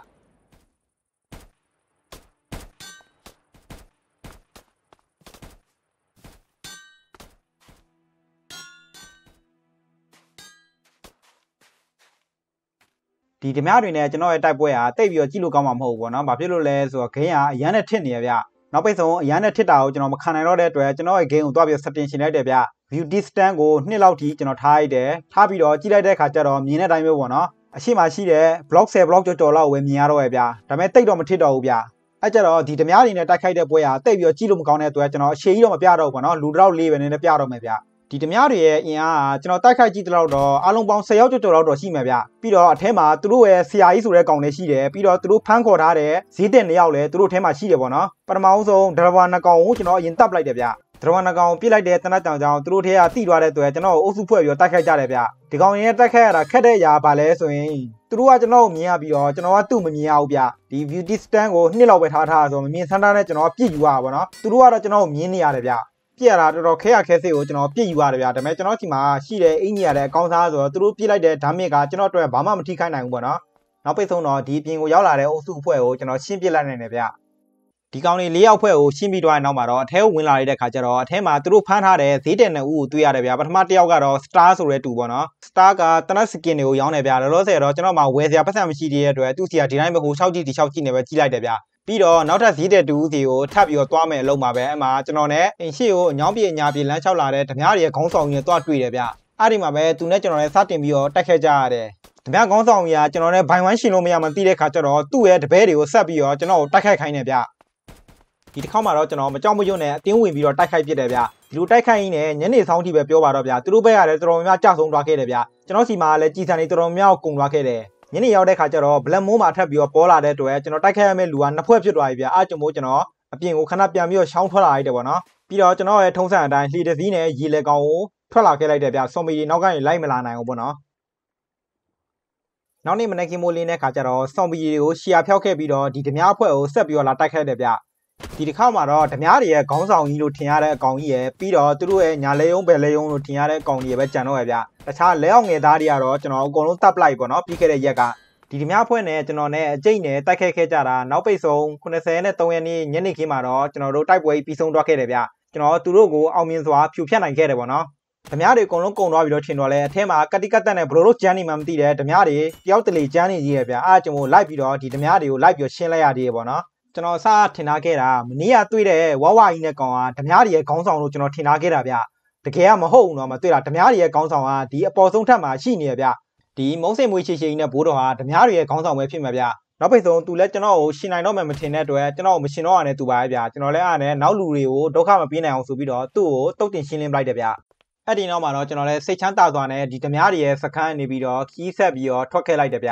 Speaker 1: ဒီဓမြတွေနဲ့ကျွန်တော်ရဲ့တိုက်ပွဲဟာတိတ်ပြီးတော့ကြည့်လို့ကောင်းမှာမဟုတ်ဘူးပေါ့နော်။ဘာဖြစ်လို့လဲဆိုတော့ဂိမ်းဟာအရန်နဲ့ထစ်နေရဗျ။နောက်ပိတ်ဆုံးအရန်နဲ့ထစ်တာကိုကျွန်တော်မခံနိုင်တော့တဲ့အတွက်ကျွန်တော်ရဲ့ဂိမ်းကိုတွားပြီး setting ရှင်လိုက်တယ်ဗျ။ view distance ကိုနှစ်လောက်ထိကျွန်တော်ထားလိုက်တယ်။ထားပြီးတော့ကြည့်လိုက်တဲ့အခါကျတော့မြင်တဲ့အတိုင်းပဲပေါ့နော်။အရှိမရှိတဲ့ block 10 block ကြော်ကြော်လောက်ပဲမြင်ရတော့ရဲ့ဗျ။ဒါပေမဲ့တိတ်တော့မထစ်တော့ဘူးဗျ။အဲ့ကြတော့ဒီဓမြတွေနဲ့တိုက်ခိုက်တဲ့ပွဲဟာတိတ်ပြီးတော့ကြည့်လို့မကောင်းတဲ့အတွက်ကျွန်တော်အရှိကြီးတော့မပြတော့ဘူးပေါ့နော်။လူတော့လေးပဲနည်းနည်းပြတော့မယ်ဗျ။ဒီဓမြတွေရဲ့အင်အားကကျွန်တော်တိုက်ခိုက်ကြည့်တလို့တော့အားလုံးပေါင်း10ရောက်ကျော်ကျော်တော့ရှိမှာဗျပြီးတော့အထဲမှာသူတို့ရဲ့ဆရာကြီးဆိုတဲ့ကောင်လည်းရှိတယ်ပြီးတော့သူတို့ဖမ်းခေါ်ထားတဲ့ဈေးတင်နှစ်ယောက်လည်းသူတို့အထဲမှာရှိတယ်ပေါ့နော်ပထမဆုံးဒရဘာနှစ်ကောင်ကိုကျွန်တော်အရင်တပ်လိုက်တယ်ဗျဒရဝနကောင်ပြစ်လိုက်တဲ့တနတ်တောင်ကြောင်သူတို့ထဲကတိသွားတဲ့အတွက်ကျွန်တော်အုပ်စုဖွဲ့ပြီးတိုက်ခိုက်ကြတယ်ဗျဒီကောင်ရင်တိုက်ခိုက်ရတာခက်တဲ့အရာပါလဲဆိုရင်သူတို့ကကျွန်တော်ကိုမြင်ရပြီးတော့ကျွန်တော်ကသူ့မမြင်ရဘူးဗျဒီ beauty stand ကိုနှစ်လောက်ပဲထားထားဆိုမမြင်ဆန်းတာနဲ့ကျွန်တော်ကပြစ်ယူရတာပေါ့နော်သူတို့ကတော့ကျွန်တော်ကိုမြင်နေရတယ်ဗျပြက်ရတာတော်တော်ခဲရခဲစိတ်ကိုကျွန်တော်ပြစ်ယူရတယ်ဗျာဒါပေမဲ့ကျွန်တော်ဒီမှာရှိတဲ့အင်ကြီးရတဲ့အကောင်းစားဆိုတော့သူတို့ပြစ်လိုက်တဲ့ damage ကကျွန်တော်အတွက်ဘာမှမထိခိုက်နိုင်ဘူးပေါ့နော်နောက်ပိတ်ဆုံးတော့ဒီအပြင်ကိုရောက်လာတဲ့အုပ်စုအဖွဲ့ကိုကျွန်တော်ရှင်းပြလိုက်နိုင်တယ်ဗျာဒီကောင်လေး၄ယောက်ဖွဲ့ကိုရှင်းပြီးသွားတဲ့နောက်မှာတော့အထဲကိုဝင်လာတဲ့ခါကျတော့အထဲမှာသူတို့ဖမ်းထားတဲ့ဈေးတဲ့နှစ်ဦးကိုတွေ့ရတယ်ဗျာပထမတစ်ယောက်ကတော့ star ဆိုတဲ့တူပေါ့နော် star ကတနက်စကင်တွေကိုရောင်းတယ်ဗျာလောလောဆယ်တော့ကျွန်တော်မှဝယ်စရာပတ်စံမရှိသေးတဲ့အတွက်သူ့စီကဒီတိုင်းပဲကို၆ကြည့်ဒီ၆ကြည့်နေပဲကြီးလိုက်တယ်ဗျာပြီးတော့နောက်ထပ်ဈေးတဲ့တူဦးစီကိုထပ်ပြီးတော့သွားမယ်လို့မှာပဲအဲ့မှာကျွန်တော်နဲ့အင်ရှိကိုအညောင်းပြေအညာပြေလမ်းလျှောက်လာတဲ့ဓမြတွေရဲ့ခေါင်းဆောင်ကြီးနဲ့သွားတွေ့တယ်ဗျအဲ့ဒီမှာပဲသူနဲ့ကျွန်တော်နဲ့စတင်ပြီးတော့တက်ခဲ့ကြရတယ်ဓမြခေါင်းဆောင်ကြီးကကျွန်တော်နဲ့ဘိုင်ဝမ်းရှင်လို့မရမှသိတဲ့ခါကျတော့သူ့ရဲ့တပည့်တွေကိုဆက်ပြီးတော့ကျွန်တော်ကိုတိုက်ခိုက်ခိုင်းတယ်ဗျဒီတစ်ခေါက်မှာတော့ကျွန်တော်မကြောက်မရွံ့နဲ့အတင်းဝင်ပြီးတော့တိုက်ခိုက်ပစ်တယ်ဗျဒီလိုတိုက်ခိုက်ရင်းနဲ့ညနေဆောင်ထိပဲပြောပါတော့ဗျာသူတို့ဘက်ကလည်းတော်တော်များများကြဆုံသွားခဲ့တယ်ဗျာကျွန်တော်စီမှာလည်းကြည်စံနေတော်တော်များများကုန်သွားခဲ့တယ်ညနေရောက်တဲ့ခါကျတော့ black moon မှာထပ်ပြီးတော့ပေါ်လာတဲ့အတွက်ကျွန်တော်တိုက်ခိုက်ရမယ့်လူကနှစ်ဖွဲ့ဖြစ်သွားပြီဗျအားကြောင့်မို့ကျွန်တော်အပြင်ကိုခဏပြန်ပြီးတော့ရှောင်းထွက်လာလိုက်တယ်ပေါ့နော်ပြီးတော့ကျွန်တော်ရဲ့ထုံးစံအတိုင်းလှေတစည်းနဲ့ရေလက်ကောင်ကိုထွက်လာခဲ့လိုက်တယ်ဗျဆော်မီတွေနောက်ကနေလိုက်မလာနိုင်အောင်ပေါ့နော်နောက်နေ့မနက်ခင်းမိုးလင်းတဲ့ခါကျတော့ဆော်မီတွေကိုရှီယာဖျောက်ခဲ့ပြီးတော့ဒီဓမြအဖွဲ့ကိုဆက်ပြီးတော့လာတိုက်ခိုက်တယ်ဗျဒီတစ်ခါမှာတော့ဓမားတွေရဲ့ခေါင်းဆောင်ကြီးလို့ထင်ရတဲ့အကောင်ကြီးရယ်ပြီးတော့သူတို့ရဲ့ညာလဲယုံပဲလဲယုံလို့ထင်ရတဲ့အကောင်ကြီးရယ်ပဲကြံတော့ရဗျတခြားလဲအောင်ငယ်သားတွေကတော့ကျွန်တော်အကုန်လုံးတပ်လိုက်ပေါ့နော်ပြီးခဲ့တဲ့ရက်ကဒီဓမားဖွဲ့နဲ့ကျွန်တော်နဲ့အကျိတ်နဲ့တိုက်ခိုက်ခဲ့ကြတာနောက်ပိတ်ဆုံး83ရက်နေ့ညနေခင်းမှာတော့ကျွန်တော်တို့တိုက်ပွဲပြီးဆုံးသွားခဲ့တယ်ဗျကျွန်တော်သူတို့ကိုအောင်မြင်စွာဖြူဖြတ်နိုင်ခဲ့တယ်ပေါ့နော်ဓမားတွေအကုန်လုံးကုံသွားပြီးတော့ထင်တော့လဲအထဲမှာကတိကတ်တက်နဲ့ဘလို့လို့ကြမ်းနေမှမသိတယ်ဓမားတွေတယောက်တလေကြမ်းနေကြီးရဗျအားကျွန်တော်လိုက်ပြီးတော့ဒီဓမားတွေကိုလိုက်ပြီးရှင်းလိုက်ရသေးရပေါ့နော်ကျွန်တော်စထင်ထားခဲ့တာမနေ့ကတွေ့တဲ့ဝဝကြီးနဲ့ကောင်ကဓမြတွေရဲ့ခေါင်းဆောင်လို့ကျွန်တော်ထင်ထားခဲ့တာဗျတကယ်ကမဟုတ်ဘူးတော့မတွေ့တာဓမြတွေရဲ့ခေါင်းဆောင်ကဒီအပေါ်ဆုံးထပ်မှာရှိနေရဗျဒီမုံစင်မွေးချေချေကြီးနဲ့ဘိုးတော်ဟာဓမြတွေရဲ့ခေါင်းဆောင်ပဲဖြစ်မှာဗျနောက်ပိတ်ဆုံးသူလည်းကျွန်တော်ကိုရှင်နိုင်တော့မှမထင်တဲ့အတွက်ကျွန်တော်ကိုမရှင်တော့ရတဲ့သူပါပဲဗျကျွန်တော်လည်းအားနဲ့နောက်လူတွေကိုဒုက္ခမပေးနိုင်အောင်ဆိုပြီးတော့သူ့ကိုတုတ်တင်ရှင်းလင်းပလိုက်တယ်ဗျအဲ့ဒီနောက်မှာတော့ကျွန်တော်လည်းစိတ်ချမ်းသာစွာနဲ့ဒီဓမြတွေရဲ့စခန်းနေပြီးတော့ခီးဆက်ပြီးတော့ထွက်ခဲ့လိုက်တယ်ဗျ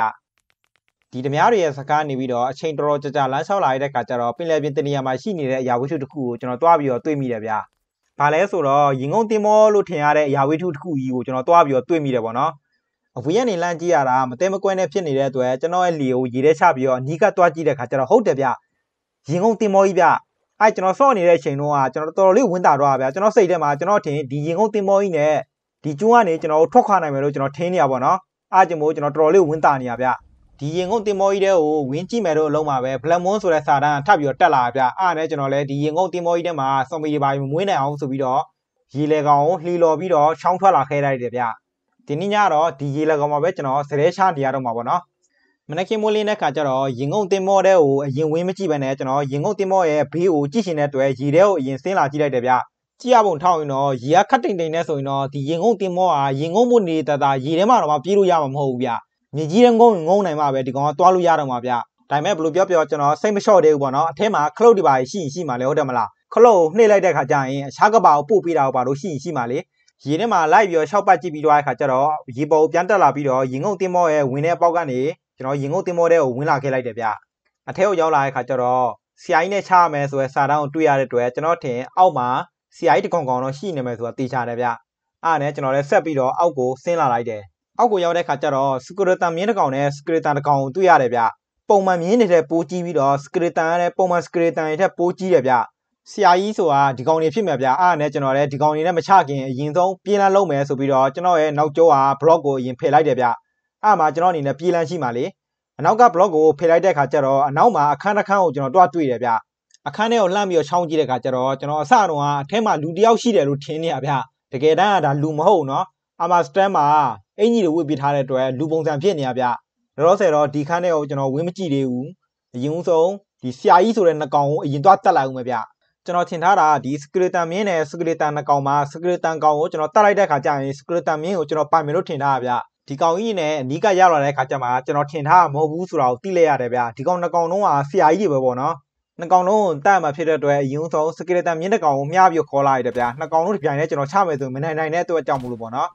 Speaker 1: ဒီဓမြတွေရဲ့စကားနေပြီးတော့အချိန်တော်တော်ကြာကြာလမ်းလျှောက်လာရတဲ့ခါကျတော့ပင်လယ်ပြင်တနေရာမှာရှိနေတဲ့အရာဝတ္ထုတစ်ခုကိုကျွန်တော်တွားပြီးတော့တွေ့မိတယ်ဗျာ။ဘာလဲဆိုတော့ရင်ငုံတင်မောလို့ထင်ရတဲ့အရာဝတ္ထုတစ်ခုကြီးကိုကျွန်တော်တွားပြီးတော့တွေ့မိတယ်ပေါ့နော်။အဝေးကနေလမ်းကြည့်ရတာမတဲမကွဲနဲ့ဖြစ်နေတဲ့အတွက်ကျွန်တော်ရဲ့လေကိုရေထဲချပြီးတော့အနီးကတွားကြည့်တဲ့ခါကျတော့ဟုတ်တယ်ဗျ။ရင်ငုံတင်မောကြီးဗျ။အဲကျွန်တော်ဆော့နေတဲ့အချိန်တုန်းကကျွန်တော်တော်တော်လေးဝင်တာတော့ဗျာကျွန်တော်စိတ်ထဲမှာကျွန်တော်ထင်ဒီရင်ငုံတင်မောကြီးနဲ့ဒီကျွန်းကနေကျွန်တော်ထွက်ခွာနိုင်မယ်လို့ကျွန်တော်ထင်နေရပါတော့။အားကြောင့်မို့ကျွန်တော်တော်တော်လေးဝင်တာနေရဗျ။ဒီရင်ကုန်တင်မောကြီးတဲ့ကိုဝင်းကြည့်မယ်တော့အလုံးမှာပဲ Black Moon ဆိုတဲ့စာတန်းထပ်ပြီးတော့တက်လာဗျအားနဲ့ကျွန်တော်လည်းဒီရင်ကုန်တင်မောကြီးတဲ့မှာဆော်မီတွေပါမွေးနိုင်အောင်ဆိုပြီးတော့ရေလေကောင်လှီလော်ပြီးတော့ချောင်းထွက်လာခဲလိုက်တယ်ဗျဒီနေ့ညတော့ဒီရေလေကောင်မှာပဲကျွန်တော်စရဲရှားနေရတော့မှာပေါ့နော်မနက်ခင်းမိုးလေးနဲ့ခါကျတော့ရင်ကုန်တင်မောတဲ့ကိုအရင်ဝင်းမကြည့်ပဲနဲ့ကျွန်တော်ရင်ကုန်တင်မောရဲ့ဘေးကိုကြည့်ရှင်တဲ့အတွက်ရေတဲ့ကိုအရင်ဆင်းလာကြည့်လိုက်တယ်ဗျကြည့်ရပုံထောက်ရင်တော့ရေကခတ်တိမ်တိမ်နဲ့ဆိုရင်တော့ဒီရင်ကုန်တင်မောကရင်ကုန်မှုနေတာတာရေထဲမှာတော့မပြေးလို့ရမှာမဟုတ်ဘူးဗျမြကြီးတဲ့ငုံငုံနိုင်မှာပဲဒီကောင်ကသွားလို့ရတော့မှာဗျဒါပေမဲ့ဘယ်လိုပြောပြောကျွန်တော်စိတ်မလျှော့သေးဘူးပေါ့နော်အထဲမှာခလုတ်ဒီပါရှိရင်ရှိမှာလေဟုတ်တယ်မလားခလုတ်နှိမ့်လိုက်တဲ့ခါကျရင်အချားကပါကိုပို့ပေးတာကိုပါလို့ရှိရင်ရှိမှာလေရေထဲမှာလိုက်ပြီးတော့ရှောက်ပတ်ကြည့်ပြီးတော့အခါကျတော့ရေပေါ်ကိုပြန်တက်လာပြီးတော့ရင်ငုံတင်မောရဲ့ဝင်တဲ့အပေါက်ကနေကျွန်တော်ရင်ငုံတင်မောတဲ့ကိုဝင်လာခဲ့လိုက်တယ်ဗျအထဲကိုရောက်လာတဲ့ခါကျတော့ဆရာကြီးနဲ့ချရမယ်ဆိုရယ်စာတန်းကိုတွေ့ရတဲ့အတွက်ကျွန်တော်ထင်အောက်မှာဆရာကြီးတကောင်ကောင်တော့ရှိနေမယ်ဆိုတာသိချတယ်ဗျအားနဲ့ကျွန်တော်လည်းဆက်ပြီးတော့အောက်ကိုဆင်းလာလိုက်တယ်အောက်ကိုရောက်တဲ့ခါကျတော့စကူရတာမြင်းတစ်ကောင်နဲ့စကူရတာတစ်ကောင်ကိုတွေ့ရတယ်ဗျပုံမှန်မြင်းတွေထက်ပိုကြီးပြီးတော့စကူရတာနဲ့ပုံမှန်စကူရတာတွေထက်ပိုကြီးတယ်ဗျဆရာကြီးဆိုတာဒီကောင်တွေဖြစ်မှာဗျအားနဲ့ကျွန်တော်လည်းဒီကောင်တွေနဲ့မချခင်အရင်ဆုံးပြေးလန်းလုံးမယ်ဆိုပြီးတော့ကျွန်တော်ရဲ့နောက်ကျောဟာ blog ကိုအရင်ဖယ်လိုက်တယ်ဗျအားမှာကျွန်တော်အနေနဲ့ပြေးလန်းရှိမှလေအနောက်က blog ကိုဖယ်လိုက်တဲ့ခါကျတော့အနောက်မှာအခန်းတစ်ခန်းကိုကျွန်တော်တွားတွေ့တယ်ဗျအခန်းထဲကိုလှမ်းပြီးတော့ချောင်းကြည့်တဲ့ခါကျတော့ကျွန်တော်အစတုန်းကအထဲမှာလူတယောက်ရှိတယ်လို့ထင်နေရဗျတကယ်တမ်းကဒါလူမဟုတ်နော်အာမစတန်မှာအင်ကြီးတွေဝတ်ပေးထားတဲ့အတွက်လူပုံစံဖြစ်နေရဗျတော့ဆယ်တော့ဒီခန်းထဲကိုကျွန်တော်ဝင်းမကြည့်သေးဘူးအရင်ဆုံးဒီဆရာကြီးဆိုတဲ့နှကောင်ကိုအရင်တော့တက်လိုက်အောင်ပဲဗျကျွန်တော်ထင်ထားတာဒီ skeleton မြင်းနဲ့ skeleton နှကောင်မှာ skeleton ကောင်ကိုကျွန်တော်တက်လိုက်တဲ့ခါကျရင် skeleton မြင်းကိုကျွန်တော်ပိုင်မယ်လို့ထင်ထားတာဗျဒီကောင်ကြီးနဲ့အနီးကရလာတဲ့ခါကျမှကျွန်တော်ထင်ထားမဟုတ်ဘူးဆိုတာကိုသိလိုက်ရတယ်ဗျဒီကောင်နှကောင်လုံးကဆရာကြီးတွေပဲပေါ့နော်နှကောင်လုံးတက်မှာဖြစ်တဲ့အတွက်အရင်ဆုံး skeleton မြင်းနှကောင်ကိုမြှားပြီးခေါ်လာရတယ်ဗျနှကောင်လုံးတစ်ပြိုင်တည်းကျွန်တော်ချမယ်ဆိုမနိုင်နိုင်တဲ့အတွက်ကြောင့်မလို့ပေါ့နော်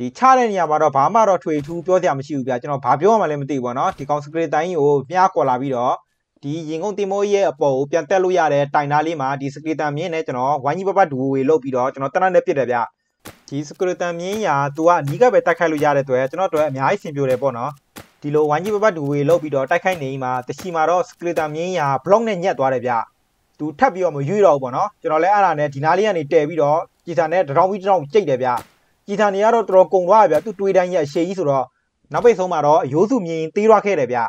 Speaker 1: ဒီချတဲ့နေရာမှာတော့ဘာမှတော့ထွေထူးပြောစရာမရှိဘူးဗျာကျွန်တော်ဘာပြောရမှလည်းမသိဘူးဗောနော်ဒီကောင်စကရီတိုင်းကိုပြားကွာလာပြီးတော့ဒီရင်ကုန်တင်မိုးရဲ့အပေါ်ကိုပြန်တက်လို့ရတဲ့တိုင်သားလေးမှာဒီစကရီတန်မြင်းနဲ့ကျွန်တော်ဝိုင်းကြီးပပဒူဝေလုတ်ပြီးတော့ကျွန်တော်တနတ်နဲ့ပြစ်တယ်ဗျာဒီစကရီတန်မြင်းရာသူကအနီးကပဲတိုက်ခိုက်လို့ရတဲ့အတွက်ကျွန်တော်တို့အများကြီးဆင်ပြိုတယ်ပေါ့နော်ဒီလိုဝိုင်းကြီးပပဒူဝေလုတ်ပြီးတော့တိုက်ခိုက်နေမှာတရှိမှာတော့စကရီတန်မြင်းရာဘလော့နဲ့ညက်သွားတယ်ဗျာသူထပ်ပြီးတော့မရွေ့တော့ဘူးပေါ့နော်ကျွန်တော်လည်းအဲ့ဒါနဲ့ဒီနားလေးကနေတည်ပြီးတော့ကြည်စာနဲ့တရောင်းပြီးတရောင်းကြိတ်တယ်ဗျာကြည်ထန်နေရတော့တော်တော်ကုံသွားဗျာသူတွေးတိုင်းရအရှိကြီးဆိုတော့နောက်ပိတ်ဆုံးမှာတော့ရိုးစုမြင်တီးရွားခဲ့တယ်ဗျာ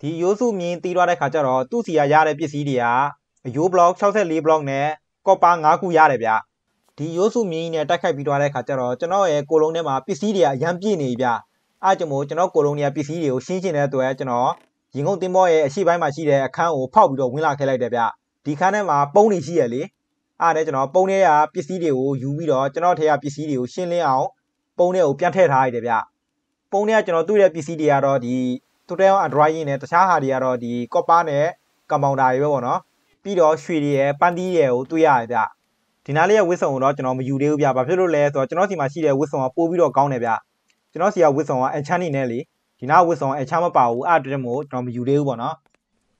Speaker 1: ဒီရိုးစုမြင်တီးရွားတဲ့ခါကျတော့သူ့စီရရတဲ့ပစ္စည်းတွေကအယိုး block 64 block နဲ့ကော့ပါ9ခုရတယ်ဗျာဒီရိုးစုမြင်ကြီးနဲ့တိုက်ခိုက်ပြီးသွားတဲ့ခါကျတော့ကျွန်တော်ရဲ့ကိုလုံးထဲမှာပစ္စည်းတွေကအရန်ပြည့်နေပြီဗျာအဲ့ကြောင့်ကျွန်တော်ကိုလုံးထဲကပစ္စည်းတွေကိုရှင်းရှင်းတဲ့အတွက်ကျွန်တော်ရင်ကုန်တင်ပေါ်ရဲ့အရှိပိုင်းမှာရှိတဲ့အခန်းကိုဖောက်ပြီးတော့ဝင်လာခဲ့လိုက်တယ်ဗျဒီခန်းထဲမှာပုံးနေရှိရလေအားနဲ့ကျွန်တော် ပုံထဲကပစ္စည်းတွေကိုယူပြီးတော့ကျွန်တော်ထဲကပစ္စည်းတွေကိုရှင်းလင်းအောင်ပုံထဲကိုပြန်ထည့်ထားရတယ်ဗျပုံထဲကကျွန်တော်တွေ့တဲ့ပစ္စည်းတွေကတော့ဒီ tutorial android နဲ့တခြားဟာတွေကတော့ဒီ copper နဲ့ compounder တွေပဲပေါ့နော်ပြီးတော့ရွှေတွေရယ်ပန်းသီးရယ်ကိုတွေ့ရတယ်ဗျဒီနားလေးရဲ့ဝစ်စုံကိုတော့ကျွန်တော်မယူသေးဘူးဗျဘာဖြစ်လို့လဲဆိုတော့ကျွန်တော်စီမှာရှိတဲ့ဝစ်စုံကပို့ပြီးတော့ကောင်းတယ်ဗျကျွန်တော်စီကဝစ်စုံကအချမ်းနေနဲ့လေဒီနားဝစ်စုံကအချမ်းမပါဘူးအဲ့အတွက်မို့ကျွန်တော်မယူသေးဘူးပေါ့နော်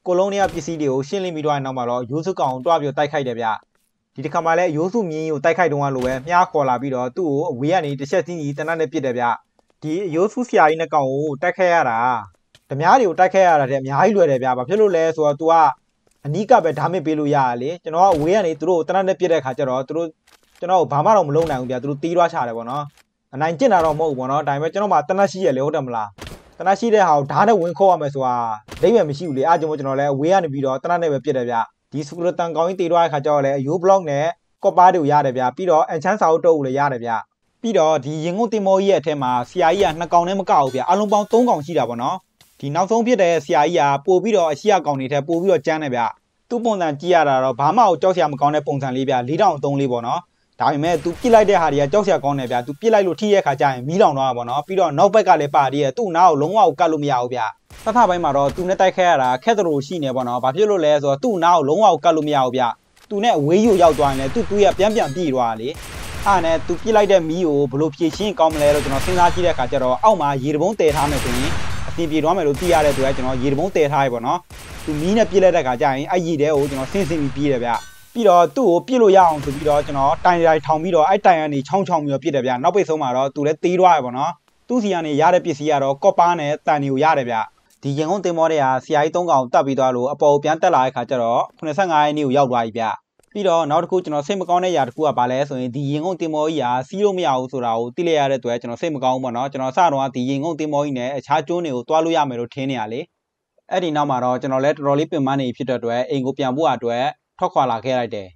Speaker 1: ကိုလုံးတွေကပစ္စည်းတွေကိုရှင်းလင်းပြီးတော့နောက်မှာတော့ရိုးစုကောင်တွားပြီးတိုက်ခိုက်တယ်ဗျဒီတစ်ခါမှလည်းရိုးစုမြင်းကြီးကိုတိုက်ခိုက်တုန်းကလိုပဲမြားခေါ်လာပြီးတော့သူ့ကိုအဝေးကနေတစ်ချက်ချင်းကြီးတနတ်နဲ့ပစ်တယ်ဗျဒီရိုးစုဆရာကြီးနဲ့ကောင်ကိုတိုက်ခိုက်ရတာဓမားတွေကိုတိုက်ခိုက်ရတာတည်းအများကြီးလွယ်တယ်ဗျဘာဖြစ်လို့လဲဆိုတော့ तू ကအနီးကပဲဓာမစ်ပေးလို့ရရလေကျွန်တော်ကအဝေးကနေသူတို့ကိုတနတ်နဲ့ပစ်တဲ့အခါကျတော့သူတို့ကျွန်တော်ကိုဘာမှတော့မလုပ်နိုင်ဘူးဗျသူတို့တီးရွားချတယ်ပေါ့နော်အနိုင်ကျင့်တာတော့မဟုတ်ဘူးပေါ့နော်ဒါပေမဲ့ကျွန်တော်မှတနတ်ရှိရလေဟုတ်တယ်မလားတနတ်ရှိတဲ့ဟာကိုဓာတ်နဲ့ဝင်ခေါ်ရမယ်ဆိုတာဒိမ့်မယ်မရှိဘူးလေအားကြောင့်ကျွန်တော်လည်းအဝေးကနေပြီးတော့တနတ်နဲ့ပဲပစ်တယ်ဗျဒီစကူလတန်ကောင်းကြီးတေတော့အခါကျတော့လေအယိုးဘလော့နဲ့ကော့ပါတွေကိုရတယ်ဗျာပြီးတော့အန်ချန်စာအုပ်တုပ်ကိုလည်းရတယ်ဗျာပြီးတော့ဒီရင်ကုန်တင်မောကြီးရဲ့အထက်မှာဆရာကြီးကနှစ်ကောင်နဲ့မကောက်ဘူးဗျာအလုံးပေါင်း၃ကောင်ရှိတာပေါ့နော်ဒီနောက်ဆုံးဖြစ်တဲ့ဆရာကြီးကပို့ပြီးတော့အရှိရကောင်တွေထက်ပို့ပြီးတော့ကြမ်းတယ်ဗျာသူ့ပုံစံကြည့်ရတာတော့ဘာမှကိုကြောက်စရာမကောင်းတဲ့ပုံစံလေးဗျာ၄000အုံးလေးပေါ့နော်ဒါပေမဲ့ तू ပြစ်လိုက်တဲ့ဟာတွေကကြောက်စရာကောင်းတယ်ဗျာ तू ပြစ်လိုက်လို့ထိရဲ့ခါကျရင်မီးလောင်သွားတာပေါ့နော်ပြီးတော့နောက်ဘက်ကလည်းပါသေးတယ်သူ့နားကိုလုံးဝကတ်လို့မရဘူးဗျာသထပိုင်းမှာတော့ तू နဲ့တိုက်ခဲရတာခက်တယ်လို့ရှိနေပေါ့နော်ဘာဖြစ်လို့လဲဆိုတော့သူ့နားကိုလုံးဝကတ်လို့မရဘူးဗျာ तू နဲ့ဝေးယူရောက်သွားရင်လည်း तू သူ့ရပြန်ပြန်ပြေးသွားတာလေအားနဲ့ तू ပြစ်လိုက်တဲ့မီးကိုဘယ်လိုဖြေရှင်းကောင်းမလဲလို့ကျွန်တော်စဉ်းစားကြည့်တဲ့အခါကျတော့အောက်မှာရေတဘုံတည်ထားမယ်ဆိုရင်အပြင်ပြေသွားမယ်လို့သိရတဲ့သူကကျွန်တော်ရေတဘုံတည်ထားရေပေါ့နော်သူမီးနဲ့ပြစ်လိုက်တဲ့အခါကျရင်အဲ့ရေတဲကိုကျွန်တော်ဆင်းဆင်းပြီးပြေးတယ်ဗျပြီးတော့သူ့ကိုပြစ်လို့ရအောင်ဆိုပြီးတော့ကျွန်တော်တိုင်တိုင်ထောင်ပြီးတော့အဲ့တိုင်ကနေချောင်းချောင်းပြီးတော့ပြစ်တယ်ဗျနောက်ပိတ်ဆုံးမှာတော့သူလည်းသေးသွားရပါတော့သူ့စီကနေရတဲ့ပစ္စည်းကတော့ကော့ပါနဲ့တန်တွေကိုရတယ်ဗျဒီရင်ကုန်တင်မောတွေကဆရာကြီး၃កောင်တက်ပြီးသွားလို့အပေါ်ပြန်တက်လာတဲ့ခါကျတော့85ရက်နေ့ကိုရောက်သွားပြီဗျပြီးတော့နောက်တစ်ခုကျွန်တော်စိတ်မကောင်းတဲ့ຢာတစ်ခုကဘာလဲဆိုရင်ဒီရင်ကုန်တင်မောကြီးဟာစီးလို့မရဘူးဆိုတာကိုသိလိုက်ရတဲ့အတွက်ကျွန်တော်စိတ်မကောင်းဘူးပေါ့နော်ကျွန်တော်စတော့ဒီရင်ကုန်တင်မောကြီးနဲ့အခြားကျိုးတွေကိုတွားလို့ရမယ်လို့ထင်နေရလေအဲ့ဒီနောက်မှာတော့ကျွန်တော်လည်းတော်တော်လေးပင်ပန်းနေဖြစ်တဲ့အတွက်အိမ်ကိုပြန်ဖို့အတွက်ထွက်ခွာလာခဲ့လိုက်တယ်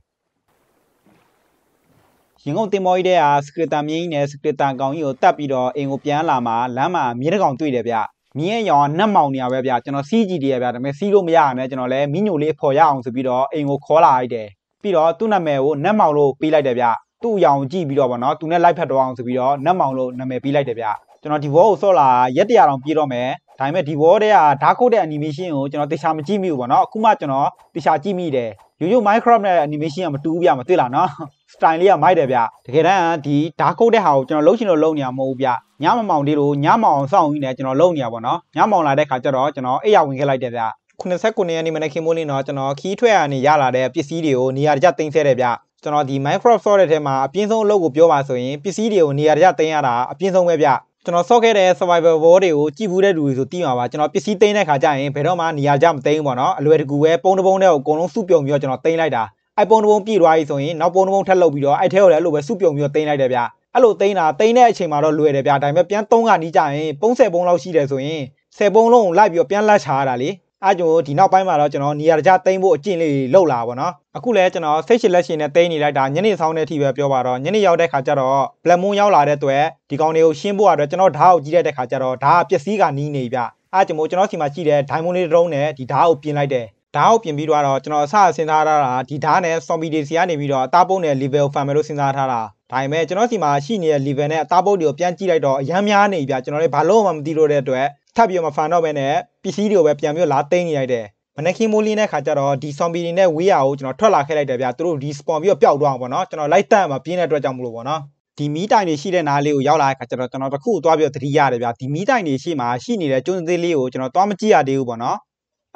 Speaker 1: ရင်ကုန်တင်မောကြီးတဲ့ဟာစကရတာမြင်းကြီးနဲ့စကရတာကောင်ကြီးကိုတတ်ပြီးတော့အိမ်ကိုပြန်လာမှာလမ်းမှာမြင်းတကောင်တွေ့တယ်ဗျမြင်းရဲ့ရောင်ကနတ်မောင်နေရပဲဗျကျွန်တော်စီးကြည့်တယ်ဗျဒါပေမဲ့စီးလို့မရရနဲ့ကျွန်တော်လည်းမိညိုလေးဖော်ရအောင်ဆိုပြီးတော့အိမ်ကိုခေါ်လာလိုက်တယ်ပြီးတော့သူ့နာမည်ကိုနတ်မောင်လို့ပေးလိုက်တယ်ဗျသူ့အယောင်ကြည့်ပြီးတော့ဗောနော်သူနဲ့လိုက်ဖက်တော့အောင်ဆိုပြီးတော့နတ်မောင်လို့နာမည်ပေးလိုက်တယ်ဗျကျွန်တော်ဒီဘောကိုဆော့လာရက်တရာတောင်ပြေးတော့မယ်ဒါပေမဲ့ဒီ word တွေက dark code တဲ့ animation ကိုကျွန်တော်တေချာမကြည့်မိဘူးပေါ့နော်အခုမှကျွန်တော်တေချာကြည့်မိတယ်ရိုးရိုး Minecraft နဲ့ animation ကမတူဘူးဗျမတွေ့လားနော် style လေးကမိုက်တယ်ဗျတကယ်တမ်းဒီ dark code တဲ့ဟာကိုကျွန်တော်လုံးချင်လို့လုံးနေရမဟုတ်ဘူးဗျညမမောင်လေးတို့ညမောင်အောင်စောင့်ရင်းနဲ့ကျွန်တော်လုံးနေရပေါ့နော်ညမောင်လာတဲ့ခါကျတော့ကျွန်တော်အိယာဝင်ခဲ့လိုက်တယ်ဗျ89ရက်နေ့မနေ့ခင်မိုးလင်းတော့ကျွန်တော်ခီးထွက်ရနေရလာတဲ့ပစ္စည်းတွေကိုနေရာတကျတင်ဆဲတယ်ဗျကျွန်တော်ဒီ Minecraft software ထဲမှာအပြင်းဆုံးအလုပ်ကိုပြောပါဆိုရင်ပစ္စည်းတွေကိုနေရာတကျတင်ရတာအပြင်းဆုံးပဲဗျကျွန်တော်ဆော့ခဲ့တဲ့ survival war တွေကိုကြည့်ဘူးတဲ့လူတွေဆိုသိမှာပါကျွန်တော်ပစ္စည်းသိမ်းတဲ့ခါကျရင်ဘယ်တော့မှနေရာကြမသိမ်းဘူးပေါ့နော်အလွယ်တကူပဲပုံတစ်ပုံနဲ့ကိုအကုန်လုံးစုပြုံပြီးတော့ကျွန်တော်သိမ်းလိုက်တာအဲ့ပုံတစ်ပုံပြည့်သွားပြီဆိုရင်နောက်ပုံတစ်ပုံထပ်လုပ်ပြီးတော့အဲ့ထဲကိုလည်းအဲ့လိုပဲစုပြုံပြီးတော့သိမ်းလိုက်တယ်ဗျအဲ့လိုသိမ်းတာသိမ်းတဲ့အချိန်မှာတော့လွယ်တယ်ဗျဒါပေမဲ့ပြန်သုံးကနီးကြရင်ပုံ၁၀ပုံလောက်ရှိတယ်ဆိုရင်၁၀ပုံလုံးကိုလိုက်ပြီးတော့ပြန်လက်ချရတာလေအဲ့ကြောင့်ဒီနောက်ပိုင်းမှာတော့ကျွန်တော်နေရာတခြားတိမ့်ဖို့အကျင့်လေးလောက်လာပါတော့အခုလည်းကျွန်တော်စိတ်ရှင်လက်ရှင်နဲ့တိမ့်နေလိုက်တာညနေဆောင်တဲ့အထိပဲပြောပါတော့ညနေရောက်တဲ့ခါကျတော့ black moon ရောက်လာတဲ့အတွက်ဒီကောင်တွေကိုရှင်းဖို့အတွက်ကျွန်တော်ဓာတ်ကိုကြီးတဲ့ခါကျတော့ဓာတ်ပျက်စီးကနီးနေပြအဲ့ကြောင့်ကျွန်တော်စီမှာရှိတဲ့ diamond လေး drone နဲ့ဒီဓာတ်ကိုပြင်လိုက်တယ်ဓာတ်ကိုပြင်ပြီးတော့ကျွန်တော်အစစဉ်းစားထားတာဒီဓာတ်နဲ့ zombie တွေစီကနေပြီးတော့အသားပုံးနဲ့ level ကိုဖန်မယ်လို့စဉ်းစားထားတာဒါပေမဲ့ကျွန်တော်စီမှာရှိနေတဲ့ level နဲ့အသားပုံးတွေကိုပြန်ကြည့်လိုက်တော့အများများနေပြကျွန်တော်လည်းဘာလို့မှမသိလို့တဲ့အတွက်ထပ်ပြီးတော့မဖန်တော့ဘဲနဲ့ပစ္စည်းတွေကိုပဲပြန်ပြီးလာသိမ်းနေလိုက်တယ်မနက်ခင်းမိုးလင်းတဲ့ခါကျတော့ဒီဆော်မီတွေနဲ့ဝေးရအောင်ကျွန်တော်ထွက်လာခဲ့လိုက်တယ်ဗျာသူတို့ respawn ပြီးတော့ပျောက်သွားအောင်ပေါ့နော်ကျွန်တော်လိုက်တန့်မှာပြင်းတဲ့အတွက်ကြောင့်မလို့ပေါ့နော်ဒီမီးတိုင်တွေရှိတဲ့နားလေးကိုရောက်လာတဲ့ခါကျတော့ကျွန်တော်တခုသွားပြီးတော့တတိရတယ်ဗျာဒီမီးတိုင်တွေရှိမှာရှိနေတဲ့ကျွန်းသေးလေးကိုကျွန်တော်သွားမကြည့်ရသေးဘူးပေါ့နော်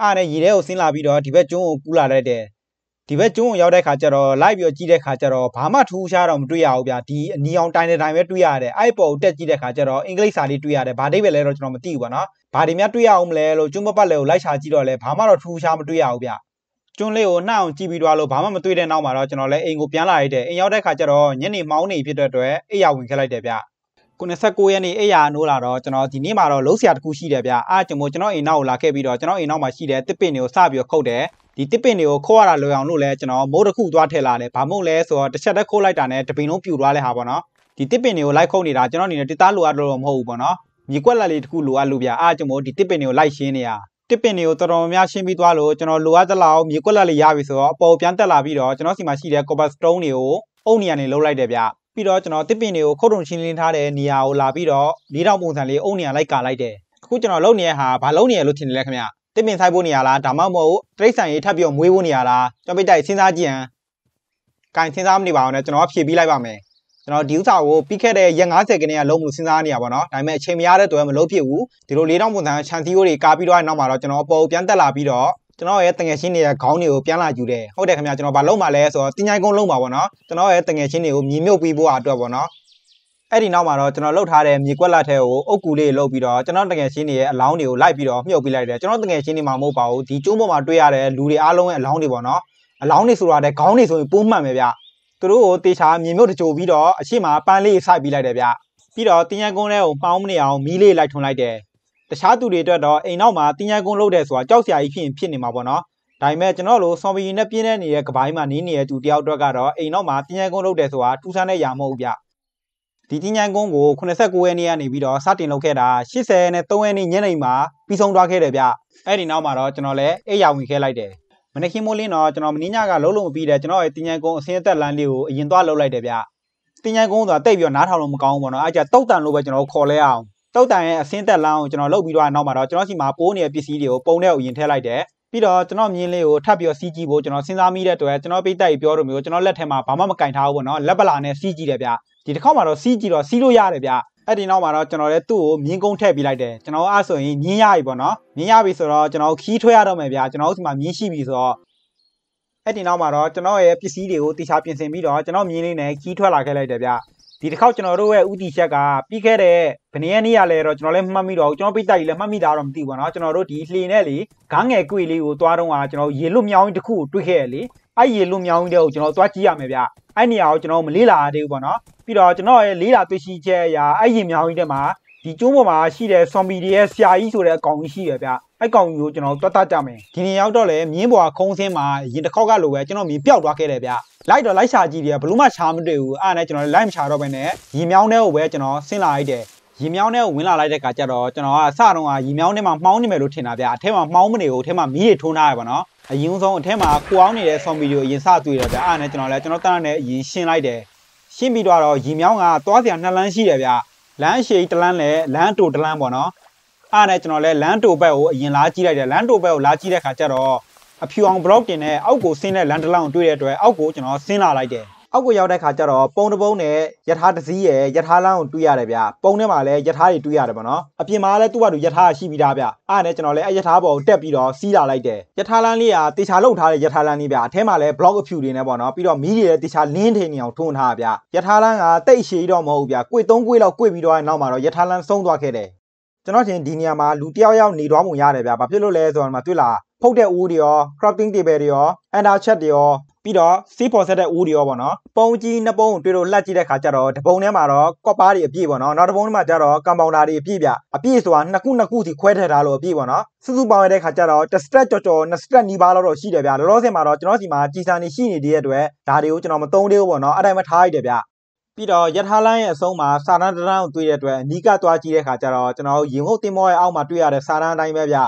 Speaker 1: အားနဲ့ရေထဲကိုဆင်းလာပြီးတော့ဒီဘက်ကျွန်းကိုကူးလာလိုက်တယ်ဒီဘက်ကျွန်းကိုရောက်တဲ့ခါကျတော့ live ပြီးကြည့်တဲ့ခါကျတော့ဘာမှထူးခြားတော့မတွေ့ရဘူးဗျာဒီအနီအောင်တိုင်းတိုင်းပဲတွေ့ရတယ်အဲ့ပေါ်ကိုတက်ကြည့်တဲ့ခါကျတော့အင်္ဂလိပ်စာလေးတွေ့ရတယ်ဘာဒိဗယ်လဲတော့ကျွန်တော်မသိဘူးပေါ့နော်ဘာတွေများတွေ့ရအောင်မလဲလို့ကျွန်းပပတ်လဲကိုလိုက်ရှာကြည့်တော့လဲဘာမှတော့ထူးခြားမတွေ့ရဘူးဗျာကျွန်းလေးကိုနှောင်ကြည့်ပြီးတော့လို့ဘာမှမတွေ့တဲ့နောက်မှာတော့ကျွန်တော်လည်းအိမ်ကိုပြန်လာရတဲ့အိမ်ရောက်တဲ့ခါကျတော့ညနေမောင်းနေဖြစ်တဲ့အတွက်အိယာဝင်ခဲ့လိုက်တယ်ဗျာ96ရက်နေ့အိယာနိုးလာတော့ကျွန်တော်ဒီနေ့မှာတော့လုံးဆရာတခုရှိတယ်ဗျာအားကျွန်တော်ကျွန်တော်အိမ်နောက်ကိုလာခဲ့ပြီးတော့ကျွန်တော်အိမ်နောက်မှာရှိတဲ့တစ်ပင်တွေကိုစပြီးတော့ခုတ်တယ်ဒီတစ်ပင်တွေကိုခိုးရတာလွယ်အောင်လို့လဲကျွန်တော်မိုးတစ်ခုသွားထည့်လာတယ်ဘာမို့လဲဆိုတော့တစ်ချက်တည်းခိုးလိုက်တာနဲ့တပင်လုံးပြူသွားလဲဟာပေါ့နော်ဒီတစ်ပင်တွေကိုလိုက်ခုံနေတာကျွန်တော်အနေနဲ့တစ်သားလိုအပ်လို့မဟုတ်ဘူးပေါ့နော်မြေကွက်လက်လေးတစ်ခုလိုအပ်လို့ဗျအားကျွန်တော်ဒီတစ်ပင်တွေကိုလိုက်ရှင်းနေရတစ်ပင်တွေကိုတော်တော်များများရှင်းပြီးသွားလို့ကျွန်တော်လိုအပ်သလောက်မြေကွက်လက်လေးရပြီဆိုတော့အပေါ်ပြန်တက်လာပြီးတော့ကျွန်တော်စီမှာရှိတဲ့ copper stone တွေကိုအုပ်နေရနေလှုပ်လိုက်တယ်ဗျပြီးတော့ကျွန်တော်တစ်ပင်တွေကိုခုတ်တုံချင်းလင်းထားတဲ့နေရာကိုလာပြီးတော့၄တောင်ပုံစံလေးအုပ်နေရလိုက်ကာလိုက်တယ်အခုကျွန်တော်လုံနေရဟာဘာလုံနေရလို့ထင်တယ်လဲခင်ဗျတစ်ပင်ဆိုင်ဖို့နေရလားဒါမှမဟုတ်တိရစ္ဆာန်ရေးထပ်ပြီးတော့မွေးဖို့နေရလားကျွန်တော်ပိတ်တိုက်စဉ်းစားကြည့်ရန်ကင်စဉ်းစားမနေပါအောင်ねကျွန်တော်ဖြည့်ပြီးလိုက်ပါမယ်ကျွန်တော်ဒီဥစ္စာကိုပြီးခဲ့တဲ့ရက်90ခန်းကလုံးမှုစဉ်းစားနေရပါတော့ဒါပေမဲ့အချိန်မရတဲ့တွဲမလုံးဖြစ်ဘူးဒီလို၄တောင်ပုံစံချန်စီယိုတွေကာပြီးတော့နောက်မှာတော့ကျွန်တော်အပေါ်ပြန်တက်လာပြီးတော့ကျွန်တော်ရဲ့တငယ်ချင်းတွေရဲ့ခေါင်းတွေကိုပြန်လာယူတယ်ဟုတ်တယ်ခင်ဗျာကျွန်တော်ဘာလုံးပါလဲဆိုတော့တင်ញိုင်ကုန်းလုံးပါဗောနော်ကျွန်တော်ရဲ့တငယ်ချင်းတွေကိုမြည်မြုပ်ပြီးဖို့အတွက်ဗောနော်အဲ့ဒီနောက်မှာတော့ကျွန်တော်လှုပ်ထားတဲ့မြေကွက်လက်ထဲကိုအုတ်ကူလေးလှုပ်ပြီးတော့ကျွန်တော်တကယ်ရှင်းနေရဲ့အလောင်းတွေကိုလိုက်ပြီးတော့မြုပ်ပေးလိုက်တယ်ကျွန်တော်တကယ်ရှင်းနေမှာမဟုတ်ပါဘူးဒီကျိုးပေါ်မှာတွေ့ရတဲ့လူတွေအားလုံးရဲ့အလောင်းတွေပေါ့နော်အလောင်းတွေဆိုတာတဲ့ခေါင်းတွေဆိုရင်ပိုးမှန်ပဲဗျသူတို့ကိုတေချာမြေမြုပ်တကြိုပြီးတော့အရှိမပန်းလေးဆိုက်ပြီးလိုက်တယ်ဗျပြီးတော့တင်ရန်ကုန်းထဲကိုပေါင်းမနေအောင်မီးလေးလိုက်ထွန်လိုက်တယ်တခြားသူတွေအတွက်တော့အိမ်နောက်မှာတင်ရန်ကုန်းလှုပ်တယ်ဆိုတာကြောက်စရာကြီးဖြစ်ရင်ဖြစ်နေမှာပေါ့နော်ဒါပေမဲ့ကျွန်တော်တို့ဆော်ဘီနဲ့ပြင်းတဲ့နေတဲ့ကပိုင်းမှာနေနေတဲ့သူတယောက်အတွက်ကတော့အိမ်နောက်မှာတင်ရန်ကုန်းလှုပ်တယ်ဆိုတာထူးဆန်းတဲ့ຢာမဟုတ်ဘူးဗျဒီကြီးညိုင်းကုန်းကို89ရက်နေ့ကနေပြီးတော့စတင်လုပ်ခဲ့တာ80နဲ့3ရက်နေ့ညနေမှာပြီးဆုံးသွားခဲ့တယ်ဗျအဲ့ဒီနောက်မှာတော့ကျွန်တော်လည်းအိယာဝင်ခဲ့လိုက်တယ်မနေ့ကမိုးလင်းတော့ကျွန်တော်မင်းညကလုံးလုံးမပြီးတယ်ကျွန်တော်ရဲ့တင်ញိုင်ကုန်းအစင်းအသက်လမ်းလေးကိုအရင်သွားလှုပ်လိုက်တယ်ဗျတင်ញိုင်ကုန်းဆိုတာတိတ်ပြီးတော့နားထောင်လို့မကောင်းဘူးပေါ့နော်အဲ့ကြတုတ်တန်လို့ပဲကျွန်တော်ခေါ်လဲအောင်တုတ်တန်ရဲ့အစင်းသက်လမ်းကိုကျွန်တော်လှုပ်ပြီးတော့နောက်မှာတော့ကျွန်တော်စီမှာပိုးနေတဲ့ပစ္စည်းတွေကိုပုံထဲကိုအရင်ထည့်လိုက်တယ်ပြီးတော့ကျွန်တော်မြင်းလေးကိုထပ်ပြီးတော့စီးကြည့်ဖို့ကျွန်တော်စဉ်းစားမိတဲ့အတွက်ကျွန်တော်ပိတ်တိုက်ပြောလို့မျိုးကျွန်တော်လက်ထဲမှာဘာမှမကင်ထားဘူးပေါ့နော်လက်ပလာနဲ့စီးကြည့်တယ်ဗျဒီတစ်ခေါက်မှာတော့စီးကြည့်တော့စီးလို့ရတယ်ဗျအဲ့ဒီနောက်မှာတော့ကျွန်တော်လည်းသူ့ကိုမြင်းကုန်းထည့်ပေးလိုက်တယ်ကျွန်တော်အားဆိုရင်မြင်းရပြီပေါ့နော်မြင်းရပြီဆိုတော့ကျွန်တော်ခီးထွက်ရတော့မယ်ဗျကျွန်တော်ဒီမှာမြင်းရှိပြီဆိုတော့အဲ့ဒီနောက်မှာတော့ကျွန်တော်ရဲ့ပစ္စည်းတွေကိုတေချာပြင်ဆင်ပြီးတော့ကျွန်တော်မြင်းလေးနဲ့ခီးထွက်လာခဲ့လိုက်တယ်ဗျဒီတစ်ခေါက်ကျွန်တော်တို့ရဲ့ဥတီချက်ကပြီးခဲ့တဲ့ဗနေရနေ့ရလဲတော့ကျွန်တော်လည်းမှတ်မိတော့ကျွန်တော်ပိတ်တက်ကြီးလည်းမှတ်မိတာတော့မသိဘူးเนาะကျွန်တော်တို့ဒီလှေနဲ့လေခန်းငယ်ကွေလေးကိုသွားတော့ကျွန်တော်ရေလွတ်မြောင်းကြီးတစ်ခုကိုတွေ့ခဲ့ရလေအဲ့ရေလွတ်မြောင်းကြီးတဲ့ကိုကျွန်တော်သွားကြည့်ရမယ်ဗျအဲ့နေရာကိုကျွန်တော်မလေးလာသေးဘူးပေါ့နော်ပြီးတော့ကျွန်တော်ရဲ့လေးလာတွေ့ရှိချက်အရာအဲ့ရေမြောင်းကြီးတဲ့မှာဒီကျိုးပေါ်မှာရှိတဲ့ဆွန်ဘီတွေရဲ့ဆရာကြီးဆိုတဲ့အကောင်ကြီးရှိရဗျအဲ့ကောင်ကြီးကိုကျွန်တော်တွတ်တတ်ကြမယ်ဒီနေရောက်တော့လေမြင်းပေါ်ခုံးစင်းမှာရင်တစ်ခေါက်ကလိုပဲကျွန်တော်မြင်ပျောက်သွားခဲ့တယ်ဗျလိုက်တော့လိုက်ရှာကြည့်တယ်ဘလို့မှရှာမတွေ့ဘူးအဲ့ဒါနဲ့ကျွန်တော်လိုက်မရှာတော့ဘဲနဲ့ရီမြောင်းတဲ့ကိုပဲကျွန်တော်ဆင်းလာလိုက်တယ်ရီမြောင်းတဲ့ကိုဝင်လာလိုက်တဲ့ကကြတော့ကျွန်တော်ကစတော့ကရီမြောင်းတဲ့မှာမှောင်းနေမယ်လို့ထင်တာဗျအထဲမှာမှောင်းမနေဘူးအထဲမှာမီးတွေထုံးထားရပါတော့အရင်ဆုံးအထဲမှာခူအောင်နေတဲ့ဆော်မီဒီယိုအရင်စတွေ့တယ်ဗျအဲ့ဒါနဲ့ကျွန်တော်လည်းကျွန်တော်တန်းနဲ့အရင်ရှင်းလိုက်တယ်ရှင်းပြီးတော့ရီမြောင်းကသွားစရာနှစ်လမ်းရှိတယ်ဗျလမ်းရှည်တလန်းနဲ့လမ်းတူတလန်းပေါ့နော်အဲ့ဒါနဲ့ကျွန်တော်လည်းလမ်းတူဘက်ကိုအရင်လာကြည့်လိုက်တယ်လမ်းတူဘက်ကိုလာကြည့်တဲ့ခါကျတော့အဖြူအောင်ဘလော့တင်နဲ့အောက်ကိုဆင်းတဲ့လန်တလောင်းတွေ့တဲ့အတွက်အောက်ကိုကျွန်တော်ဆင်းလာလိုက်တယ်အောက်ကိုရောက်တဲ့ခါကျတော့ပုံတစ်ပုံးနဲ့ယထာတစ်စီးရဲ့ယထာလမ်းကိုတွေ့ရတယ်ဗျပုံထဲမှာလည်းယထာတွေတွေ့ရတယ်ပေါ့နော်အပြင်မှာလည်းသူ့ဘာသူယထာရှိပြီးသားဗျအားနဲ့ကျွန်တော်လည်းအဲယထာပေါ်တက်ပြီးတော့စီးလာလိုက်တယ်ယထာလမ်းလေးကတေချာလုံထားတဲ့ယထာလမ်းလေးဗျအဲထဲမှာလည်း block အဖြူတွေနဲ့ပေါ့နော်ပြီးတော့မီးတွေလည်းတေချာလင်းထင်နေအောင်ထွန်းထားဗျယထာလမ်းကတိတ်ရှည်တော့မဟုတ်ဗျကွေ၃ကွေလောက်ကွေပြီးတော့နောက်မှာတော့ယထာလမ်းဆုံးသွားခဲ့တယ်ကျွန်တော်ထင်ဒီနေရာမှာလူတယောက်ယောက်နေသွားပုံရတယ်ဗျဘာဖြစ်လို့လဲဆိုတော့မှတွေ့လားဖုတ်တဲ့ဦးတွေရော crafting table တွေရော under chat တွေရောပြီးတော့စီးပေါ်ဆက်တဲ့ဦးတွေရောပေါ့နော်ပုံကြီးနှစ်ပုံတွေ့လို့လှက်ကြည့်တဲ့ခါကျတော့တပုံထဲမှာတော့ကော့ပါတွေအပြည့်ပေါ့နော်နောက်တစ်ပုံထဲမှာကျတော့ကမ်ပေါင်တာတွေအပြည့်ပြအပြည့်ဆိုတာနှစ်ခုနှစ်ခုစီခွဲထည့်ထားလို့အပြည့်ပေါ့နော်စုစုပေါင်းရတဲ့ခါကျတော့တစ်စတက်ကြော်ကြော်နှစ်စတက်နီးပါးလောက်တော့ရှိတယ်ဗျလောလောဆယ်မှာတော့ကျွန်တော်စီမှာကြီးစံနေရှိနေတဲ့အတွက်ဒါတွေကိုကျွန်တော်မသုံးသေးဘူးပေါ့နော်အတိုင်းမထားလိုက်တယ်ဗျပြီးတော့ရထားလိုင်းရဲ့အဆုံးမှာစာရန်တရန်ကိုတွေ့တဲ့အတွက်အနီးကသွားကြည့်တဲ့ခါကျတော့ကျွန်တော်ရင်ဟုတ်တင်မောရဲ့အောက်မှာတွေ့ရတဲ့စာရန်အတိုင်းပဲဗျ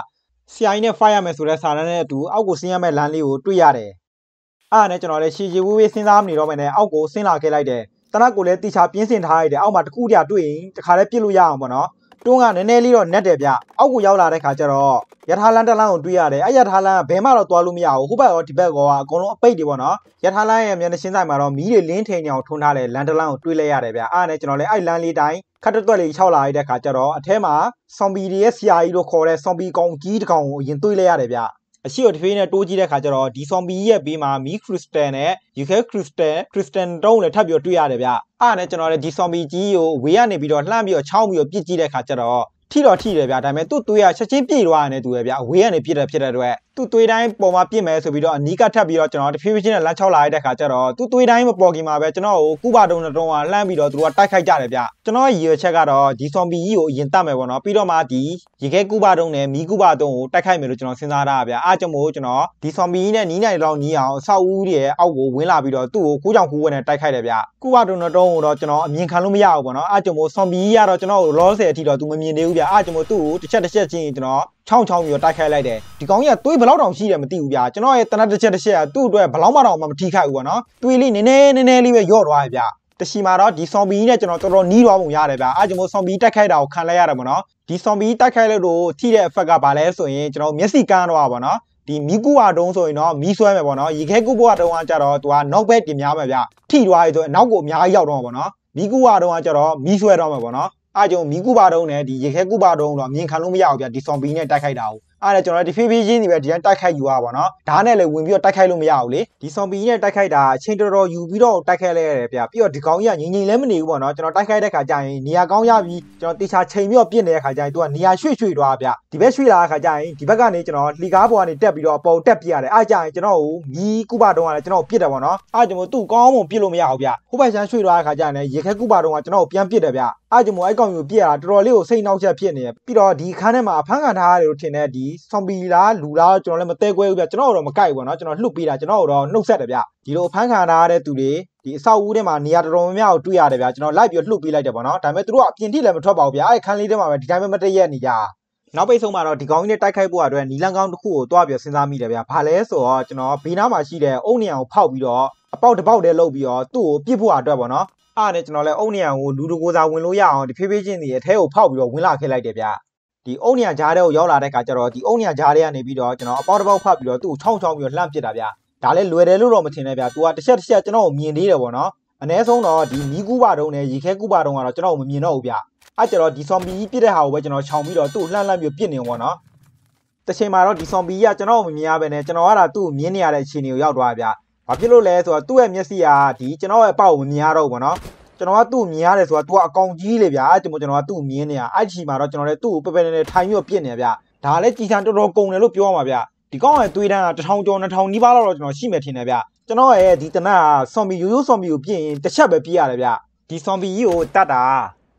Speaker 1: ဆရာကြီးနဲ့ fight ရမယ်ဆိုတဲ့စာတန်းနဲ့အတူအောက်ကိုဆင်းရမယ့်လမ်းလေးကိုတွေ့ရတယ်။အဲ့ဒါနဲ့ကျွန်တော်လည်းရှည်ရှည်ဝေးဝေးစဉ်းစားမနေတော့မှနဲ့အောက်ကိုဆင်းလာခဲ့လိုက်တယ်။တနတ်ကိုလည်းတီချာပြင်းစင်ထားရတယ်။အောက်မှာတခုတည်းတွေ့ရင်တခါလဲပြစ်လို့ရအောင်ပေါ့နော်။တွန်းကနည်းနည်းလေးတော့နက်တယ်ဗျ။အောက်ကိုရောက်လာတဲ့ခါကျတော့ရထားလမ်းတစ်လမ်းကိုတွေ့ရတယ်။အဲ့ရထားလမ်းကဘယ်မှတော့သွားလို့မရဘူး။ဟိုဘက်ရောဒီဘက်ရောကအကုန်လုံးအပိတ်တွေပေါ့နော်။ရထားလမ်းရဲ့မျက်နှာချင်းဆိုင်မှာတော့မီးတွေလင်းထိန်နေအောင်ထုံးထားတဲ့လမ်းတစ်လမ်းကိုတွေ့လိုက်ရတယ်ဗျ။အဲ့ဒါနဲ့ကျွန်တော်လည်းအဲ့လမ်းလေးတိုင်းခတ်တွက်တွက်လေး6လာလိုက်တဲ့ခါကျတော့အထဲမှာဆွန်ဘီတွေရဲ့ဆရာကြီးလို့ခေါ်တဲ့ဆွန်ဘီကောင်ကြီးတစ်ကောင်ကိုအရင်တွေးလိုက်ရတယ်ဗျအရှိကိုတစ်ဖေးနဲ့တိုးကြည့်တဲ့ခါကျတော့ဒီဆွန်ဘီရဲ့ဘေးမှာမီခရစ်စတန်နဲ့ယူခဲခရစ်စတန်ခရစ်စတန်တုံးလည်းထပ်ပြီးတွေ့ရတယ်ဗျအားနဲ့ကျွန်တော်လည်းဒီဆွန်ဘီကြီးကိုဝေးကနေပြီးတော့လှမ်းပြီးတော့ချောင်းပြီးတော့ပြစ်ကြည့်တဲ့ခါကျတော့ထိတော့ထိတယ်ဗျဒါပေမဲ့သူ့တွေးရချက်ချင်းပြေသွားတယ်နဲ့သူပဲဗျဝေးကနေပြစ်တယ်ဖြစ်တဲ့အတွက်သူ့သွေးတိုင်းပေါ်မှာပြစ်မယ်ဆိုပြီးတော့အနီးကထပ်ပြီးတော့ကျွန်တော်တဖြည်းဖြည်းချင်းနဲ့လမ်းချောက်လာရတဲ့ခါကျတော့သူ့သွေးတိုင်းမပေါ်ခင်မှာပဲကျွန်တော်ကိုကုဘတုံးတုံးကလှမ်းပြီးတော့သူတို့ကတိုက်ခိုက်ကြတယ်ဗျကျွန်တော်ရည်ရွယ်ချက်ကတော့ဒီဆ ோம் ဘီကြီးကိုအရင်တတ်မယ်ပေါ့နော်ပြီးတော့မှဒီရေခဲကုဘတုံးနဲ့မီးကုဘတုံးကိုတိုက်ခိုက်မယ်လို့ကျွန်တော်စဉ်းစားထားတာဗျအားကြောင့်မို့ကျွန်တော်ဒီဆ ோம் ဘီကြီးနဲ့နီးနိုင်လောက်နီးအောင်အဆောက်အဦတွေအောက်ကိုဝင်လာပြီးတော့သူ့ကိုကိုးကြောင်ကိုးဝဲနဲ့တိုက်ခိုက်တယ်ဗျကုဘတုံးတုံးကိုတော့ကျွန်တော်အမြင်ခံလို့မရဘူးပေါ့နော်အားကြောင့်မို့ဆ ோம் ဘီကြီးကတော့ကျွန်တော်ကိုလောဆယ်အထိတော့သူမမြင်သေးဘူးဗျအားကြောင့်မို့သူ့ကိုတစ်ချက်တစ်ချက်ချင်းကျွန်တော်ချောင်းချောင်းပြီးတော့တိုက်ခိုက်လိုက်တယ်ဒီကောင်ကြီးကသွေးဘလောက်တောင်ရှိတယ်မသိဘူးဗျာကျွန်တော်ရဲ့တနတ်တစ်ချက်တစ်ချက်ကသူ့အတွက်ဘလောက်မှတော့မထိခိုက်ဘူးပေါ့နော်သွေးလေးနည်းနည်းနည်းနည်းလေးပဲယော့သွားတယ်ဗျာတရှိမှာတော့ဒီဆွန်ဘီနဲ့ကျွန်တော်တော်တော်နီးသွားပုံရတယ်ဗျာအဲကြောင့်မို့ဆွန်ဘီတိုက်ခိုက်တာကိုခံလိုက်ရတယ်ပေါ့နော်ဒီဆွန်ဘီတိုက်ခိုက်လို့တော့ထိတဲ့ effect ကဘာလဲဆိုရင်ကျွန်တော်မျက်စိကန်းတော့ပါပေါ့နော်ဒီမီကူဝါတုံးဆိုရင်တော့မီးဆွဲမယ်ပေါ့နော်ရေခဲကူဘွားတုံးကကြတော့သူက knock back တင်များမယ်ဗျထိသွားပြီဆိုရင်နောက်ကိုအများကြီးရောက်တော့မှာပေါ့နော်မီကူဝါတုံးကကြတော့မီးဆွဲတော့မှာပေါ့နော်အားကြောင့်မီးကူပါတုံးနဲ့ဒီရေခဲကူပါတုံးတော့မြင်ခံလို့မရဘူးဗျဒီဆော်ဘီနဲ့တိုက်ခိုက်တာကိုအားလည်းကျွန်တော်ဒီဖေးဖေးချင်းတွေပဲဒီတိုင်းတိုက်ခိုက်ယူရပါတော့ဓာတ်နဲ့လည်းဝင်ပြီးတော့တိုက်ခိုက်လို့မရဘူးလေဒီဆော်ဘီနဲ့တိုက်ခိုက်တာအချိန်တော်တော်ယူပြီးတော့တိုက်ခိုက်လဲရတယ်ဗျပြီးတော့ဒီကောင်ကြီးကငြိမ်ငြိမ်လည်းမနေဘူးပေါ့နော်ကျွန်တော်တိုက်ခိုက်တဲ့ခါကျရင်နေရာကောင်းရပြီးကျွန်တော်တေချာချိန်ပြီးတော့ပြစ်နေတဲ့ခါကျရင်သူကနေရာရွှေ့ရွှေ့သွားဗျဒီဘက်ရွှေ့လာတဲ့ခါကျရင်ဒီဘက်ကနေကျွန်တော်လီကားပေါ်ကနေတက်ပြီးတော့အပေါ်တက်ပြရတယ်အားကျရင်ကျွန်တော်ကိုမီးကုပါတုံးကလည်းကျွန်တော်ပြစ်တယ်ပေါ့နော်အားကျွန်တော်သူ့ကောင်းမွန်ပြစ်လို့မရဘူးဗျဟိုဘက်ရှမ်းရွှေ့သွားတဲ့ခါကျရင်ရေခဲကုပါတုံးကကျွန်တော်ကိုပြန်ပြစ်တယ်ဗျအဲ့ကြောင့်မို့အဲ့ကောင်မျိုးပြက်တာတော်တော်လေးကိုစိတ်နှောက်ချက်ဖြစ်နေပြီးတော့ဒီခန်းထဲမှာအဖမ်းခံထားရတယ်လို့ထင်တဲ့ဒီဆွန်ပီလားလူလားကျွန်တော်လည်းမတဲကွဲဘူးဗျကျွန်တော်တော့မကြိုက်ဘူးเนาะကျွန်တော်လှုပ်ပေးတာကျွန်တော်တော့နှုတ်ဆက်တယ်ဗျဒီလိုအဖမ်းခံထားရတဲ့သူတွေဒီအဆောက်အဦထဲမှာနေရာတော်တော်များများကိုတွေ့ရတယ်ဗျကျွန်တော်လိုက်ပြီးလှုပ်ပေးလိုက်တယ်ပေါ့เนาะဒါပေမဲ့သူတို့ကအပြင်ထိလည်းမထွက်ပါဘူးဗျအဲ့ခန်းလေးထဲမှာပဲဒီတိုင်းပဲမတည့်ရနေကြနောက်ပိတ်ဆုံးမှာတော့ဒီကောင်းကြီးနဲ့တိုက်ခိုက်ဖို့အတွက်နီလန်ကောင်းတစ်ခုကိုတွားပြီးစဉ်းစားမိတယ်ဗျဘာလဲဆိုတော့ကျွန်တော်ဘေးနားမှာရှိတဲ့အုတ်နေရာကိုဖောက်ပြီးတော့အပေါက်တစ်ပေါက်တည်းလှုပ်ပြီးတော့သူ့ကိုပြစ်ဖို့အတွက်ပေါ့နော်အားနဲ့ကျွန်တော်လည်းအုတ်နေရကိုလူတကိုစားဝင်လို့ရအောင်ဒီဖြည်းဖြည်းချင်းဒီအထဲကိုဖောက်ပြီးတော့ဝင်လာခဲ့လိုက်တယ်ဗျဒီအုတ်နေရဂျားတဲ့ကိုရောက်လာတဲ့ခါကျတော့ဒီအုတ်နေရဂျားတဲ့ကနေပြီးတော့ကျွန်တော်အပေါက်တစ်ပေါက်ဖတ်ပြီးတော့သူ့ကိုချောင်းချောင်းပြီးတော့လှမ်းပစ်တာဗျဒါလည်းလွယ်တယ်လို့တော့မထင်နဲ့ဗျသူကတစ်ချက်တစ်ချက်ကျွန်တော်ကိုမြင်သေးတယ်ပေါ့နော်အ ਨੇ ဆုံးတော့ဒီနီးကူးပါတုံးနဲ့ရေခဲကူးပါတုံးကတော့ကျွန်တော်ကိုမမြင်တော့ဘူးဗျအဲ့ကျတော့ဒီဆွန်ပီကြီးပြစ်တဲ့ဟာကိုပဲကျွန်တော်ခြောင်ပြီးတော့သူ့ကိုလှမ်းလှမ်းပြီးပစ်နေပေါ့နော်တစ်ချိန်မှာတော့ဒီဆွန်ပီကြီးကကျွန်တော်ကိုမမြင်ရဘဲနဲ့ကျွန်တော်ကတော့သူ့ကိုမြင်နေရတဲ့အခြေအနေကိုရောက်သွားဗျဘာဖြစ်လို့လဲဆိုတော့သူ့ရဲ့မျက်စိကဒီကျွန်တော်ရဲ့အပေါက်မမြင်ရတော့ဘူးပေါ့နော်ကျွန်တော်ကသူ့မြင်ရတယ်ဆိုတော့ तू ကအကောင်ကြီးလေဗျာကျွန်တော်ကျွန်တော်ကသူ့မြင်နေတာအဲ့ချီမှာတော့ကျွန်တော်လည်းသူ့ကိုပပနေနေထိုင်ပြီးတော့ပြစ်နေဗျာဒါလည်းကြည်စံတော်တော်ကုန်တယ်လို့ပြောရမှာဗျာဒီကောင်ရဲ့သွေးတန်းကတစ်ထောင်ကျော်နှစ်ထောင်နီးပါးလောက်တော့ကျွန်တော်ရှိမယ်ထင်တယ်ဗျာကျွန်တော်ရဲ့ဒီတနက်ကဆော်မီရိုးရိုးဆော်မီကိုပြင်ရင်တစ်ချက်ပဲပြေးရတယ်ဗျာဒီဆော်မီကြီးကိုတတ်တာ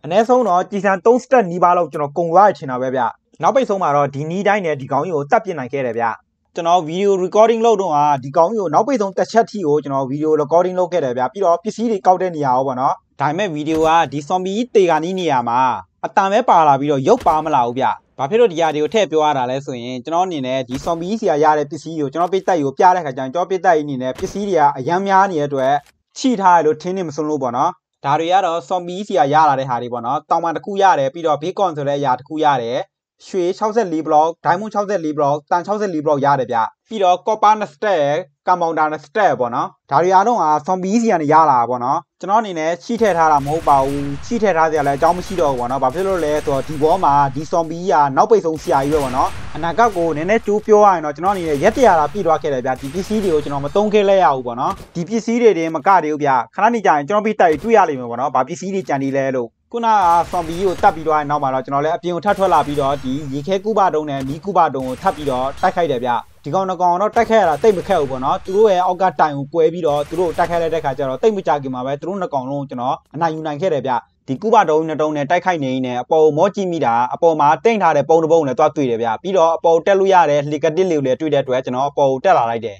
Speaker 1: အနည်းဆုံးတော့ကြည်စံ3 step နီးပါးလောက်ကျွန်တော်ကုန်သွားချင်တာပဲဗျာနောက်ပိတ်ဆုံးမှာတော့ဒီနီးတိုင်းနဲ့ဒီကောင်ကြီးကိုတတ်ပြစ်နိုင်ခဲ့တယ်ဗျာကျွန်တော် video recording လုပ်တော့အာဒီကောင်းကြီးကိုနောက်ပိတ်ဆုံးတစ်ချက်ထိကိုကျွန်တော် video recording လုပ်ခဲ့တယ်ဗျာပြီးတော့ပစ္စည်းတွေကောက်တဲ့နေရာရောပေါ့နော်ဒါပေမဲ့ video ကဒီ zombie ကြီးတေကာနီးနေရာမှာအတန်ပဲပါလာပြီးတော့ရုပ်ပါမလာဘူးဗျ။ဘာဖြစ်လို့ဒီຢာတွေကိုထည့်ပြောရတာလဲဆိုရင်ကျွန်တော်အနေနဲ့ဒီ zombie ဆီကရတဲ့ပစ္စည်းကိုကျွန်တော်ပိတ်တိုက်ကိုပြတဲ့ခါကျရင်ကျွန်တော်ပိတ်တိုက်အနေနဲ့ပစ္စည်းတွေကအယမ်းများနေတဲ့အတွက်ချိထားရလို့ထင်းနေမစွန်းလို့ပေါ့နော်။ဒါတွေကတော့ zombie ဆီကရလာတဲ့ဟာတွေပေါ့နော်။တောင်ပံတစ်ခုရတယ်ပြီးတော့ bacon ဆိုတဲ့အရာတစ်ခုရတယ်။ရွှေ64 block diamond 64 block တန်64 block ရတယ်ဗျပြီးတော့ copper 2 stack ကမ်ပေါင်တာ2 stack ပေါ့နော်ဒါတွေအားလုံးက zombie စီကနေရလာတာပေါ့နော်ကျွန်တော်အနေနဲ့ချိထည့်ထားတာမဟုတ်ပါဘူးချိထည့်ထားစရာလည်းအကြောင်းမရှိတော့ဘူးပေါ့နော်ဘာဖြစ်လို့လဲဆိုတော့ဒီဘောမှာဒီ zombie ကနောက်ပိတ်ဆုံးဆရာကြီးပဲပေါ့နော်အနာဂတ်ကိုနည်းနည်းကြိုးပြောရရင်တော့ကျွန်တော်အနေနဲ့ရက်တရာတာပြည့်သွားခဲ့တယ်ဗျဒီပစ္စည်းတွေကိုကျွန်တော်မသုံးခဲ့လဲရဘူးပေါ့နော်ဒီပစ္စည်းတွေတင်မကတည်းကဗျခဏနေကြရင်ကျွန်တော်ပြတိုက်တွေ့ရလိမ့်မယ်ပေါ့နော်ဘာပစ္စည်းတွေကြံနေလဲလို့ခုနကဆော်ဘီကိုတတ်ပြီးတော့နောက်မှာတော့ကျွန်တော်လည်းအပြင်ကိုထပ်ထွက်လာပြီးတော့ဒီရေခဲကူပါတုံးနဲ့မီးကူပါတုံးကိုထပ်ပြီးတော့တိုက်ခိုက်တယ်ဗျဒီကောင်နှကောင်တော့တိုက်ခိုက်ရတာတိတ်မခက်ဘူးပေါ့နော်သူတို့ရဲ့အောက်ကတိုင်ကိုကွဲပြီးတော့သူတို့တိုက်ခိုက်လိုက်တဲ့ခါကျတော့တိတ်မကြခင်မှာပဲသူတို့နှကောင်လုံးကိုကျွန်တော်အနိုင်ယူနိုင်ခဲ့တယ်ဗျဒီကုဘတုံးနဲ့တုံးနဲ့တိုက်ခိုက်နေရင်လည်းအပေါ်မောကြည့်မိတာအပေါ်မှာတိမ့်ထားတဲ့ပုံတစ်ပုံနဲ့သွားတွေ့တယ်ဗျပြီးတော့အပေါ်တက်လို့ရတယ်လီကတစ်လေးကိုလည်းတွေ့တဲ့အတွက်ကျွန်တော်အပေါ်တက်လာလိုက်တယ်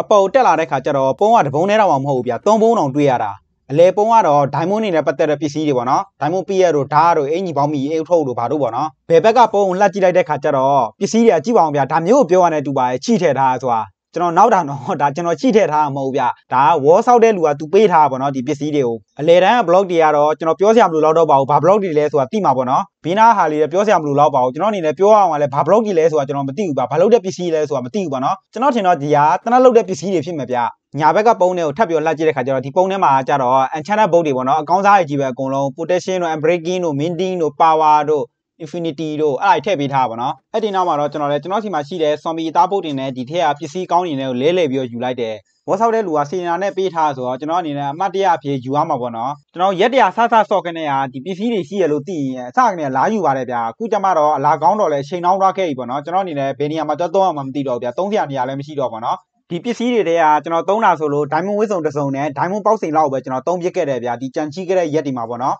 Speaker 1: အပေါ်တက်လာတဲ့ခါကျတော့ပုံကတပုံးနဲ့တော့မဟုတ်ဘူးဗျသုံးပုံးတောင်တွေ့ရတာအလဲပုံကတော့ဒိုင်းမွန်းနေနဲ့ပတ်သက်တဲ့ပစ္စည်းတွေပေါ့နော်ဒိုင်းမွန်းပီးရတို့ဓာတ်တို့အင်ကြီးပေါင်းမီအုတ်ထုတ်တို့ဘာတို့ပေါ့နော်ဘယ်ဘက်ကပုံကိုလှက်ကြည့်လိုက်တဲ့ခါကျတော့ပစ္စည်းတွေကကြည့်ပါအောင်ဗျာဒါမျိုးကိုပြောရတဲ့အတူပါရဲ့ချိထည့်ထားဆိုတာကျွန်တော်နောက်တာတော့ဒါကျွန်တော်ချိထည့်ထားမှာမဟုတ်ဗျဒါဝေါ်ဆောက်တဲ့လူကသူပေးထားတာပေါ့နော်ဒီပစ္စည်းတွေကိုအလေတန်း blog တွေကတော့ကျွန်တော်ပြောစရာမလိုတော့ပါဘူးဘာ blog တွေလဲဆိုတာသိမှာပေါ့နော်ဘီနာဟာလေးလည်းပြောစရာမလိုတော့ပါဘူးကျွန်တော်အနေနဲ့ပြောရအောင်လဲဘာ blog တွေလဲဆိုတာကျွန်တော်မသိဘူးဗျဘာလုပ်တဲ့ပစ္စည်းလဲဆိုတာမသိဘူးပေါ့နော်ကျွန်တော်ထင်တော့ဒီဟာတနက်လုပ်တဲ့ပစ္စည်းတွေဖြစ်မှာဗျညာဘက်ကပုံးတွေကိုထပ်ပြီးလှကြည့်တဲ့ခါကျတော့ဒီပုံးထဲမှာကျတော့ enchanted bolt တွေပေါ့နော်အကောင်းစားတွေကြီးပဲအကုန်လုံး potassium တို့ unbreaking တို့ minting တို့ power တို့ Infinity တို့အဲ့ဒါထည့်ပေးထားပါတော့အဲ့ဒီနောက်မှာတော့ကျွန်တော်လည်းကျွန်တော်စီမှာရှိတဲ့ zombie သားပုတ်တင်နဲ့ဒီထက်ကပစ္စည်းကောင်းတွေကိုလဲလှယ်ပြီးတော့ယူလိုက်တယ်ဝတ်ဆောက်တဲ့လူကစီနာနဲ့ပေးထားဆိုတော့ကျွန်တော်အနေနဲ့အမှတ်တရအဖြစ်ယူရမှာပေါ့နော်ကျွန်တော်ရက်တရဆဆဆော့ခနဲ့ကဒီပစ္စည်းတွေရှိရလို့သိရင်အစကနေလာယူပါတယ်ဗျာအခုကျမတော့အလာကောင်းတော့လဲချိန်နှောင်းတော့ခဲ့ပြီပေါ့နော်ကျွန်တော်အနေနဲ့ဘယ်နေရာမှာတွတ်တော့မှမသိတော့ဗျာ300နေရာလည်းမရှိတော့ပေါ့နော်ဒီပစ္စည်းတွေတည်းကကျွန်တော်သုံးတာဆိုလို့ diamond ဝစ်စုံတစ်စုံနဲ့ diamond ပေါက်စိန်လောက်ပဲကျွန်တော်သုံးပစ်ခဲ့တယ်ဗျာဒီကြံချီခဲ့တဲ့ရက်ဒီမှာပေါ့နော်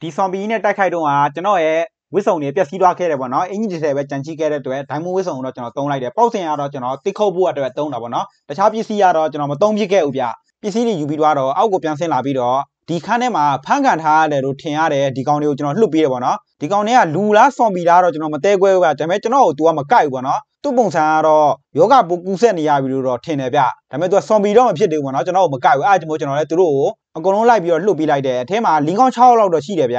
Speaker 1: ဒီ zombie နဲ့တိုက်ခိုက်တော့ကကျွန်တော်ရဲ့ဝစ်စုံတွေပျက်စီးသွားခဲ့တယ်ပေါ့နော်အင်ဂျင်30ပဲကြံချိခဲ့တဲ့အတွက်ဒိုင်းမွန်ဝစ်စုံတော့ကျွန်တော်သုံးလိုက်တယ်ပေါက်စင်ကတော့ကျွန်တော်တိခုတ်ဖို့အတွက်သုံးတာပေါ့နော်တခြားပစ္စည်းကတော့ကျွန်တော်မသုံးပြခဲ့ဘူးဗျပစ္စည်းတွေယူပြီးတော့အောက်ကိုပြန်ဆင်းလာပြီးတော့ဒီခန်းထဲမှာဖန်ကန်ထားရတယ်လို့ထင်ရတယ်ဒီကောင်တွေကိုကျွန်တော်လှုပ်ပေးတယ်ပေါ့နော်ဒီကောင်တွေကလူလားဆော်မီလားတော့ကျွန်တော်မတဲခွဲဘူးဗျဒါပေမဲ့ကျွန်တော်ကို तू ကမကြိုက်ဘူးပေါ့နော်သူ့ပုံစံကတော့ယောဂပူကူးဆက်နေရပြီလို့တော့ထင်တယ်ဗျဒါပေမဲ့ तू ကဆော်မီတော့မဖြစ်သေးဘူးပေါ့နော်ကျွန်တော်ကိုမကြိုက်ဘူးအဲ့ဒါကြောင့်ကျွန်တော်လည်းသူတို့ကိုအကုန်လုံးလိုက်ပြီးတော့လှုပ်ပေးလိုက်တယ်အထဲမှာလင်းကောင်း6လောက်တော့ရှိတယ်ဗျ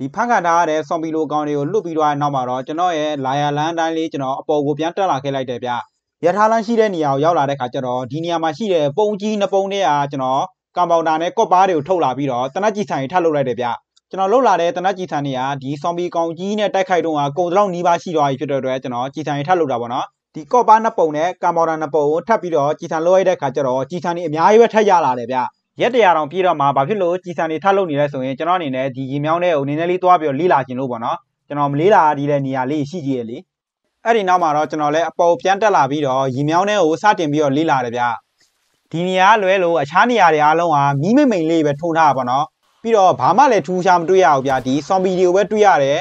Speaker 1: ဒီဖန်ခံထားရတဲ့ဆွန်ပီလိုကောင်တွေကိုလွတ်ပြီးတော့နောက်မှာတော့ကျွန်တော်ရဲ့လာယာလန်တိုင်းလေးကျွန်တော်အပေါ်ကိုပြန်တက်လာခဲ့လိုက်တယ်ဗျရထားလမ်းရှိတဲ့နေရာကိုရောက်လာတဲ့ခါကျတော့ဒီနေရာမှာရှိတဲ့ပုံကြီးနှစ်ပုံတည်းကကျွန်တော်ကမ်ပေါင်တာနဲ့ကော့ပါတွေကိုထုတ်လာပြီးတော့တနက်ကြီးဆိုင်ထပ်လုပ်လိုက်တယ်ဗျကျွန်တော်လုတ်လာတဲ့တနက်ကြီးဆန်တွေကဒီဆွန်ပီကောင်ကြီးနဲ့တိုက်ခိုက်တော့အကုန်လုံးနီးပါးရှိသွားပြီဖြစ်တဲ့အတွက်ကျွန်တော်ကြီးဆန်တွေထပ်လုတ်တာပေါ့နော်ဒီကော့ပါနှစ်ပုံနဲ့ကမ်ပေါင်တာနှစ်ပုံကိုထပ်ပြီးတော့ကြီးဆန်လုတ်လိုက်တဲ့ခါကျတော့ကြီးဆန်တွေအများကြီးပဲထပ်ရလာတယ်ဗျရက်တရာတောင်ပြည့်တော့မှာဘာဖြစ်လို့ကြည်စံတွေထပ်လုပ်နေလဲဆိုရင်ကျွန်တော်အနေနဲ့ဒီရေမြောင်းတွေကိုနည်းနည်းလေးသွားပြီးတော့လေ့လာခြင်းလို့ပေါ့နော်ကျွန်တော်မလေ့လာရသေးတဲ့နေရာလေးရှိကြည့်ရလေအဲ့ဒီနောက်မှာတော့ကျွန်တော်လည်းအပေါ်ပြန်တက်လာပြီးတော့ရေမြောင်းတွေကိုစတင်ပြီးတော့လေ့လာတယ်ဗျဒီနေရာလွဲလို့အခြားနေရာတွေအားလုံးဟာမိမိမိန်လေးပဲထုံထားတာပေါ့နော်ပြီးတော့ဘာမှလည်းထူးခြားမတွေ့ရဘူးဗျဒီဆော်ဘီတွေကိုပဲတွေ့ရတယ်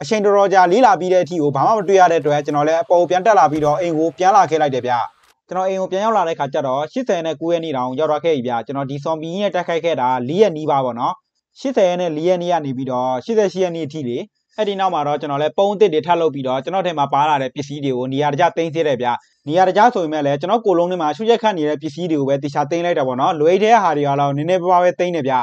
Speaker 1: အချိန်တော်တော်ကြာလေးလာပြီးတဲ့အထိကိုဘာမှမတွေ့ရတဲ့အတွက်ကျွန်တော်လည်းအပေါ်ပြန်တက်လာပြီးတော့အိမ်ကိုပြန်လာခဲ့လိုက်တယ်ဗျကျွန်တော်အိမ်ကိုပြန်ရောက်လာတဲ့ခါကျတော့80နဲ့9ရက်နေ့တောင်ရောက်သွားခဲ့ပြီဗျာကျွန်တော်ဒီဆော်မီရဲ့တိုက်ခိုက်ခဲ့တာ၄ရက်နီးပါပေါ့နော်80နဲ့4ရက်နေ့ကနေပြီးတော့88ရက်နေ့အထိလေအဲ့ဒီနောက်မှာတော့ကျွန်တော်လည်းပုံအစ်စ်တွေထပ်လုပ်ပြီးတော့ကျွန်တော်ထဲမှာပါလာတဲ့ပစ္စည်းတွေကိုနေရာတကျသိမ်းသေးတယ်ဗျနေရာတကျဆိုရင်လည်းကျွန်တော်ကိုလုံးထဲမှာရှုရက်ခတ်နေတဲ့ပစ္စည်းတွေကိုပဲတေချာသိမ်းလိုက်တာပေါ့နော်လွေတဲ့ဟာတွေကတော့နည်းနည်းပါးပါးပဲသိမ်းတယ်ဗျ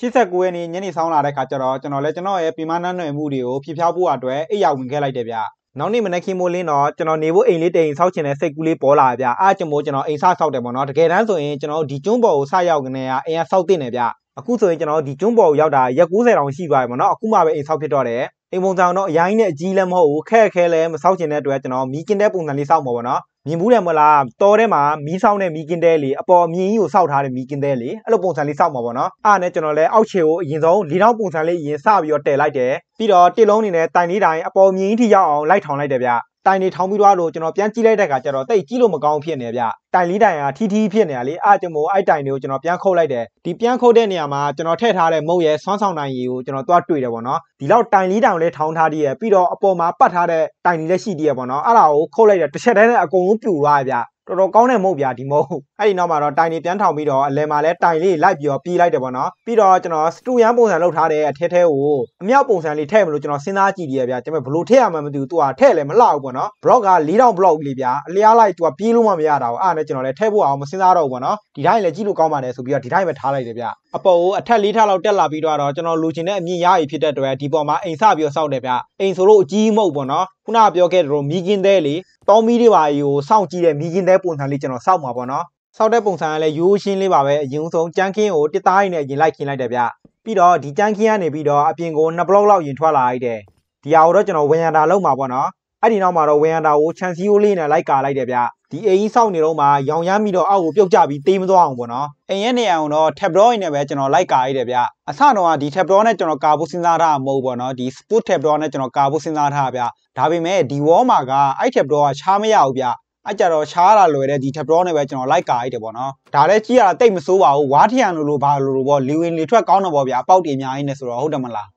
Speaker 1: 89ရက်နေ့ညနေဆောင်လာတဲ့ခါကျတော့ကျွန်တော်လည်းကျွန်တော်ရဲ့ပြမနန်းနယ်မှုတွေကိုဖြည့်ဖြောက်ဖို့အတွက်အိပ်ယာဝင်ခဲ့လိုက်တယ်ဗျနောက်နေ့မနက်ခင်းမိုးလင်းတော့ကျွန်တော်နေဖို့အိမ်လေးတိမ်ဆောက်ချင်တဲ့စိတ်ကူးလေးပေါ်လာဗျအားကျွန်မို့ကျွန်တော်အိမ်ဆောက်ဆောက်တယ်ပေါ့နော်တကယ်တမ်းဆိုရင်ကျွန်တော်ဒီကျွန်းပေါ်ကိုဆောက်ရောက်နေရအိမ်ကဆောက်တင်နေဗျအခုဆိုရင်ကျွန်တော်ဒီကျွန်းပေါ်ကိုရောက်တာရက်90တောင်ရှိသွားပြီပေါ့နော်အခုမှပဲအိမ်ဆောက်ဖြစ်တော့တယ်အိမ်ပုံစံတော့အရင်နဲ့အကြီးလည်းမဟုတ်ဘူးခက်ခဲလည်းမဆောက်ချင်တဲ့အတွက်ကျွန်တော်မီးကင်းတဲ့ပုံစံလေးဆောက်မှာပေါ့နော်မြင်ဘူးတယ်မလားတော်ထဲမှာမီးဆောင်းတဲ့မီးကင်းတဲလေအပေါ်အမြင်ကြီးကိုစောက်ထားတဲ့မီးကင်းတဲလေအဲ့လိုပုံစံလေးစောက်မှာပေါ့နော်အားနဲ့ကျွန်တော်လဲအောက်ခြေကိုအရင်ဆုံး၄နောက်ပုံစံလေးအရင်စပြီးတော့တည်လိုက်တယ်ပြီးတော့တစ်လုံးအနေနဲ့တိုင်လေးတိုင်အပေါ်အမြင်ကြီးထိရောက်အောင်လိုက်ထောင်လိုက်တယ်ဗျတိုင်တွေထောင်းပြီးတော့လို့ကျွန်တော်ပြန်ကြည့်လိုက်တဲ့ခါကျတော့တိတ်ကြည့်လို့မကောင်းဖြစ်နေဗျတိုင်လေးတိုင်ကထီထီဖြစ်နေတာလေအဲ့ကျွန်တော်အဲ့တိုင်တွေကိုကျွန်တော်ပြန်ခုတ်လိုက်တယ်ဒီပြန်ခုတ်တဲ့နေရာမှာကျွန်တော်ထည့်ထားတဲ့မုတ်ရဲဆွမ်းဆောင်တိုင်ရီကိုကျွန်တော်သွားတွေ့တယ်ပေါ့နော်ဒီလောက်တိုင်လေးတိုင်လည်းထောင်းထားသေးရပြီးတော့အပေါ်မှာပတ်ထားတဲ့တိုင်တွေလည်းရှိသေးရပေါ့နော်အဲ့ဒါကိုခုတ်လိုက်တယ်တစ်ချက်တည်းနဲ့အကုန်လုံးပြူသွားဗျတော်တော်ကောင်းတဲ့မုတ်ပြဒီမုတ်အဲ့ဒီနောက်မှာတော့တိုင်တွေပြန်ထောင်ပြီးတော့အလဲမှာလဲတိုင်လေးလိုက်ပြီးတော့ပြေးလိုက်တယ်ပေါ့နော် ပြီးတော့ကျွန်တော်စတူရန်ပုံစံလုပ်ထားတဲ့အထဲထဲကိုအမြောက်ပုံစံလေးထည့်မလို့ကျွန်တော်စဉ်းစားကြည့်ရဗျာကျွန်တော်ဘလို့ထည့်ရမှမသိဘူးသူကထည့်လည်းမလောက်ဘူးပေါ့နော် block က4000 block လေးဗျာအလျားလိုက်သူကပြေးလို့မှမရတာဘူးအားနဲ့ကျွန်တော်လည်းထည့်ဖို့အောင်မစဉ်းစားတော့ဘူးပေါ့နော်ဒီတိုင်းလည်းကြည့်လို့ကောင်းပါတယ်ဆိုပြီးတော့ဒီတိုင်းပဲထားလိုက်တယ်ဗျာအပေါ်ကိုအထက်၄ထပ်လောက်တက်လာပြီးတော့ကျွန်တော်လူချင်တဲ့အမြင့်ရရဖြစ်တဲ့အတွက်ဒီပေါ်မှာအိမ်ဆပြီးတော့စောက်တယ်ဗျအိမ်ဆိုလို့အကြီးမဟုတ်ပေါ့နော်ခုနပြောခဲ့တဲ့လိုမီကင်းသေးလေတောင်းမီးတွေပါယူစောင့်ကြည့်တဲ့မီးရင်တဲ့ပုံစံလေးကျွန်တော်စောက်မှာပေါ့နော်စောက်တဲ့ပုံစံကလည်းရိုးရှင်းလေးပါပဲအရင်ဆုံးကြမ်းခင်းကိုတစ်သားရည်နဲ့ရင်လိုက်ခင်းလိုက်တယ်ဗျပြီးတော့ဒီကြမ်းခင်းကနေပြီးတော့အပြင်ကို2ဘလော့လောက်ရင်ထွက်လာလိုက်တယ်ဒီဟာကိုတော့ကျွန်တော်ဝင်ရတာလောက်မှာပေါ့နော်အဲ့ဒီနောက်မှာတော့ဝင်ရတာကိုခြံစည်းရိုးလေးနဲ့လိုက်ကာလိုက်တယ်ဗျဒီအိမ်ကြီးစောင့်နေတော့မှရောင်ရမ်းပြီးတော့အောက်ကိုပြုတ်ကျပြီးသေးမသွားအောင်ပေါ့နော်အိမ်ရဲ့နေရာကိုတော့ tabloid နဲ့ပဲကျွန်တော်လိုက်ကာရည်တယ်ဗျအစတော့ကဒီ tabloid နဲ့ကျွန်တော်ကာဖို့စဉ်းစားထားမှာမဟုတ်ပေါ့နော်ဒီ sport tabloid နဲ့ကျွန်တော်ကာဖို့စဉ်းစားထားဗျဒါပေမဲ့ဒီ wall မှာကအဲ့ tabloid ကရှားမရဘူးဗျအကြတော့ရှားလာလွယ်တဲ့ဒီ tabloid နဲ့ပဲကျွန်တော်လိုက်ကာရည်တယ်ပေါ့နော်ဒါလည်းကြည့်ရတာတိတ်မစိုးပါဘူးဝါထီယန်လိုလိုဘာလိုလိုပေါ့လေဝင်လေထွက်ကောင်းတော့ပေါ့ဗျပေါက်တီအများကြီးနဲ့ဆိုတော့ဟုတ်တယ်မလား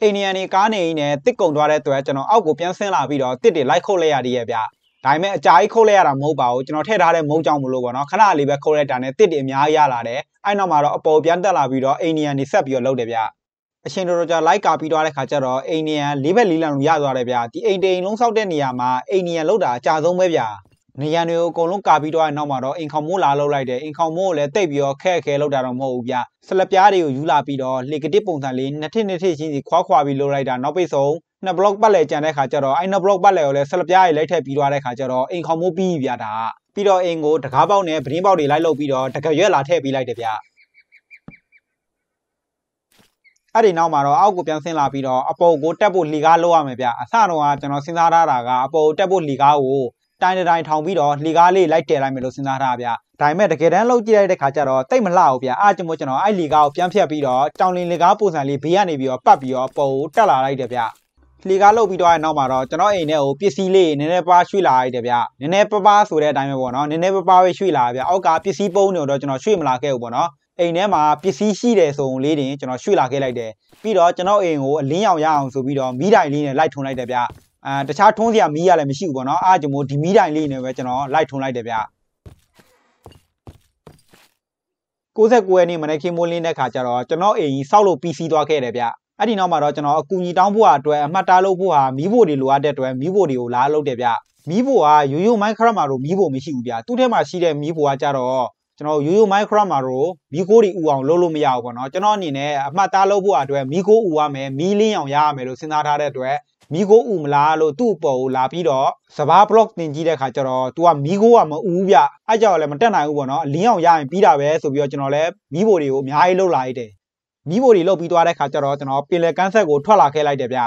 Speaker 1: အိန္ဒိယနေကားနေရင်းနဲ့တစ်ကုံသွားတဲ့အတွက်ကျွန်တော်အောက်ကိုပြန်ဆင်းလာပြီးတော့တစ်တွေလိုက်ခုတ်လိုက်ရတည်းရဲ့ဗျဒါပေမဲ့အကြာကြီးခုတ်လိုက်ရတာမဟုတ်ပါဘူးကျွန်တော်ထည့်ထားတဲ့မုံကြောင့်မလို့ပေါ့နော်ခဏလေးပဲခုတ်လိုက်တာနဲ့တစ်တွေအများကြီးရလာတယ်အဲ့နောက်မှာတော့အပေါ်ပြန်တက်လာပြီးတော့အိန္ဒိယန်နေဆက်ပြီးတော့လှုပ်တယ်ဗျအရှင်တော်ကြာလိုက်ကာပြီးသွားတဲ့ခါကျတော့အိန္ဒိယန်လေးဘက်လေးလံလုံးရသွားတယ်ဗျဒီအိန္ဒိယန်လုံးဆောက်တဲ့နေရာမှာအိန္ဒိယန်လှုပ်တာအကြာဆုံးပဲဗျနေရန်တွေကိုအကုန်လုံးကာပြီးတော့နောက်မှာတော့အင်ခေါမိုးလာလောက်လိုက်တယ်အင်ခေါမိုးကိုလည်းတိတ်ပြီးတော့ခက်ခဲလောက်တာတော့မဟုတ်ဘူးဗျဆလပြားတွေကိုယူလာပြီးတော့လေကတစ်ပုံစံလေးနှစ်ထစ်နှစ်ထစ်ချင်းစီခွာခွာပြီးလောက်လိုက်တာနောက်ပိတ်ဆုံးနှစ် block ပတ်လည်ကြံတဲ့ခါကျတော့အဲ့နှစ် block ပတ်လည်ကိုလည်းဆလပြားကြီးလိုက်ထည့်ပြီးသွားတဲ့ခါကျတော့အိမ်ခေါမိုးပြီးပြီဗျာဒါပြီးတော့အိမ်ကိုတကားပေါက်နဲ့ပရင်းပေါက်တွေလိုက်လုပ်ပြီးတော့တကရွက်လာထည့်ပြီးလိုက်တယ်ဗျာအဲ့ဒီနောက်မှာတော့အောက်ကိုပြန်ဆင်းလာပြီးတော့အပေါ်ကိုတက်ဖို့လီကားလောက်ရမယ်ဗျအစတော့ကကျွန်တော်စဉ်းစားထားတာကအပေါ်ကိုတက်ဖို့လီကားကိုတိုင်းတိုင်းထောင်ပြီးတော့လီကားလေးလိုက်တယ်လိုက်မယ်လို့စဉ်းစားထားဗျဒါပေမဲ့တကယ်တမ်းလောက်ကြည့်လိုက်တဲ့ခါကျတော့တိတ်မလှဘူးဗျအားကျွန်တော်ကျွန်တော်အဲ့လီကားကိုပြန်ဖြတ်ပြီးတော့တောင်လင်းလီကားပုံစံလေးဘေးကနေပြီးတော့ပတ်ပြီးတော့အပေါ်ကိုတက်လာလိုက်တယ်ဗျလှေကားလုတ်ပြီးတော့နောက်မှာတော့ကျွန်တော်အိမ်ထဲကိုပစ္စည်းလေးနည်းနည်းပါးရွှေ့လာရတဲ့ဗျနည်းနည်းပါးပါးဆိုတဲ့အတိုင်းပဲပေါ့နော်နည်းနည်းပါးပါးပဲရွှေ့လာဗျအောက်ကပစ္စည်းပုံးတွေတော့ကျွန်တော်ရွှေ့မလာခဲ့ဘူးပေါ့နော်အိမ်ထဲမှာပစ္စည်းရှိတယ်ဆိုလေးတင်ကျွန်တော်ရွှေ့လာခဲ့လိုက်တယ်ပြီးတော့ကျွန်တော်အိမ်ကိုအလင်းရောင်ရအောင်ဆိုပြီးတော့မီးတိုင်လေးနဲ့လိုက်ထုံလိုက်တယ်ဗျအာတခြားထုံးစရာမီးရလည်းမရှိဘူးပေါ့နော်အားကြောင့်ဒီမီးတိုင်လေးနဲ့ပဲကျွန်တော်လိုက်ထုံလိုက်တယ်ဗျ69ရက်နေ့မနေ့ကမိုးလင်းတဲ့ခါကျတော့ကျွန်တော်အိမ်ကြီးစောက်လို့ပြီးစီးသွားခဲ့တယ်ဗျအဲ့ဒီနောက်မှာတော့ကျွန်တော်အကူအညီတောင်းဖို့အတွက်အမှတ်သားလုပ်ဖို့ဟာမီးဖို့တွေလိုအပ်တဲ့အတွက်မီးဖို့တွေကိုလာလုပ်တယ်ဗျမီးဖို့ကရိုးရိုးမိုင်းခရမာတို့မီးဖို့မရှိဘူးဗျသူ့ထဲမှာရှိတဲ့မီးဖို့ကကြတော့ကျွန်တော်ရိုးရိုးမိုင်းခရမာတို့မီးကိုတွေဥအောင်လုပ်လို့မရဘူးပေါ့နော်ကျွန်တော်အနေနဲ့အမှတ်သားလုပ်ဖို့အတွက်မီးကိုဥရမယ်မီးလင်းအောင်ရရမယ်လို့စဉ်းစားထားတဲ့အတွက်မီးကိုဥမလားလို့သူ့အပေါ်ကိုလာပြီးတော့စဘာဘလော့တင်ကြည့်တဲ့ခါကျတော့ तू ကမီးကိုကမဥဗျအဲ့ကြောင့်လည်းမတက်နိုင်ဘူးပေါ့နော်အလင်းအောင်ရရင်ပြီးတာပဲဆိုပြီးတော့ကျွန်တော်လည်းမီးဖို့တွေကိုအများကြီးလှုပ်လာလိုက်တယ်မီးမိုတွေလုတ်ပြီးသွားတဲ့ခါကျတော့ကျွန်တော်ပင်လယ်ကန်းဆက်ကိုထွက်လာခဲ့လိုက်တယ်ဗျ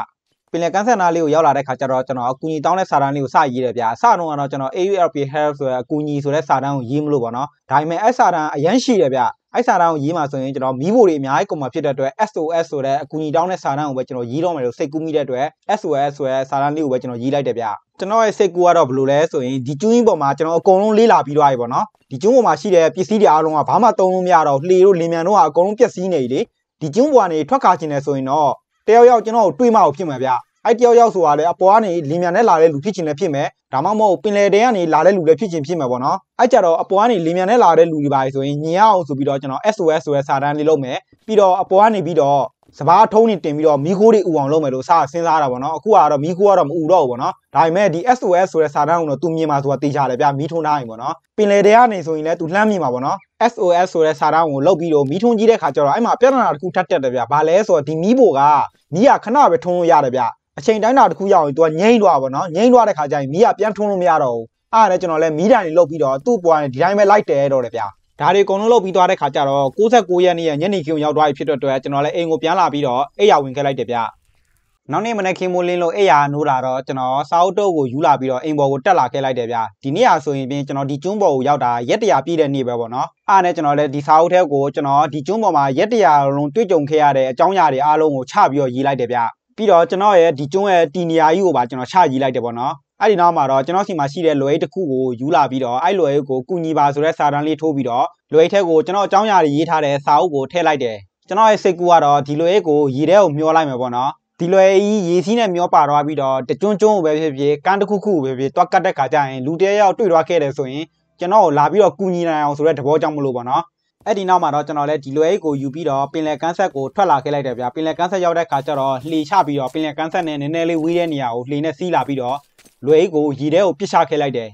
Speaker 1: ပင်လယ်ကန်းဆက်နားလေးကိုရောက်လာတဲ့ခါကျတော့ကျွန်တော်အကူကြီးတောင်းတဲ့စာတန်းလေးကိုစရေးတယ်ဗျအစတုန်းကတော့ကျွန်တော် AULP Health ဆိုတဲ့အကူကြီးဆိုတဲ့စာတန်းကိုရေးမလို့ပေါ့နော်ဒါပေမဲ့အဲ့စာတန်းအရန်ရှိတယ်ဗျအဲ့စာတန်းကိုရေးမှာဆိုရင်ကျွန်တော်မီးဘိုတွေအများကြီးကုန်မှာဖြစ်တဲ့အတွက် SOS ဆိုတဲ့အကူအညီတောင်းတဲ့စာတန်းကိုပဲကျွန်တော်ရေးတော့မယ်လို့စိတ်ကူးမိတဲ့အတွက် SOS ဆိုတဲ့စာတန်းလေးကိုပဲကျွန်တော်ရေးလိုက်တယ်ဗျကျွန်တော်ရဲ့စိတ်ကူးကတော့ဘယ်လိုလဲဆိုရင်ဒီကျွန်းကြီးပေါ်မှာကျွန်တော်အကုန်လုံးလေးလာပြီးသွားပြီပေါ့နော်ဒီကျွန်းပေါ်မှာရှိတဲ့ပစ္စည်းတွေအားလုံးကဘာမှသုံးလို့မရတော့လှေတို့လင်မြန်တို့ကအကုန်လုံးပျက်စီးနေပြီလေဒီကျွန်းပေါ်ကနေထွက်ခါချင်တယ်ဆိုရင်တော့တယောက်ယောက်ကျွန်တော်တို့တွေးမအောင်ဖြစ်မှာဗျအဲ့တယောက်ယောက်ဆိုတာလေအပေါ်ကနေလင်မြန်နဲ့လာတဲ့လူဖြစ်ချင်လည်းဖြစ်မယ်ဒါမှမဟုတ်ပင်လယ်တဲကနေလာတဲ့လူလည်းဖြစ်ချင်ဖြစ်မှာပေါ့နော်အဲ့ကြတော့အပေါ်ကနေလင်မြန်နဲ့လာတဲ့လူတွေပါလေဆိုရင်ညင်အောင်ဆိုပြီးတော့ကျွန်တော် SOS ဆိုတဲ့စာတန်းလေးလုပ်မယ်ပြီးတော့အပေါ်ကနေပြီးတော့စဘာထုံးနေတင်ပြီးတော့မီးခိုးတွေဥအောင်လုပ်မယ်လို့စစဉ်းစားတာပေါ့နော်အခုကတော့မီးခိုးကတော့မဥတော့ဘူးပေါ့နော်ဒါပေမဲ့ဒီ SOS ဆိုတဲ့စာတန်းကတော့သူမြင်မှာဆိုတာသိကြတယ်ဗျမီးထုံးထားရင်ပေါ့နော်ပင်လေတဲကနေဆိုရင်လည်းသူလှမ်းမြင်မှာပေါ့နော် SOS ဆိုတဲ့စာတန်းကိုလောက်ပြီးတော့မီးထုံးကြည့်တဲ့ခါကျတော့အဲ့မှာပြဿနာတစ်ခုထပ်တက်တယ်ဗျဘာလဲဆိုတော့ဒီမီးဘိုကမီးကခဏပဲထုံးလို့ရတယ်ဗျအချိန်တိုင်းတာတစ်ခုရအောင်သူကငိမ့်သွားပေါ့နော်ငိမ့်သွားတဲ့ခါကျရင်မီးကပြန်ထုံးလို့မရတော့ဘူးအားလည်းကျွန်တော်လည်းမီးတိုင်တွေလောက်ပြီးတော့သူ့ပွားနေဒီတိုင်းပဲလိုက်တယ်တော့တယ်ဗျဒါတွေအကုန်လုံးလုပ်ပြီးသွားတဲ့ခါကျတော့69ရက်နေ့ညနေခင်းရောက်သွားပြီဖြစ်တဲ့အတွက်ကျွန်တော်လည်းအိမ်ကိုပြန်လာပြီးတော့အိယာဝင်ခဲ့လိုက်တယ်ဗျနောက်နေ့မနေ့ခင်းမိုးလင်းလို့အိယာနိုးလာတော့ကျွန်တော်စာအုပ်တုပ်ကိုယူလာပြီးတော့အိမ်ပေါ်ကိုတက်လာခဲ့လိုက်တယ်ဗျဒီနေ့အားဆိုရင်ပြင်ကျွန်တော်ဒီကျွန်းပေါ်ကိုရောက်တာရက်တရာပြည့်တဲ့နေ့ပဲပေါ့နော်အားနဲ့ကျွန်တော်လည်းဒီစာအုပ်ထဲကိုကျွန်တော်ဒီကျွန်းပေါ်မှာရက်တရာလုံးတွေ့ကြုံခဲ့ရတဲ့အကြောင်းအရာတွေအားလုံးကိုချပြီးတော့ရေးလိုက်တယ်ဗျပြီးတော့ကျွန်တော်ရဲ့ဒီကျွန်းရဲ့တီနီယာကြီးကိုပါကျွန်တော်ချရေးလိုက်တယ်ပေါ့နော်အဲ့ဒီနောက်မှာတော့ကျွန်တော်စီမှာရှိတဲ့လွယ်တစ်ခုကိုယူလာပြီးတော့အဲ့လွယ်ကိုကုညီပါဆိုတဲ့စာတန်းလေးထိုးပြီးတော့လွယ်ထက်ကိုကျွန်တော်အကြောင်းအရာတွေရေးထားတဲ့စာအုပ်ကိုထည့်လိုက်တယ်ကျွန်တော်ရဲ့စိတ်ကူကတော့ဒီလွယ်ကိုရေထဲကိုမျောလိုက်မယ်ပေါ့နော်ဒီလွယ်ကြီးရေစီးနဲ့မျောပါသွားပြီးတော့တကျွန်းကျွန်းပဲဖြစ်ဖြစ်ကန်းတစ်ခုခုပဲဖြစ်တွားကတ်တဲ့ခါကျရင်လူတယောက်တွေ့သွားခဲ့တယ်ဆိုရင်ကျွန်တော်ကိုလာပြီးတော့ကူညီနိုင်အောင်ဆိုတဲ့သဘောကြောင့်မလို့ပေါ့နော်အဲ့ဒီနောက်မှာတော့ကျွန်တော်လည်းဒီလွယ်ကိုယူပြီးတော့ပင်လယ်ကန်းဆက်ကိုထွက်လာခဲ့လိုက်တယ်ဗျာပင်လယ်ကန်းဆက်ရောက်တဲ့ခါကျတော့လှေချပြီးတော့ပင်လယ်ကန်းဆက်နဲ့နည်းနည်းလေးဝေးတဲ့နေရာကိုလှေနဲ့စီးလာပြီးတော့လွယ်အိတ်ကိုရေထဲကိုပစ်ချခဲ့လိုက်တယ်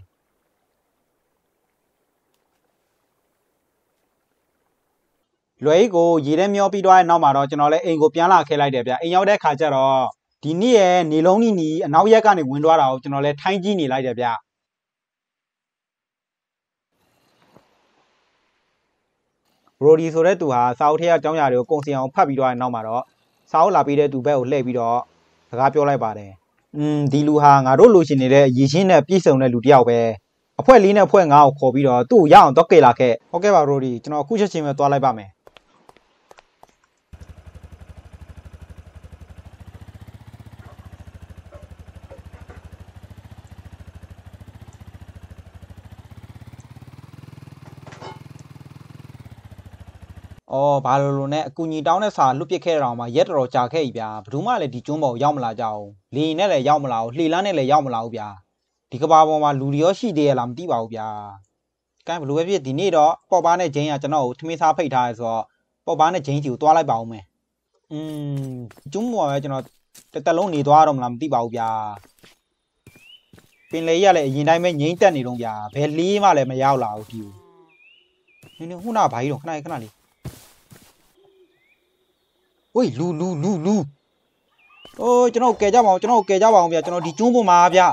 Speaker 1: လွယ်အိတ်ကိုရေထဲမျောပြီးသွားတဲ့နောက်မှာတော့ကျွန်တော်လည်းအိမ်ကိုပြန်လာခဲ့လိုက်တယ်ဗျအိမ်ရောက်တဲ့ခါကျတော့ဒီနေ့ရဲ့နေလုံးနီနီအနောက်ရက်ကနေဝင်သွားတာကိုကျွန်တော်လည်းထိုင်းကြည့်နေလိုက်တယ်ဗျရိုဒီဆိုတဲ့သူဟာစာအုပ်ထဲကအကြောင်းအရာတွေကိုကုန်စီအောင်ဖတ်ပြီးတော့နောက်မှာတော့စာအုပ်လာပေးတဲ့သူဘက်ကိုလှည့်ပြီးတော့စကားပြောလိုက်ပါတယ်อืมဒီလူဟာငါတို့လိုချင်နေတဲ့ရည်ရှင်းနဲ့ပြည့်စုံတဲ့လူတစ်ယောက်ပဲအဖွဲ့လေးနဲ့အဖွဲ့ငါးကိုခေါ်ပြီးတော့သူ့ကိုရအောင်တော့ကေလာခဲ့ဟုတ်ကဲ့ပါရိုဒီကျွန်တော်အခုချက်ချင်းပဲသွားလိုက်ပါမယ်အော်ဘာလိုလိုနဲ့အကူညီတောင်းတဲ့စာလွတ်ပစ်ခဲ့တောင်မှရက်တော်ကြာခဲ့ပြီဗျာဘယ်သူမှလည်းဒီကျွန်းပေါ်ရောက်မလာကြဘူးလီရင်နဲ့လည်းရောက်မလာဘူးလှေလန်းနဲ့လည်းရောက်မလာဘူးဗျာဒီကဘာပေါ်မှာလူတွေရောရှိသေးရလားမသိပါဘူးဗျာကဲဘလိုပဲဖြစ်ဒီနေ့တော့ပေါ့ပါနဲ့ဂျင်းကကျွန်တော်ကိုထမင်းစားဖိတ်ထားရဲဆိုတော့ပေါ့ပါနဲ့ဂျင်းကြီးကိုသွားလိုက်ပါဦးမယ်อืมကျွန်းပေါ်ပဲကျွန်တော်တစ်တလုံးနေသွားတော့မလားမသိပါဘူးဗျာပင်လေရလည်းအရင်တိုင်းပဲငိမ့်တက်နေတော့ဗျာဘယ်လေးမှလည်းမရောက်လာဘူးဒီနင်နင်ခုနကဘာကြီးတော့ခဏခဏလေးဟိုလူလူလူလူအိုးကျွန်တော်ကဲကြပါအောင်ကျွန်တော်ကဲကြပါအောင်ဗျာကျွန်တော်ဒီကျွန်းပေါ်မှာဗျာ